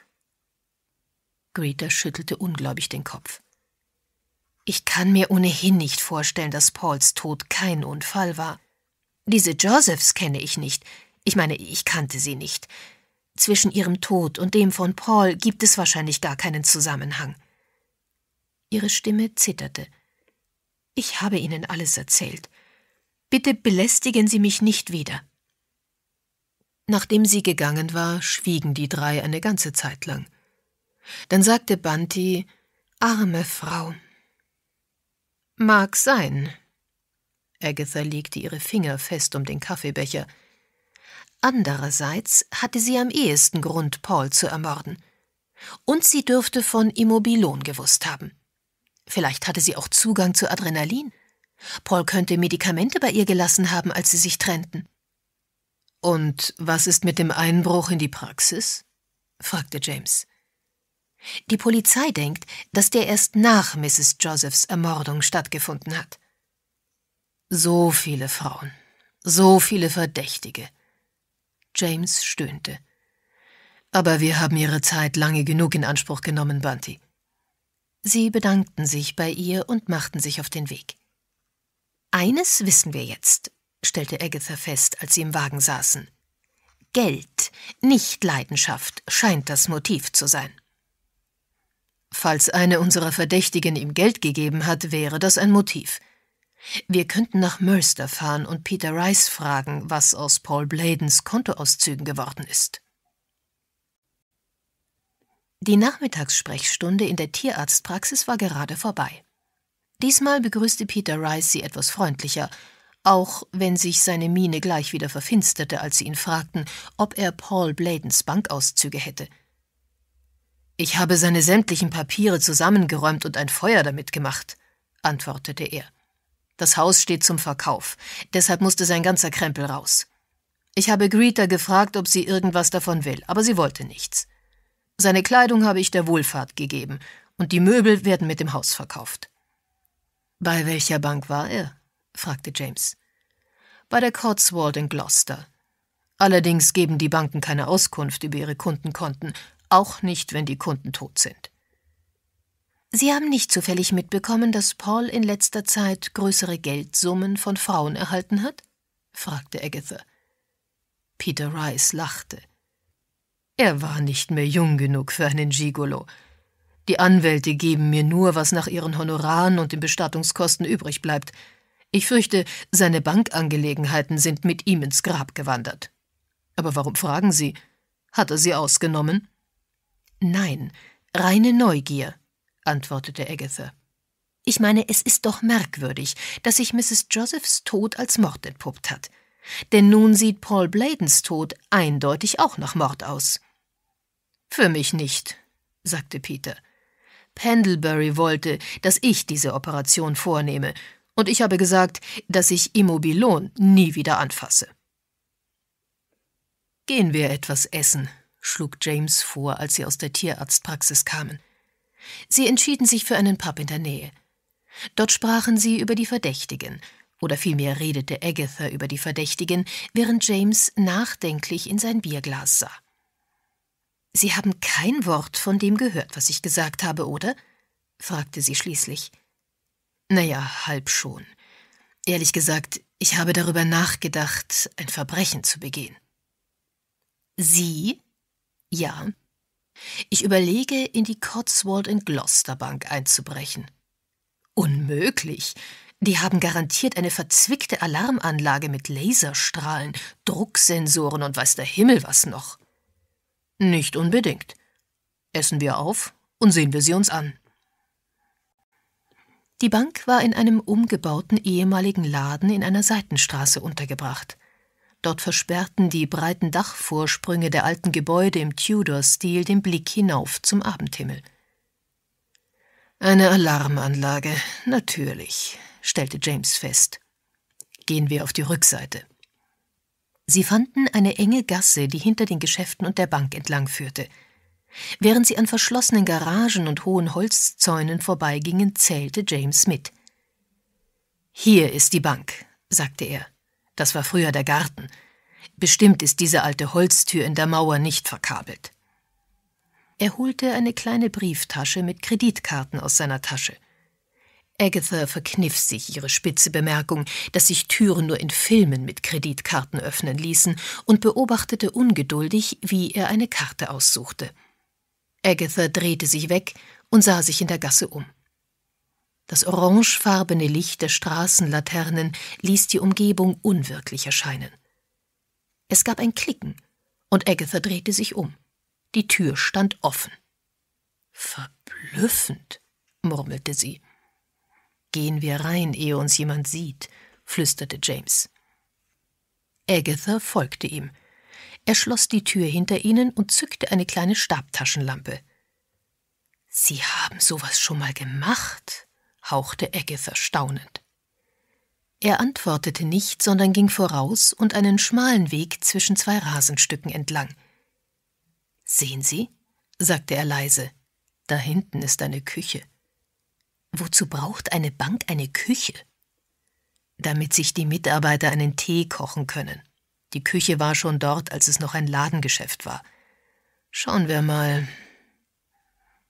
Greta schüttelte ungläubig den Kopf. Ich kann mir ohnehin nicht vorstellen, dass Pauls Tod kein Unfall war. Diese Josephs kenne ich nicht. Ich meine, ich kannte sie nicht. Zwischen ihrem Tod und dem von Paul gibt es wahrscheinlich gar keinen Zusammenhang. Ihre Stimme zitterte. Ich habe Ihnen alles erzählt. Bitte belästigen Sie mich nicht wieder. Nachdem sie gegangen war, schwiegen die drei eine ganze Zeit lang. Dann sagte Banti, arme Frau. Mag sein. Agatha legte ihre Finger fest um den Kaffeebecher. Andererseits hatte sie am ehesten Grund, Paul zu ermorden. Und sie dürfte von Immobilon gewusst haben. Vielleicht hatte sie auch Zugang zu Adrenalin. Paul könnte Medikamente bei ihr gelassen haben, als sie sich trennten. Und was ist mit dem Einbruch in die Praxis? fragte James. Die Polizei denkt, dass der erst nach Mrs. Josephs Ermordung stattgefunden hat. So viele Frauen, so viele Verdächtige. James stöhnte. Aber wir haben Ihre Zeit lange genug in Anspruch genommen, Bunty. Sie bedankten sich bei ihr und machten sich auf den Weg. Eines wissen wir jetzt, stellte Agatha fest, als sie im Wagen saßen. Geld, nicht Leidenschaft, scheint das Motiv zu sein. Falls eine unserer Verdächtigen ihm Geld gegeben hat, wäre das ein Motiv. Wir könnten nach Mölster fahren und Peter Rice fragen, was aus Paul Bladens Kontoauszügen geworden ist. Die Nachmittagssprechstunde in der Tierarztpraxis war gerade vorbei. Diesmal begrüßte Peter Rice sie etwas freundlicher, auch wenn sich seine Miene gleich wieder verfinsterte, als sie ihn fragten, ob er Paul Bladens Bankauszüge hätte – ich habe seine sämtlichen Papiere zusammengeräumt und ein Feuer damit gemacht, antwortete er. Das Haus steht zum Verkauf, deshalb musste sein ganzer Krempel raus. Ich habe Greta gefragt, ob sie irgendwas davon will, aber sie wollte nichts. Seine Kleidung habe ich der Wohlfahrt gegeben, und die Möbel werden mit dem Haus verkauft. Bei welcher Bank war er? fragte James. Bei der Cotswold in Gloucester. Allerdings geben die Banken keine Auskunft über ihre Kundenkonten, auch nicht, wenn die Kunden tot sind. Sie haben nicht zufällig mitbekommen, dass Paul in letzter Zeit größere Geldsummen von Frauen erhalten hat? fragte Agatha. Peter Rice lachte. Er war nicht mehr jung genug für einen Gigolo. Die Anwälte geben mir nur, was nach ihren Honoraren und den Bestattungskosten übrig bleibt. Ich fürchte, seine Bankangelegenheiten sind mit ihm ins Grab gewandert. Aber warum fragen Sie? Hat er sie ausgenommen? Nein, reine Neugier, antwortete Agatha. Ich meine, es ist doch merkwürdig, dass sich Mrs. Josephs Tod als Mord entpuppt hat. Denn nun sieht Paul Bladens Tod eindeutig auch nach Mord aus. Für mich nicht, sagte Peter. Pendlebury wollte, dass ich diese Operation vornehme, und ich habe gesagt, dass ich Immobilon nie wieder anfasse. Gehen wir etwas essen, schlug James vor, als sie aus der Tierarztpraxis kamen. Sie entschieden sich für einen Pub in der Nähe. Dort sprachen sie über die Verdächtigen, oder vielmehr redete Agatha über die Verdächtigen, während James nachdenklich in sein Bierglas sah. Sie haben kein Wort von dem gehört, was ich gesagt habe, oder? fragte sie schließlich. Naja, halb schon. Ehrlich gesagt, ich habe darüber nachgedacht, ein Verbrechen zu begehen. Sie? Ja. Ich überlege, in die Cotswold in Gloucester Bank einzubrechen. Unmöglich. Die haben garantiert eine verzwickte Alarmanlage mit Laserstrahlen, Drucksensoren und weiß der Himmel was noch. Nicht unbedingt. Essen wir auf und sehen wir sie uns an. Die Bank war in einem umgebauten ehemaligen Laden in einer Seitenstraße untergebracht. Dort versperrten die breiten Dachvorsprünge der alten Gebäude im Tudor-Stil den Blick hinauf zum Abendhimmel. Eine Alarmanlage, natürlich, stellte James fest. Gehen wir auf die Rückseite. Sie fanden eine enge Gasse, die hinter den Geschäften und der Bank entlang führte. Während sie an verschlossenen Garagen und hohen Holzzäunen vorbeigingen, zählte James mit. Hier ist die Bank, sagte er. Das war früher der Garten. Bestimmt ist diese alte Holztür in der Mauer nicht verkabelt. Er holte eine kleine Brieftasche mit Kreditkarten aus seiner Tasche. Agatha verkniff sich ihre spitze Bemerkung, dass sich Türen nur in Filmen mit Kreditkarten öffnen ließen, und beobachtete ungeduldig, wie er eine Karte aussuchte. Agatha drehte sich weg und sah sich in der Gasse um. Das orangefarbene Licht der Straßenlaternen ließ die Umgebung unwirklich erscheinen. Es gab ein Klicken, und Agatha drehte sich um. Die Tür stand offen. Verblüffend, murmelte sie. Gehen wir rein, ehe uns jemand sieht, flüsterte James. Agatha folgte ihm. Er schloss die Tür hinter ihnen und zückte eine kleine Stabtaschenlampe. Sie haben sowas schon mal gemacht, hauchte Agnes staunend. Er antwortete nicht, sondern ging voraus und einen schmalen Weg zwischen zwei Rasenstücken entlang. Sehen Sie, sagte er leise, da hinten ist eine Küche. Wozu braucht eine Bank eine Küche? Damit sich die Mitarbeiter einen Tee kochen können. Die Küche war schon dort, als es noch ein Ladengeschäft war. Schauen wir mal,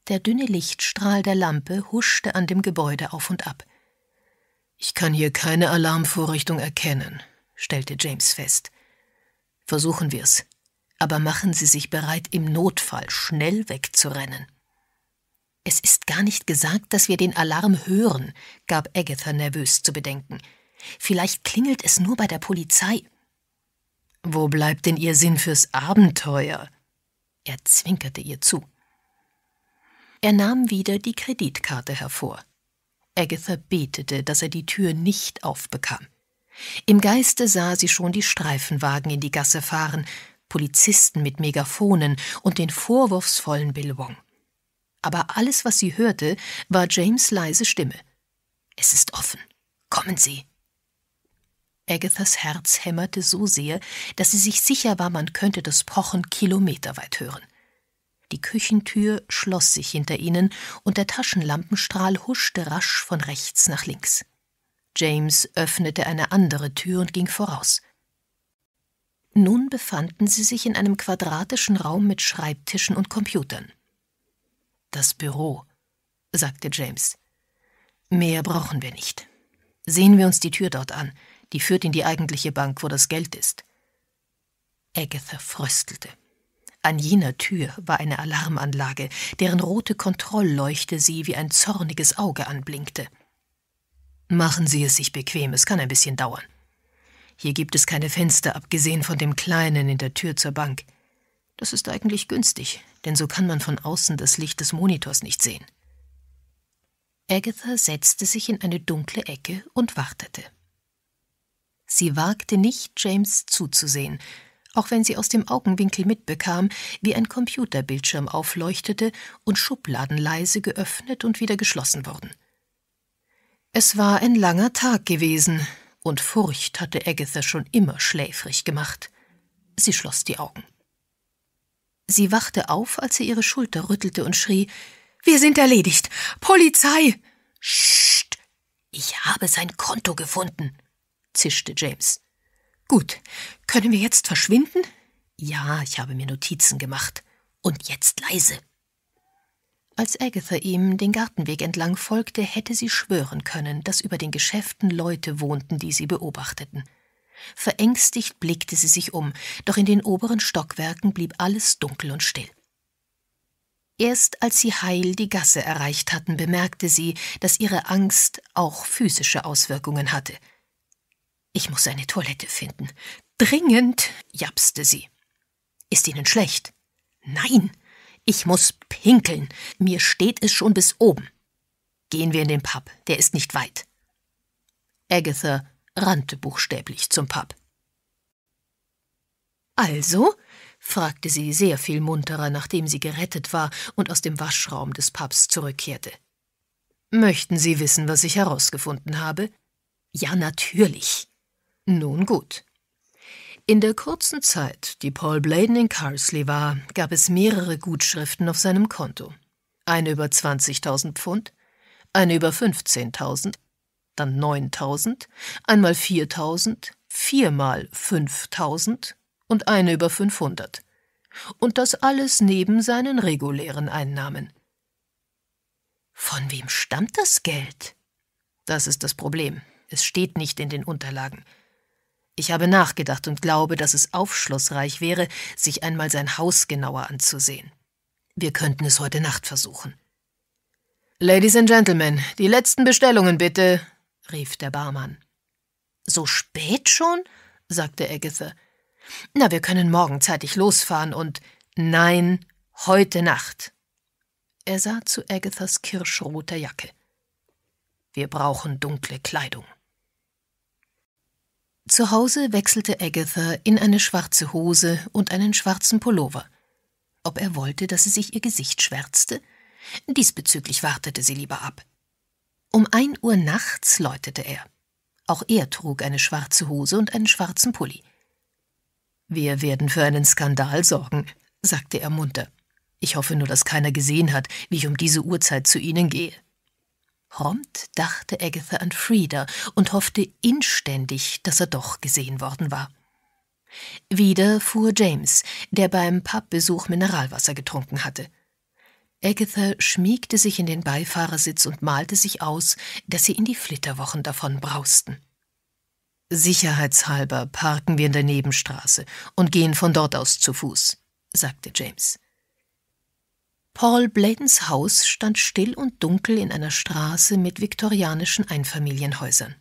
der dünne Lichtstrahl der Lampe huschte an dem Gebäude auf und ab. Ich kann hier keine Alarmvorrichtung erkennen, stellte James fest. Versuchen wir's. Aber machen Sie sich bereit, im Notfall schnell wegzurennen. Es ist gar nicht gesagt, dass wir den Alarm hören, gab Agatha nervös zu bedenken. Vielleicht klingelt es nur bei der Polizei. Wo bleibt denn Ihr Sinn fürs Abenteuer? Er zwinkerte ihr zu. Er nahm wieder die Kreditkarte hervor. Agatha betete, dass er die Tür nicht aufbekam. Im Geiste sah sie schon die Streifenwagen in die Gasse fahren, Polizisten mit Megafonen und den vorwurfsvollen Bill Wong. Aber alles, was sie hörte, war James leise Stimme. Es ist offen. Kommen Sie. Agathas Herz hämmerte so sehr, dass sie sich sicher war, man könnte das Pochen kilometerweit hören. Die Küchentür schloss sich hinter ihnen und der Taschenlampenstrahl huschte rasch von rechts nach links. James öffnete eine andere Tür und ging voraus. Nun befanden sie sich in einem quadratischen Raum mit Schreibtischen und Computern. Das Büro, sagte James. Mehr brauchen wir nicht. Sehen wir uns die Tür dort an, die führt in die eigentliche Bank, wo das Geld ist. Agatha fröstelte. An jener Tür war eine Alarmanlage, deren rote Kontrollleuchte sie wie ein zorniges Auge anblinkte. Machen Sie es sich bequem, es kann ein bisschen dauern. Hier gibt es keine Fenster, abgesehen von dem kleinen in der Tür zur Bank. Das ist eigentlich günstig, denn so kann man von außen das Licht des Monitors nicht sehen. Agatha setzte sich in eine dunkle Ecke und wartete. Sie wagte nicht, James zuzusehen, auch wenn sie aus dem Augenwinkel mitbekam, wie ein Computerbildschirm aufleuchtete und Schubladen leise geöffnet und wieder geschlossen wurden. Es war ein langer Tag gewesen, und Furcht hatte Agatha schon immer schläfrig gemacht. Sie schloss die Augen. Sie wachte auf, als sie ihre Schulter rüttelte und schrie Wir sind erledigt. Polizei. Scht. Ich habe sein Konto gefunden, zischte James. Gut, können wir jetzt verschwinden? Ja, ich habe mir Notizen gemacht. Und jetzt leise. Als Agatha ihm den Gartenweg entlang folgte, hätte sie schwören können, dass über den Geschäften Leute wohnten, die sie beobachteten. Verängstigt blickte sie sich um, doch in den oberen Stockwerken blieb alles dunkel und still. Erst als sie heil die Gasse erreicht hatten, bemerkte sie, dass ihre Angst auch physische Auswirkungen hatte. Ich muss eine Toilette finden. Dringend, japste sie. Ist Ihnen schlecht? Nein, ich muss pinkeln. Mir steht es schon bis oben. Gehen wir in den Pub, der ist nicht weit. Agatha rannte buchstäblich zum Pub. Also? fragte sie sehr viel munterer, nachdem sie gerettet war und aus dem Waschraum des Pubs zurückkehrte. Möchten Sie wissen, was ich herausgefunden habe? Ja, natürlich. Nun gut. In der kurzen Zeit, die Paul Bladen in Carsley war, gab es mehrere Gutschriften auf seinem Konto. Eine über 20.000 Pfund, eine über 15.000, dann 9.000, einmal 4.000, viermal 5.000 und eine über 500. Und das alles neben seinen regulären Einnahmen. Von wem stammt das Geld? Das ist das Problem. Es steht nicht in den Unterlagen. Ich habe nachgedacht und glaube, dass es aufschlussreich wäre, sich einmal sein Haus genauer anzusehen. Wir könnten es heute Nacht versuchen. Ladies and Gentlemen, die letzten Bestellungen bitte, rief der Barmann. So spät schon? sagte Agatha. Na, wir können morgen zeitig losfahren und nein, heute Nacht. Er sah zu Agathas kirschroter Jacke. Wir brauchen dunkle Kleidung. Zu Hause wechselte Agatha in eine schwarze Hose und einen schwarzen Pullover. Ob er wollte, dass sie sich ihr Gesicht schwärzte? Diesbezüglich wartete sie lieber ab. Um ein Uhr nachts läutete er. Auch er trug eine schwarze Hose und einen schwarzen Pulli. Wir werden für einen Skandal sorgen, sagte er munter. Ich hoffe nur, dass keiner gesehen hat, wie ich um diese Uhrzeit zu Ihnen gehe. Prompt dachte Agatha an Frieda und hoffte inständig, dass er doch gesehen worden war. Wieder fuhr James, der beim Pappbesuch Mineralwasser getrunken hatte. Agatha schmiegte sich in den Beifahrersitz und malte sich aus, dass sie in die Flitterwochen davon brausten. Sicherheitshalber parken wir in der Nebenstraße und gehen von dort aus zu Fuß, sagte James. Paul Bladens Haus stand still und dunkel in einer Straße mit viktorianischen Einfamilienhäusern.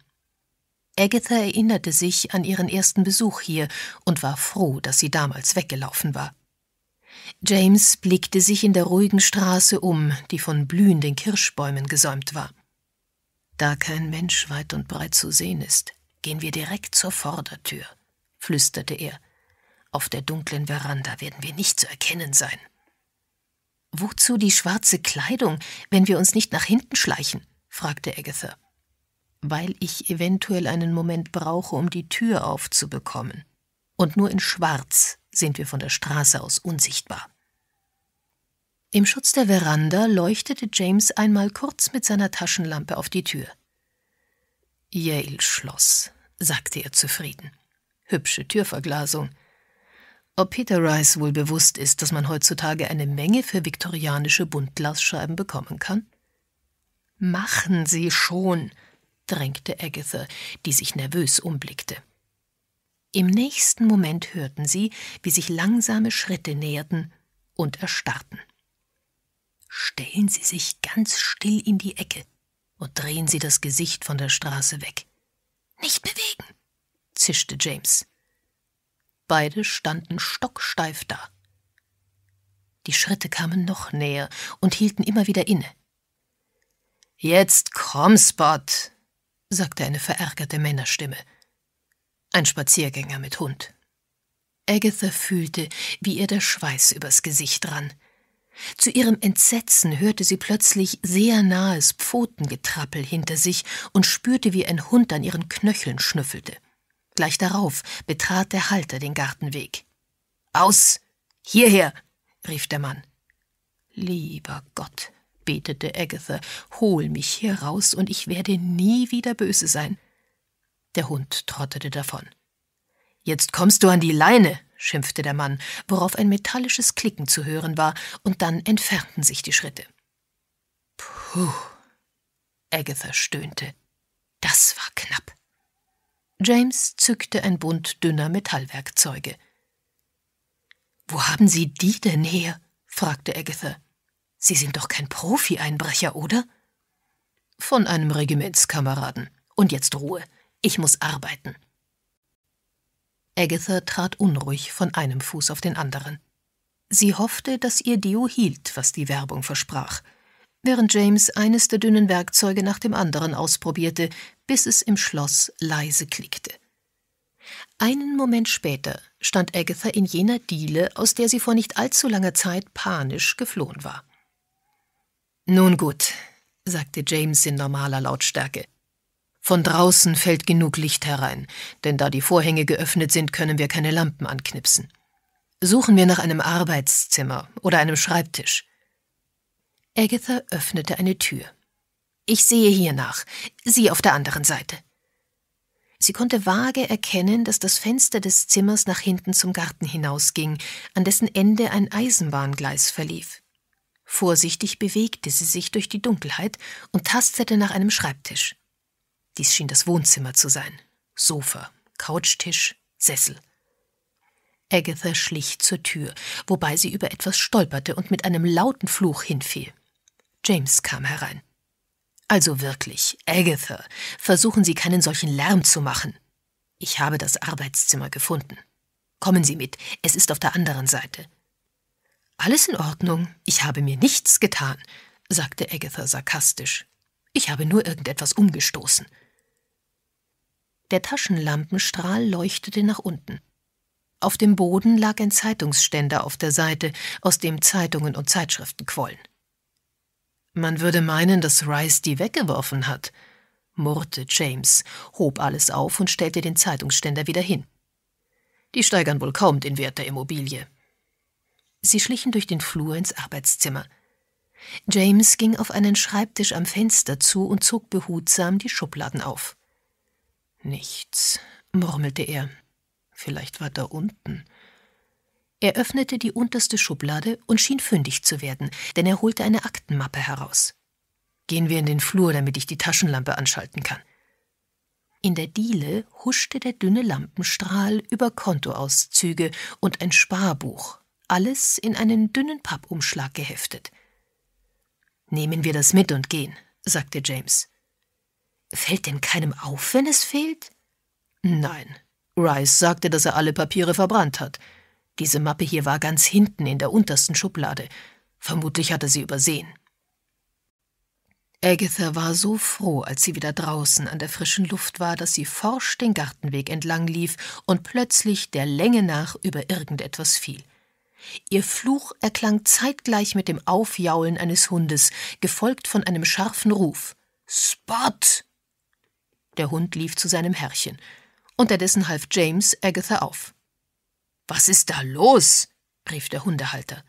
Agatha erinnerte sich an ihren ersten Besuch hier und war froh, dass sie damals weggelaufen war. James blickte sich in der ruhigen Straße um, die von blühenden Kirschbäumen gesäumt war. Da kein Mensch weit und breit zu sehen ist, gehen wir direkt zur Vordertür, flüsterte er. Auf der dunklen Veranda werden wir nicht zu erkennen sein. Wozu die schwarze Kleidung, wenn wir uns nicht nach hinten schleichen? fragte Agatha. Weil ich eventuell einen Moment brauche, um die Tür aufzubekommen. Und nur in Schwarz sind wir von der Straße aus unsichtbar. Im Schutz der Veranda leuchtete James einmal kurz mit seiner Taschenlampe auf die Tür. Yale Schloss, sagte er zufrieden. Hübsche Türverglasung. Ob Peter Rice wohl bewusst ist, dass man heutzutage eine Menge für viktorianische Buntglasscheiben bekommen kann? Machen Sie schon, drängte Agatha, die sich nervös umblickte. Im nächsten Moment hörten sie, wie sich langsame Schritte näherten und erstarrten. Stellen Sie sich ganz still in die Ecke und drehen Sie das Gesicht von der Straße weg. Nicht bewegen, zischte James. Beide standen stocksteif da. Die Schritte kamen noch näher und hielten immer wieder inne. Jetzt komm, Spot, sagte eine verärgerte Männerstimme. Ein Spaziergänger mit Hund. Agatha fühlte, wie ihr der Schweiß übers Gesicht rann. Zu ihrem Entsetzen hörte sie plötzlich sehr nahes Pfotengetrappel hinter sich und spürte, wie ein Hund an ihren Knöcheln schnüffelte. Gleich darauf betrat der Halter den Gartenweg. Aus! Hierher! rief der Mann. Lieber Gott, betete Agatha, hol mich hier raus und ich werde nie wieder böse sein. Der Hund trottete davon. Jetzt kommst du an die Leine, schimpfte der Mann, worauf ein metallisches Klicken zu hören war, und dann entfernten sich die Schritte. Puh. Agatha stöhnte. Das war knapp. James zückte ein Bund dünner Metallwerkzeuge. Wo haben Sie die denn her? fragte Agatha. Sie sind doch kein Profi-Einbrecher, oder? Von einem Regimentskameraden. Und jetzt Ruhe. Ich muss arbeiten. Agatha trat unruhig von einem Fuß auf den anderen. Sie hoffte, dass ihr Dio hielt, was die Werbung versprach während James eines der dünnen Werkzeuge nach dem anderen ausprobierte, bis es im Schloss leise klickte. Einen Moment später stand Agatha in jener Diele, aus der sie vor nicht allzu langer Zeit panisch geflohen war. Nun gut, sagte James in normaler Lautstärke. Von draußen fällt genug Licht herein, denn da die Vorhänge geöffnet sind, können wir keine Lampen anknipsen. Suchen wir nach einem Arbeitszimmer oder einem Schreibtisch. Agatha öffnete eine Tür. Ich sehe hier nach. Sie auf der anderen Seite. Sie konnte vage erkennen, dass das Fenster des Zimmers nach hinten zum Garten hinausging, an dessen Ende ein Eisenbahngleis verlief. Vorsichtig bewegte sie sich durch die Dunkelheit und tastete nach einem Schreibtisch. Dies schien das Wohnzimmer zu sein. Sofa, Couchtisch, Sessel. Agatha schlich zur Tür, wobei sie über etwas stolperte und mit einem lauten Fluch hinfiel. James kam herein. Also wirklich, Agatha, versuchen Sie keinen solchen Lärm zu machen. Ich habe das Arbeitszimmer gefunden. Kommen Sie mit, es ist auf der anderen Seite. Alles in Ordnung, ich habe mir nichts getan, sagte Agatha sarkastisch. Ich habe nur irgendetwas umgestoßen. Der Taschenlampenstrahl leuchtete nach unten. Auf dem Boden lag ein Zeitungsständer auf der Seite, aus dem Zeitungen und Zeitschriften quollen. Man würde meinen, dass Rice die weggeworfen hat, murrte James, hob alles auf und stellte den Zeitungsständer wieder hin. Die steigern wohl kaum den Wert der Immobilie. Sie schlichen durch den Flur ins Arbeitszimmer. James ging auf einen Schreibtisch am Fenster zu und zog behutsam die Schubladen auf. Nichts, murmelte er. Vielleicht war da unten. Er öffnete die unterste Schublade und schien fündig zu werden, denn er holte eine Aktenmappe heraus. Gehen wir in den Flur, damit ich die Taschenlampe anschalten kann. In der Diele huschte der dünne Lampenstrahl über Kontoauszüge und ein Sparbuch, alles in einen dünnen Pappumschlag geheftet. Nehmen wir das mit und gehen, sagte James. Fällt denn keinem auf, wenn es fehlt? Nein. Rice sagte, dass er alle Papiere verbrannt hat. Diese Mappe hier war ganz hinten in der untersten Schublade. Vermutlich hatte sie übersehen. Agatha war so froh, als sie wieder draußen an der frischen Luft war, dass sie forsch den Gartenweg entlang lief und plötzlich der Länge nach über irgendetwas fiel. Ihr Fluch erklang zeitgleich mit dem Aufjaulen eines Hundes, gefolgt von einem scharfen Ruf. Spot! Der Hund lief zu seinem Herrchen. Unterdessen half James Agatha auf. Was ist da los? rief der Hundehalter.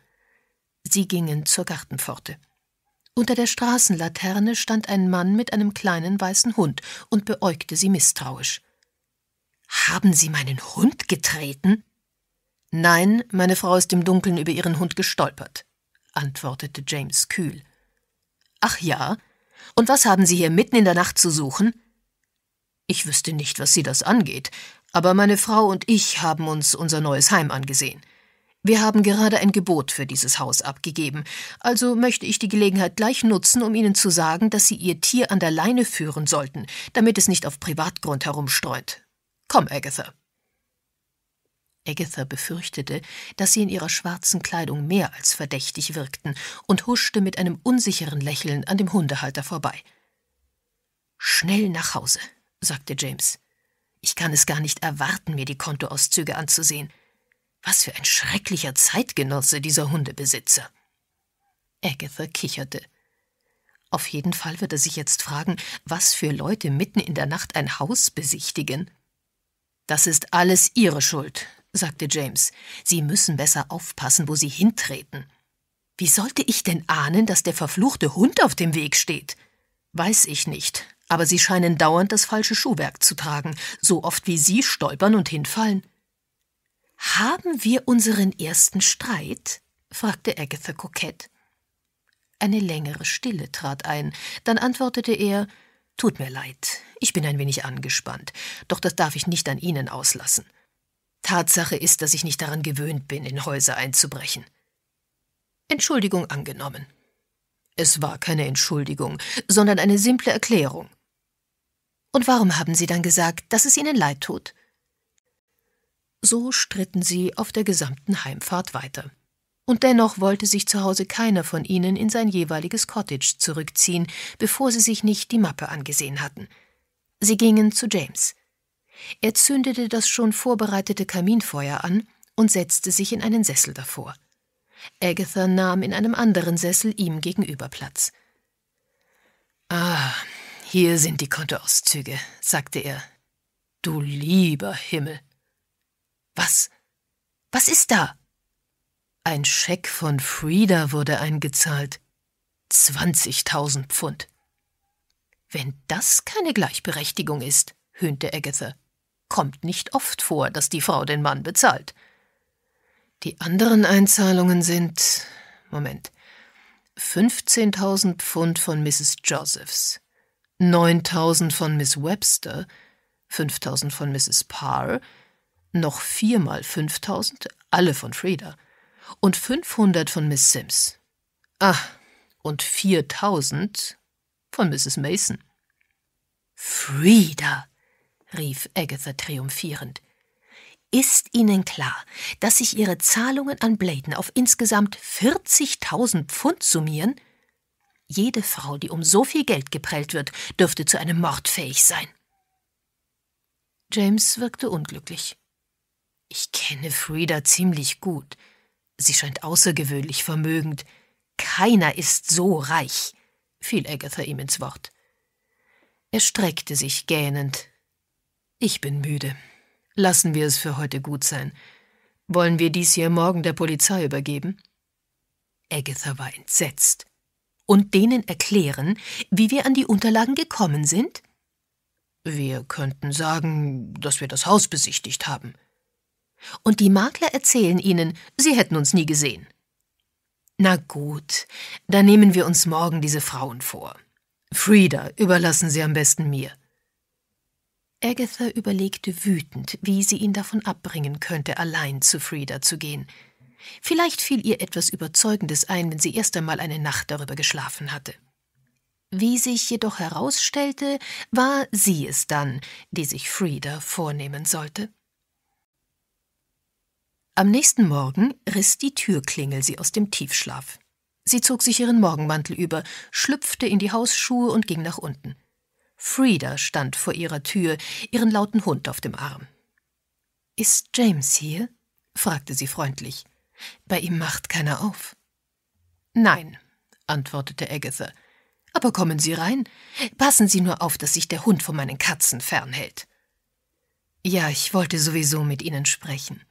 Sie gingen zur Gartenpforte. Unter der Straßenlaterne stand ein Mann mit einem kleinen weißen Hund und beäugte sie misstrauisch. Haben Sie meinen Hund getreten? Nein, meine Frau ist im Dunkeln über ihren Hund gestolpert, antwortete James kühl. Ach ja? Und was haben Sie hier mitten in der Nacht zu suchen? Ich wüsste nicht, was Sie das angeht, aber meine Frau und ich haben uns unser neues Heim angesehen. Wir haben gerade ein Gebot für dieses Haus abgegeben, also möchte ich die Gelegenheit gleich nutzen, um Ihnen zu sagen, dass Sie Ihr Tier an der Leine führen sollten, damit es nicht auf Privatgrund herumstreunt. Komm, Agatha. Agatha befürchtete, dass sie in ihrer schwarzen Kleidung mehr als verdächtig wirkten und huschte mit einem unsicheren Lächeln an dem Hundehalter vorbei. Schnell nach Hause, sagte James. Ich kann es gar nicht erwarten, mir die Kontoauszüge anzusehen. Was für ein schrecklicher Zeitgenosse dieser Hundebesitzer. Agatha kicherte. Auf jeden Fall wird er sich jetzt fragen, was für Leute mitten in der Nacht ein Haus besichtigen. Das ist alles Ihre Schuld, sagte James. Sie müssen besser aufpassen, wo Sie hintreten. Wie sollte ich denn ahnen, dass der verfluchte Hund auf dem Weg steht? Weiß ich nicht, aber sie scheinen dauernd das falsche Schuhwerk zu tragen, so oft wie sie stolpern und hinfallen. Haben wir unseren ersten Streit? fragte Agatha kokett. Eine längere Stille trat ein, dann antwortete er Tut mir leid, ich bin ein wenig angespannt, doch das darf ich nicht an Ihnen auslassen. Tatsache ist, dass ich nicht daran gewöhnt bin, in Häuser einzubrechen. Entschuldigung angenommen. Es war keine Entschuldigung, sondern eine simple Erklärung. Und warum haben Sie dann gesagt, dass es Ihnen leid tut? So stritten sie auf der gesamten Heimfahrt weiter. Und dennoch wollte sich zu Hause keiner von ihnen in sein jeweiliges Cottage zurückziehen, bevor sie sich nicht die Mappe angesehen hatten. Sie gingen zu James. Er zündete das schon vorbereitete Kaminfeuer an und setzte sich in einen Sessel davor. Agatha nahm in einem anderen Sessel ihm gegenüber Platz. Ah, hier sind die Kontoauszüge, sagte er. Du lieber Himmel. Was? Was ist da? Ein Scheck von Frieda wurde eingezahlt. Zwanzigtausend Pfund. Wenn das keine Gleichberechtigung ist, höhnte Agatha. Kommt nicht oft vor, dass die Frau den Mann bezahlt. Die anderen Einzahlungen sind. Moment. 15.000 Pfund von Mrs. Josephs, 9000 von Miss Webster, 5000 von Mrs. Parr, noch viermal 5000, alle von Frieda, und 500 von Miss Sims. Ah, und 4000 von Mrs. Mason. Frieda, rief Agatha triumphierend, ist Ihnen klar, dass sich Ihre Zahlungen an Bladen auf insgesamt 40.000 Pfund summieren? Jede Frau, die um so viel Geld geprellt wird, dürfte zu einem Mord fähig sein. James wirkte unglücklich. Ich kenne Frieda ziemlich gut. Sie scheint außergewöhnlich vermögend. Keiner ist so reich, fiel Agatha ihm ins Wort. Er streckte sich gähnend. Ich bin müde. Lassen wir es für heute gut sein. Wollen wir dies hier morgen der Polizei übergeben? Agatha war entsetzt und denen erklären, wie wir an die Unterlagen gekommen sind? Wir könnten sagen, dass wir das Haus besichtigt haben. Und die Makler erzählen ihnen, sie hätten uns nie gesehen. Na gut, dann nehmen wir uns morgen diese Frauen vor. Frieda, überlassen Sie am besten mir. Agatha überlegte wütend, wie sie ihn davon abbringen könnte, allein zu Frieda zu gehen. Vielleicht fiel ihr etwas Überzeugendes ein, wenn sie erst einmal eine Nacht darüber geschlafen hatte. Wie sich jedoch herausstellte, war sie es dann, die sich Frieda vornehmen sollte. Am nächsten Morgen riss die Türklingel sie aus dem Tiefschlaf. Sie zog sich ihren Morgenmantel über, schlüpfte in die Hausschuhe und ging nach unten. Frieda stand vor ihrer Tür, ihren lauten Hund auf dem Arm. Ist James hier? fragte sie freundlich. Bei ihm macht keiner auf. Nein, antwortete Agatha. Aber kommen Sie rein. Passen Sie nur auf, dass sich der Hund von meinen Katzen fernhält. Ja, ich wollte sowieso mit Ihnen sprechen.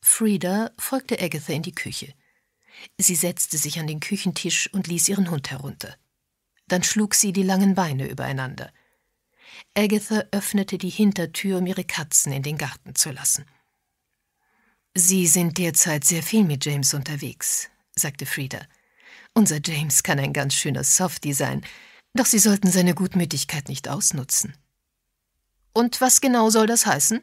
Frieda folgte Agatha in die Küche. Sie setzte sich an den Küchentisch und ließ ihren Hund herunter. Dann schlug sie die langen Beine übereinander. Agatha öffnete die Hintertür, um ihre Katzen in den Garten zu lassen. Sie sind derzeit sehr viel mit James unterwegs, sagte Frieda. Unser James kann ein ganz schöner Softie sein, doch Sie sollten seine Gutmütigkeit nicht ausnutzen. Und was genau soll das heißen?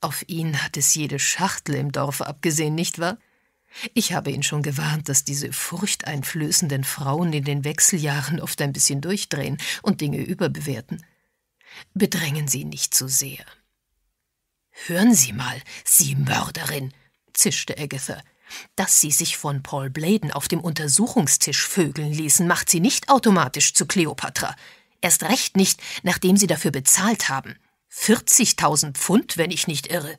Auf ihn hat es jede Schachtel im Dorf abgesehen, nicht wahr? Ich habe ihn schon gewarnt, dass diese furchteinflößenden Frauen in den Wechseljahren oft ein bisschen durchdrehen und Dinge überbewerten. Bedrängen Sie nicht zu sehr. Hören Sie mal, Sie Mörderin, zischte Agatha. Dass Sie sich von Paul Bladen auf dem Untersuchungstisch vögeln ließen, macht Sie nicht automatisch zu Cleopatra. Erst recht nicht, nachdem Sie dafür bezahlt haben. 40.000 Pfund, wenn ich nicht irre.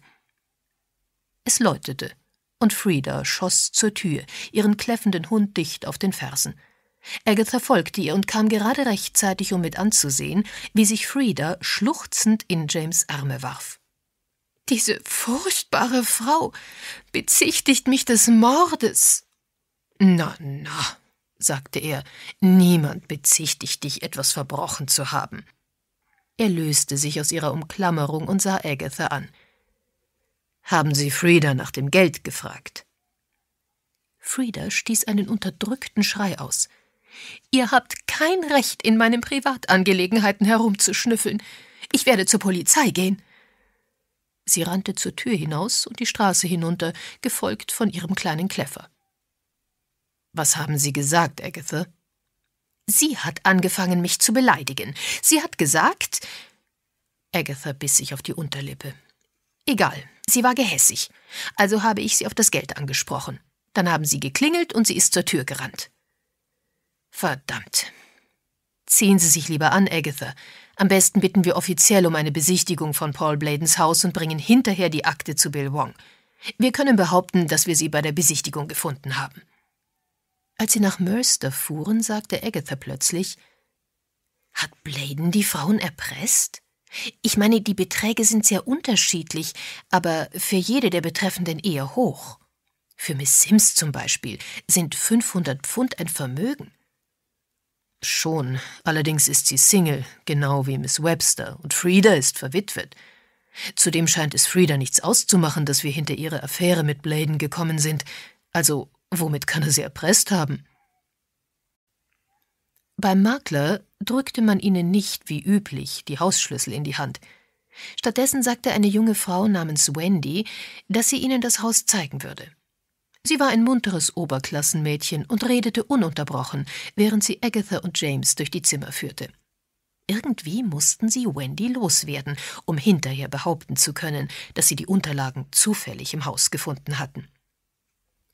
Es läutete, und Frieda schoss zur Tür, ihren kläffenden Hund dicht auf den Fersen. Agatha folgte ihr und kam gerade rechtzeitig, um mit anzusehen, wie sich Frieda schluchzend in James' Arme warf. Diese furchtbare Frau bezichtigt mich des Mordes. Na, na, sagte er, niemand bezichtigt dich, etwas verbrochen zu haben. Er löste sich aus ihrer Umklammerung und sah Agatha an. Haben Sie Frieda nach dem Geld gefragt? Frieda stieß einen unterdrückten Schrei aus. Ihr habt kein Recht, in meinen Privatangelegenheiten herumzuschnüffeln. Ich werde zur Polizei gehen. Sie rannte zur Tür hinaus und die Straße hinunter, gefolgt von ihrem kleinen Kläffer. Was haben Sie gesagt, Agatha? Sie hat angefangen, mich zu beleidigen. Sie hat gesagt. Agatha biss sich auf die Unterlippe. Egal, sie war gehässig. Also habe ich sie auf das Geld angesprochen. Dann haben sie geklingelt und sie ist zur Tür gerannt. Verdammt. Ziehen Sie sich lieber an, Agatha. Am besten bitten wir offiziell um eine Besichtigung von Paul Bladens Haus und bringen hinterher die Akte zu Bill Wong. Wir können behaupten, dass wir sie bei der Besichtigung gefunden haben. Als sie nach Mercer fuhren, sagte Agatha plötzlich, hat Bladen die Frauen erpresst? Ich meine, die Beträge sind sehr unterschiedlich, aber für jede der Betreffenden eher hoch. Für Miss Sims zum Beispiel sind 500 Pfund ein Vermögen. Schon, allerdings ist sie Single, genau wie Miss Webster, und Frieda ist verwitwet. Zudem scheint es Frieda nichts auszumachen, dass wir hinter ihre Affäre mit Bladen gekommen sind. Also, womit kann er sie erpresst haben? Beim Makler drückte man ihnen nicht, wie üblich, die Hausschlüssel in die Hand. Stattdessen sagte eine junge Frau namens Wendy, dass sie ihnen das Haus zeigen würde. Sie war ein munteres Oberklassenmädchen und redete ununterbrochen, während sie Agatha und James durch die Zimmer führte. Irgendwie mussten sie Wendy loswerden, um hinterher behaupten zu können, dass sie die Unterlagen zufällig im Haus gefunden hatten.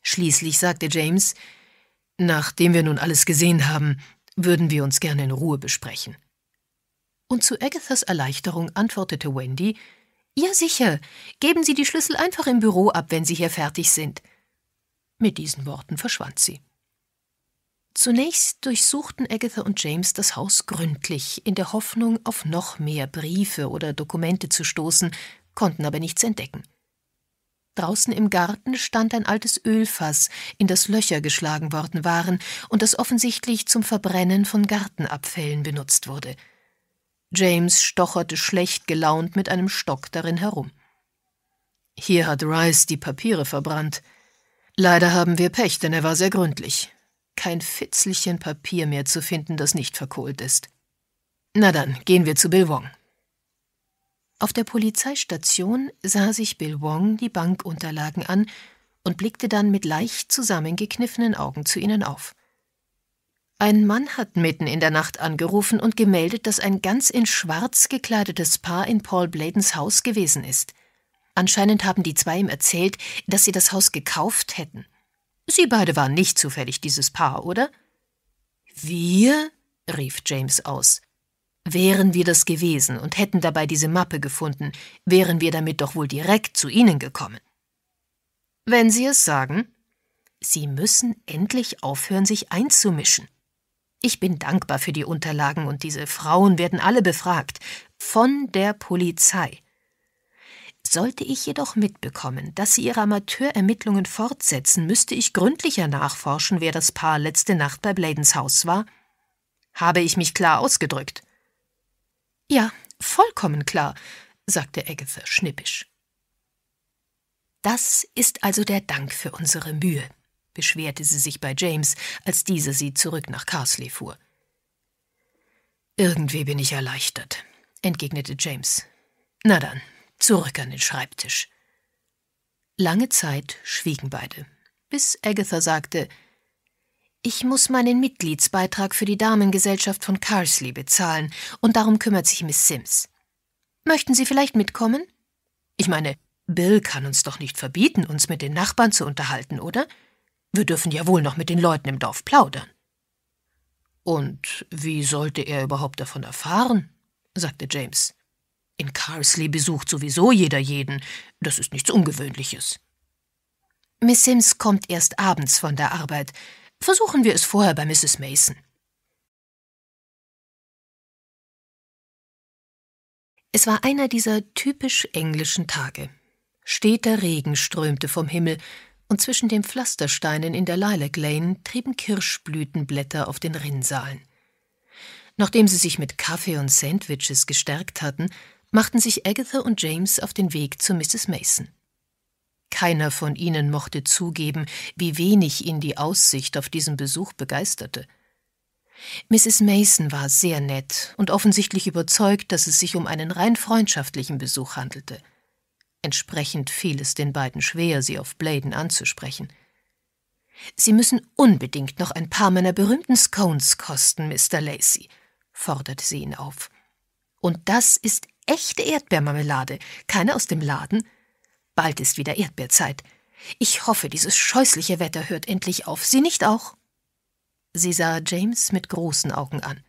Schließlich sagte James, Nachdem wir nun alles gesehen haben, würden wir uns gerne in Ruhe besprechen. Und zu Agathas Erleichterung antwortete Wendy, Ja sicher, geben Sie die Schlüssel einfach im Büro ab, wenn Sie hier fertig sind. Mit diesen Worten verschwand sie. Zunächst durchsuchten Agatha und James das Haus gründlich, in der Hoffnung, auf noch mehr Briefe oder Dokumente zu stoßen, konnten aber nichts entdecken. Draußen im Garten stand ein altes Ölfass, in das Löcher geschlagen worden waren und das offensichtlich zum Verbrennen von Gartenabfällen benutzt wurde. James stocherte schlecht gelaunt mit einem Stock darin herum. Hier hat Rice die Papiere verbrannt, Leider haben wir Pech, denn er war sehr gründlich. Kein Fitzelchen Papier mehr zu finden, das nicht verkohlt ist. Na dann, gehen wir zu Bill Wong. Auf der Polizeistation sah sich Bill Wong die Bankunterlagen an und blickte dann mit leicht zusammengekniffenen Augen zu ihnen auf. Ein Mann hat mitten in der Nacht angerufen und gemeldet, dass ein ganz in Schwarz gekleidetes Paar in Paul Bladens Haus gewesen ist – Anscheinend haben die zwei ihm erzählt, dass sie das Haus gekauft hätten. Sie beide waren nicht zufällig dieses Paar, oder? Wir? rief James aus. Wären wir das gewesen und hätten dabei diese Mappe gefunden, wären wir damit doch wohl direkt zu Ihnen gekommen. Wenn Sie es sagen, Sie müssen endlich aufhören, sich einzumischen. Ich bin dankbar für die Unterlagen und diese Frauen werden alle befragt. Von der Polizei. Sollte ich jedoch mitbekommen, dass sie ihre Amateurermittlungen fortsetzen, müsste ich gründlicher nachforschen, wer das Paar letzte Nacht bei Bladens Haus war. Habe ich mich klar ausgedrückt? Ja, vollkommen klar, sagte Agatha schnippisch. Das ist also der Dank für unsere Mühe, beschwerte sie sich bei James, als dieser sie zurück nach Carsley fuhr. Irgendwie bin ich erleichtert, entgegnete James. Na dann, Zurück an den Schreibtisch. Lange Zeit schwiegen beide, bis Agatha sagte, ich muss meinen Mitgliedsbeitrag für die Damengesellschaft von Carsley bezahlen, und darum kümmert sich Miss Sims. Möchten Sie vielleicht mitkommen? Ich meine, Bill kann uns doch nicht verbieten, uns mit den Nachbarn zu unterhalten, oder? Wir dürfen ja wohl noch mit den Leuten im Dorf plaudern. Und wie sollte er überhaupt davon erfahren? sagte James. In Carsley besucht sowieso jeder jeden. Das ist nichts Ungewöhnliches. Miss Sims kommt erst abends von der Arbeit. Versuchen wir es vorher bei Mrs. Mason. Es war einer dieser typisch englischen Tage. Steter Regen strömte vom Himmel, und zwischen den Pflastersteinen in der Lilac Lane trieben Kirschblütenblätter auf den Rinnsalen. Nachdem sie sich mit Kaffee und Sandwiches gestärkt hatten, machten sich Agatha und James auf den Weg zu Mrs. Mason. Keiner von ihnen mochte zugeben, wie wenig ihn die Aussicht auf diesen Besuch begeisterte. Mrs. Mason war sehr nett und offensichtlich überzeugt, dass es sich um einen rein freundschaftlichen Besuch handelte. Entsprechend fiel es den beiden schwer, sie auf Bladen anzusprechen. Sie müssen unbedingt noch ein paar meiner berühmten Scones kosten, Mr. Lacey, forderte sie ihn auf. Und das ist echte Erdbeermarmelade, keine aus dem Laden. Bald ist wieder Erdbeerzeit. Ich hoffe, dieses scheußliche Wetter hört endlich auf. Sie nicht auch? Sie sah James mit großen Augen an.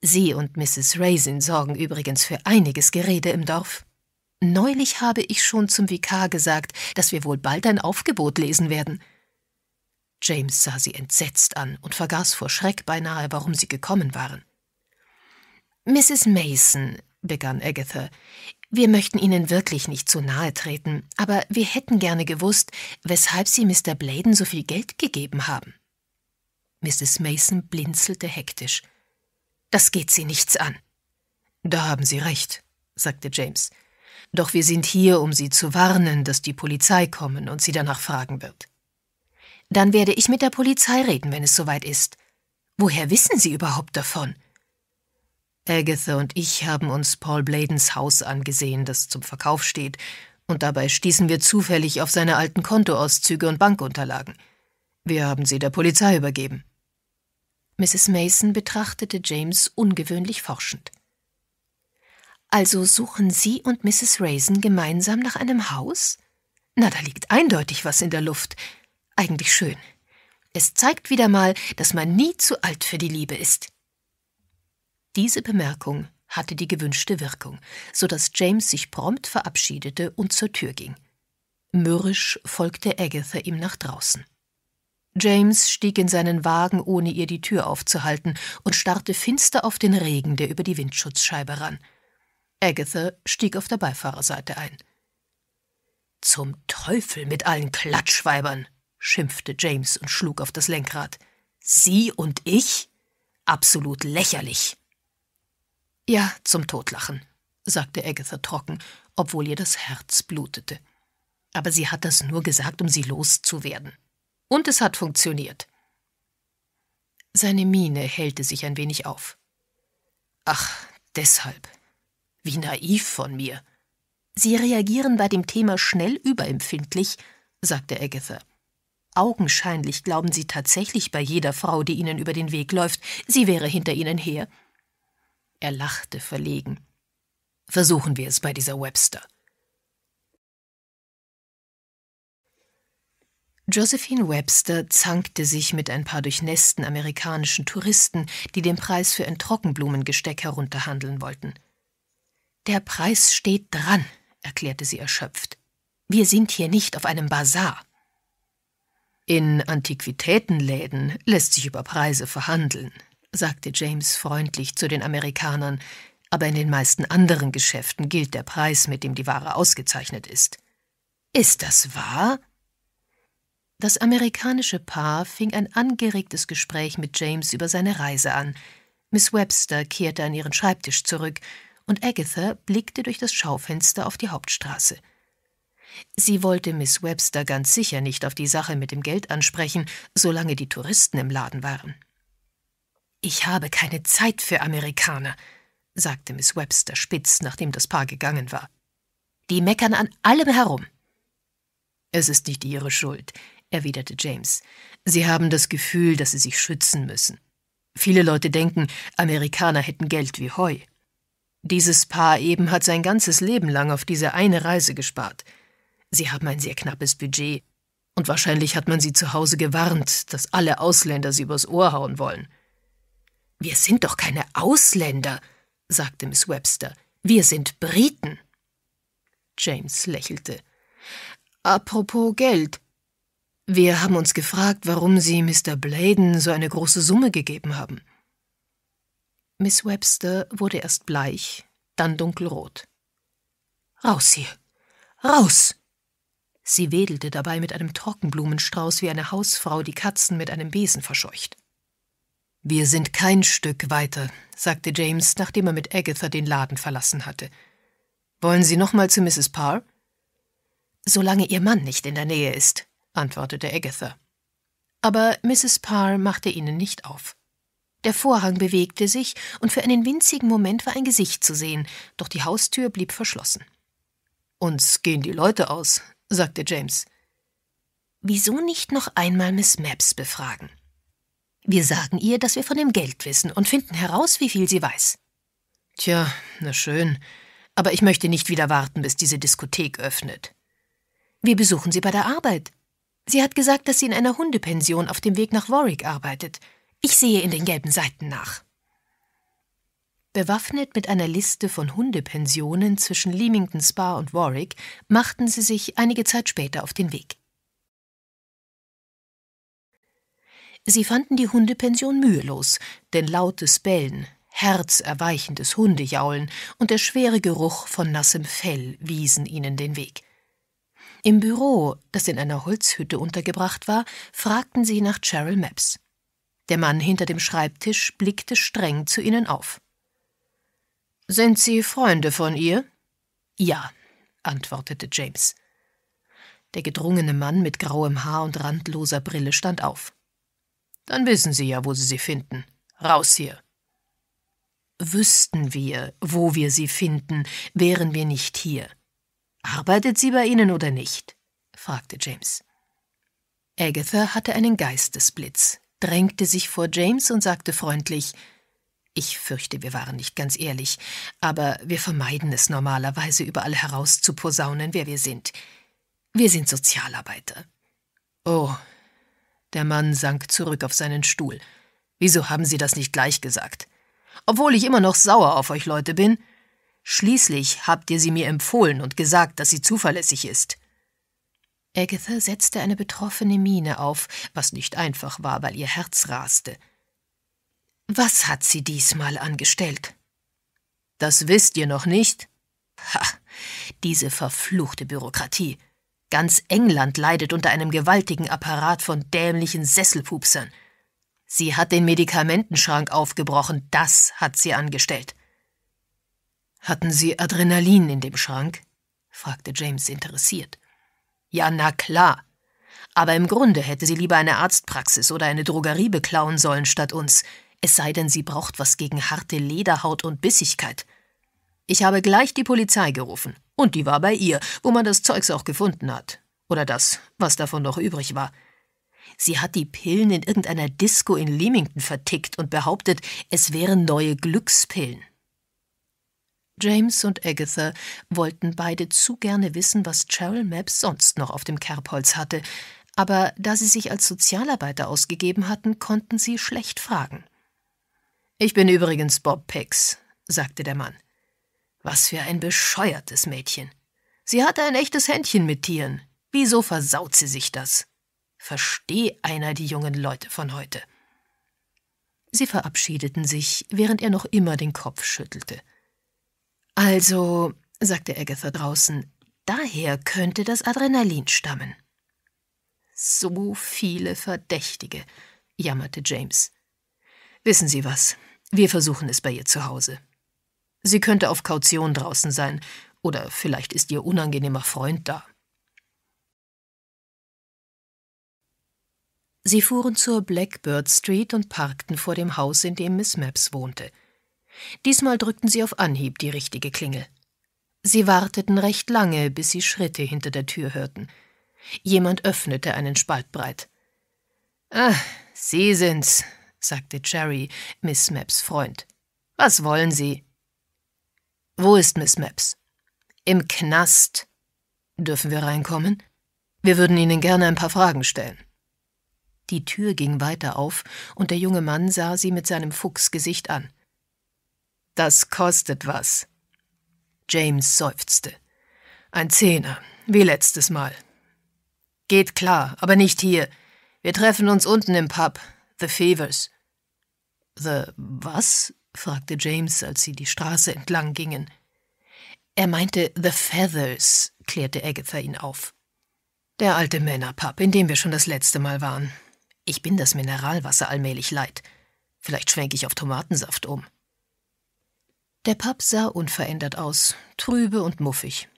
Sie und Mrs. Raisin sorgen übrigens für einiges Gerede im Dorf. Neulich habe ich schon zum Vikar gesagt, dass wir wohl bald ein Aufgebot lesen werden. James sah sie entsetzt an und vergaß vor Schreck beinahe, warum sie gekommen waren. Mrs. Mason, begann Agatha, wir möchten Ihnen wirklich nicht zu nahe treten, aber wir hätten gerne gewusst, weshalb Sie Mr. Bladen so viel Geld gegeben haben. Mrs. Mason blinzelte hektisch. Das geht Sie nichts an. Da haben Sie recht, sagte James. Doch wir sind hier, um Sie zu warnen, dass die Polizei kommen und Sie danach fragen wird. Dann werde ich mit der Polizei reden, wenn es soweit ist. Woher wissen Sie überhaupt davon? Agatha und ich haben uns Paul Bladens Haus angesehen, das zum Verkauf steht, und dabei stießen wir zufällig auf seine alten Kontoauszüge und Bankunterlagen. Wir haben sie der Polizei übergeben. Mrs. Mason betrachtete James ungewöhnlich forschend. Also suchen Sie und Mrs. Raisin gemeinsam nach einem Haus? Na, da liegt eindeutig was in der Luft. Eigentlich schön. Es zeigt wieder mal, dass man nie zu alt für die Liebe ist. Diese Bemerkung hatte die gewünschte Wirkung, so dass James sich prompt verabschiedete und zur Tür ging. Mürrisch folgte Agatha ihm nach draußen. James stieg in seinen Wagen, ohne ihr die Tür aufzuhalten, und starrte finster auf den Regen, der über die Windschutzscheibe rann. Agatha stieg auf der Beifahrerseite ein. Zum Teufel mit allen Klatschweibern, schimpfte James und schlug auf das Lenkrad. Sie und ich? Absolut lächerlich. Ja, zum Totlachen, sagte Agatha trocken, obwohl ihr das Herz blutete. Aber sie hat das nur gesagt, um sie loszuwerden. Und es hat funktioniert. Seine Miene hellte sich ein wenig auf. Ach, deshalb. Wie naiv von mir. Sie reagieren bei dem Thema schnell überempfindlich, sagte Agatha. Augenscheinlich glauben Sie tatsächlich bei jeder Frau, die Ihnen über den Weg läuft, sie wäre hinter Ihnen her er lachte verlegen. Versuchen wir es bei dieser Webster. Josephine Webster zankte sich mit ein paar durchnässten amerikanischen Touristen, die den Preis für ein Trockenblumengesteck herunterhandeln wollten. Der Preis steht dran, erklärte sie erschöpft. Wir sind hier nicht auf einem Bazar. In Antiquitätenläden lässt sich über Preise verhandeln, sagte James freundlich zu den Amerikanern, aber in den meisten anderen Geschäften gilt der Preis, mit dem die Ware ausgezeichnet ist. Ist das wahr? Das amerikanische Paar fing ein angeregtes Gespräch mit James über seine Reise an. Miss Webster kehrte an ihren Schreibtisch zurück, und Agatha blickte durch das Schaufenster auf die Hauptstraße. Sie wollte Miss Webster ganz sicher nicht auf die Sache mit dem Geld ansprechen, solange die Touristen im Laden waren. Ich habe keine Zeit für Amerikaner, sagte Miss Webster spitz, nachdem das Paar gegangen war. Die meckern an allem herum. Es ist nicht ihre Schuld, erwiderte James. Sie haben das Gefühl, dass sie sich schützen müssen. Viele Leute denken, Amerikaner hätten Geld wie Heu. Dieses Paar eben hat sein ganzes Leben lang auf diese eine Reise gespart. Sie haben ein sehr knappes Budget, und wahrscheinlich hat man sie zu Hause gewarnt, dass alle Ausländer sie übers Ohr hauen wollen. Wir sind doch keine Ausländer, sagte Miss Webster. Wir sind Briten. James lächelte. Apropos Geld. Wir haben uns gefragt, warum Sie Mr. Bladen so eine große Summe gegeben haben. Miss Webster wurde erst bleich, dann dunkelrot. Raus hier. Raus. Sie wedelte dabei mit einem Trockenblumenstrauß wie eine Hausfrau, die Katzen mit einem Besen verscheucht. Wir sind kein Stück weiter, sagte James, nachdem er mit Agatha den Laden verlassen hatte. Wollen Sie nochmal zu Mrs. Parr? Solange Ihr Mann nicht in der Nähe ist, antwortete Agatha. Aber Mrs. Parr machte ihnen nicht auf. Der Vorhang bewegte sich, und für einen winzigen Moment war ein Gesicht zu sehen, doch die Haustür blieb verschlossen. Uns gehen die Leute aus, sagte James. Wieso nicht noch einmal Miss Maps befragen? Wir sagen ihr, dass wir von dem Geld wissen und finden heraus, wie viel sie weiß. Tja, na schön. Aber ich möchte nicht wieder warten, bis diese Diskothek öffnet. Wir besuchen sie bei der Arbeit. Sie hat gesagt, dass sie in einer Hundepension auf dem Weg nach Warwick arbeitet. Ich sehe in den gelben Seiten nach. Bewaffnet mit einer Liste von Hundepensionen zwischen Leamington Spa und Warwick machten sie sich einige Zeit später auf den Weg. Sie fanden die Hundepension mühelos, denn lautes Bellen, herzerweichendes Hundejaulen und der schwere Geruch von nassem Fell wiesen ihnen den Weg. Im Büro, das in einer Holzhütte untergebracht war, fragten sie nach Cheryl Maps. Der Mann hinter dem Schreibtisch blickte streng zu ihnen auf. Sind Sie Freunde von ihr? Ja, antwortete James. Der gedrungene Mann mit grauem Haar und randloser Brille stand auf. Dann wissen Sie ja, wo Sie sie finden. Raus hier. Wüssten wir, wo wir sie finden, wären wir nicht hier. Arbeitet sie bei Ihnen oder nicht? fragte James. Agatha hatte einen Geistesblitz, drängte sich vor James und sagte freundlich Ich fürchte, wir waren nicht ganz ehrlich, aber wir vermeiden es normalerweise, überall herauszuposaunen, wer wir sind. Wir sind Sozialarbeiter. Oh, der Mann sank zurück auf seinen Stuhl. Wieso haben Sie das nicht gleich gesagt? Obwohl ich immer noch sauer auf euch Leute bin. Schließlich habt ihr sie mir empfohlen und gesagt, dass sie zuverlässig ist. Agatha setzte eine betroffene Miene auf, was nicht einfach war, weil ihr Herz raste. Was hat sie diesmal angestellt? Das wisst ihr noch nicht? Ha, diese verfluchte Bürokratie. Ganz England leidet unter einem gewaltigen Apparat von dämlichen Sesselpupsern. Sie hat den Medikamentenschrank aufgebrochen, das hat sie angestellt. Hatten Sie Adrenalin in dem Schrank? fragte James interessiert. Ja, na klar. Aber im Grunde hätte sie lieber eine Arztpraxis oder eine Drogerie beklauen sollen statt uns, es sei denn, sie braucht was gegen harte Lederhaut und Bissigkeit. Ich habe gleich die Polizei gerufen. Und die war bei ihr, wo man das Zeugs auch gefunden hat. Oder das, was davon noch übrig war. Sie hat die Pillen in irgendeiner Disco in Leamington vertickt und behauptet, es wären neue Glückspillen. James und Agatha wollten beide zu gerne wissen, was Cheryl Mapps sonst noch auf dem Kerbholz hatte, aber da sie sich als Sozialarbeiter ausgegeben hatten, konnten sie schlecht fragen. Ich bin übrigens Bob Picks, sagte der Mann. Was für ein bescheuertes Mädchen. Sie hatte ein echtes Händchen mit Tieren. Wieso versaut sie sich das? Versteh einer die jungen Leute von heute. Sie verabschiedeten sich, während er noch immer den Kopf schüttelte. Also, sagte Agatha draußen, daher könnte das Adrenalin stammen. So viele Verdächtige, jammerte James. Wissen Sie was? Wir versuchen es bei ihr zu Hause. Sie könnte auf Kaution draußen sein, oder vielleicht ist ihr unangenehmer Freund da. Sie fuhren zur Blackbird Street und parkten vor dem Haus, in dem Miss Maps wohnte. Diesmal drückten sie auf Anhieb die richtige Klingel. Sie warteten recht lange, bis sie Schritte hinter der Tür hörten. Jemand öffnete einen Spalt breit. Ah, Sie sind's, sagte Jerry, Miss Maps Freund. Was wollen Sie? Wo ist Miss Maps? Im Knast. Dürfen wir reinkommen? Wir würden Ihnen gerne ein paar Fragen stellen. Die Tür ging weiter auf, und der junge Mann sah sie mit seinem Fuchsgesicht an. Das kostet was. James seufzte. Ein Zehner, wie letztes Mal. Geht klar, aber nicht hier. Wir treffen uns unten im Pub. The Fevers. The was? fragte James, als sie die Straße entlang gingen. Er meinte The Feathers, klärte Agatha ihn auf. Der alte Männerpub, in dem wir schon das letzte Mal waren. Ich bin das Mineralwasser allmählich leid. Vielleicht schwenke ich auf Tomatensaft um. Der Pub sah unverändert aus, trübe und muffig.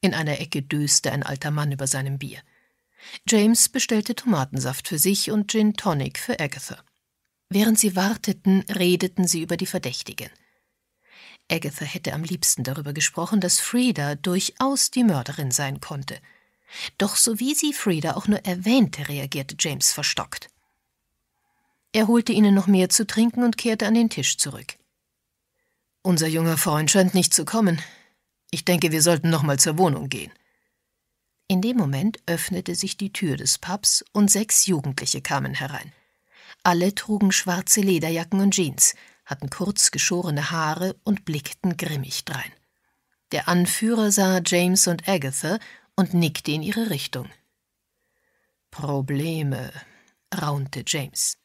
In einer Ecke döste ein alter Mann über seinem Bier. James bestellte Tomatensaft für sich und Gin Tonic für Agatha. Während sie warteten, redeten sie über die Verdächtigen. Agatha hätte am liebsten darüber gesprochen, dass Frieda durchaus die Mörderin sein konnte. Doch sowie sie Frieda auch nur erwähnte, reagierte James verstockt. Er holte ihnen noch mehr zu trinken und kehrte an den Tisch zurück. Unser junger Freund scheint nicht zu kommen. Ich denke, wir sollten noch mal zur Wohnung gehen. In dem Moment öffnete sich die Tür des Pubs und sechs Jugendliche kamen herein. Alle trugen schwarze Lederjacken und Jeans, hatten kurz geschorene Haare und blickten grimmig drein. Der Anführer sah James und Agatha und nickte in ihre Richtung. Probleme, raunte James.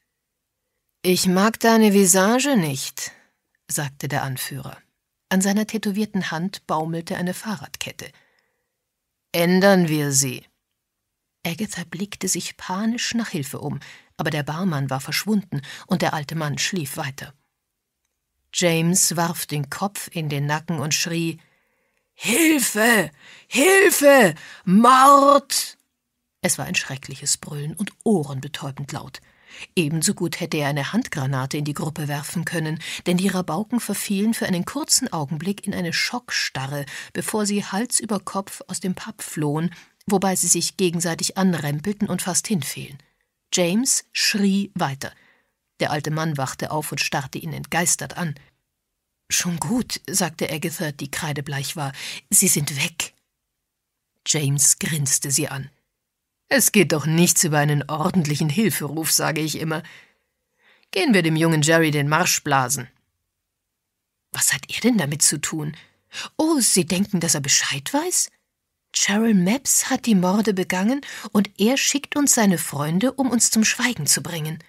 Ich mag deine Visage nicht, sagte der Anführer. An seiner tätowierten Hand baumelte eine Fahrradkette. Ändern wir sie. Agatha blickte sich panisch nach Hilfe um, aber der Barmann war verschwunden und der alte Mann schlief weiter. James warf den Kopf in den Nacken und schrie Hilfe. Hilfe. Mord. Es war ein schreckliches Brüllen und ohrenbetäubend laut. Ebenso gut hätte er eine Handgranate in die Gruppe werfen können, denn die Rabauken verfielen für einen kurzen Augenblick in eine Schockstarre, bevor sie Hals über Kopf aus dem Papp flohen, wobei sie sich gegenseitig anrempelten und fast hinfielen. James schrie weiter. Der alte Mann wachte auf und starrte ihn entgeistert an. Schon gut, sagte Agatha, die kreidebleich war. Sie sind weg. James grinste sie an. Es geht doch nichts über einen ordentlichen Hilferuf, sage ich immer. Gehen wir dem jungen Jerry den Marsch blasen. Was hat er denn damit zu tun? Oh, Sie denken, dass er Bescheid weiß? Cheryl Maps hat die Morde begangen und er schickt uns seine Freunde, um uns zum Schweigen zu bringen.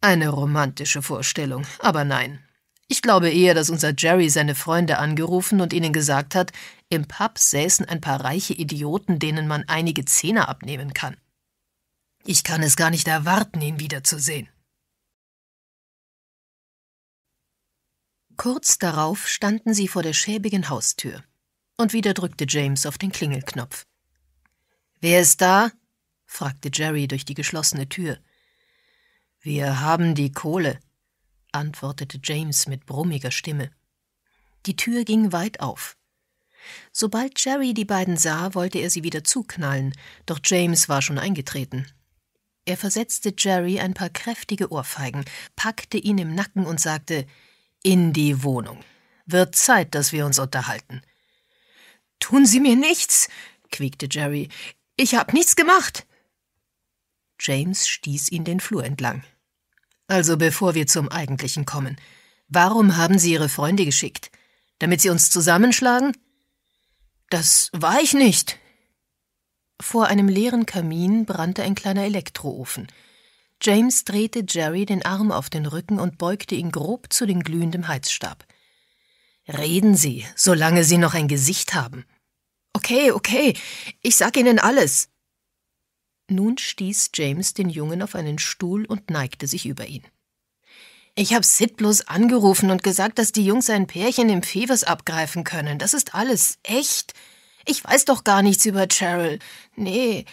Eine romantische Vorstellung, aber nein. Ich glaube eher, dass unser Jerry seine Freunde angerufen und ihnen gesagt hat, im Pub säßen ein paar reiche Idioten, denen man einige Zehner abnehmen kann. Ich kann es gar nicht erwarten, ihn wiederzusehen. Kurz darauf standen sie vor der schäbigen Haustür und wieder drückte James auf den Klingelknopf. Wer ist da? fragte Jerry durch die geschlossene Tür. Wir haben die Kohle, antwortete James mit brummiger Stimme. Die Tür ging weit auf. Sobald Jerry die beiden sah, wollte er sie wieder zuknallen, doch James war schon eingetreten. Er versetzte Jerry ein paar kräftige Ohrfeigen, packte ihn im Nacken und sagte In die Wohnung. Wird Zeit, dass wir uns unterhalten. Tun Sie mir nichts, quiekte Jerry. Ich hab nichts gemacht. James stieß ihn den Flur entlang. Also bevor wir zum Eigentlichen kommen, warum haben Sie Ihre Freunde geschickt? Damit Sie uns zusammenschlagen? Das war ich nicht. Vor einem leeren Kamin brannte ein kleiner Elektroofen. James drehte Jerry den Arm auf den Rücken und beugte ihn grob zu dem glühenden Heizstab. Reden Sie, solange Sie noch ein Gesicht haben. Okay, okay, ich sag Ihnen alles. Nun stieß James den Jungen auf einen Stuhl und neigte sich über ihn. Ich hab Sid bloß angerufen und gesagt, dass die Jungs ein Pärchen im Fevers abgreifen können. Das ist alles. Echt? Ich weiß doch gar nichts über Cheryl. Nee,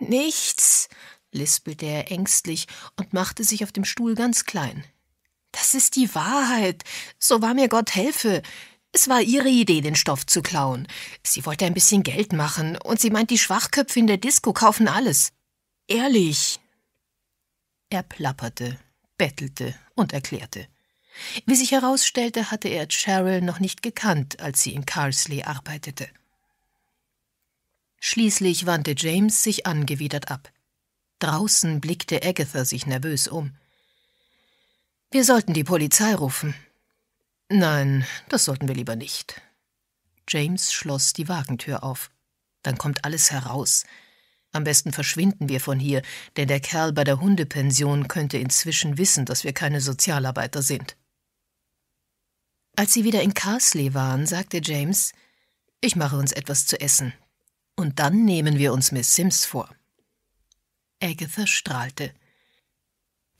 nichts, lispelte er ängstlich und machte sich auf dem Stuhl ganz klein. Das ist die Wahrheit. So wahr mir Gott helfe. Es war ihre Idee, den Stoff zu klauen. Sie wollte ein bisschen Geld machen und sie meint, die Schwachköpfe in der Disco kaufen alles. Ehrlich. Er plapperte, bettelte und erklärte. Wie sich herausstellte, hatte er Cheryl noch nicht gekannt, als sie in Carsley arbeitete. Schließlich wandte James sich angewidert ab. Draußen blickte Agatha sich nervös um. Wir sollten die Polizei rufen, Nein, das sollten wir lieber nicht. James schloss die Wagentür auf. Dann kommt alles heraus. Am besten verschwinden wir von hier, denn der Kerl bei der Hundepension könnte inzwischen wissen, dass wir keine Sozialarbeiter sind. Als sie wieder in Carsley waren, sagte James, ich mache uns etwas zu essen. Und dann nehmen wir uns Miss Sims vor. Agatha strahlte.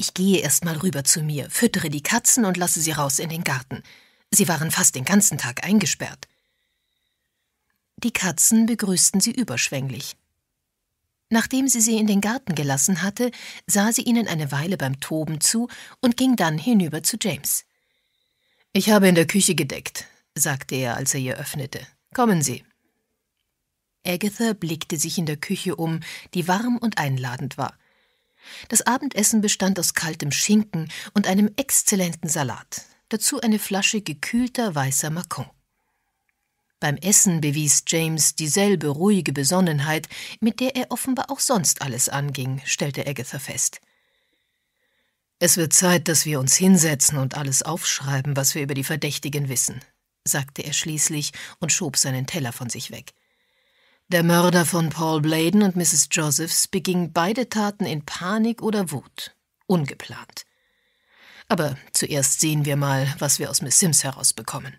Ich gehe erst mal rüber zu mir, füttere die Katzen und lasse sie raus in den Garten. Sie waren fast den ganzen Tag eingesperrt. Die Katzen begrüßten sie überschwänglich. Nachdem sie sie in den Garten gelassen hatte, sah sie ihnen eine Weile beim Toben zu und ging dann hinüber zu James. Ich habe in der Küche gedeckt, sagte er, als er ihr öffnete. Kommen Sie. Agatha blickte sich in der Küche um, die warm und einladend war. Das Abendessen bestand aus kaltem Schinken und einem exzellenten Salat, dazu eine Flasche gekühlter weißer Macon. Beim Essen bewies James dieselbe ruhige Besonnenheit, mit der er offenbar auch sonst alles anging, stellte Agatha fest. Es wird Zeit, dass wir uns hinsetzen und alles aufschreiben, was wir über die Verdächtigen wissen, sagte er schließlich und schob seinen Teller von sich weg. Der Mörder von Paul Bladen und Mrs. Josephs beging beide Taten in Panik oder Wut, ungeplant. Aber zuerst sehen wir mal, was wir aus Miss Sims herausbekommen.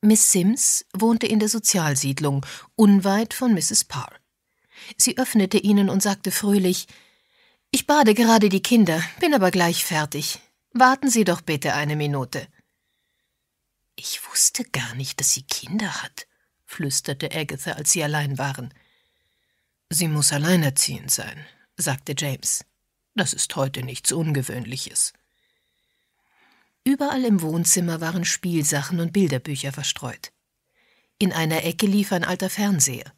Miss Sims wohnte in der Sozialsiedlung, unweit von Mrs. Parr. Sie öffnete ihnen und sagte fröhlich Ich bade gerade die Kinder, bin aber gleich fertig. Warten Sie doch bitte eine Minute. Ich wusste gar nicht, dass sie Kinder hat, flüsterte Agatha, als sie allein waren. Sie muss alleinerziehend sein, sagte James. Das ist heute nichts Ungewöhnliches. Überall im Wohnzimmer waren Spielsachen und Bilderbücher verstreut. In einer Ecke lief ein alter Fernseher.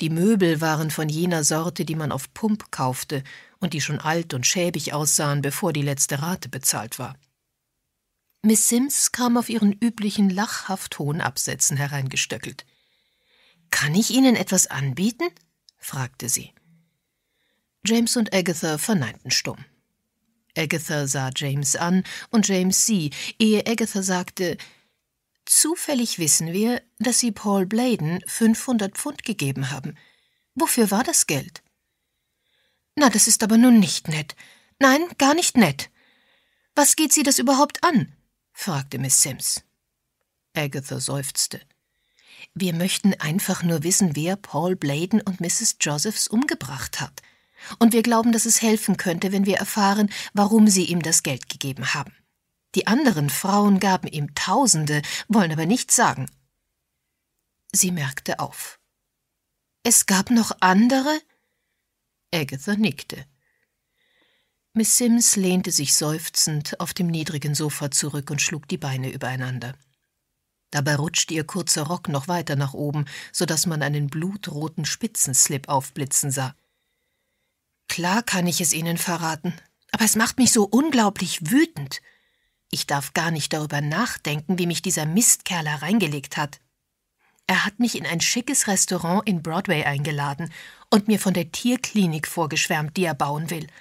Die Möbel waren von jener Sorte, die man auf Pump kaufte und die schon alt und schäbig aussahen, bevor die letzte Rate bezahlt war. Miss Sims kam auf ihren üblichen lachhaft hohen Absätzen hereingestöckelt. Kann ich Ihnen etwas anbieten? fragte sie. James und Agatha verneinten stumm. Agatha sah James an und James sie, ehe Agatha sagte, Zufällig wissen wir, dass Sie Paul Bladen 500 Pfund gegeben haben. Wofür war das Geld? Na, das ist aber nun nicht nett. Nein, gar nicht nett. Was geht Sie das überhaupt an? fragte Miss Sims. Agatha seufzte. Wir möchten einfach nur wissen, wer Paul Bladen und Mrs. Josephs umgebracht hat. Und wir glauben, dass es helfen könnte, wenn wir erfahren, warum sie ihm das Geld gegeben haben. Die anderen Frauen gaben ihm Tausende, wollen aber nichts sagen. Sie merkte auf. Es gab noch andere? Agatha nickte. Miss Sims lehnte sich seufzend auf dem niedrigen Sofa zurück und schlug die Beine übereinander. Dabei rutschte ihr kurzer Rock noch weiter nach oben, so dass man einen blutroten Spitzenslip aufblitzen sah. Klar kann ich es Ihnen verraten, aber es macht mich so unglaublich wütend. Ich darf gar nicht darüber nachdenken, wie mich dieser Mistkerl hereingelegt hat. Er hat mich in ein schickes Restaurant in Broadway eingeladen und mir von der Tierklinik vorgeschwärmt, die er bauen will –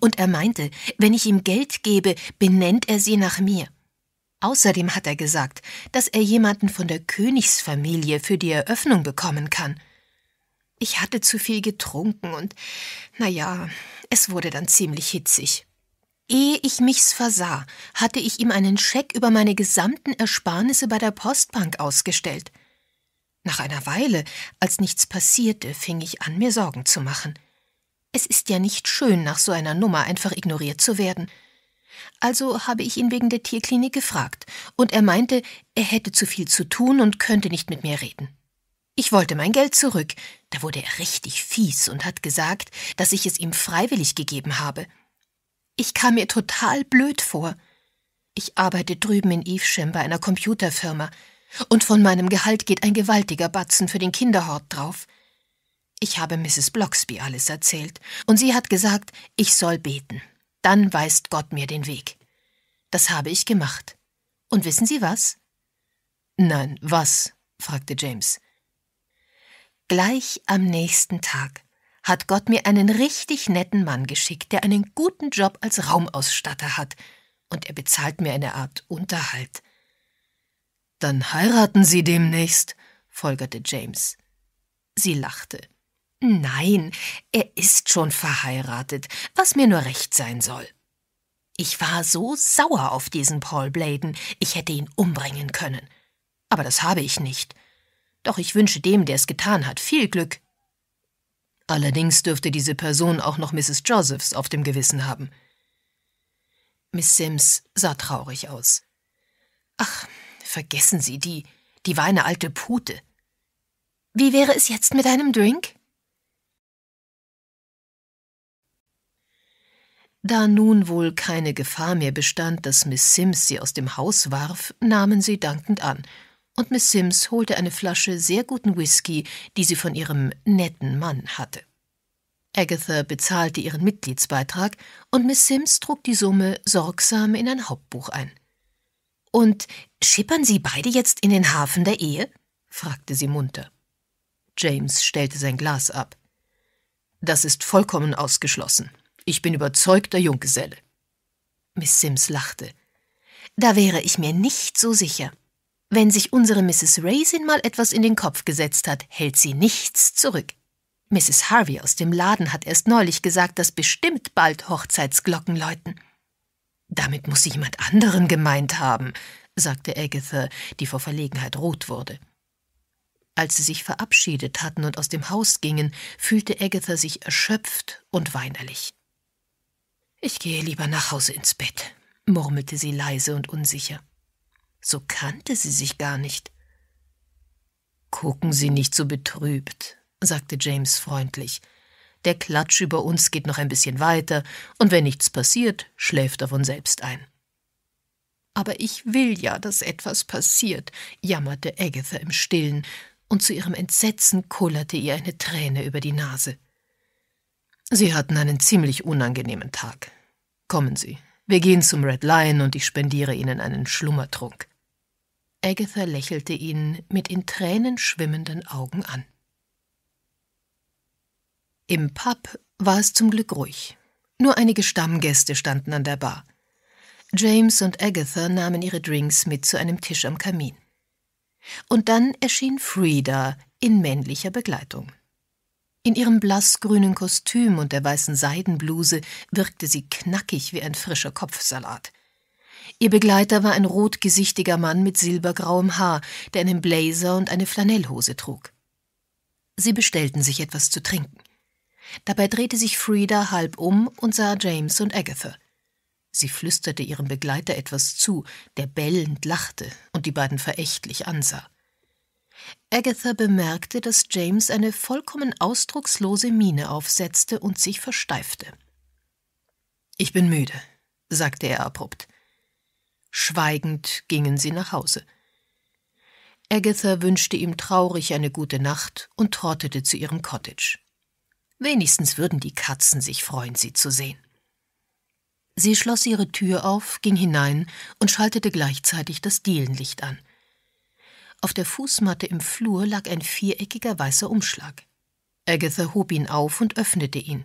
und er meinte, wenn ich ihm Geld gebe, benennt er sie nach mir. Außerdem hat er gesagt, dass er jemanden von der Königsfamilie für die Eröffnung bekommen kann. Ich hatte zu viel getrunken und, na ja, es wurde dann ziemlich hitzig. Ehe ich mich's versah, hatte ich ihm einen Scheck über meine gesamten Ersparnisse bei der Postbank ausgestellt. Nach einer Weile, als nichts passierte, fing ich an, mir Sorgen zu machen. Es ist ja nicht schön, nach so einer Nummer einfach ignoriert zu werden. Also habe ich ihn wegen der Tierklinik gefragt, und er meinte, er hätte zu viel zu tun und könnte nicht mit mir reden. Ich wollte mein Geld zurück, da wurde er richtig fies und hat gesagt, dass ich es ihm freiwillig gegeben habe. Ich kam mir total blöd vor. Ich arbeite drüben in Evesham bei einer Computerfirma, und von meinem Gehalt geht ein gewaltiger Batzen für den Kinderhort drauf. Ich habe Mrs. Bloxby alles erzählt, und sie hat gesagt, ich soll beten. Dann weist Gott mir den Weg. Das habe ich gemacht. Und wissen Sie was? Nein, was? fragte James. Gleich am nächsten Tag hat Gott mir einen richtig netten Mann geschickt, der einen guten Job als Raumausstatter hat, und er bezahlt mir eine Art Unterhalt. Dann heiraten Sie demnächst, folgerte James. Sie lachte. Nein, er ist schon verheiratet, was mir nur recht sein soll. Ich war so sauer auf diesen Paul Bladen, ich hätte ihn umbringen können. Aber das habe ich nicht. Doch ich wünsche dem, der es getan hat, viel Glück. Allerdings dürfte diese Person auch noch Mrs. Josephs auf dem Gewissen haben. Miss Sims sah traurig aus. Ach, vergessen Sie die. Die war eine alte Pute. Wie wäre es jetzt mit einem Drink? Da nun wohl keine Gefahr mehr bestand, dass Miss Sims sie aus dem Haus warf, nahmen sie dankend an, und Miss Sims holte eine Flasche sehr guten Whisky, die sie von ihrem netten Mann hatte. Agatha bezahlte ihren Mitgliedsbeitrag und Miss Sims trug die Summe sorgsam in ein Hauptbuch ein. Und schippern Sie beide jetzt in den Hafen der Ehe? fragte sie munter. James stellte sein Glas ab. Das ist vollkommen ausgeschlossen, ich bin überzeugter Junggeselle. Miss Sims lachte. Da wäre ich mir nicht so sicher. Wenn sich unsere Mrs. Raisin mal etwas in den Kopf gesetzt hat, hält sie nichts zurück. Mrs. Harvey aus dem Laden hat erst neulich gesagt, dass bestimmt bald Hochzeitsglocken läuten. Damit muss sie jemand anderen gemeint haben, sagte Agatha, die vor Verlegenheit rot wurde. Als sie sich verabschiedet hatten und aus dem Haus gingen, fühlte Agatha sich erschöpft und weinerlich. Ich gehe lieber nach Hause ins Bett, murmelte sie leise und unsicher. So kannte sie sich gar nicht. Gucken Sie nicht so betrübt, sagte James freundlich. Der Klatsch über uns geht noch ein bisschen weiter, und wenn nichts passiert, schläft er von selbst ein. Aber ich will ja, dass etwas passiert, jammerte Agatha im Stillen, und zu ihrem Entsetzen kullerte ihr eine Träne über die Nase. Sie hatten einen ziemlich unangenehmen Tag. Kommen Sie, wir gehen zum Red Lion und ich spendiere Ihnen einen Schlummertrunk. Agatha lächelte ihn mit in Tränen schwimmenden Augen an. Im Pub war es zum Glück ruhig. Nur einige Stammgäste standen an der Bar. James und Agatha nahmen ihre Drinks mit zu einem Tisch am Kamin. Und dann erschien Frieda in männlicher Begleitung. In ihrem blassgrünen Kostüm und der weißen Seidenbluse wirkte sie knackig wie ein frischer Kopfsalat. Ihr Begleiter war ein rotgesichtiger Mann mit silbergrauem Haar, der einen Blazer und eine Flanellhose trug. Sie bestellten sich etwas zu trinken. Dabei drehte sich Frieda halb um und sah James und Agatha. Sie flüsterte ihrem Begleiter etwas zu, der bellend lachte und die beiden verächtlich ansah. Agatha bemerkte, dass James eine vollkommen ausdruckslose Miene aufsetzte und sich versteifte. Ich bin müde, sagte er abrupt. Schweigend gingen sie nach Hause. Agatha wünschte ihm traurig eine gute Nacht und trottete zu ihrem Cottage. Wenigstens würden die Katzen sich freuen, sie zu sehen. Sie schloss ihre Tür auf, ging hinein und schaltete gleichzeitig das Dielenlicht an – auf der Fußmatte im Flur lag ein viereckiger weißer Umschlag. Agatha hob ihn auf und öffnete ihn.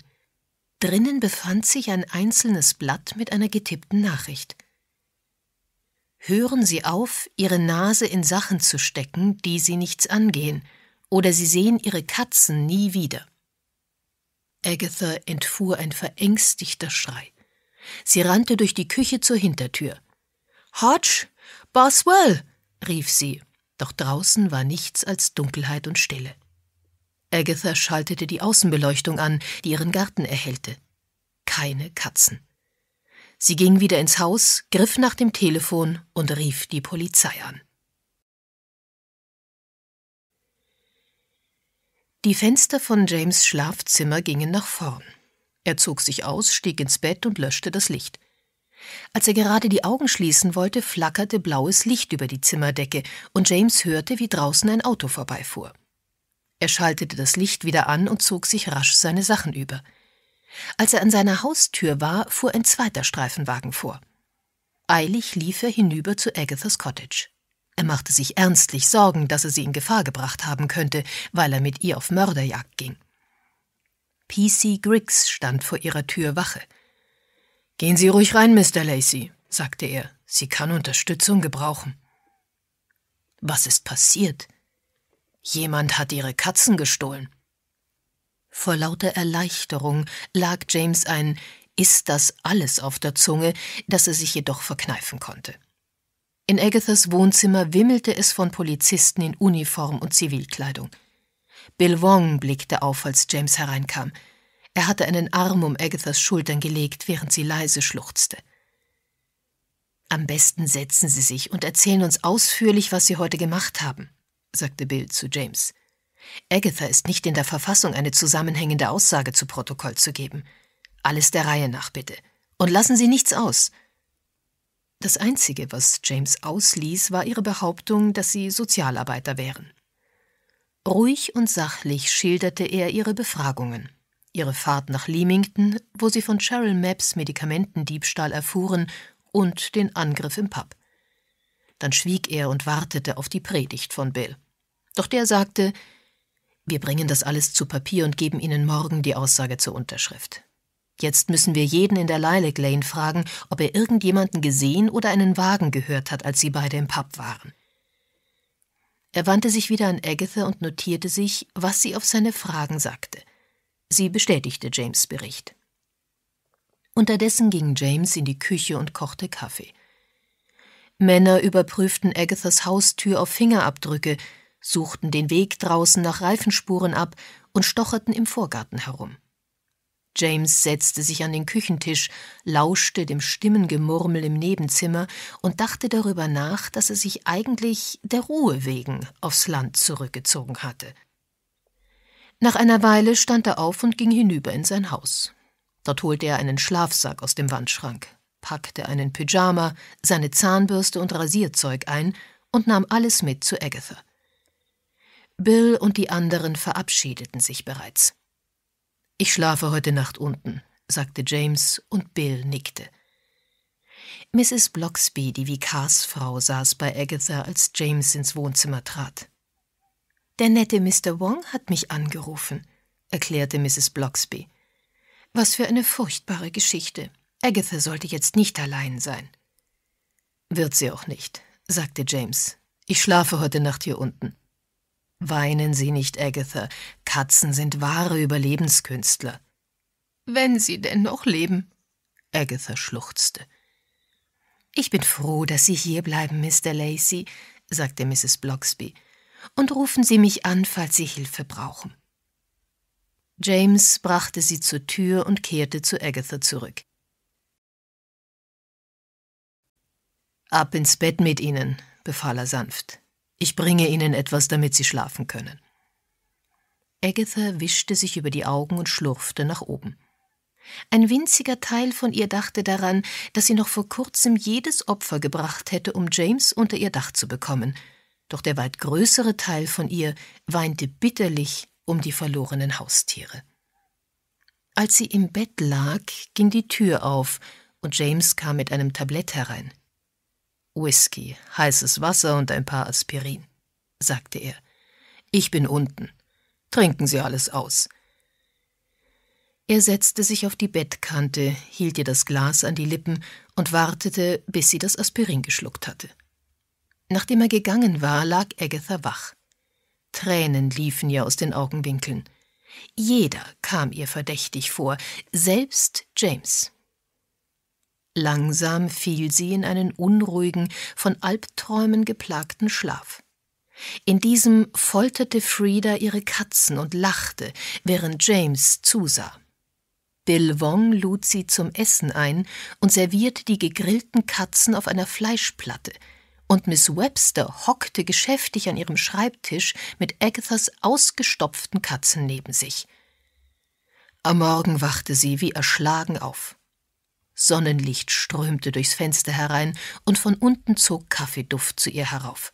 Drinnen befand sich ein einzelnes Blatt mit einer getippten Nachricht. Hören Sie auf, Ihre Nase in Sachen zu stecken, die Sie nichts angehen, oder Sie sehen Ihre Katzen nie wieder. Agatha entfuhr ein verängstigter Schrei. Sie rannte durch die Küche zur Hintertür. Hodge! Boswell! rief sie doch draußen war nichts als Dunkelheit und Stille. Agatha schaltete die Außenbeleuchtung an, die ihren Garten erhellte. Keine Katzen. Sie ging wieder ins Haus, griff nach dem Telefon und rief die Polizei an. Die Fenster von James Schlafzimmer gingen nach vorn. Er zog sich aus, stieg ins Bett und löschte das Licht. Als er gerade die Augen schließen wollte, flackerte blaues Licht über die Zimmerdecke und James hörte, wie draußen ein Auto vorbeifuhr. Er schaltete das Licht wieder an und zog sich rasch seine Sachen über. Als er an seiner Haustür war, fuhr ein zweiter Streifenwagen vor. Eilig lief er hinüber zu Agathas Cottage. Er machte sich ernstlich Sorgen, dass er sie in Gefahr gebracht haben könnte, weil er mit ihr auf Mörderjagd ging. PC Griggs stand vor ihrer Tür Wache. Gehen Sie ruhig rein, Mr. Lacey, sagte er. Sie kann Unterstützung gebrauchen. Was ist passiert? Jemand hat ihre Katzen gestohlen. Vor lauter Erleichterung lag James ein Ist das alles auf der Zunge, das er sich jedoch verkneifen konnte. In Agathas Wohnzimmer wimmelte es von Polizisten in Uniform und Zivilkleidung. Bill Wong blickte auf, als James hereinkam – er hatte einen Arm um Agathas Schultern gelegt, während sie leise schluchzte. Am besten setzen Sie sich und erzählen uns ausführlich, was Sie heute gemacht haben, sagte Bill zu James. Agatha ist nicht in der Verfassung, eine zusammenhängende Aussage zu Protokoll zu geben. Alles der Reihe nach, bitte. Und lassen Sie nichts aus. Das Einzige, was James ausließ, war ihre Behauptung, dass sie Sozialarbeiter wären. Ruhig und sachlich schilderte er ihre Befragungen ihre Fahrt nach Leamington, wo sie von Cheryl Mapps Medikamentendiebstahl erfuhren, und den Angriff im Pub. Dann schwieg er und wartete auf die Predigt von Bill. Doch der sagte, wir bringen das alles zu Papier und geben Ihnen morgen die Aussage zur Unterschrift. Jetzt müssen wir jeden in der Lilac Lane fragen, ob er irgendjemanden gesehen oder einen Wagen gehört hat, als sie beide im Pub waren. Er wandte sich wieder an Agatha und notierte sich, was sie auf seine Fragen sagte – Sie bestätigte James' Bericht. Unterdessen ging James in die Küche und kochte Kaffee. Männer überprüften Agathas Haustür auf Fingerabdrücke, suchten den Weg draußen nach Reifenspuren ab und stocherten im Vorgarten herum. James setzte sich an den Küchentisch, lauschte dem Stimmengemurmel im Nebenzimmer und dachte darüber nach, dass er sich eigentlich der Ruhe wegen aufs Land zurückgezogen hatte. Nach einer Weile stand er auf und ging hinüber in sein Haus. Dort holte er einen Schlafsack aus dem Wandschrank, packte einen Pyjama, seine Zahnbürste und Rasierzeug ein und nahm alles mit zu Agatha. Bill und die anderen verabschiedeten sich bereits. Ich schlafe heute Nacht unten, sagte James, und Bill nickte. Mrs. Bloxby, die Vikarsfrau, saß bei Agatha, als James ins Wohnzimmer trat. Der nette Mr. Wong hat mich angerufen, erklärte Mrs. Bloxby. Was für eine furchtbare Geschichte. Agatha sollte jetzt nicht allein sein. Wird sie auch nicht, sagte James. Ich schlafe heute Nacht hier unten. Weinen Sie nicht, Agatha. Katzen sind wahre Überlebenskünstler. Wenn sie denn noch leben. Agatha schluchzte. Ich bin froh, dass Sie hier bleiben, Mr. Lacey, sagte Mrs. Bloxby und rufen Sie mich an, falls Sie Hilfe brauchen. James brachte sie zur Tür und kehrte zu Agatha zurück. Ab ins Bett mit Ihnen, befahl er sanft. Ich bringe Ihnen etwas, damit Sie schlafen können. Agatha wischte sich über die Augen und schlurfte nach oben. Ein winziger Teil von ihr dachte daran, dass sie noch vor kurzem jedes Opfer gebracht hätte, um James unter ihr Dach zu bekommen – doch der weit größere Teil von ihr weinte bitterlich um die verlorenen Haustiere. Als sie im Bett lag, ging die Tür auf und James kam mit einem Tablett herein. Whisky, heißes Wasser und ein paar Aspirin, sagte er. Ich bin unten. Trinken Sie alles aus. Er setzte sich auf die Bettkante, hielt ihr das Glas an die Lippen und wartete, bis sie das Aspirin geschluckt hatte. Nachdem er gegangen war, lag Agatha wach. Tränen liefen ihr aus den Augenwinkeln. Jeder kam ihr verdächtig vor, selbst James. Langsam fiel sie in einen unruhigen, von Albträumen geplagten Schlaf. In diesem folterte Frieda ihre Katzen und lachte, während James zusah. Bill Wong lud sie zum Essen ein und servierte die gegrillten Katzen auf einer Fleischplatte – und Miss Webster hockte geschäftig an ihrem Schreibtisch mit Agathas ausgestopften Katzen neben sich. Am Morgen wachte sie wie erschlagen auf. Sonnenlicht strömte durchs Fenster herein und von unten zog Kaffeeduft zu ihr herauf.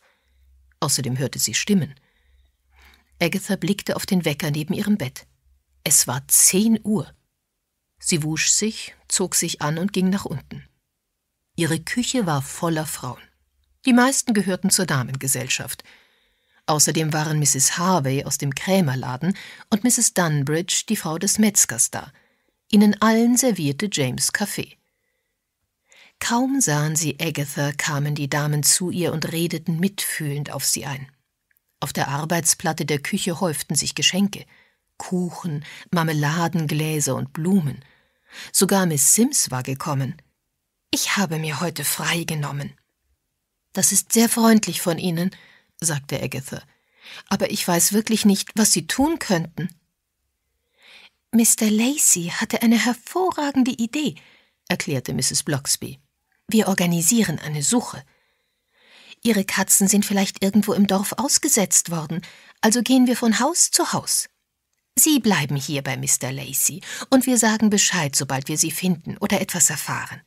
Außerdem hörte sie Stimmen. Agatha blickte auf den Wecker neben ihrem Bett. Es war zehn Uhr. Sie wusch sich, zog sich an und ging nach unten. Ihre Küche war voller Frauen. Die meisten gehörten zur Damengesellschaft. Außerdem waren Mrs. Harvey aus dem Krämerladen und Mrs. Dunbridge, die Frau des Metzgers, da. Ihnen allen servierte James Kaffee. Kaum sahen sie Agatha, kamen die Damen zu ihr und redeten mitfühlend auf sie ein. Auf der Arbeitsplatte der Küche häuften sich Geschenke. Kuchen, Marmeladengläser und Blumen. Sogar Miss Sims war gekommen. Ich habe mir heute freigenommen, das ist sehr freundlich von Ihnen, sagte Agatha. Aber ich weiß wirklich nicht, was Sie tun könnten. Mr. Lacey hatte eine hervorragende Idee, erklärte Mrs. Bloxby. Wir organisieren eine Suche. Ihre Katzen sind vielleicht irgendwo im Dorf ausgesetzt worden, also gehen wir von Haus zu Haus. Sie bleiben hier bei Mr. Lacey und wir sagen Bescheid, sobald wir sie finden oder etwas erfahren.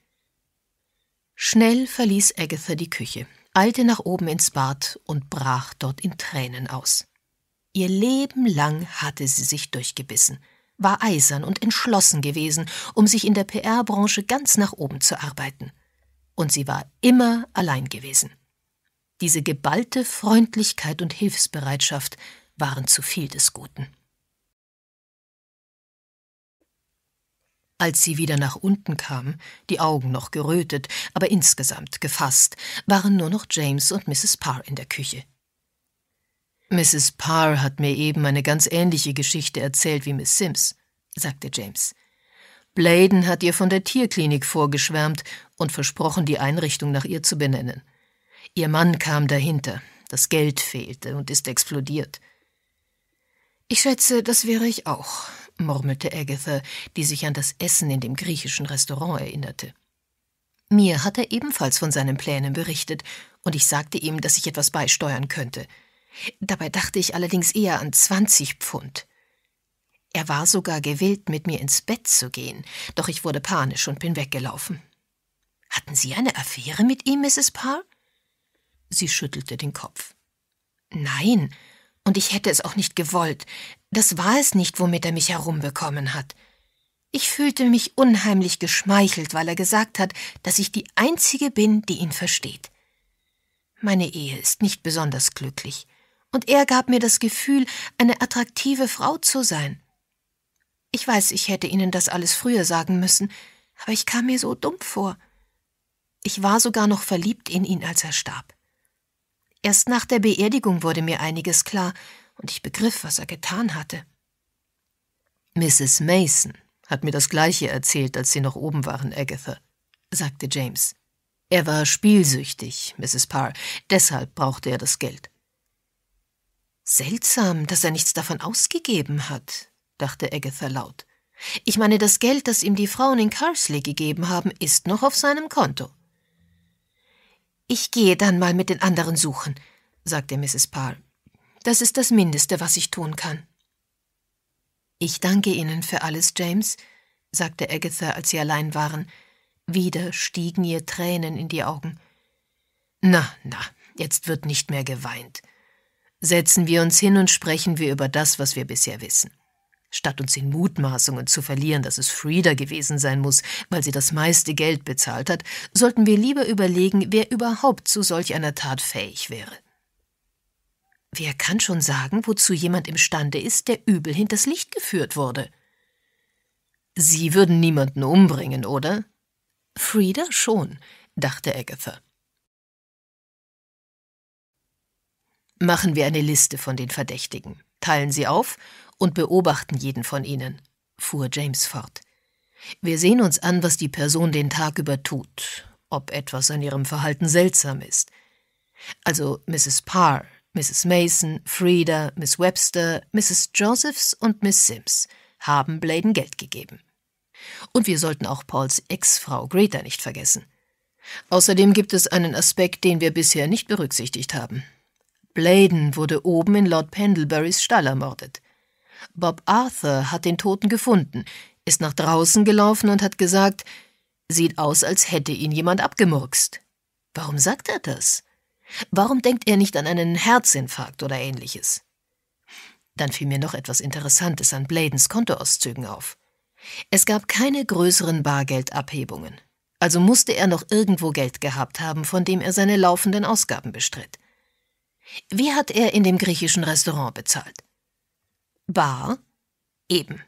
Schnell verließ Agatha die Küche eilte nach oben ins Bad und brach dort in Tränen aus. Ihr Leben lang hatte sie sich durchgebissen, war eisern und entschlossen gewesen, um sich in der PR-Branche ganz nach oben zu arbeiten. Und sie war immer allein gewesen. Diese geballte Freundlichkeit und Hilfsbereitschaft waren zu viel des Guten. Als sie wieder nach unten kam, die Augen noch gerötet, aber insgesamt gefasst, waren nur noch James und Mrs. Parr in der Küche. Mrs. Parr hat mir eben eine ganz ähnliche Geschichte erzählt wie Miss Sims, sagte James. Bladen hat ihr von der Tierklinik vorgeschwärmt und versprochen, die Einrichtung nach ihr zu benennen. Ihr Mann kam dahinter, das Geld fehlte und ist explodiert. Ich schätze, das wäre ich auch, murmelte Agatha, die sich an das Essen in dem griechischen Restaurant erinnerte. Mir hat er ebenfalls von seinen Plänen berichtet, und ich sagte ihm, dass ich etwas beisteuern könnte. Dabei dachte ich allerdings eher an zwanzig Pfund. Er war sogar gewillt, mit mir ins Bett zu gehen, doch ich wurde panisch und bin weggelaufen. Hatten Sie eine Affäre mit ihm, Mrs. Parr? Sie schüttelte den Kopf. Nein, und ich hätte es auch nicht gewollt. Das war es nicht, womit er mich herumbekommen hat. Ich fühlte mich unheimlich geschmeichelt, weil er gesagt hat, dass ich die Einzige bin, die ihn versteht. Meine Ehe ist nicht besonders glücklich, und er gab mir das Gefühl, eine attraktive Frau zu sein. Ich weiß, ich hätte Ihnen das alles früher sagen müssen, aber ich kam mir so dumm vor. Ich war sogar noch verliebt in ihn, als er starb. Erst nach der Beerdigung wurde mir einiges klar, und ich begriff, was er getan hatte. Mrs. Mason hat mir das gleiche erzählt, als sie noch oben waren, Agatha, sagte James. Er war spielsüchtig, Mrs. Parr, deshalb brauchte er das Geld. Seltsam, dass er nichts davon ausgegeben hat, dachte Agatha laut. Ich meine, das Geld, das ihm die Frauen in Carsley gegeben haben, ist noch auf seinem Konto. Ich gehe dann mal mit den anderen suchen, sagte Mrs. Parr. Das ist das Mindeste, was ich tun kann. Ich danke Ihnen für alles, James, sagte Agatha, als sie allein waren. Wieder stiegen ihr Tränen in die Augen. Na, na, jetzt wird nicht mehr geweint. Setzen wir uns hin und sprechen wir über das, was wir bisher wissen. Statt uns in Mutmaßungen zu verlieren, dass es Frieda gewesen sein muss, weil sie das meiste Geld bezahlt hat, sollten wir lieber überlegen, wer überhaupt zu solch einer Tat fähig wäre. Wer kann schon sagen, wozu jemand imstande ist, der übel hinters Licht geführt wurde? Sie würden niemanden umbringen, oder? Frieda schon, dachte Agatha. Machen wir eine Liste von den Verdächtigen, teilen sie auf und beobachten jeden von ihnen, fuhr James fort. Wir sehen uns an, was die Person den Tag über tut, ob etwas an ihrem Verhalten seltsam ist. Also Mrs. Parr, Mrs. Mason, Frieda, Miss Webster, Mrs. Josephs und Miss Sims haben Bladen Geld gegeben. Und wir sollten auch Pauls Ex-Frau Greta nicht vergessen. Außerdem gibt es einen Aspekt, den wir bisher nicht berücksichtigt haben. Bladen wurde oben in Lord Pendleburys Stall ermordet. Bob Arthur hat den Toten gefunden, ist nach draußen gelaufen und hat gesagt, sieht aus, als hätte ihn jemand abgemurkst. Warum sagt er das? Warum denkt er nicht an einen Herzinfarkt oder ähnliches? Dann fiel mir noch etwas Interessantes an Bladens Kontoauszügen auf. Es gab keine größeren Bargeldabhebungen, also musste er noch irgendwo Geld gehabt haben, von dem er seine laufenden Ausgaben bestritt. Wie hat er in dem griechischen Restaurant bezahlt? Bar? Eben.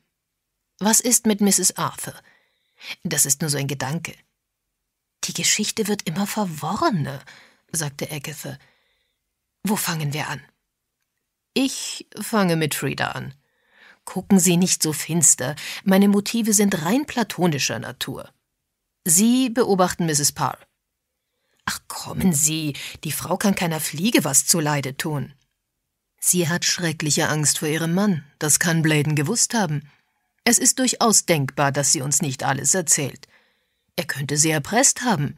Was ist mit Mrs. Arthur? Das ist nur so ein Gedanke. Die Geschichte wird immer verworrener, sagte Agatha. Wo fangen wir an? Ich fange mit Frieda an. Gucken Sie nicht so finster. Meine Motive sind rein platonischer Natur. Sie beobachten Mrs. Parr. Ach, kommen Sie, die Frau kann keiner Fliege was zuleide tun. Sie hat schreckliche Angst vor ihrem Mann. Das kann Bladen gewusst haben. Es ist durchaus denkbar, dass sie uns nicht alles erzählt. Er könnte sie erpresst haben.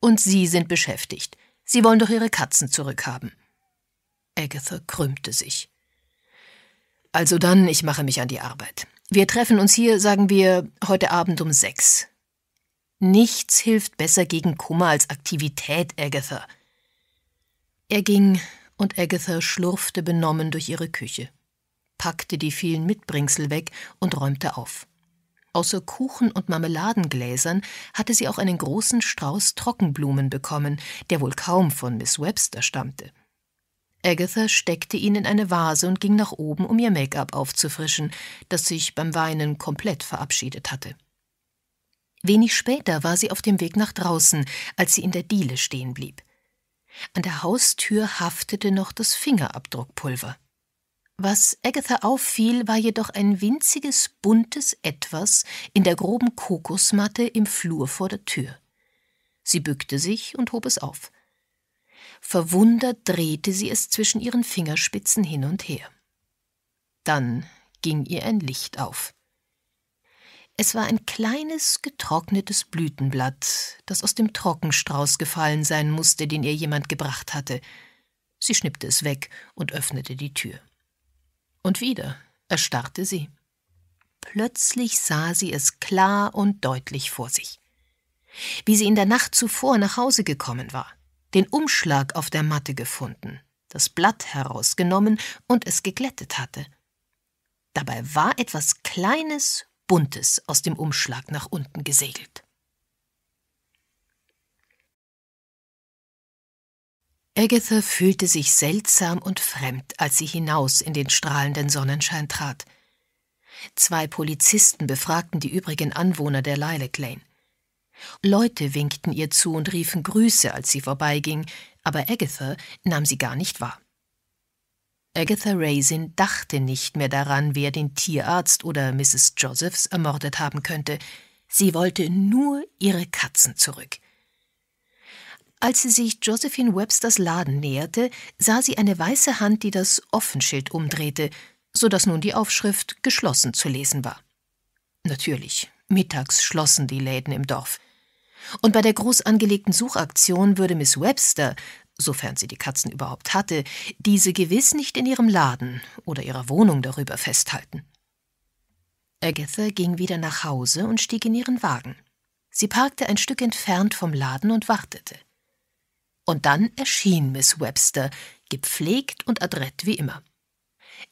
Und Sie sind beschäftigt. Sie wollen doch Ihre Katzen zurückhaben. Agatha krümmte sich. Also dann, ich mache mich an die Arbeit. Wir treffen uns hier, sagen wir, heute Abend um sechs. Nichts hilft besser gegen Kummer als Aktivität, Agatha. Er ging und Agatha schlurfte benommen durch ihre Küche, packte die vielen Mitbringsel weg und räumte auf. Außer Kuchen und Marmeladengläsern hatte sie auch einen großen Strauß Trockenblumen bekommen, der wohl kaum von Miss Webster stammte. Agatha steckte ihn in eine Vase und ging nach oben, um ihr Make-up aufzufrischen, das sich beim Weinen komplett verabschiedet hatte. Wenig später war sie auf dem Weg nach draußen, als sie in der Diele stehen blieb. An der Haustür haftete noch das Fingerabdruckpulver. Was Agatha auffiel, war jedoch ein winziges, buntes Etwas in der groben Kokosmatte im Flur vor der Tür. Sie bückte sich und hob es auf. Verwundert drehte sie es zwischen ihren Fingerspitzen hin und her. Dann ging ihr ein Licht auf. Es war ein kleines, getrocknetes Blütenblatt, das aus dem Trockenstrauß gefallen sein musste, den ihr jemand gebracht hatte. Sie schnippte es weg und öffnete die Tür. Und wieder erstarrte sie. Plötzlich sah sie es klar und deutlich vor sich. Wie sie in der Nacht zuvor nach Hause gekommen war, den Umschlag auf der Matte gefunden, das Blatt herausgenommen und es geglättet hatte. Dabei war etwas Kleines, Buntes aus dem Umschlag nach unten gesegelt. Agatha fühlte sich seltsam und fremd, als sie hinaus in den strahlenden Sonnenschein trat. Zwei Polizisten befragten die übrigen Anwohner der Lilac Lane. Leute winkten ihr zu und riefen Grüße, als sie vorbeiging, aber Agatha nahm sie gar nicht wahr. Agatha Raisin dachte nicht mehr daran, wer den Tierarzt oder Mrs. Josephs ermordet haben könnte. Sie wollte nur ihre Katzen zurück. Als sie sich Josephine Websters Laden näherte, sah sie eine weiße Hand, die das Offenschild umdrehte, so dass nun die Aufschrift geschlossen zu lesen war. Natürlich, mittags schlossen die Läden im Dorf. Und bei der groß angelegten Suchaktion würde Miss Webster, sofern sie die Katzen überhaupt hatte, diese gewiss nicht in ihrem Laden oder ihrer Wohnung darüber festhalten. Agatha ging wieder nach Hause und stieg in ihren Wagen. Sie parkte ein Stück entfernt vom Laden und wartete. Und dann erschien Miss Webster, gepflegt und adrett wie immer.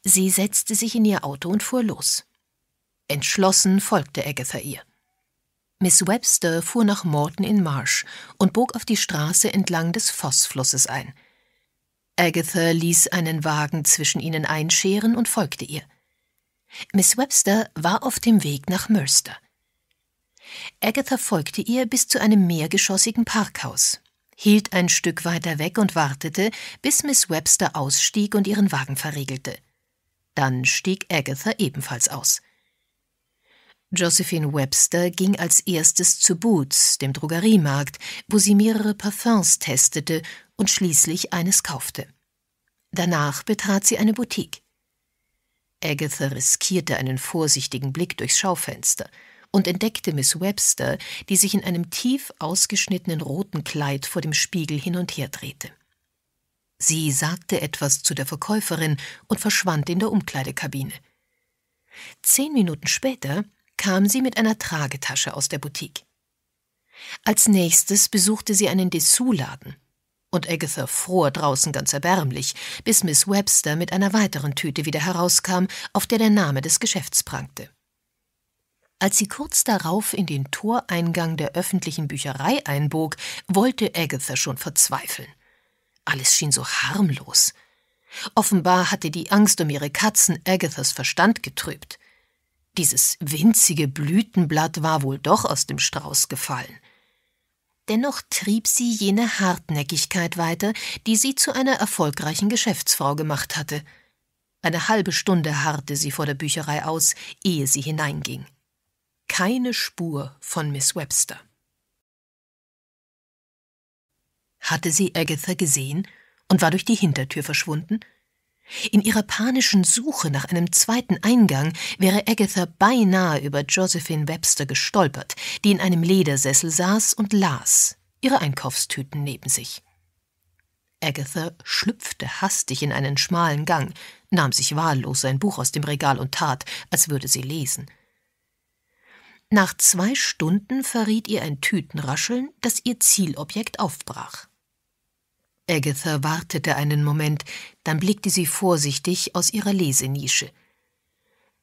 Sie setzte sich in ihr Auto und fuhr los. Entschlossen folgte Agatha ihr. Miss Webster fuhr nach Morton in Marsh und bog auf die Straße entlang des Vossflusses ein. Agatha ließ einen Wagen zwischen ihnen einscheren und folgte ihr. Miss Webster war auf dem Weg nach Mörster. Agatha folgte ihr bis zu einem mehrgeschossigen Parkhaus, hielt ein Stück weiter weg und wartete, bis Miss Webster ausstieg und ihren Wagen verriegelte. Dann stieg Agatha ebenfalls aus. Josephine Webster ging als erstes zu Boots, dem Drogeriemarkt, wo sie mehrere Parfums testete und schließlich eines kaufte. Danach betrat sie eine Boutique. Agatha riskierte einen vorsichtigen Blick durchs Schaufenster und entdeckte Miss Webster, die sich in einem tief ausgeschnittenen roten Kleid vor dem Spiegel hin und her drehte. Sie sagte etwas zu der Verkäuferin und verschwand in der Umkleidekabine. Zehn Minuten später kam sie mit einer Tragetasche aus der Boutique. Als nächstes besuchte sie einen Dessous-Laden. Und Agatha fror draußen ganz erbärmlich, bis Miss Webster mit einer weiteren Tüte wieder herauskam, auf der der Name des Geschäfts prangte. Als sie kurz darauf in den Toreingang der öffentlichen Bücherei einbog, wollte Agatha schon verzweifeln. Alles schien so harmlos. Offenbar hatte die Angst um ihre Katzen Agathas Verstand getrübt. Dieses winzige Blütenblatt war wohl doch aus dem Strauß gefallen. Dennoch trieb sie jene Hartnäckigkeit weiter, die sie zu einer erfolgreichen Geschäftsfrau gemacht hatte. Eine halbe Stunde harrte sie vor der Bücherei aus, ehe sie hineinging. Keine Spur von Miss Webster. Hatte sie Agatha gesehen und war durch die Hintertür verschwunden? In ihrer panischen Suche nach einem zweiten Eingang wäre Agatha beinahe über Josephine Webster gestolpert, die in einem Ledersessel saß und las, ihre Einkaufstüten neben sich. Agatha schlüpfte hastig in einen schmalen Gang, nahm sich wahllos sein Buch aus dem Regal und tat, als würde sie lesen. Nach zwei Stunden verriet ihr ein Tütenrascheln, das ihr Zielobjekt aufbrach. Agatha wartete einen Moment, dann blickte sie vorsichtig aus ihrer Lesenische.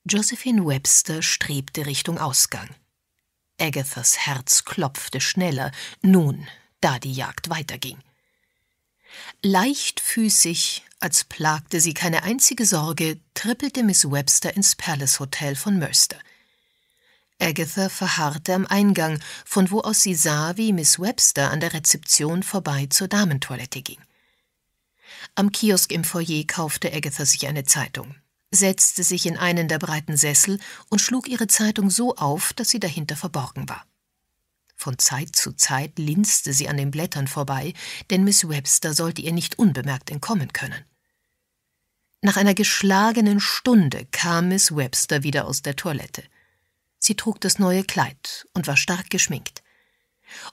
Josephine Webster strebte Richtung Ausgang. Agathas Herz klopfte schneller, nun, da die Jagd weiterging. Leichtfüßig, als plagte sie keine einzige Sorge, trippelte Miss Webster ins Palace Hotel von Mörster – Agatha verharrte am Eingang, von wo aus sie sah, wie Miss Webster an der Rezeption vorbei zur Damentoilette ging. Am Kiosk im Foyer kaufte Agatha sich eine Zeitung, setzte sich in einen der breiten Sessel und schlug ihre Zeitung so auf, dass sie dahinter verborgen war. Von Zeit zu Zeit linste sie an den Blättern vorbei, denn Miss Webster sollte ihr nicht unbemerkt entkommen können. Nach einer geschlagenen Stunde kam Miss Webster wieder aus der Toilette. Sie trug das neue Kleid und war stark geschminkt.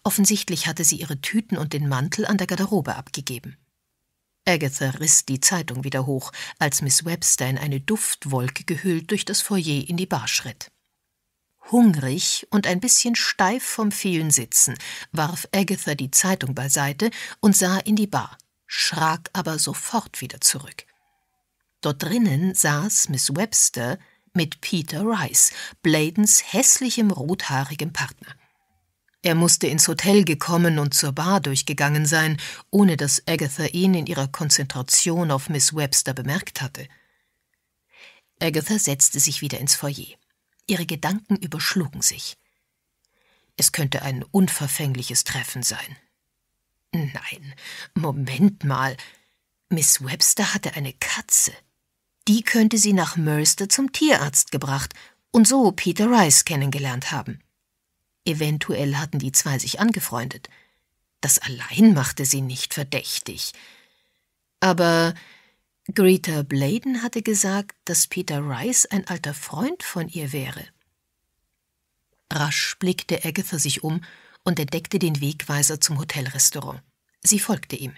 Offensichtlich hatte sie ihre Tüten und den Mantel an der Garderobe abgegeben. Agatha riss die Zeitung wieder hoch, als Miss Webster in eine Duftwolke gehüllt durch das Foyer in die Bar schritt. Hungrig und ein bisschen steif vom vielen Sitzen warf Agatha die Zeitung beiseite und sah in die Bar, schrak aber sofort wieder zurück. Dort drinnen saß Miss Webster mit Peter Rice, Bladens hässlichem rothaarigem Partner. Er musste ins Hotel gekommen und zur Bar durchgegangen sein, ohne dass Agatha ihn in ihrer Konzentration auf Miss Webster bemerkt hatte. Agatha setzte sich wieder ins Foyer. Ihre Gedanken überschlugen sich. Es könnte ein unverfängliches Treffen sein. Nein, Moment mal. Miss Webster hatte eine Katze die könnte sie nach Murster zum Tierarzt gebracht und so Peter Rice kennengelernt haben. Eventuell hatten die zwei sich angefreundet. Das allein machte sie nicht verdächtig. Aber Greta Bladen hatte gesagt, dass Peter Rice ein alter Freund von ihr wäre. Rasch blickte Agatha sich um und entdeckte den Wegweiser zum Hotelrestaurant. Sie folgte ihm.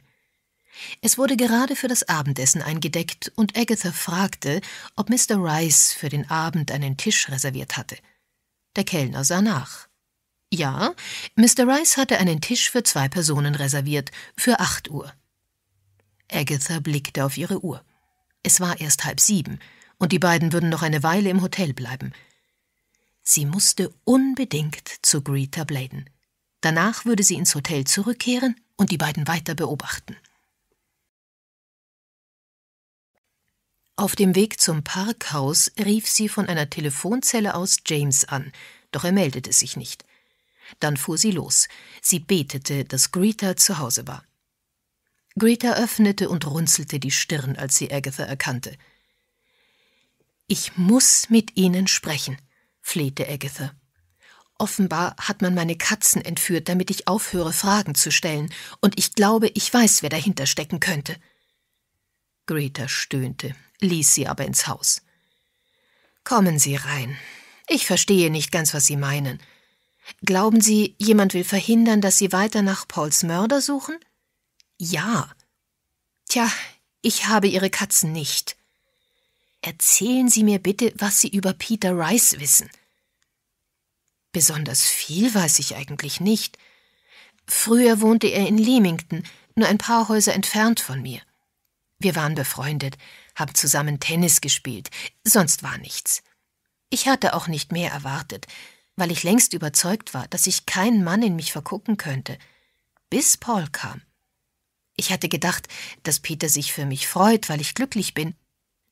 Es wurde gerade für das Abendessen eingedeckt und Agatha fragte, ob Mr. Rice für den Abend einen Tisch reserviert hatte. Der Kellner sah nach. Ja, Mr. Rice hatte einen Tisch für zwei Personen reserviert, für acht Uhr. Agatha blickte auf ihre Uhr. Es war erst halb sieben, und die beiden würden noch eine Weile im Hotel bleiben. Sie musste unbedingt zu Greta Bladen. Danach würde sie ins Hotel zurückkehren und die beiden weiter beobachten. Auf dem Weg zum Parkhaus rief sie von einer Telefonzelle aus James an, doch er meldete sich nicht. Dann fuhr sie los. Sie betete, dass Greta zu Hause war. Greta öffnete und runzelte die Stirn, als sie Agatha erkannte. Ich muss mit Ihnen sprechen, flehte Agatha. Offenbar hat man meine Katzen entführt, damit ich aufhöre, Fragen zu stellen, und ich glaube, ich weiß, wer dahinter stecken könnte. Greta stöhnte, ließ sie aber ins Haus. Kommen Sie rein. Ich verstehe nicht ganz, was Sie meinen. Glauben Sie, jemand will verhindern, dass Sie weiter nach Pauls Mörder suchen? Ja. Tja, ich habe Ihre Katzen nicht. Erzählen Sie mir bitte, was Sie über Peter Rice wissen. Besonders viel weiß ich eigentlich nicht. Früher wohnte er in Leamington, nur ein paar Häuser entfernt von mir. Wir waren befreundet, haben zusammen Tennis gespielt, sonst war nichts. Ich hatte auch nicht mehr erwartet, weil ich längst überzeugt war, dass ich keinen Mann in mich vergucken könnte, bis Paul kam. Ich hatte gedacht, dass Peter sich für mich freut, weil ich glücklich bin,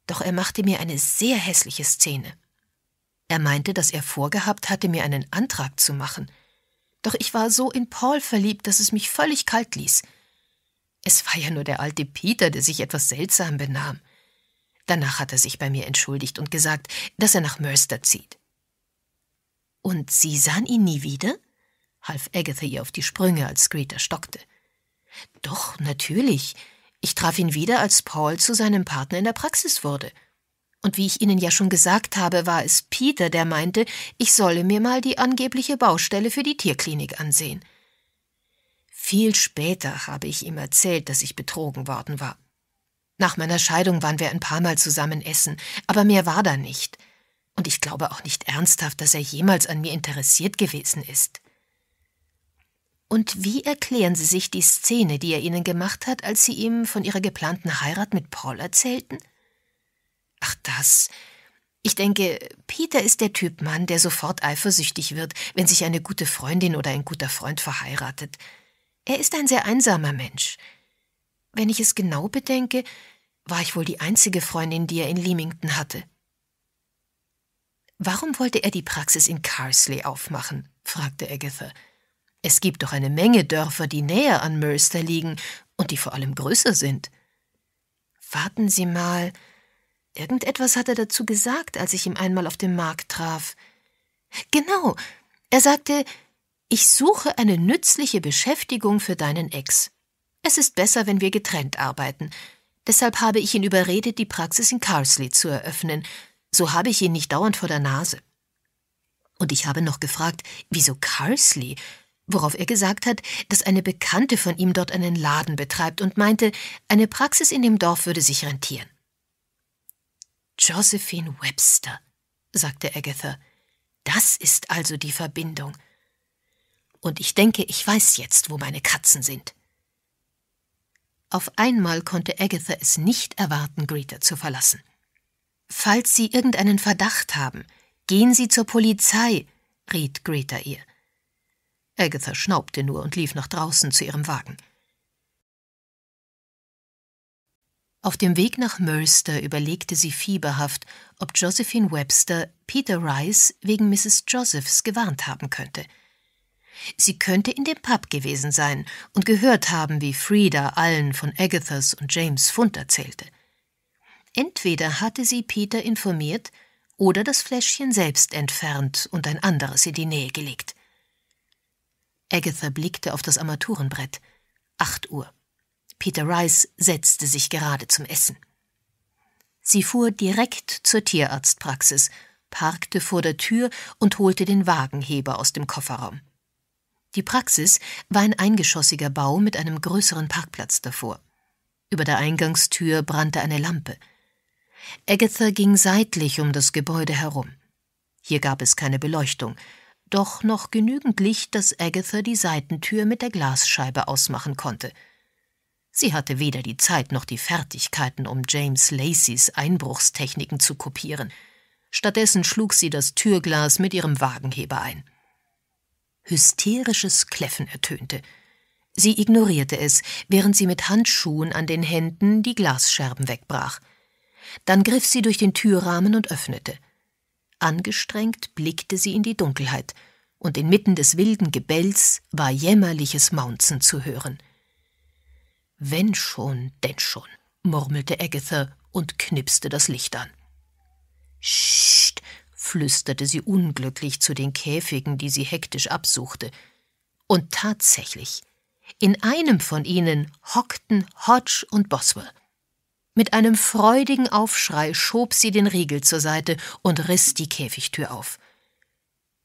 doch er machte mir eine sehr hässliche Szene. Er meinte, dass er vorgehabt hatte, mir einen Antrag zu machen. Doch ich war so in Paul verliebt, dass es mich völlig kalt ließ – es war ja nur der alte Peter, der sich etwas seltsam benahm. Danach hat er sich bei mir entschuldigt und gesagt, dass er nach Mörster zieht. Und Sie sahen ihn nie wieder? half Agatha ihr auf die Sprünge, als Greta stockte. Doch, natürlich. Ich traf ihn wieder, als Paul zu seinem Partner in der Praxis wurde. Und wie ich Ihnen ja schon gesagt habe, war es Peter, der meinte, ich solle mir mal die angebliche Baustelle für die Tierklinik ansehen. Viel später habe ich ihm erzählt, dass ich betrogen worden war. Nach meiner Scheidung waren wir ein paar Mal zusammen essen, aber mehr war da nicht. Und ich glaube auch nicht ernsthaft, dass er jemals an mir interessiert gewesen ist. Und wie erklären Sie sich die Szene, die er Ihnen gemacht hat, als Sie ihm von Ihrer geplanten Heirat mit Paul erzählten? Ach das. Ich denke, Peter ist der Typ Mann, der sofort eifersüchtig wird, wenn sich eine gute Freundin oder ein guter Freund verheiratet. Er ist ein sehr einsamer Mensch. Wenn ich es genau bedenke, war ich wohl die einzige Freundin, die er in Leamington hatte. Warum wollte er die Praxis in Carsley aufmachen? fragte Agatha. Es gibt doch eine Menge Dörfer, die näher an Mercer liegen und die vor allem größer sind. Warten Sie mal. Irgendetwas hat er dazu gesagt, als ich ihm einmal auf dem Markt traf. Genau. Er sagte, ich suche eine nützliche Beschäftigung für deinen Ex. Es ist besser, wenn wir getrennt arbeiten. Deshalb habe ich ihn überredet, die Praxis in Carsley zu eröffnen. So habe ich ihn nicht dauernd vor der Nase. Und ich habe noch gefragt, wieso Carsley? Worauf er gesagt hat, dass eine Bekannte von ihm dort einen Laden betreibt und meinte, eine Praxis in dem Dorf würde sich rentieren. Josephine Webster, sagte Agatha. Das ist also die Verbindung und ich denke, ich weiß jetzt, wo meine Katzen sind. Auf einmal konnte Agatha es nicht erwarten, Greta zu verlassen. Falls Sie irgendeinen Verdacht haben, gehen Sie zur Polizei, riet Greta ihr. Agatha schnaubte nur und lief nach draußen zu ihrem Wagen. Auf dem Weg nach Murster überlegte sie fieberhaft, ob Josephine Webster Peter Rice wegen Mrs. Josephs gewarnt haben könnte – Sie könnte in dem Pub gewesen sein und gehört haben, wie Frieda allen von Agathas und James Fund erzählte. Entweder hatte sie Peter informiert oder das Fläschchen selbst entfernt und ein anderes in die Nähe gelegt. Agatha blickte auf das Armaturenbrett. Acht Uhr. Peter Rice setzte sich gerade zum Essen. Sie fuhr direkt zur Tierarztpraxis, parkte vor der Tür und holte den Wagenheber aus dem Kofferraum. Die Praxis war ein eingeschossiger Bau mit einem größeren Parkplatz davor. Über der Eingangstür brannte eine Lampe. Agatha ging seitlich um das Gebäude herum. Hier gab es keine Beleuchtung, doch noch genügend Licht, dass Agatha die Seitentür mit der Glasscheibe ausmachen konnte. Sie hatte weder die Zeit noch die Fertigkeiten, um James Lacys Einbruchstechniken zu kopieren. Stattdessen schlug sie das Türglas mit ihrem Wagenheber ein hysterisches Kläffen ertönte. Sie ignorierte es, während sie mit Handschuhen an den Händen die Glasscherben wegbrach. Dann griff sie durch den Türrahmen und öffnete. Angestrengt blickte sie in die Dunkelheit, und inmitten des wilden Gebells war jämmerliches Maunzen zu hören. Wenn schon, denn schon, murmelte Agatha und knipste das Licht an. Sch flüsterte sie unglücklich zu den Käfigen, die sie hektisch absuchte. Und tatsächlich, in einem von ihnen hockten Hodge und Boswell. Mit einem freudigen Aufschrei schob sie den Riegel zur Seite und riss die Käfigtür auf.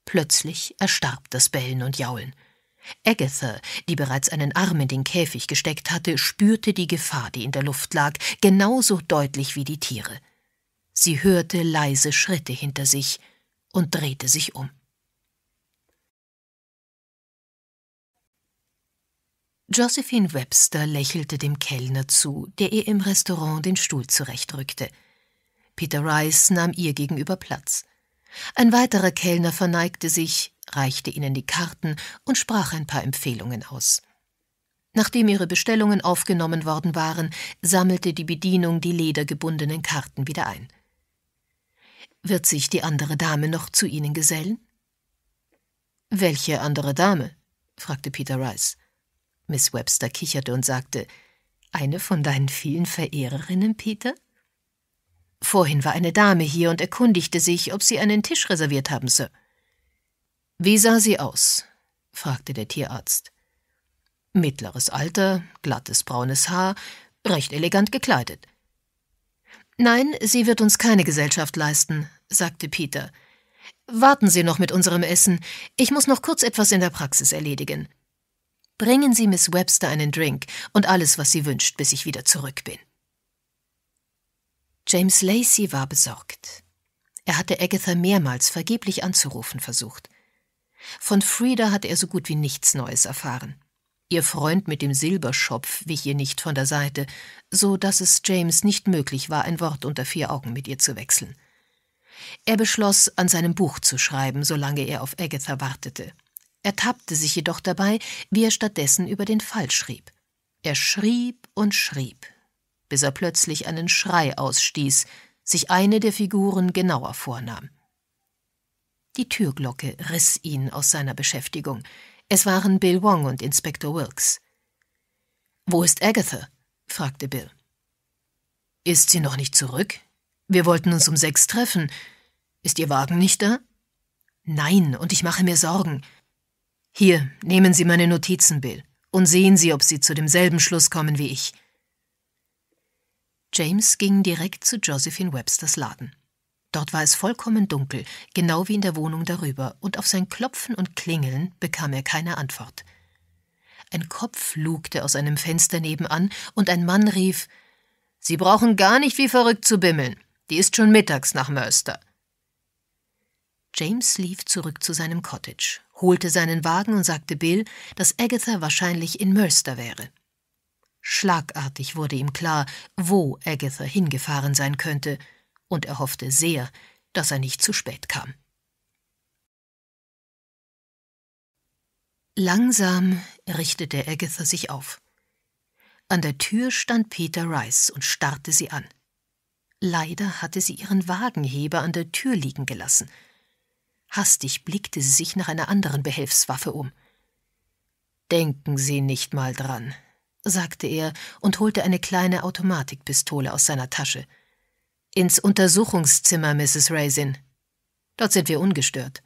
Plötzlich erstarb das Bellen und Jaulen. Agatha, die bereits einen Arm in den Käfig gesteckt hatte, spürte die Gefahr, die in der Luft lag, genauso deutlich wie die Tiere. Sie hörte leise Schritte hinter sich und drehte sich um. Josephine Webster lächelte dem Kellner zu, der ihr im Restaurant den Stuhl zurechtrückte. Peter Rice nahm ihr gegenüber Platz. Ein weiterer Kellner verneigte sich, reichte ihnen die Karten und sprach ein paar Empfehlungen aus. Nachdem ihre Bestellungen aufgenommen worden waren, sammelte die Bedienung die ledergebundenen Karten wieder ein. Wird sich die andere Dame noch zu Ihnen gesellen? Welche andere Dame? fragte Peter Rice. Miss Webster kicherte und sagte, eine von deinen vielen Verehrerinnen, Peter? Vorhin war eine Dame hier und erkundigte sich, ob Sie einen Tisch reserviert haben, Sir. Wie sah sie aus? fragte der Tierarzt. Mittleres Alter, glattes braunes Haar, recht elegant gekleidet. Nein, sie wird uns keine Gesellschaft leisten, sagte Peter. Warten Sie noch mit unserem Essen. Ich muss noch kurz etwas in der Praxis erledigen. Bringen Sie Miss Webster einen Drink und alles, was sie wünscht, bis ich wieder zurück bin. James Lacey war besorgt. Er hatte Agatha mehrmals vergeblich anzurufen versucht. Von Frieda hatte er so gut wie nichts Neues erfahren. Ihr Freund mit dem Silberschopf wich ihr nicht von der Seite, so dass es James nicht möglich war, ein Wort unter vier Augen mit ihr zu wechseln. Er beschloss, an seinem Buch zu schreiben, solange er auf Agatha wartete. Er tappte sich jedoch dabei, wie er stattdessen über den Fall schrieb. Er schrieb und schrieb, bis er plötzlich einen Schrei ausstieß, sich eine der Figuren genauer vornahm. Die Türglocke riss ihn aus seiner Beschäftigung. Es waren Bill Wong und Inspektor Wilkes. Wo ist Agatha? fragte Bill. Ist sie noch nicht zurück? Wir wollten uns um sechs treffen. Ist Ihr Wagen nicht da? Nein, und ich mache mir Sorgen. Hier, nehmen Sie meine Notizen, Bill, und sehen Sie, ob Sie zu demselben Schluss kommen wie ich. James ging direkt zu Josephine Websters Laden. Dort war es vollkommen dunkel, genau wie in der Wohnung darüber, und auf sein Klopfen und Klingeln bekam er keine Antwort. Ein Kopf lugte aus einem Fenster nebenan, und ein Mann rief Sie brauchen gar nicht wie verrückt zu bimmeln. Die ist schon mittags nach Mörster. James lief zurück zu seinem Cottage, holte seinen Wagen und sagte Bill, dass Agatha wahrscheinlich in Mörster wäre. Schlagartig wurde ihm klar, wo Agatha hingefahren sein könnte, und er hoffte sehr, dass er nicht zu spät kam. Langsam richtete Agatha sich auf. An der Tür stand Peter Rice und starrte sie an. Leider hatte sie ihren Wagenheber an der Tür liegen gelassen. Hastig blickte sie sich nach einer anderen Behelfswaffe um. Denken Sie nicht mal dran, sagte er und holte eine kleine Automatikpistole aus seiner Tasche. Ins Untersuchungszimmer, Mrs. Raisin. Dort sind wir ungestört.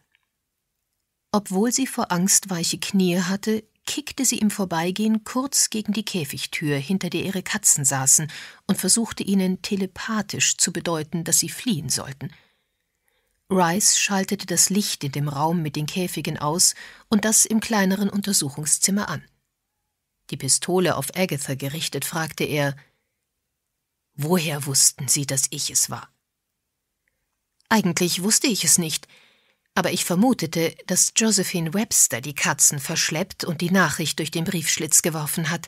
Obwohl sie vor Angst weiche Knie hatte, kickte sie im Vorbeigehen kurz gegen die Käfigtür, hinter der ihre Katzen saßen, und versuchte ihnen telepathisch zu bedeuten, dass sie fliehen sollten. Rice schaltete das Licht in dem Raum mit den Käfigen aus und das im kleineren Untersuchungszimmer an. Die Pistole auf Agatha gerichtet, fragte er Woher wussten Sie, dass ich es war? Eigentlich wusste ich es nicht, aber ich vermutete, dass Josephine Webster die Katzen verschleppt und die Nachricht durch den Briefschlitz geworfen hat.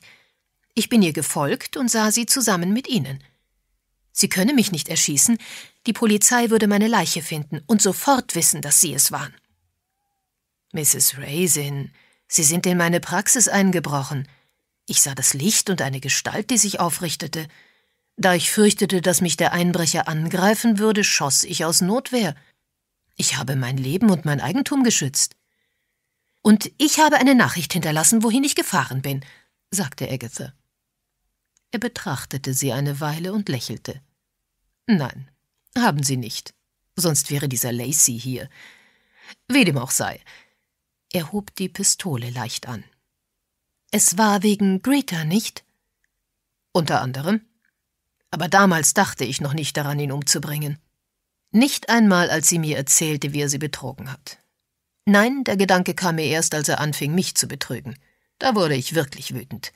Ich bin ihr gefolgt und sah sie zusammen mit ihnen. Sie könne mich nicht erschießen, die Polizei würde meine Leiche finden und sofort wissen, dass sie es waren. Mrs. Raisin, Sie sind in meine Praxis eingebrochen. Ich sah das Licht und eine Gestalt, die sich aufrichtete. Da ich fürchtete, dass mich der Einbrecher angreifen würde, schoss ich aus Notwehr. Ich habe mein Leben und mein Eigentum geschützt. Und ich habe eine Nachricht hinterlassen, wohin ich gefahren bin, sagte Agatha. Er betrachtete sie eine Weile und lächelte. Nein, haben Sie nicht. Sonst wäre dieser Lacey hier. Wie dem auch sei. Er hob die Pistole leicht an. Es war wegen Greta, nicht? Unter anderem. Aber damals dachte ich noch nicht daran, ihn umzubringen. Nicht einmal, als sie mir erzählte, wie er sie betrogen hat. Nein, der Gedanke kam mir erst, als er anfing, mich zu betrügen. Da wurde ich wirklich wütend.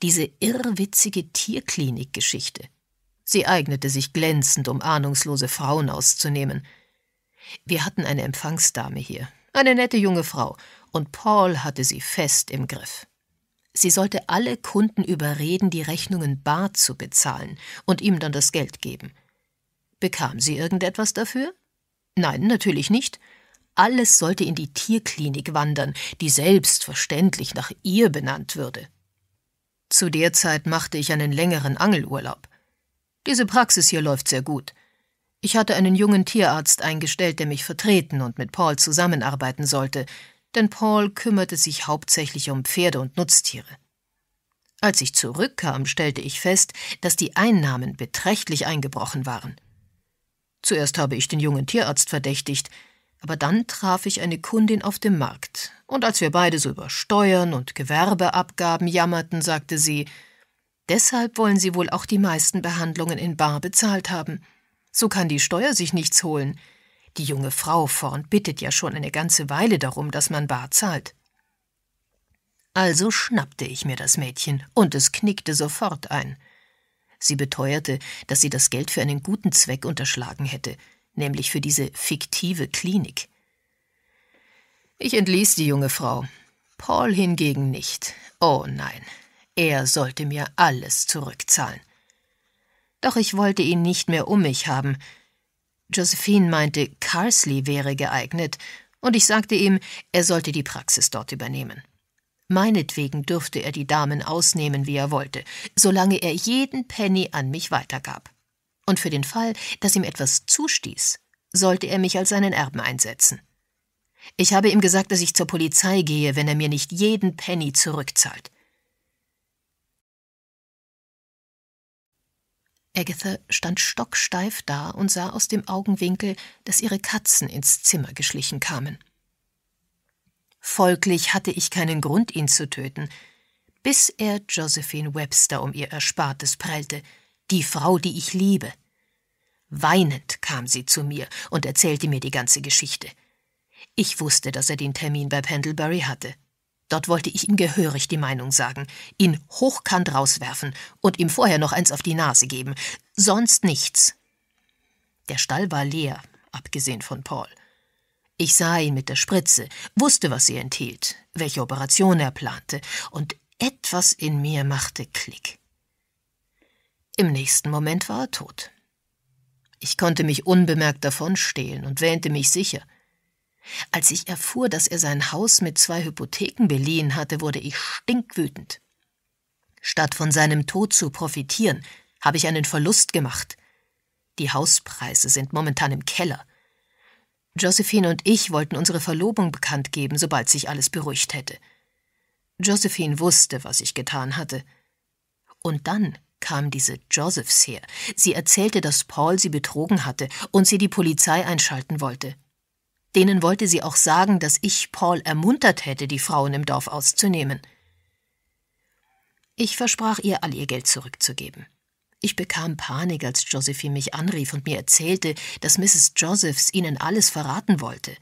Diese irrwitzige Tierklinik-Geschichte. Sie eignete sich glänzend, um ahnungslose Frauen auszunehmen. Wir hatten eine Empfangsdame hier, eine nette junge Frau, und Paul hatte sie fest im Griff. Sie sollte alle Kunden überreden, die Rechnungen bar zu bezahlen und ihm dann das Geld geben – Bekam sie irgendetwas dafür? Nein, natürlich nicht. Alles sollte in die Tierklinik wandern, die selbstverständlich nach ihr benannt würde. Zu der Zeit machte ich einen längeren Angelurlaub. Diese Praxis hier läuft sehr gut. Ich hatte einen jungen Tierarzt eingestellt, der mich vertreten und mit Paul zusammenarbeiten sollte, denn Paul kümmerte sich hauptsächlich um Pferde und Nutztiere. Als ich zurückkam, stellte ich fest, dass die Einnahmen beträchtlich eingebrochen waren. Zuerst habe ich den jungen Tierarzt verdächtigt, aber dann traf ich eine Kundin auf dem Markt, und als wir beide so über Steuern und Gewerbeabgaben jammerten, sagte sie Deshalb wollen Sie wohl auch die meisten Behandlungen in Bar bezahlt haben. So kann die Steuer sich nichts holen. Die junge Frau vorn bittet ja schon eine ganze Weile darum, dass man bar zahlt. Also schnappte ich mir das Mädchen und es knickte sofort ein. Sie beteuerte, dass sie das Geld für einen guten Zweck unterschlagen hätte, nämlich für diese fiktive Klinik. Ich entließ die junge Frau. Paul hingegen nicht. Oh nein, er sollte mir alles zurückzahlen. Doch ich wollte ihn nicht mehr um mich haben. Josephine meinte, Carsley wäre geeignet, und ich sagte ihm, er sollte die Praxis dort übernehmen. Meinetwegen dürfte er die Damen ausnehmen, wie er wollte, solange er jeden Penny an mich weitergab. Und für den Fall, dass ihm etwas zustieß, sollte er mich als seinen Erben einsetzen. Ich habe ihm gesagt, dass ich zur Polizei gehe, wenn er mir nicht jeden Penny zurückzahlt. Agatha stand stocksteif da und sah aus dem Augenwinkel, dass ihre Katzen ins Zimmer geschlichen kamen. Folglich hatte ich keinen Grund, ihn zu töten, bis er Josephine Webster um ihr Erspartes prellte, die Frau, die ich liebe. Weinend kam sie zu mir und erzählte mir die ganze Geschichte. Ich wusste, dass er den Termin bei Pendlebury hatte. Dort wollte ich ihm gehörig die Meinung sagen, ihn hochkant rauswerfen und ihm vorher noch eins auf die Nase geben. Sonst nichts. Der Stall war leer, abgesehen von Paul. Ich sah ihn mit der Spritze, wusste, was sie enthielt, welche Operation er plante, und etwas in mir machte Klick. Im nächsten Moment war er tot. Ich konnte mich unbemerkt davonstehlen und wähnte mich sicher. Als ich erfuhr, dass er sein Haus mit zwei Hypotheken beliehen hatte, wurde ich stinkwütend. Statt von seinem Tod zu profitieren, habe ich einen Verlust gemacht. Die Hauspreise sind momentan im Keller. Josephine und ich wollten unsere Verlobung bekannt geben, sobald sich alles beruhigt hätte. Josephine wusste, was ich getan hatte. Und dann kam diese Josephs her. Sie erzählte, dass Paul sie betrogen hatte und sie die Polizei einschalten wollte. Denen wollte sie auch sagen, dass ich Paul ermuntert hätte, die Frauen im Dorf auszunehmen. Ich versprach ihr, all ihr Geld zurückzugeben. Ich bekam Panik, als Josephine mich anrief und mir erzählte, dass Mrs. Josephs ihnen alles verraten wollte.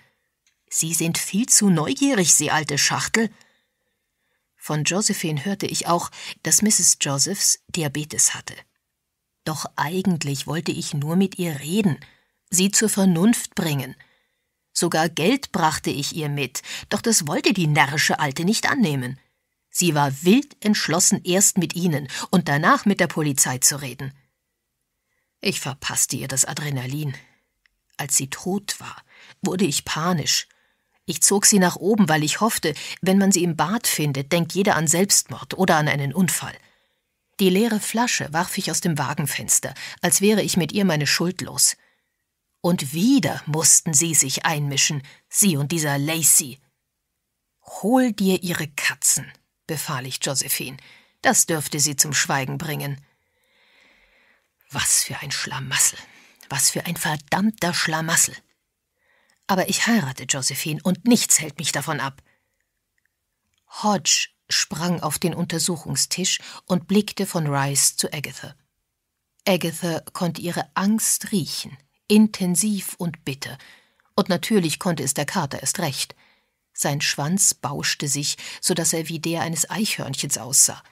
Sie sind viel zu neugierig, Sie alte Schachtel. Von Josephine hörte ich auch, dass Mrs. Josephs Diabetes hatte. Doch eigentlich wollte ich nur mit ihr reden, sie zur Vernunft bringen. Sogar Geld brachte ich ihr mit, doch das wollte die närrische Alte nicht annehmen. Sie war wild entschlossen, erst mit ihnen und danach mit der Polizei zu reden. Ich verpasste ihr das Adrenalin. Als sie tot war, wurde ich panisch. Ich zog sie nach oben, weil ich hoffte, wenn man sie im Bad findet, denkt jeder an Selbstmord oder an einen Unfall. Die leere Flasche warf ich aus dem Wagenfenster, als wäre ich mit ihr meine Schuld los. Und wieder mussten sie sich einmischen, sie und dieser Lacey. Hol dir ihre Katzen, befahl ich Josephine. Das dürfte sie zum Schweigen bringen. Was für ein Schlamassel. Was für ein verdammter Schlamassel. Aber ich heirate Josephine und nichts hält mich davon ab. Hodge sprang auf den Untersuchungstisch und blickte von Rice zu Agatha. Agatha konnte ihre Angst riechen, intensiv und bitter, und natürlich konnte es der Kater erst recht. Sein Schwanz bauschte sich, so dass er wie der eines Eichhörnchens aussah.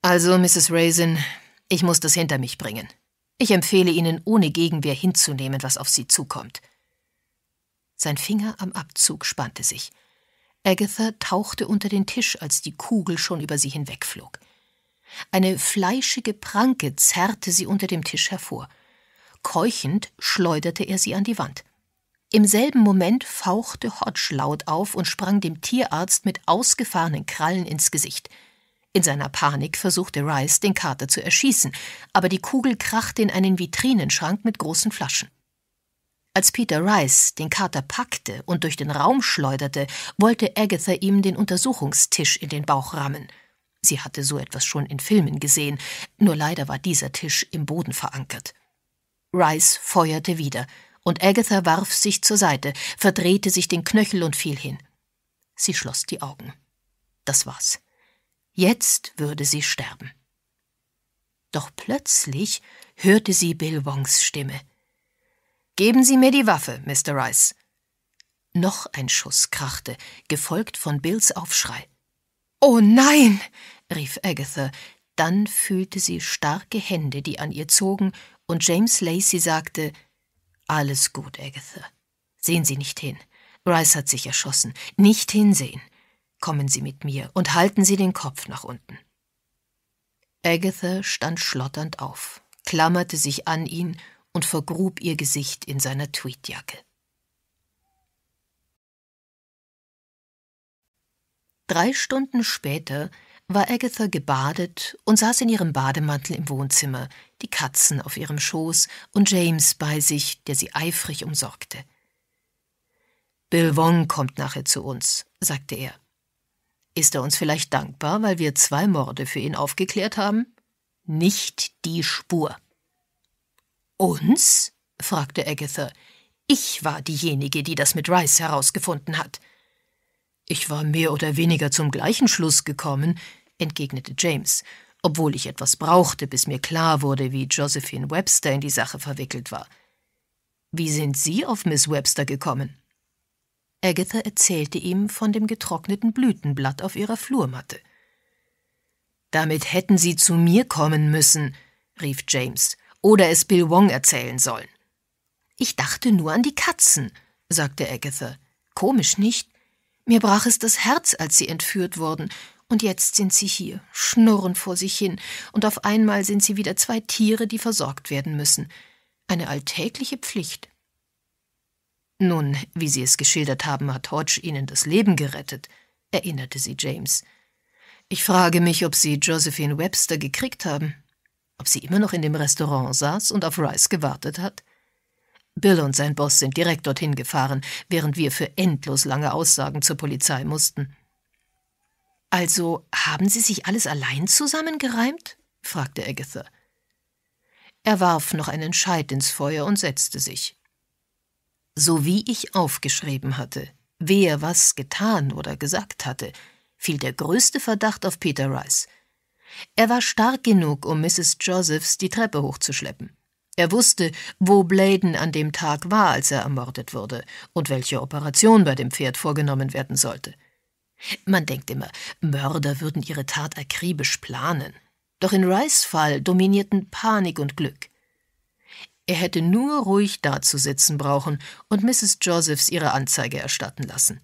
Also, Mrs. Raisin, ich muss das hinter mich bringen. Ich empfehle Ihnen, ohne Gegenwehr hinzunehmen, was auf Sie zukommt. Sein Finger am Abzug spannte sich. Agatha tauchte unter den Tisch, als die Kugel schon über sie hinwegflog. Eine fleischige Pranke zerrte sie unter dem Tisch hervor. Keuchend schleuderte er sie an die Wand. Im selben Moment fauchte Hodge laut auf und sprang dem Tierarzt mit ausgefahrenen Krallen ins Gesicht. In seiner Panik versuchte Rice, den Kater zu erschießen, aber die Kugel krachte in einen Vitrinenschrank mit großen Flaschen. Als Peter Rice den Kater packte und durch den Raum schleuderte, wollte Agatha ihm den Untersuchungstisch in den Bauch rammen. Sie hatte so etwas schon in Filmen gesehen, nur leider war dieser Tisch im Boden verankert. Rice feuerte wieder – und Agatha warf sich zur Seite, verdrehte sich den Knöchel und fiel hin. Sie schloss die Augen. Das war's. Jetzt würde sie sterben. Doch plötzlich hörte sie Bill Wongs Stimme. Geben Sie mir die Waffe, Mr. Rice. Noch ein Schuss krachte, gefolgt von Bills Aufschrei. Oh nein! rief Agatha. Dann fühlte sie starke Hände, die an ihr zogen, und James Lacey sagte, alles gut, Agatha. Sehen Sie nicht hin. Rice hat sich erschossen. Nicht hinsehen. Kommen Sie mit mir und halten Sie den Kopf nach unten. Agatha stand schlotternd auf, klammerte sich an ihn und vergrub ihr Gesicht in seiner Tweetjacke. Drei Stunden später war Agatha gebadet und saß in ihrem Bademantel im Wohnzimmer, die Katzen auf ihrem Schoß und James bei sich, der sie eifrig umsorgte. Bill Wong kommt nachher zu uns, sagte er. Ist er uns vielleicht dankbar, weil wir zwei Morde für ihn aufgeklärt haben? Nicht die Spur. Uns? fragte Agatha. Ich war diejenige, die das mit Rice herausgefunden hat. Ich war mehr oder weniger zum gleichen Schluss gekommen, entgegnete James, obwohl ich etwas brauchte, bis mir klar wurde, wie Josephine Webster in die Sache verwickelt war. Wie sind Sie auf Miss Webster gekommen? Agatha erzählte ihm von dem getrockneten Blütenblatt auf ihrer Flurmatte. Damit hätten Sie zu mir kommen müssen, rief James, oder es Bill Wong erzählen sollen. Ich dachte nur an die Katzen, sagte Agatha. Komisch nicht. Mir brach es das Herz, als sie entführt wurden, und jetzt sind sie hier, schnurren vor sich hin, und auf einmal sind sie wieder zwei Tiere, die versorgt werden müssen. Eine alltägliche Pflicht. Nun, wie Sie es geschildert haben, hat Hodge Ihnen das Leben gerettet, erinnerte sie James. Ich frage mich, ob Sie Josephine Webster gekriegt haben, ob sie immer noch in dem Restaurant saß und auf Rice gewartet hat. Bill und sein Boss sind direkt dorthin gefahren, während wir für endlos lange Aussagen zur Polizei mussten. Also haben Sie sich alles allein zusammengereimt? fragte Agatha. Er warf noch einen Scheit ins Feuer und setzte sich. So wie ich aufgeschrieben hatte, wer was getan oder gesagt hatte, fiel der größte Verdacht auf Peter Rice. Er war stark genug, um Mrs. Josephs die Treppe hochzuschleppen. Er wusste, wo Bladen an dem Tag war, als er ermordet wurde, und welche Operation bei dem Pferd vorgenommen werden sollte. Man denkt immer, Mörder würden ihre Tat akribisch planen. Doch in Rice Fall dominierten Panik und Glück. Er hätte nur ruhig dazusitzen brauchen und Mrs. Josephs ihre Anzeige erstatten lassen.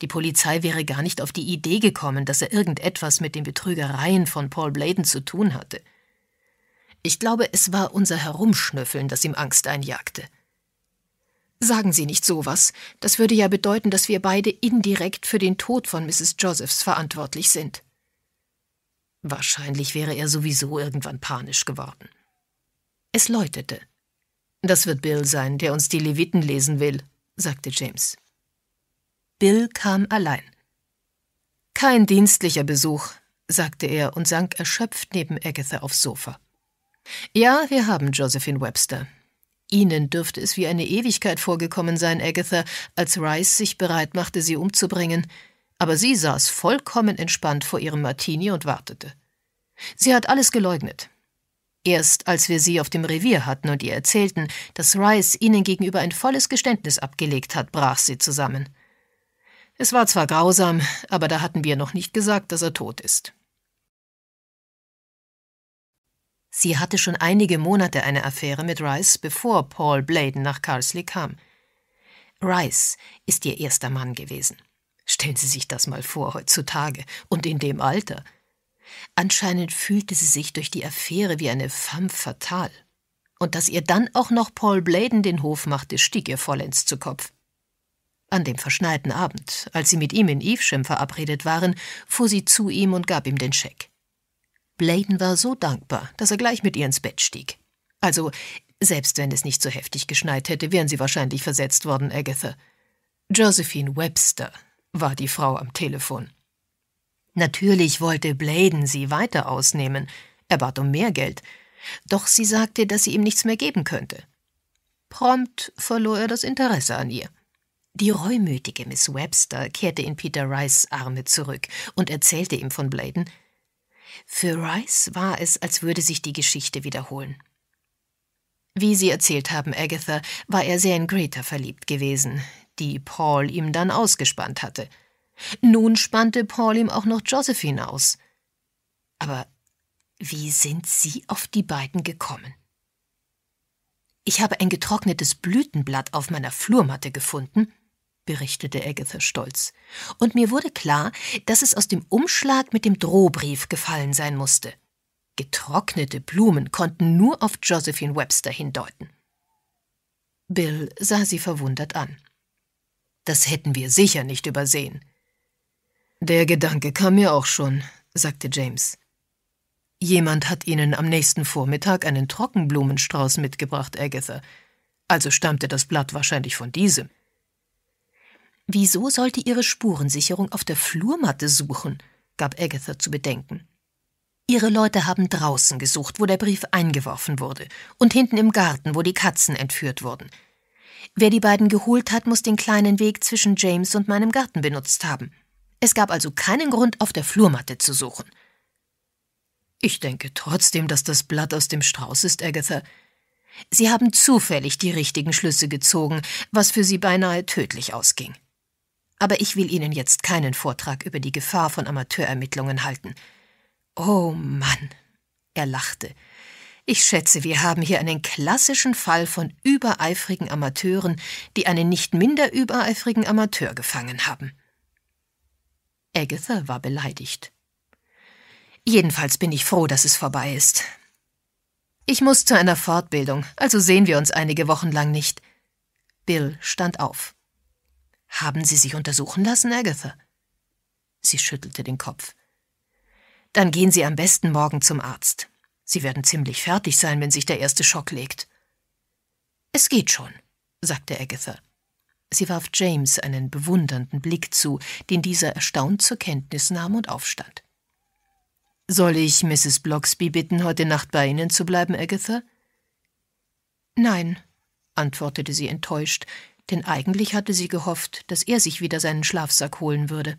Die Polizei wäre gar nicht auf die Idee gekommen, dass er irgendetwas mit den Betrügereien von Paul Bladen zu tun hatte. Ich glaube, es war unser Herumschnüffeln, das ihm Angst einjagte. Sagen Sie nicht sowas. Das würde ja bedeuten, dass wir beide indirekt für den Tod von Mrs. Josephs verantwortlich sind. Wahrscheinlich wäre er sowieso irgendwann panisch geworden. Es läutete. Das wird Bill sein, der uns die Leviten lesen will, sagte James. Bill kam allein. Kein dienstlicher Besuch, sagte er und sank erschöpft neben Agatha aufs Sofa. Ja, wir haben Josephine Webster. Ihnen dürfte es wie eine Ewigkeit vorgekommen sein, Agatha, als Rice sich bereit machte, sie umzubringen. Aber sie saß vollkommen entspannt vor ihrem Martini und wartete. Sie hat alles geleugnet. Erst als wir sie auf dem Revier hatten und ihr erzählten, dass Rice ihnen gegenüber ein volles Geständnis abgelegt hat, brach sie zusammen. Es war zwar grausam, aber da hatten wir noch nicht gesagt, dass er tot ist. Sie hatte schon einige Monate eine Affäre mit Rice, bevor Paul Bladen nach Carsley kam. Rice ist ihr erster Mann gewesen. Stellen Sie sich das mal vor heutzutage und in dem Alter. Anscheinend fühlte sie sich durch die Affäre wie eine femme fatale. Und dass ihr dann auch noch Paul Bladen den Hof machte, stieg ihr vollends zu Kopf. An dem verschneiten Abend, als sie mit ihm in Evesham verabredet waren, fuhr sie zu ihm und gab ihm den Scheck. Bladen war so dankbar, dass er gleich mit ihr ins Bett stieg. Also, selbst wenn es nicht so heftig geschneit hätte, wären sie wahrscheinlich versetzt worden, Agatha. Josephine Webster war die Frau am Telefon. Natürlich wollte Bladen sie weiter ausnehmen. Er bat um mehr Geld. Doch sie sagte, dass sie ihm nichts mehr geben könnte. Prompt verlor er das Interesse an ihr. Die reumütige Miss Webster kehrte in Peter Rice' Arme zurück und erzählte ihm von Bladen, für Rice war es, als würde sich die Geschichte wiederholen. Wie sie erzählt haben, Agatha, war er sehr in Greta verliebt gewesen, die Paul ihm dann ausgespannt hatte. Nun spannte Paul ihm auch noch Josephine aus. Aber wie sind Sie auf die beiden gekommen? Ich habe ein getrocknetes Blütenblatt auf meiner Flurmatte gefunden berichtete Agatha stolz. Und mir wurde klar, dass es aus dem Umschlag mit dem Drohbrief gefallen sein musste. Getrocknete Blumen konnten nur auf Josephine Webster hindeuten. Bill sah sie verwundert an. Das hätten wir sicher nicht übersehen. Der Gedanke kam mir auch schon, sagte James. Jemand hat Ihnen am nächsten Vormittag einen Trockenblumenstrauß mitgebracht, Agatha. Also stammte das Blatt wahrscheinlich von diesem. Wieso sollte ihre Spurensicherung auf der Flurmatte suchen? gab Agatha zu bedenken. Ihre Leute haben draußen gesucht, wo der Brief eingeworfen wurde, und hinten im Garten, wo die Katzen entführt wurden. Wer die beiden geholt hat, muss den kleinen Weg zwischen James und meinem Garten benutzt haben. Es gab also keinen Grund, auf der Flurmatte zu suchen. Ich denke trotzdem, dass das Blatt aus dem Strauß ist, Agatha. Sie haben zufällig die richtigen Schlüsse gezogen, was für Sie beinahe tödlich ausging aber ich will Ihnen jetzt keinen Vortrag über die Gefahr von Amateurermittlungen halten. Oh Mann, er lachte. Ich schätze, wir haben hier einen klassischen Fall von übereifrigen Amateuren, die einen nicht minder übereifrigen Amateur gefangen haben. Agatha war beleidigt. Jedenfalls bin ich froh, dass es vorbei ist. Ich muss zu einer Fortbildung, also sehen wir uns einige Wochen lang nicht. Bill stand auf. Haben Sie sich untersuchen lassen, Agatha? Sie schüttelte den Kopf. Dann gehen Sie am besten morgen zum Arzt. Sie werden ziemlich fertig sein, wenn sich der erste Schock legt. Es geht schon, sagte Agatha. Sie warf James einen bewundernden Blick zu, den dieser erstaunt zur Kenntnis nahm und aufstand. Soll ich Mrs. Bloxby bitten, heute Nacht bei Ihnen zu bleiben, Agatha? Nein, antwortete sie enttäuscht, denn eigentlich hatte sie gehofft, dass er sich wieder seinen Schlafsack holen würde.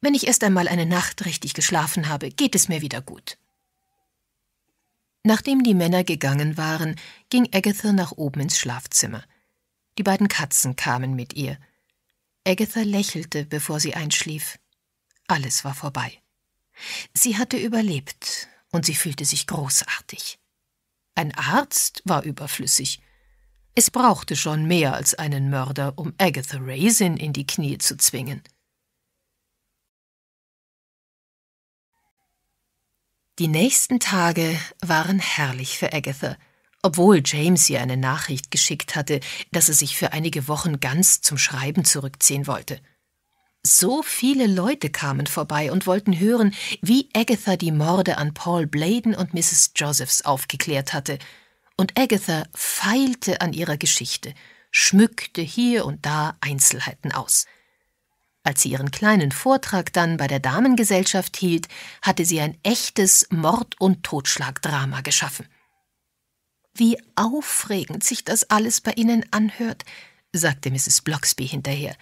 Wenn ich erst einmal eine Nacht richtig geschlafen habe, geht es mir wieder gut. Nachdem die Männer gegangen waren, ging Agatha nach oben ins Schlafzimmer. Die beiden Katzen kamen mit ihr. Agatha lächelte, bevor sie einschlief. Alles war vorbei. Sie hatte überlebt und sie fühlte sich großartig. Ein Arzt war überflüssig. Es brauchte schon mehr als einen Mörder, um Agatha Raisin in die Knie zu zwingen. Die nächsten Tage waren herrlich für Agatha, obwohl James ihr eine Nachricht geschickt hatte, dass er sich für einige Wochen ganz zum Schreiben zurückziehen wollte. So viele Leute kamen vorbei und wollten hören, wie Agatha die Morde an Paul Bladen und Mrs. Josephs aufgeklärt hatte – und Agatha feilte an ihrer Geschichte, schmückte hier und da Einzelheiten aus. Als sie ihren kleinen Vortrag dann bei der Damengesellschaft hielt, hatte sie ein echtes Mord- und Totschlagdrama geschaffen. Wie aufregend sich das alles bei Ihnen anhört, sagte Mrs. Bloxby hinterher.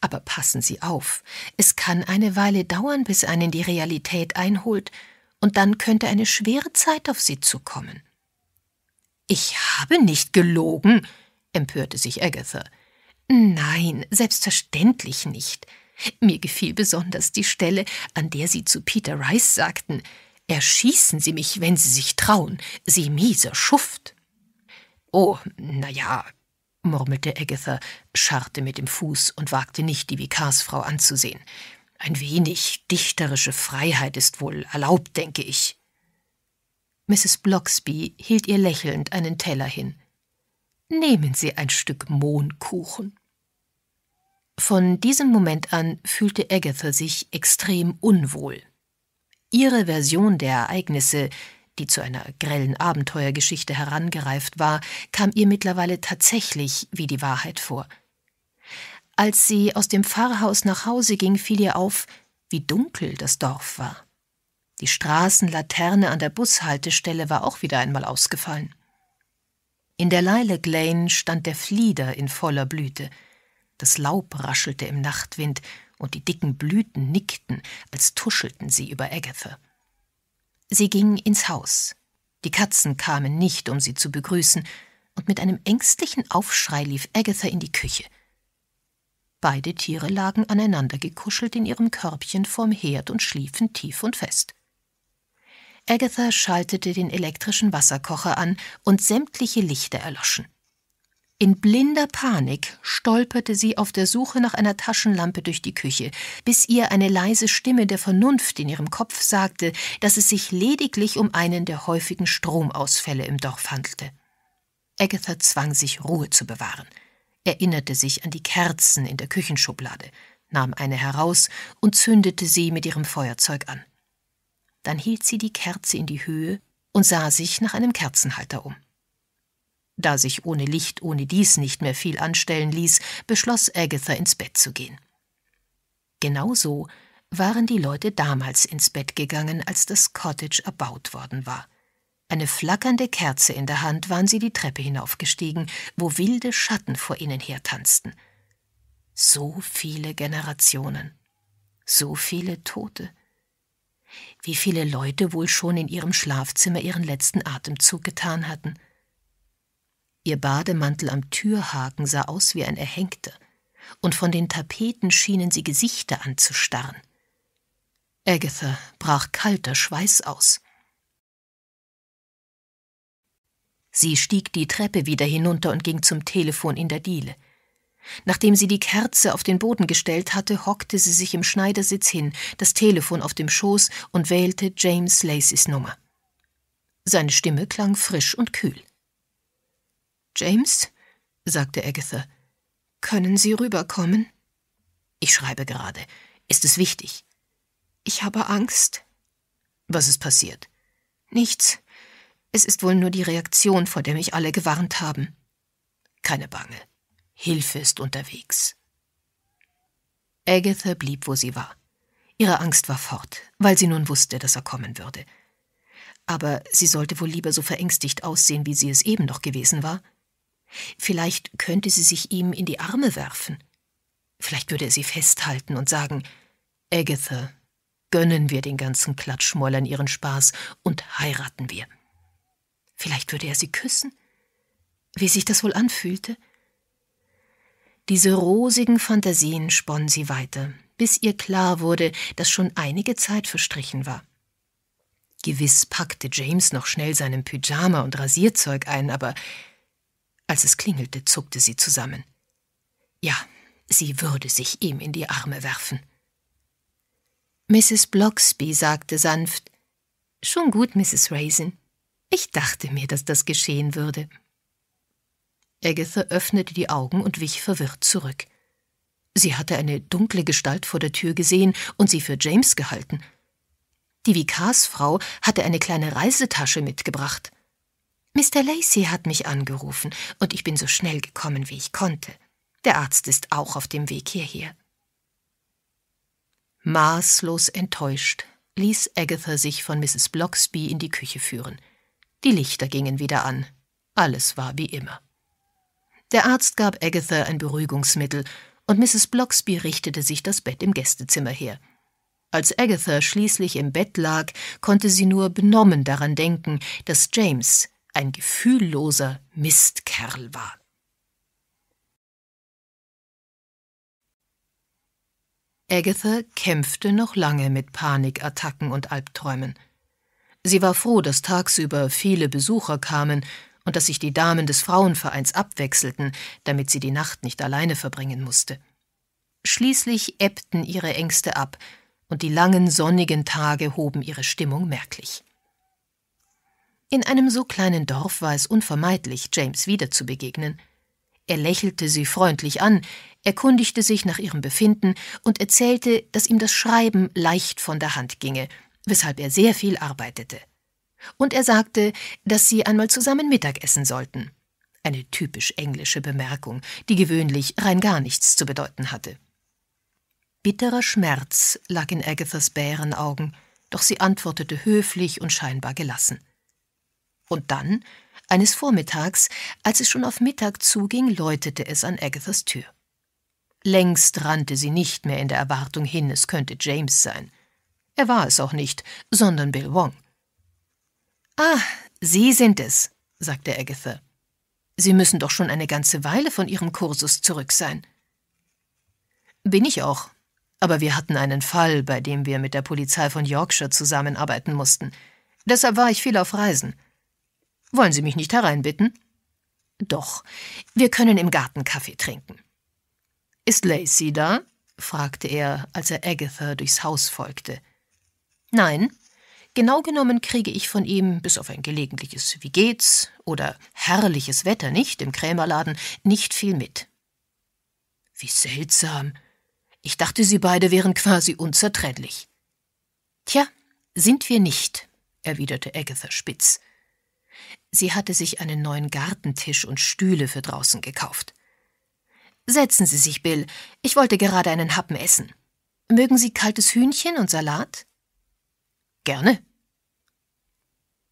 Aber passen Sie auf, es kann eine Weile dauern, bis einen die Realität einholt, und dann könnte eine schwere Zeit auf Sie zukommen. Ich habe nicht gelogen, empörte sich Agatha. Nein, selbstverständlich nicht. Mir gefiel besonders die Stelle, an der Sie zu Peter Rice sagten, Erschießen Sie mich, wenn Sie sich trauen, Sie mieser Schuft. Oh, na ja, murmelte Agatha, scharrte mit dem Fuß und wagte nicht, die Vikarsfrau anzusehen. Ein wenig dichterische Freiheit ist wohl erlaubt, denke ich. Mrs. Bloxby hielt ihr lächelnd einen Teller hin. Nehmen Sie ein Stück Mohnkuchen. Von diesem Moment an fühlte Agatha sich extrem unwohl. Ihre Version der Ereignisse, die zu einer grellen Abenteuergeschichte herangereift war, kam ihr mittlerweile tatsächlich wie die Wahrheit vor. Als sie aus dem Pfarrhaus nach Hause ging, fiel ihr auf, wie dunkel das Dorf war. Die Straßenlaterne an der Bushaltestelle war auch wieder einmal ausgefallen. In der Lilac Lane stand der Flieder in voller Blüte. Das Laub raschelte im Nachtwind und die dicken Blüten nickten, als tuschelten sie über Agatha. Sie ging ins Haus. Die Katzen kamen nicht, um sie zu begrüßen, und mit einem ängstlichen Aufschrei lief Agatha in die Küche. Beide Tiere lagen aneinander gekuschelt in ihrem Körbchen vorm Herd und schliefen tief und fest. Agatha schaltete den elektrischen Wasserkocher an und sämtliche Lichter erloschen. In blinder Panik stolperte sie auf der Suche nach einer Taschenlampe durch die Küche, bis ihr eine leise Stimme der Vernunft in ihrem Kopf sagte, dass es sich lediglich um einen der häufigen Stromausfälle im Dorf handelte. Agatha zwang sich, Ruhe zu bewahren, erinnerte sich an die Kerzen in der Küchenschublade, nahm eine heraus und zündete sie mit ihrem Feuerzeug an dann hielt sie die Kerze in die Höhe und sah sich nach einem Kerzenhalter um. Da sich ohne Licht, ohne dies nicht mehr viel anstellen ließ, beschloss Agatha ins Bett zu gehen. Genau so waren die Leute damals ins Bett gegangen, als das Cottage erbaut worden war. Eine flackernde Kerze in der Hand waren sie die Treppe hinaufgestiegen, wo wilde Schatten vor ihnen hertanzten. So viele Generationen, so viele Tote, wie viele Leute wohl schon in ihrem Schlafzimmer ihren letzten Atemzug getan hatten. Ihr Bademantel am Türhaken sah aus wie ein erhängter, und von den Tapeten schienen sie Gesichter anzustarren. Agatha brach kalter Schweiß aus. Sie stieg die Treppe wieder hinunter und ging zum Telefon in der Diele. Nachdem sie die Kerze auf den Boden gestellt hatte, hockte sie sich im Schneidersitz hin, das Telefon auf dem Schoß und wählte James Lacys Nummer. Seine Stimme klang frisch und kühl. James, sagte Agatha, können Sie rüberkommen? Ich schreibe gerade. Ist es wichtig? Ich habe Angst. Was ist passiert? Nichts. Es ist wohl nur die Reaktion, vor der mich alle gewarnt haben. Keine Bange. Hilfe ist unterwegs. Agatha blieb, wo sie war. Ihre Angst war fort, weil sie nun wusste, dass er kommen würde. Aber sie sollte wohl lieber so verängstigt aussehen, wie sie es eben noch gewesen war. Vielleicht könnte sie sich ihm in die Arme werfen. Vielleicht würde er sie festhalten und sagen, Agatha, gönnen wir den ganzen Klatschmollern ihren Spaß und heiraten wir. Vielleicht würde er sie küssen. Wie sich das wohl anfühlte? Diese rosigen Fantasien sponnen sie weiter, bis ihr klar wurde, dass schon einige Zeit verstrichen war. Gewiss packte James noch schnell seinen Pyjama und Rasierzeug ein, aber als es klingelte, zuckte sie zusammen. Ja, sie würde sich ihm in die Arme werfen. Mrs. Bloxby sagte sanft Schon gut, Mrs. Raisin. Ich dachte mir, dass das geschehen würde. Agatha öffnete die Augen und wich verwirrt zurück. Sie hatte eine dunkle Gestalt vor der Tür gesehen und sie für James gehalten. Die Vikarsfrau hatte eine kleine Reisetasche mitgebracht. Mr. Lacey hat mich angerufen und ich bin so schnell gekommen, wie ich konnte. Der Arzt ist auch auf dem Weg hierher. Maßlos enttäuscht ließ Agatha sich von Mrs. Bloxby in die Küche führen. Die Lichter gingen wieder an. Alles war wie immer. Der Arzt gab Agatha ein Beruhigungsmittel, und Mrs. Bloxby richtete sich das Bett im Gästezimmer her. Als Agatha schließlich im Bett lag, konnte sie nur benommen daran denken, dass James ein gefühlloser Mistkerl war. Agatha kämpfte noch lange mit Panikattacken und Albträumen. Sie war froh, dass tagsüber viele Besucher kamen und dass sich die Damen des Frauenvereins abwechselten, damit sie die Nacht nicht alleine verbringen musste. Schließlich ebbten ihre Ängste ab, und die langen sonnigen Tage hoben ihre Stimmung merklich. In einem so kleinen Dorf war es unvermeidlich, James wieder zu begegnen. Er lächelte sie freundlich an, erkundigte sich nach ihrem Befinden und erzählte, dass ihm das Schreiben leicht von der Hand ginge, weshalb er sehr viel arbeitete. Und er sagte, dass sie einmal zusammen Mittag essen sollten. Eine typisch englische Bemerkung, die gewöhnlich rein gar nichts zu bedeuten hatte. Bitterer Schmerz lag in Agathas Bärenaugen, doch sie antwortete höflich und scheinbar gelassen. Und dann, eines Vormittags, als es schon auf Mittag zuging, läutete es an Agathas Tür. Längst rannte sie nicht mehr in der Erwartung hin, es könnte James sein. Er war es auch nicht, sondern Bill Wong. Ah, Sie sind es, sagte Agatha. Sie müssen doch schon eine ganze Weile von Ihrem Kursus zurück sein. Bin ich auch. Aber wir hatten einen Fall, bei dem wir mit der Polizei von Yorkshire zusammenarbeiten mussten. Deshalb war ich viel auf Reisen. Wollen Sie mich nicht hereinbitten? Doch, wir können im Garten Kaffee trinken. Ist Lacey da? fragte er, als er Agatha durchs Haus folgte. Nein, Genau genommen kriege ich von ihm, bis auf ein gelegentliches Wie geht's oder herrliches Wetter nicht im Krämerladen, nicht viel mit. Wie seltsam. Ich dachte, sie beide wären quasi unzertrennlich. Tja, sind wir nicht, erwiderte Agatha spitz. Sie hatte sich einen neuen Gartentisch und Stühle für draußen gekauft. Setzen Sie sich, Bill. Ich wollte gerade einen Happen essen. Mögen Sie kaltes Hühnchen und Salat? Gerne.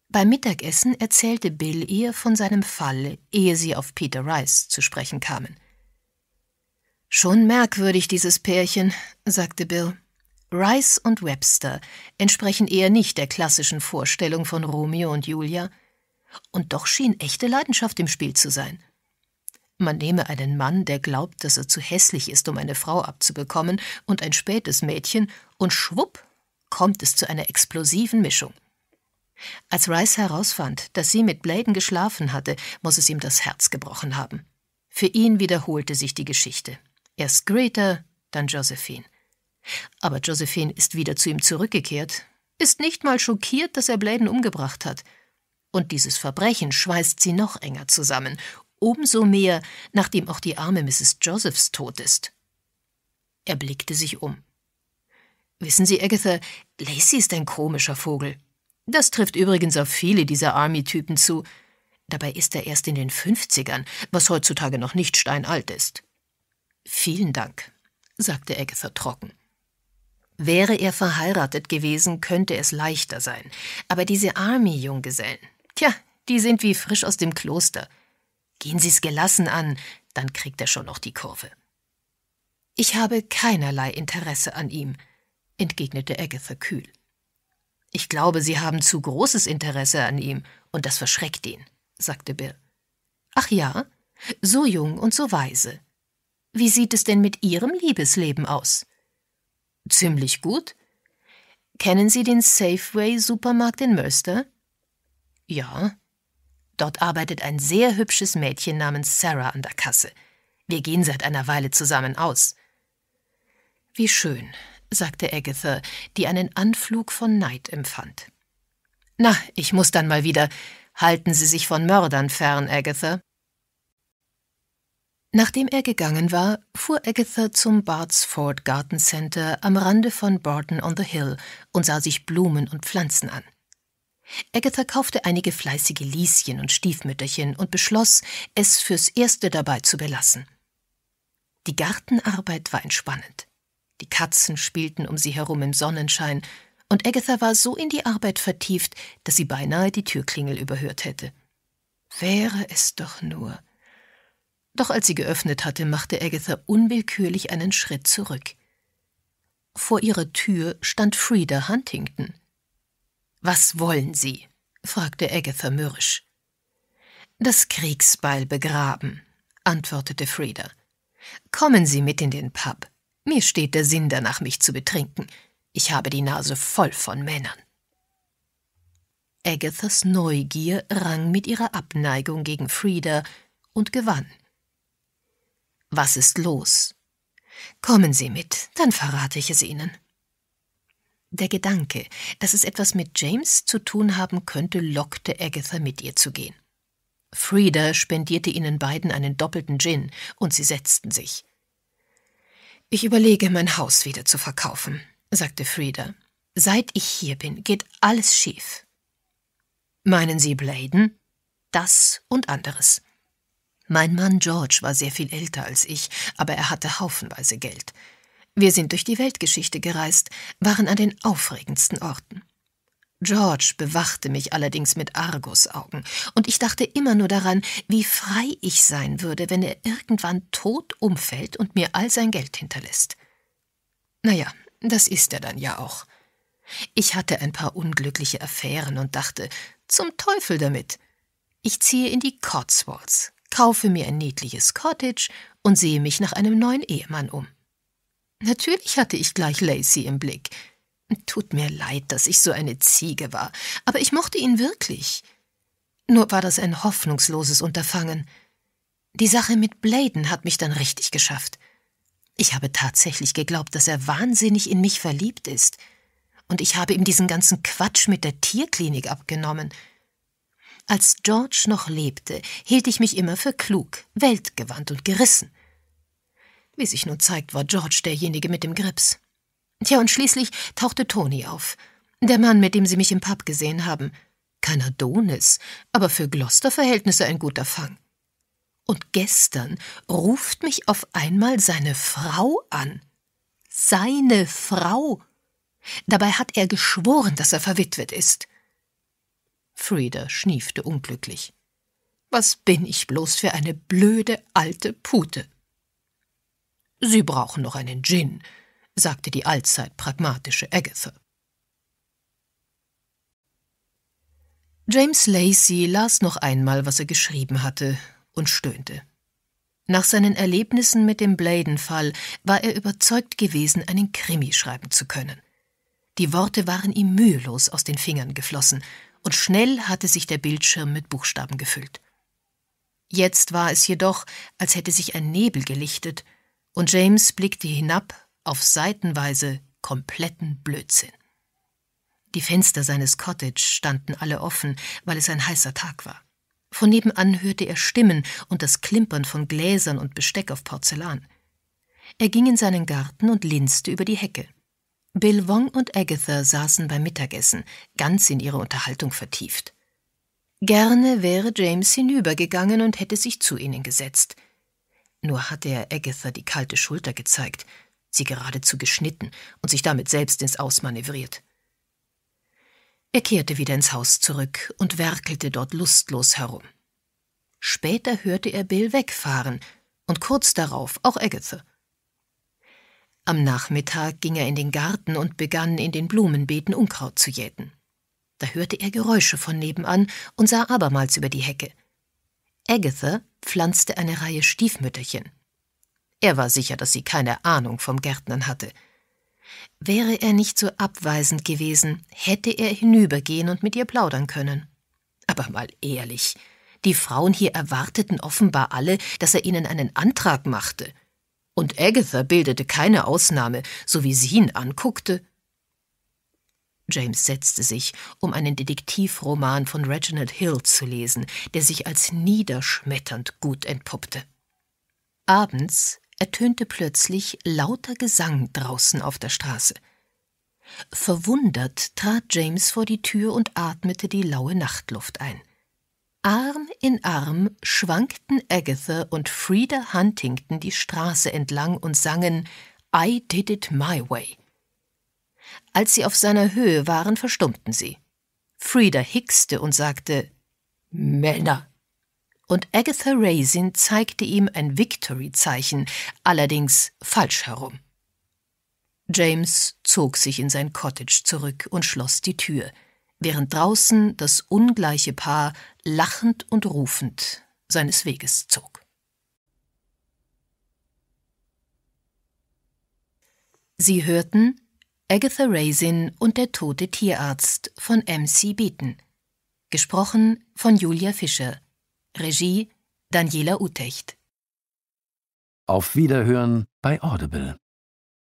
Beim Mittagessen erzählte Bill ihr von seinem Fall, ehe sie auf Peter Rice zu sprechen kamen. Schon merkwürdig, dieses Pärchen, sagte Bill. Rice und Webster entsprechen eher nicht der klassischen Vorstellung von Romeo und Julia, und doch schien echte Leidenschaft im Spiel zu sein. Man nehme einen Mann, der glaubt, dass er zu hässlich ist, um eine Frau abzubekommen, und ein spätes Mädchen, und schwupp kommt es zu einer explosiven Mischung. Als Rice herausfand, dass sie mit Bladen geschlafen hatte, muss es ihm das Herz gebrochen haben. Für ihn wiederholte sich die Geschichte. Erst Greta, dann Josephine. Aber Josephine ist wieder zu ihm zurückgekehrt, ist nicht mal schockiert, dass er Bladen umgebracht hat. Und dieses Verbrechen schweißt sie noch enger zusammen, umso mehr, nachdem auch die arme Mrs. Josephs tot ist. Er blickte sich um. Wissen Sie, Agatha, Lacey ist ein komischer Vogel. Das trifft übrigens auf viele dieser Army-Typen zu. Dabei ist er erst in den 50ern, was heutzutage noch nicht steinalt ist. Vielen Dank, sagte Agatha trocken. Wäre er verheiratet gewesen, könnte es leichter sein. Aber diese Army-Junggesellen, tja, die sind wie frisch aus dem Kloster. Gehen Sie es gelassen an, dann kriegt er schon noch die Kurve. Ich habe keinerlei Interesse an ihm, entgegnete Agatha kühl. Ich glaube, Sie haben zu großes Interesse an ihm, und das verschreckt ihn, sagte Bill. Ach ja, so jung und so weise. Wie sieht es denn mit Ihrem Liebesleben aus? Ziemlich gut. Kennen Sie den Safeway-Supermarkt in Mölster? Ja. Dort arbeitet ein sehr hübsches Mädchen namens Sarah an der Kasse. Wir gehen seit einer Weile zusammen aus. Wie schön, sagte Agatha, die einen Anflug von Neid empfand. Na, ich muss dann mal wieder. Halten Sie sich von Mördern fern, Agatha. Nachdem er gegangen war, fuhr Agatha zum Bartsford Garden Center am Rande von Barton on the Hill und sah sich Blumen und Pflanzen an. Agatha kaufte einige fleißige Lieschen und Stiefmütterchen und beschloss, es fürs Erste dabei zu belassen. Die Gartenarbeit war entspannend die Katzen spielten um sie herum im Sonnenschein, und Agatha war so in die Arbeit vertieft, dass sie beinahe die Türklingel überhört hätte. Wäre es doch nur. Doch als sie geöffnet hatte, machte Agatha unwillkürlich einen Schritt zurück. Vor ihrer Tür stand Frieda Huntington. Was wollen Sie? fragte Agatha mürrisch. Das Kriegsbeil begraben, antwortete Frieda. Kommen Sie mit in den Pub. Mir steht der Sinn danach, mich zu betrinken. Ich habe die Nase voll von Männern. Agathas Neugier rang mit ihrer Abneigung gegen Frieda und gewann. Was ist los? Kommen Sie mit, dann verrate ich es Ihnen. Der Gedanke, dass es etwas mit James zu tun haben könnte, lockte Agatha mit ihr zu gehen. Frieda spendierte ihnen beiden einen doppelten Gin und sie setzten sich. Ich überlege, mein Haus wieder zu verkaufen, sagte Frieda. Seit ich hier bin, geht alles schief. Meinen Sie Bladen? Das und anderes. Mein Mann George war sehr viel älter als ich, aber er hatte haufenweise Geld. Wir sind durch die Weltgeschichte gereist, waren an den aufregendsten Orten. George bewachte mich allerdings mit Argusaugen, und ich dachte immer nur daran, wie frei ich sein würde, wenn er irgendwann tot umfällt und mir all sein Geld hinterlässt. Naja, das ist er dann ja auch. Ich hatte ein paar unglückliche Affären und dachte, zum Teufel damit. Ich ziehe in die Cotswolds, kaufe mir ein niedliches Cottage und sehe mich nach einem neuen Ehemann um. Natürlich hatte ich gleich Lacey im Blick, Tut mir leid, dass ich so eine Ziege war, aber ich mochte ihn wirklich. Nur war das ein hoffnungsloses Unterfangen. Die Sache mit Bladen hat mich dann richtig geschafft. Ich habe tatsächlich geglaubt, dass er wahnsinnig in mich verliebt ist. Und ich habe ihm diesen ganzen Quatsch mit der Tierklinik abgenommen. Als George noch lebte, hielt ich mich immer für klug, weltgewandt und gerissen. Wie sich nun zeigt, war George derjenige mit dem Grips. Tja, und schließlich tauchte Toni auf. Der Mann, mit dem sie mich im Pub gesehen haben. Kein Adonis, aber für Gloucester-Verhältnisse ein guter Fang. Und gestern ruft mich auf einmal seine Frau an. Seine Frau! Dabei hat er geschworen, dass er verwitwet ist. Frieda schniefte unglücklich. Was bin ich bloß für eine blöde alte Pute? Sie brauchen noch einen Gin, sagte die allzeit pragmatische Agatha. James Lacey las noch einmal, was er geschrieben hatte, und stöhnte. Nach seinen Erlebnissen mit dem Bladenfall war er überzeugt gewesen, einen Krimi schreiben zu können. Die Worte waren ihm mühelos aus den Fingern geflossen, und schnell hatte sich der Bildschirm mit Buchstaben gefüllt. Jetzt war es jedoch, als hätte sich ein Nebel gelichtet, und James blickte hinab auf seitenweise kompletten Blödsinn. Die Fenster seines Cottage standen alle offen, weil es ein heißer Tag war. Von nebenan hörte er Stimmen und das Klimpern von Gläsern und Besteck auf Porzellan. Er ging in seinen Garten und linste über die Hecke. Bill Wong und Agatha saßen beim Mittagessen, ganz in ihre Unterhaltung vertieft. Gerne wäre James hinübergegangen und hätte sich zu ihnen gesetzt. Nur hatte er Agatha die kalte Schulter gezeigt, sie geradezu geschnitten und sich damit selbst ins Aus manövriert. Er kehrte wieder ins Haus zurück und werkelte dort lustlos herum. Später hörte er Bill wegfahren und kurz darauf auch Agatha. Am Nachmittag ging er in den Garten und begann in den Blumenbeeten Unkraut zu jäten. Da hörte er Geräusche von nebenan und sah abermals über die Hecke. Agatha pflanzte eine Reihe Stiefmütterchen. Er war sicher, dass sie keine Ahnung vom Gärtnern hatte. Wäre er nicht so abweisend gewesen, hätte er hinübergehen und mit ihr plaudern können. Aber mal ehrlich, die Frauen hier erwarteten offenbar alle, dass er ihnen einen Antrag machte. Und Agatha bildete keine Ausnahme, so wie sie ihn anguckte. James setzte sich, um einen Detektivroman von Reginald Hill zu lesen, der sich als niederschmetternd gut entpuppte. Abends ertönte plötzlich lauter Gesang draußen auf der Straße. Verwundert trat James vor die Tür und atmete die laue Nachtluft ein. Arm in Arm schwankten Agatha und Frieda Huntington die Straße entlang und sangen I did it my way. Als sie auf seiner Höhe waren, verstummten sie. Frieda hickste und sagte Männer und Agatha Raisin zeigte ihm ein Victory-Zeichen, allerdings falsch herum. James zog sich in sein Cottage zurück und schloss die Tür, während draußen das ungleiche Paar lachend und rufend seines Weges zog. Sie hörten Agatha Raisin und der tote Tierarzt von MC Beaton, gesprochen von Julia Fischer Regie Daniela Utecht. Auf Wiederhören bei Audible.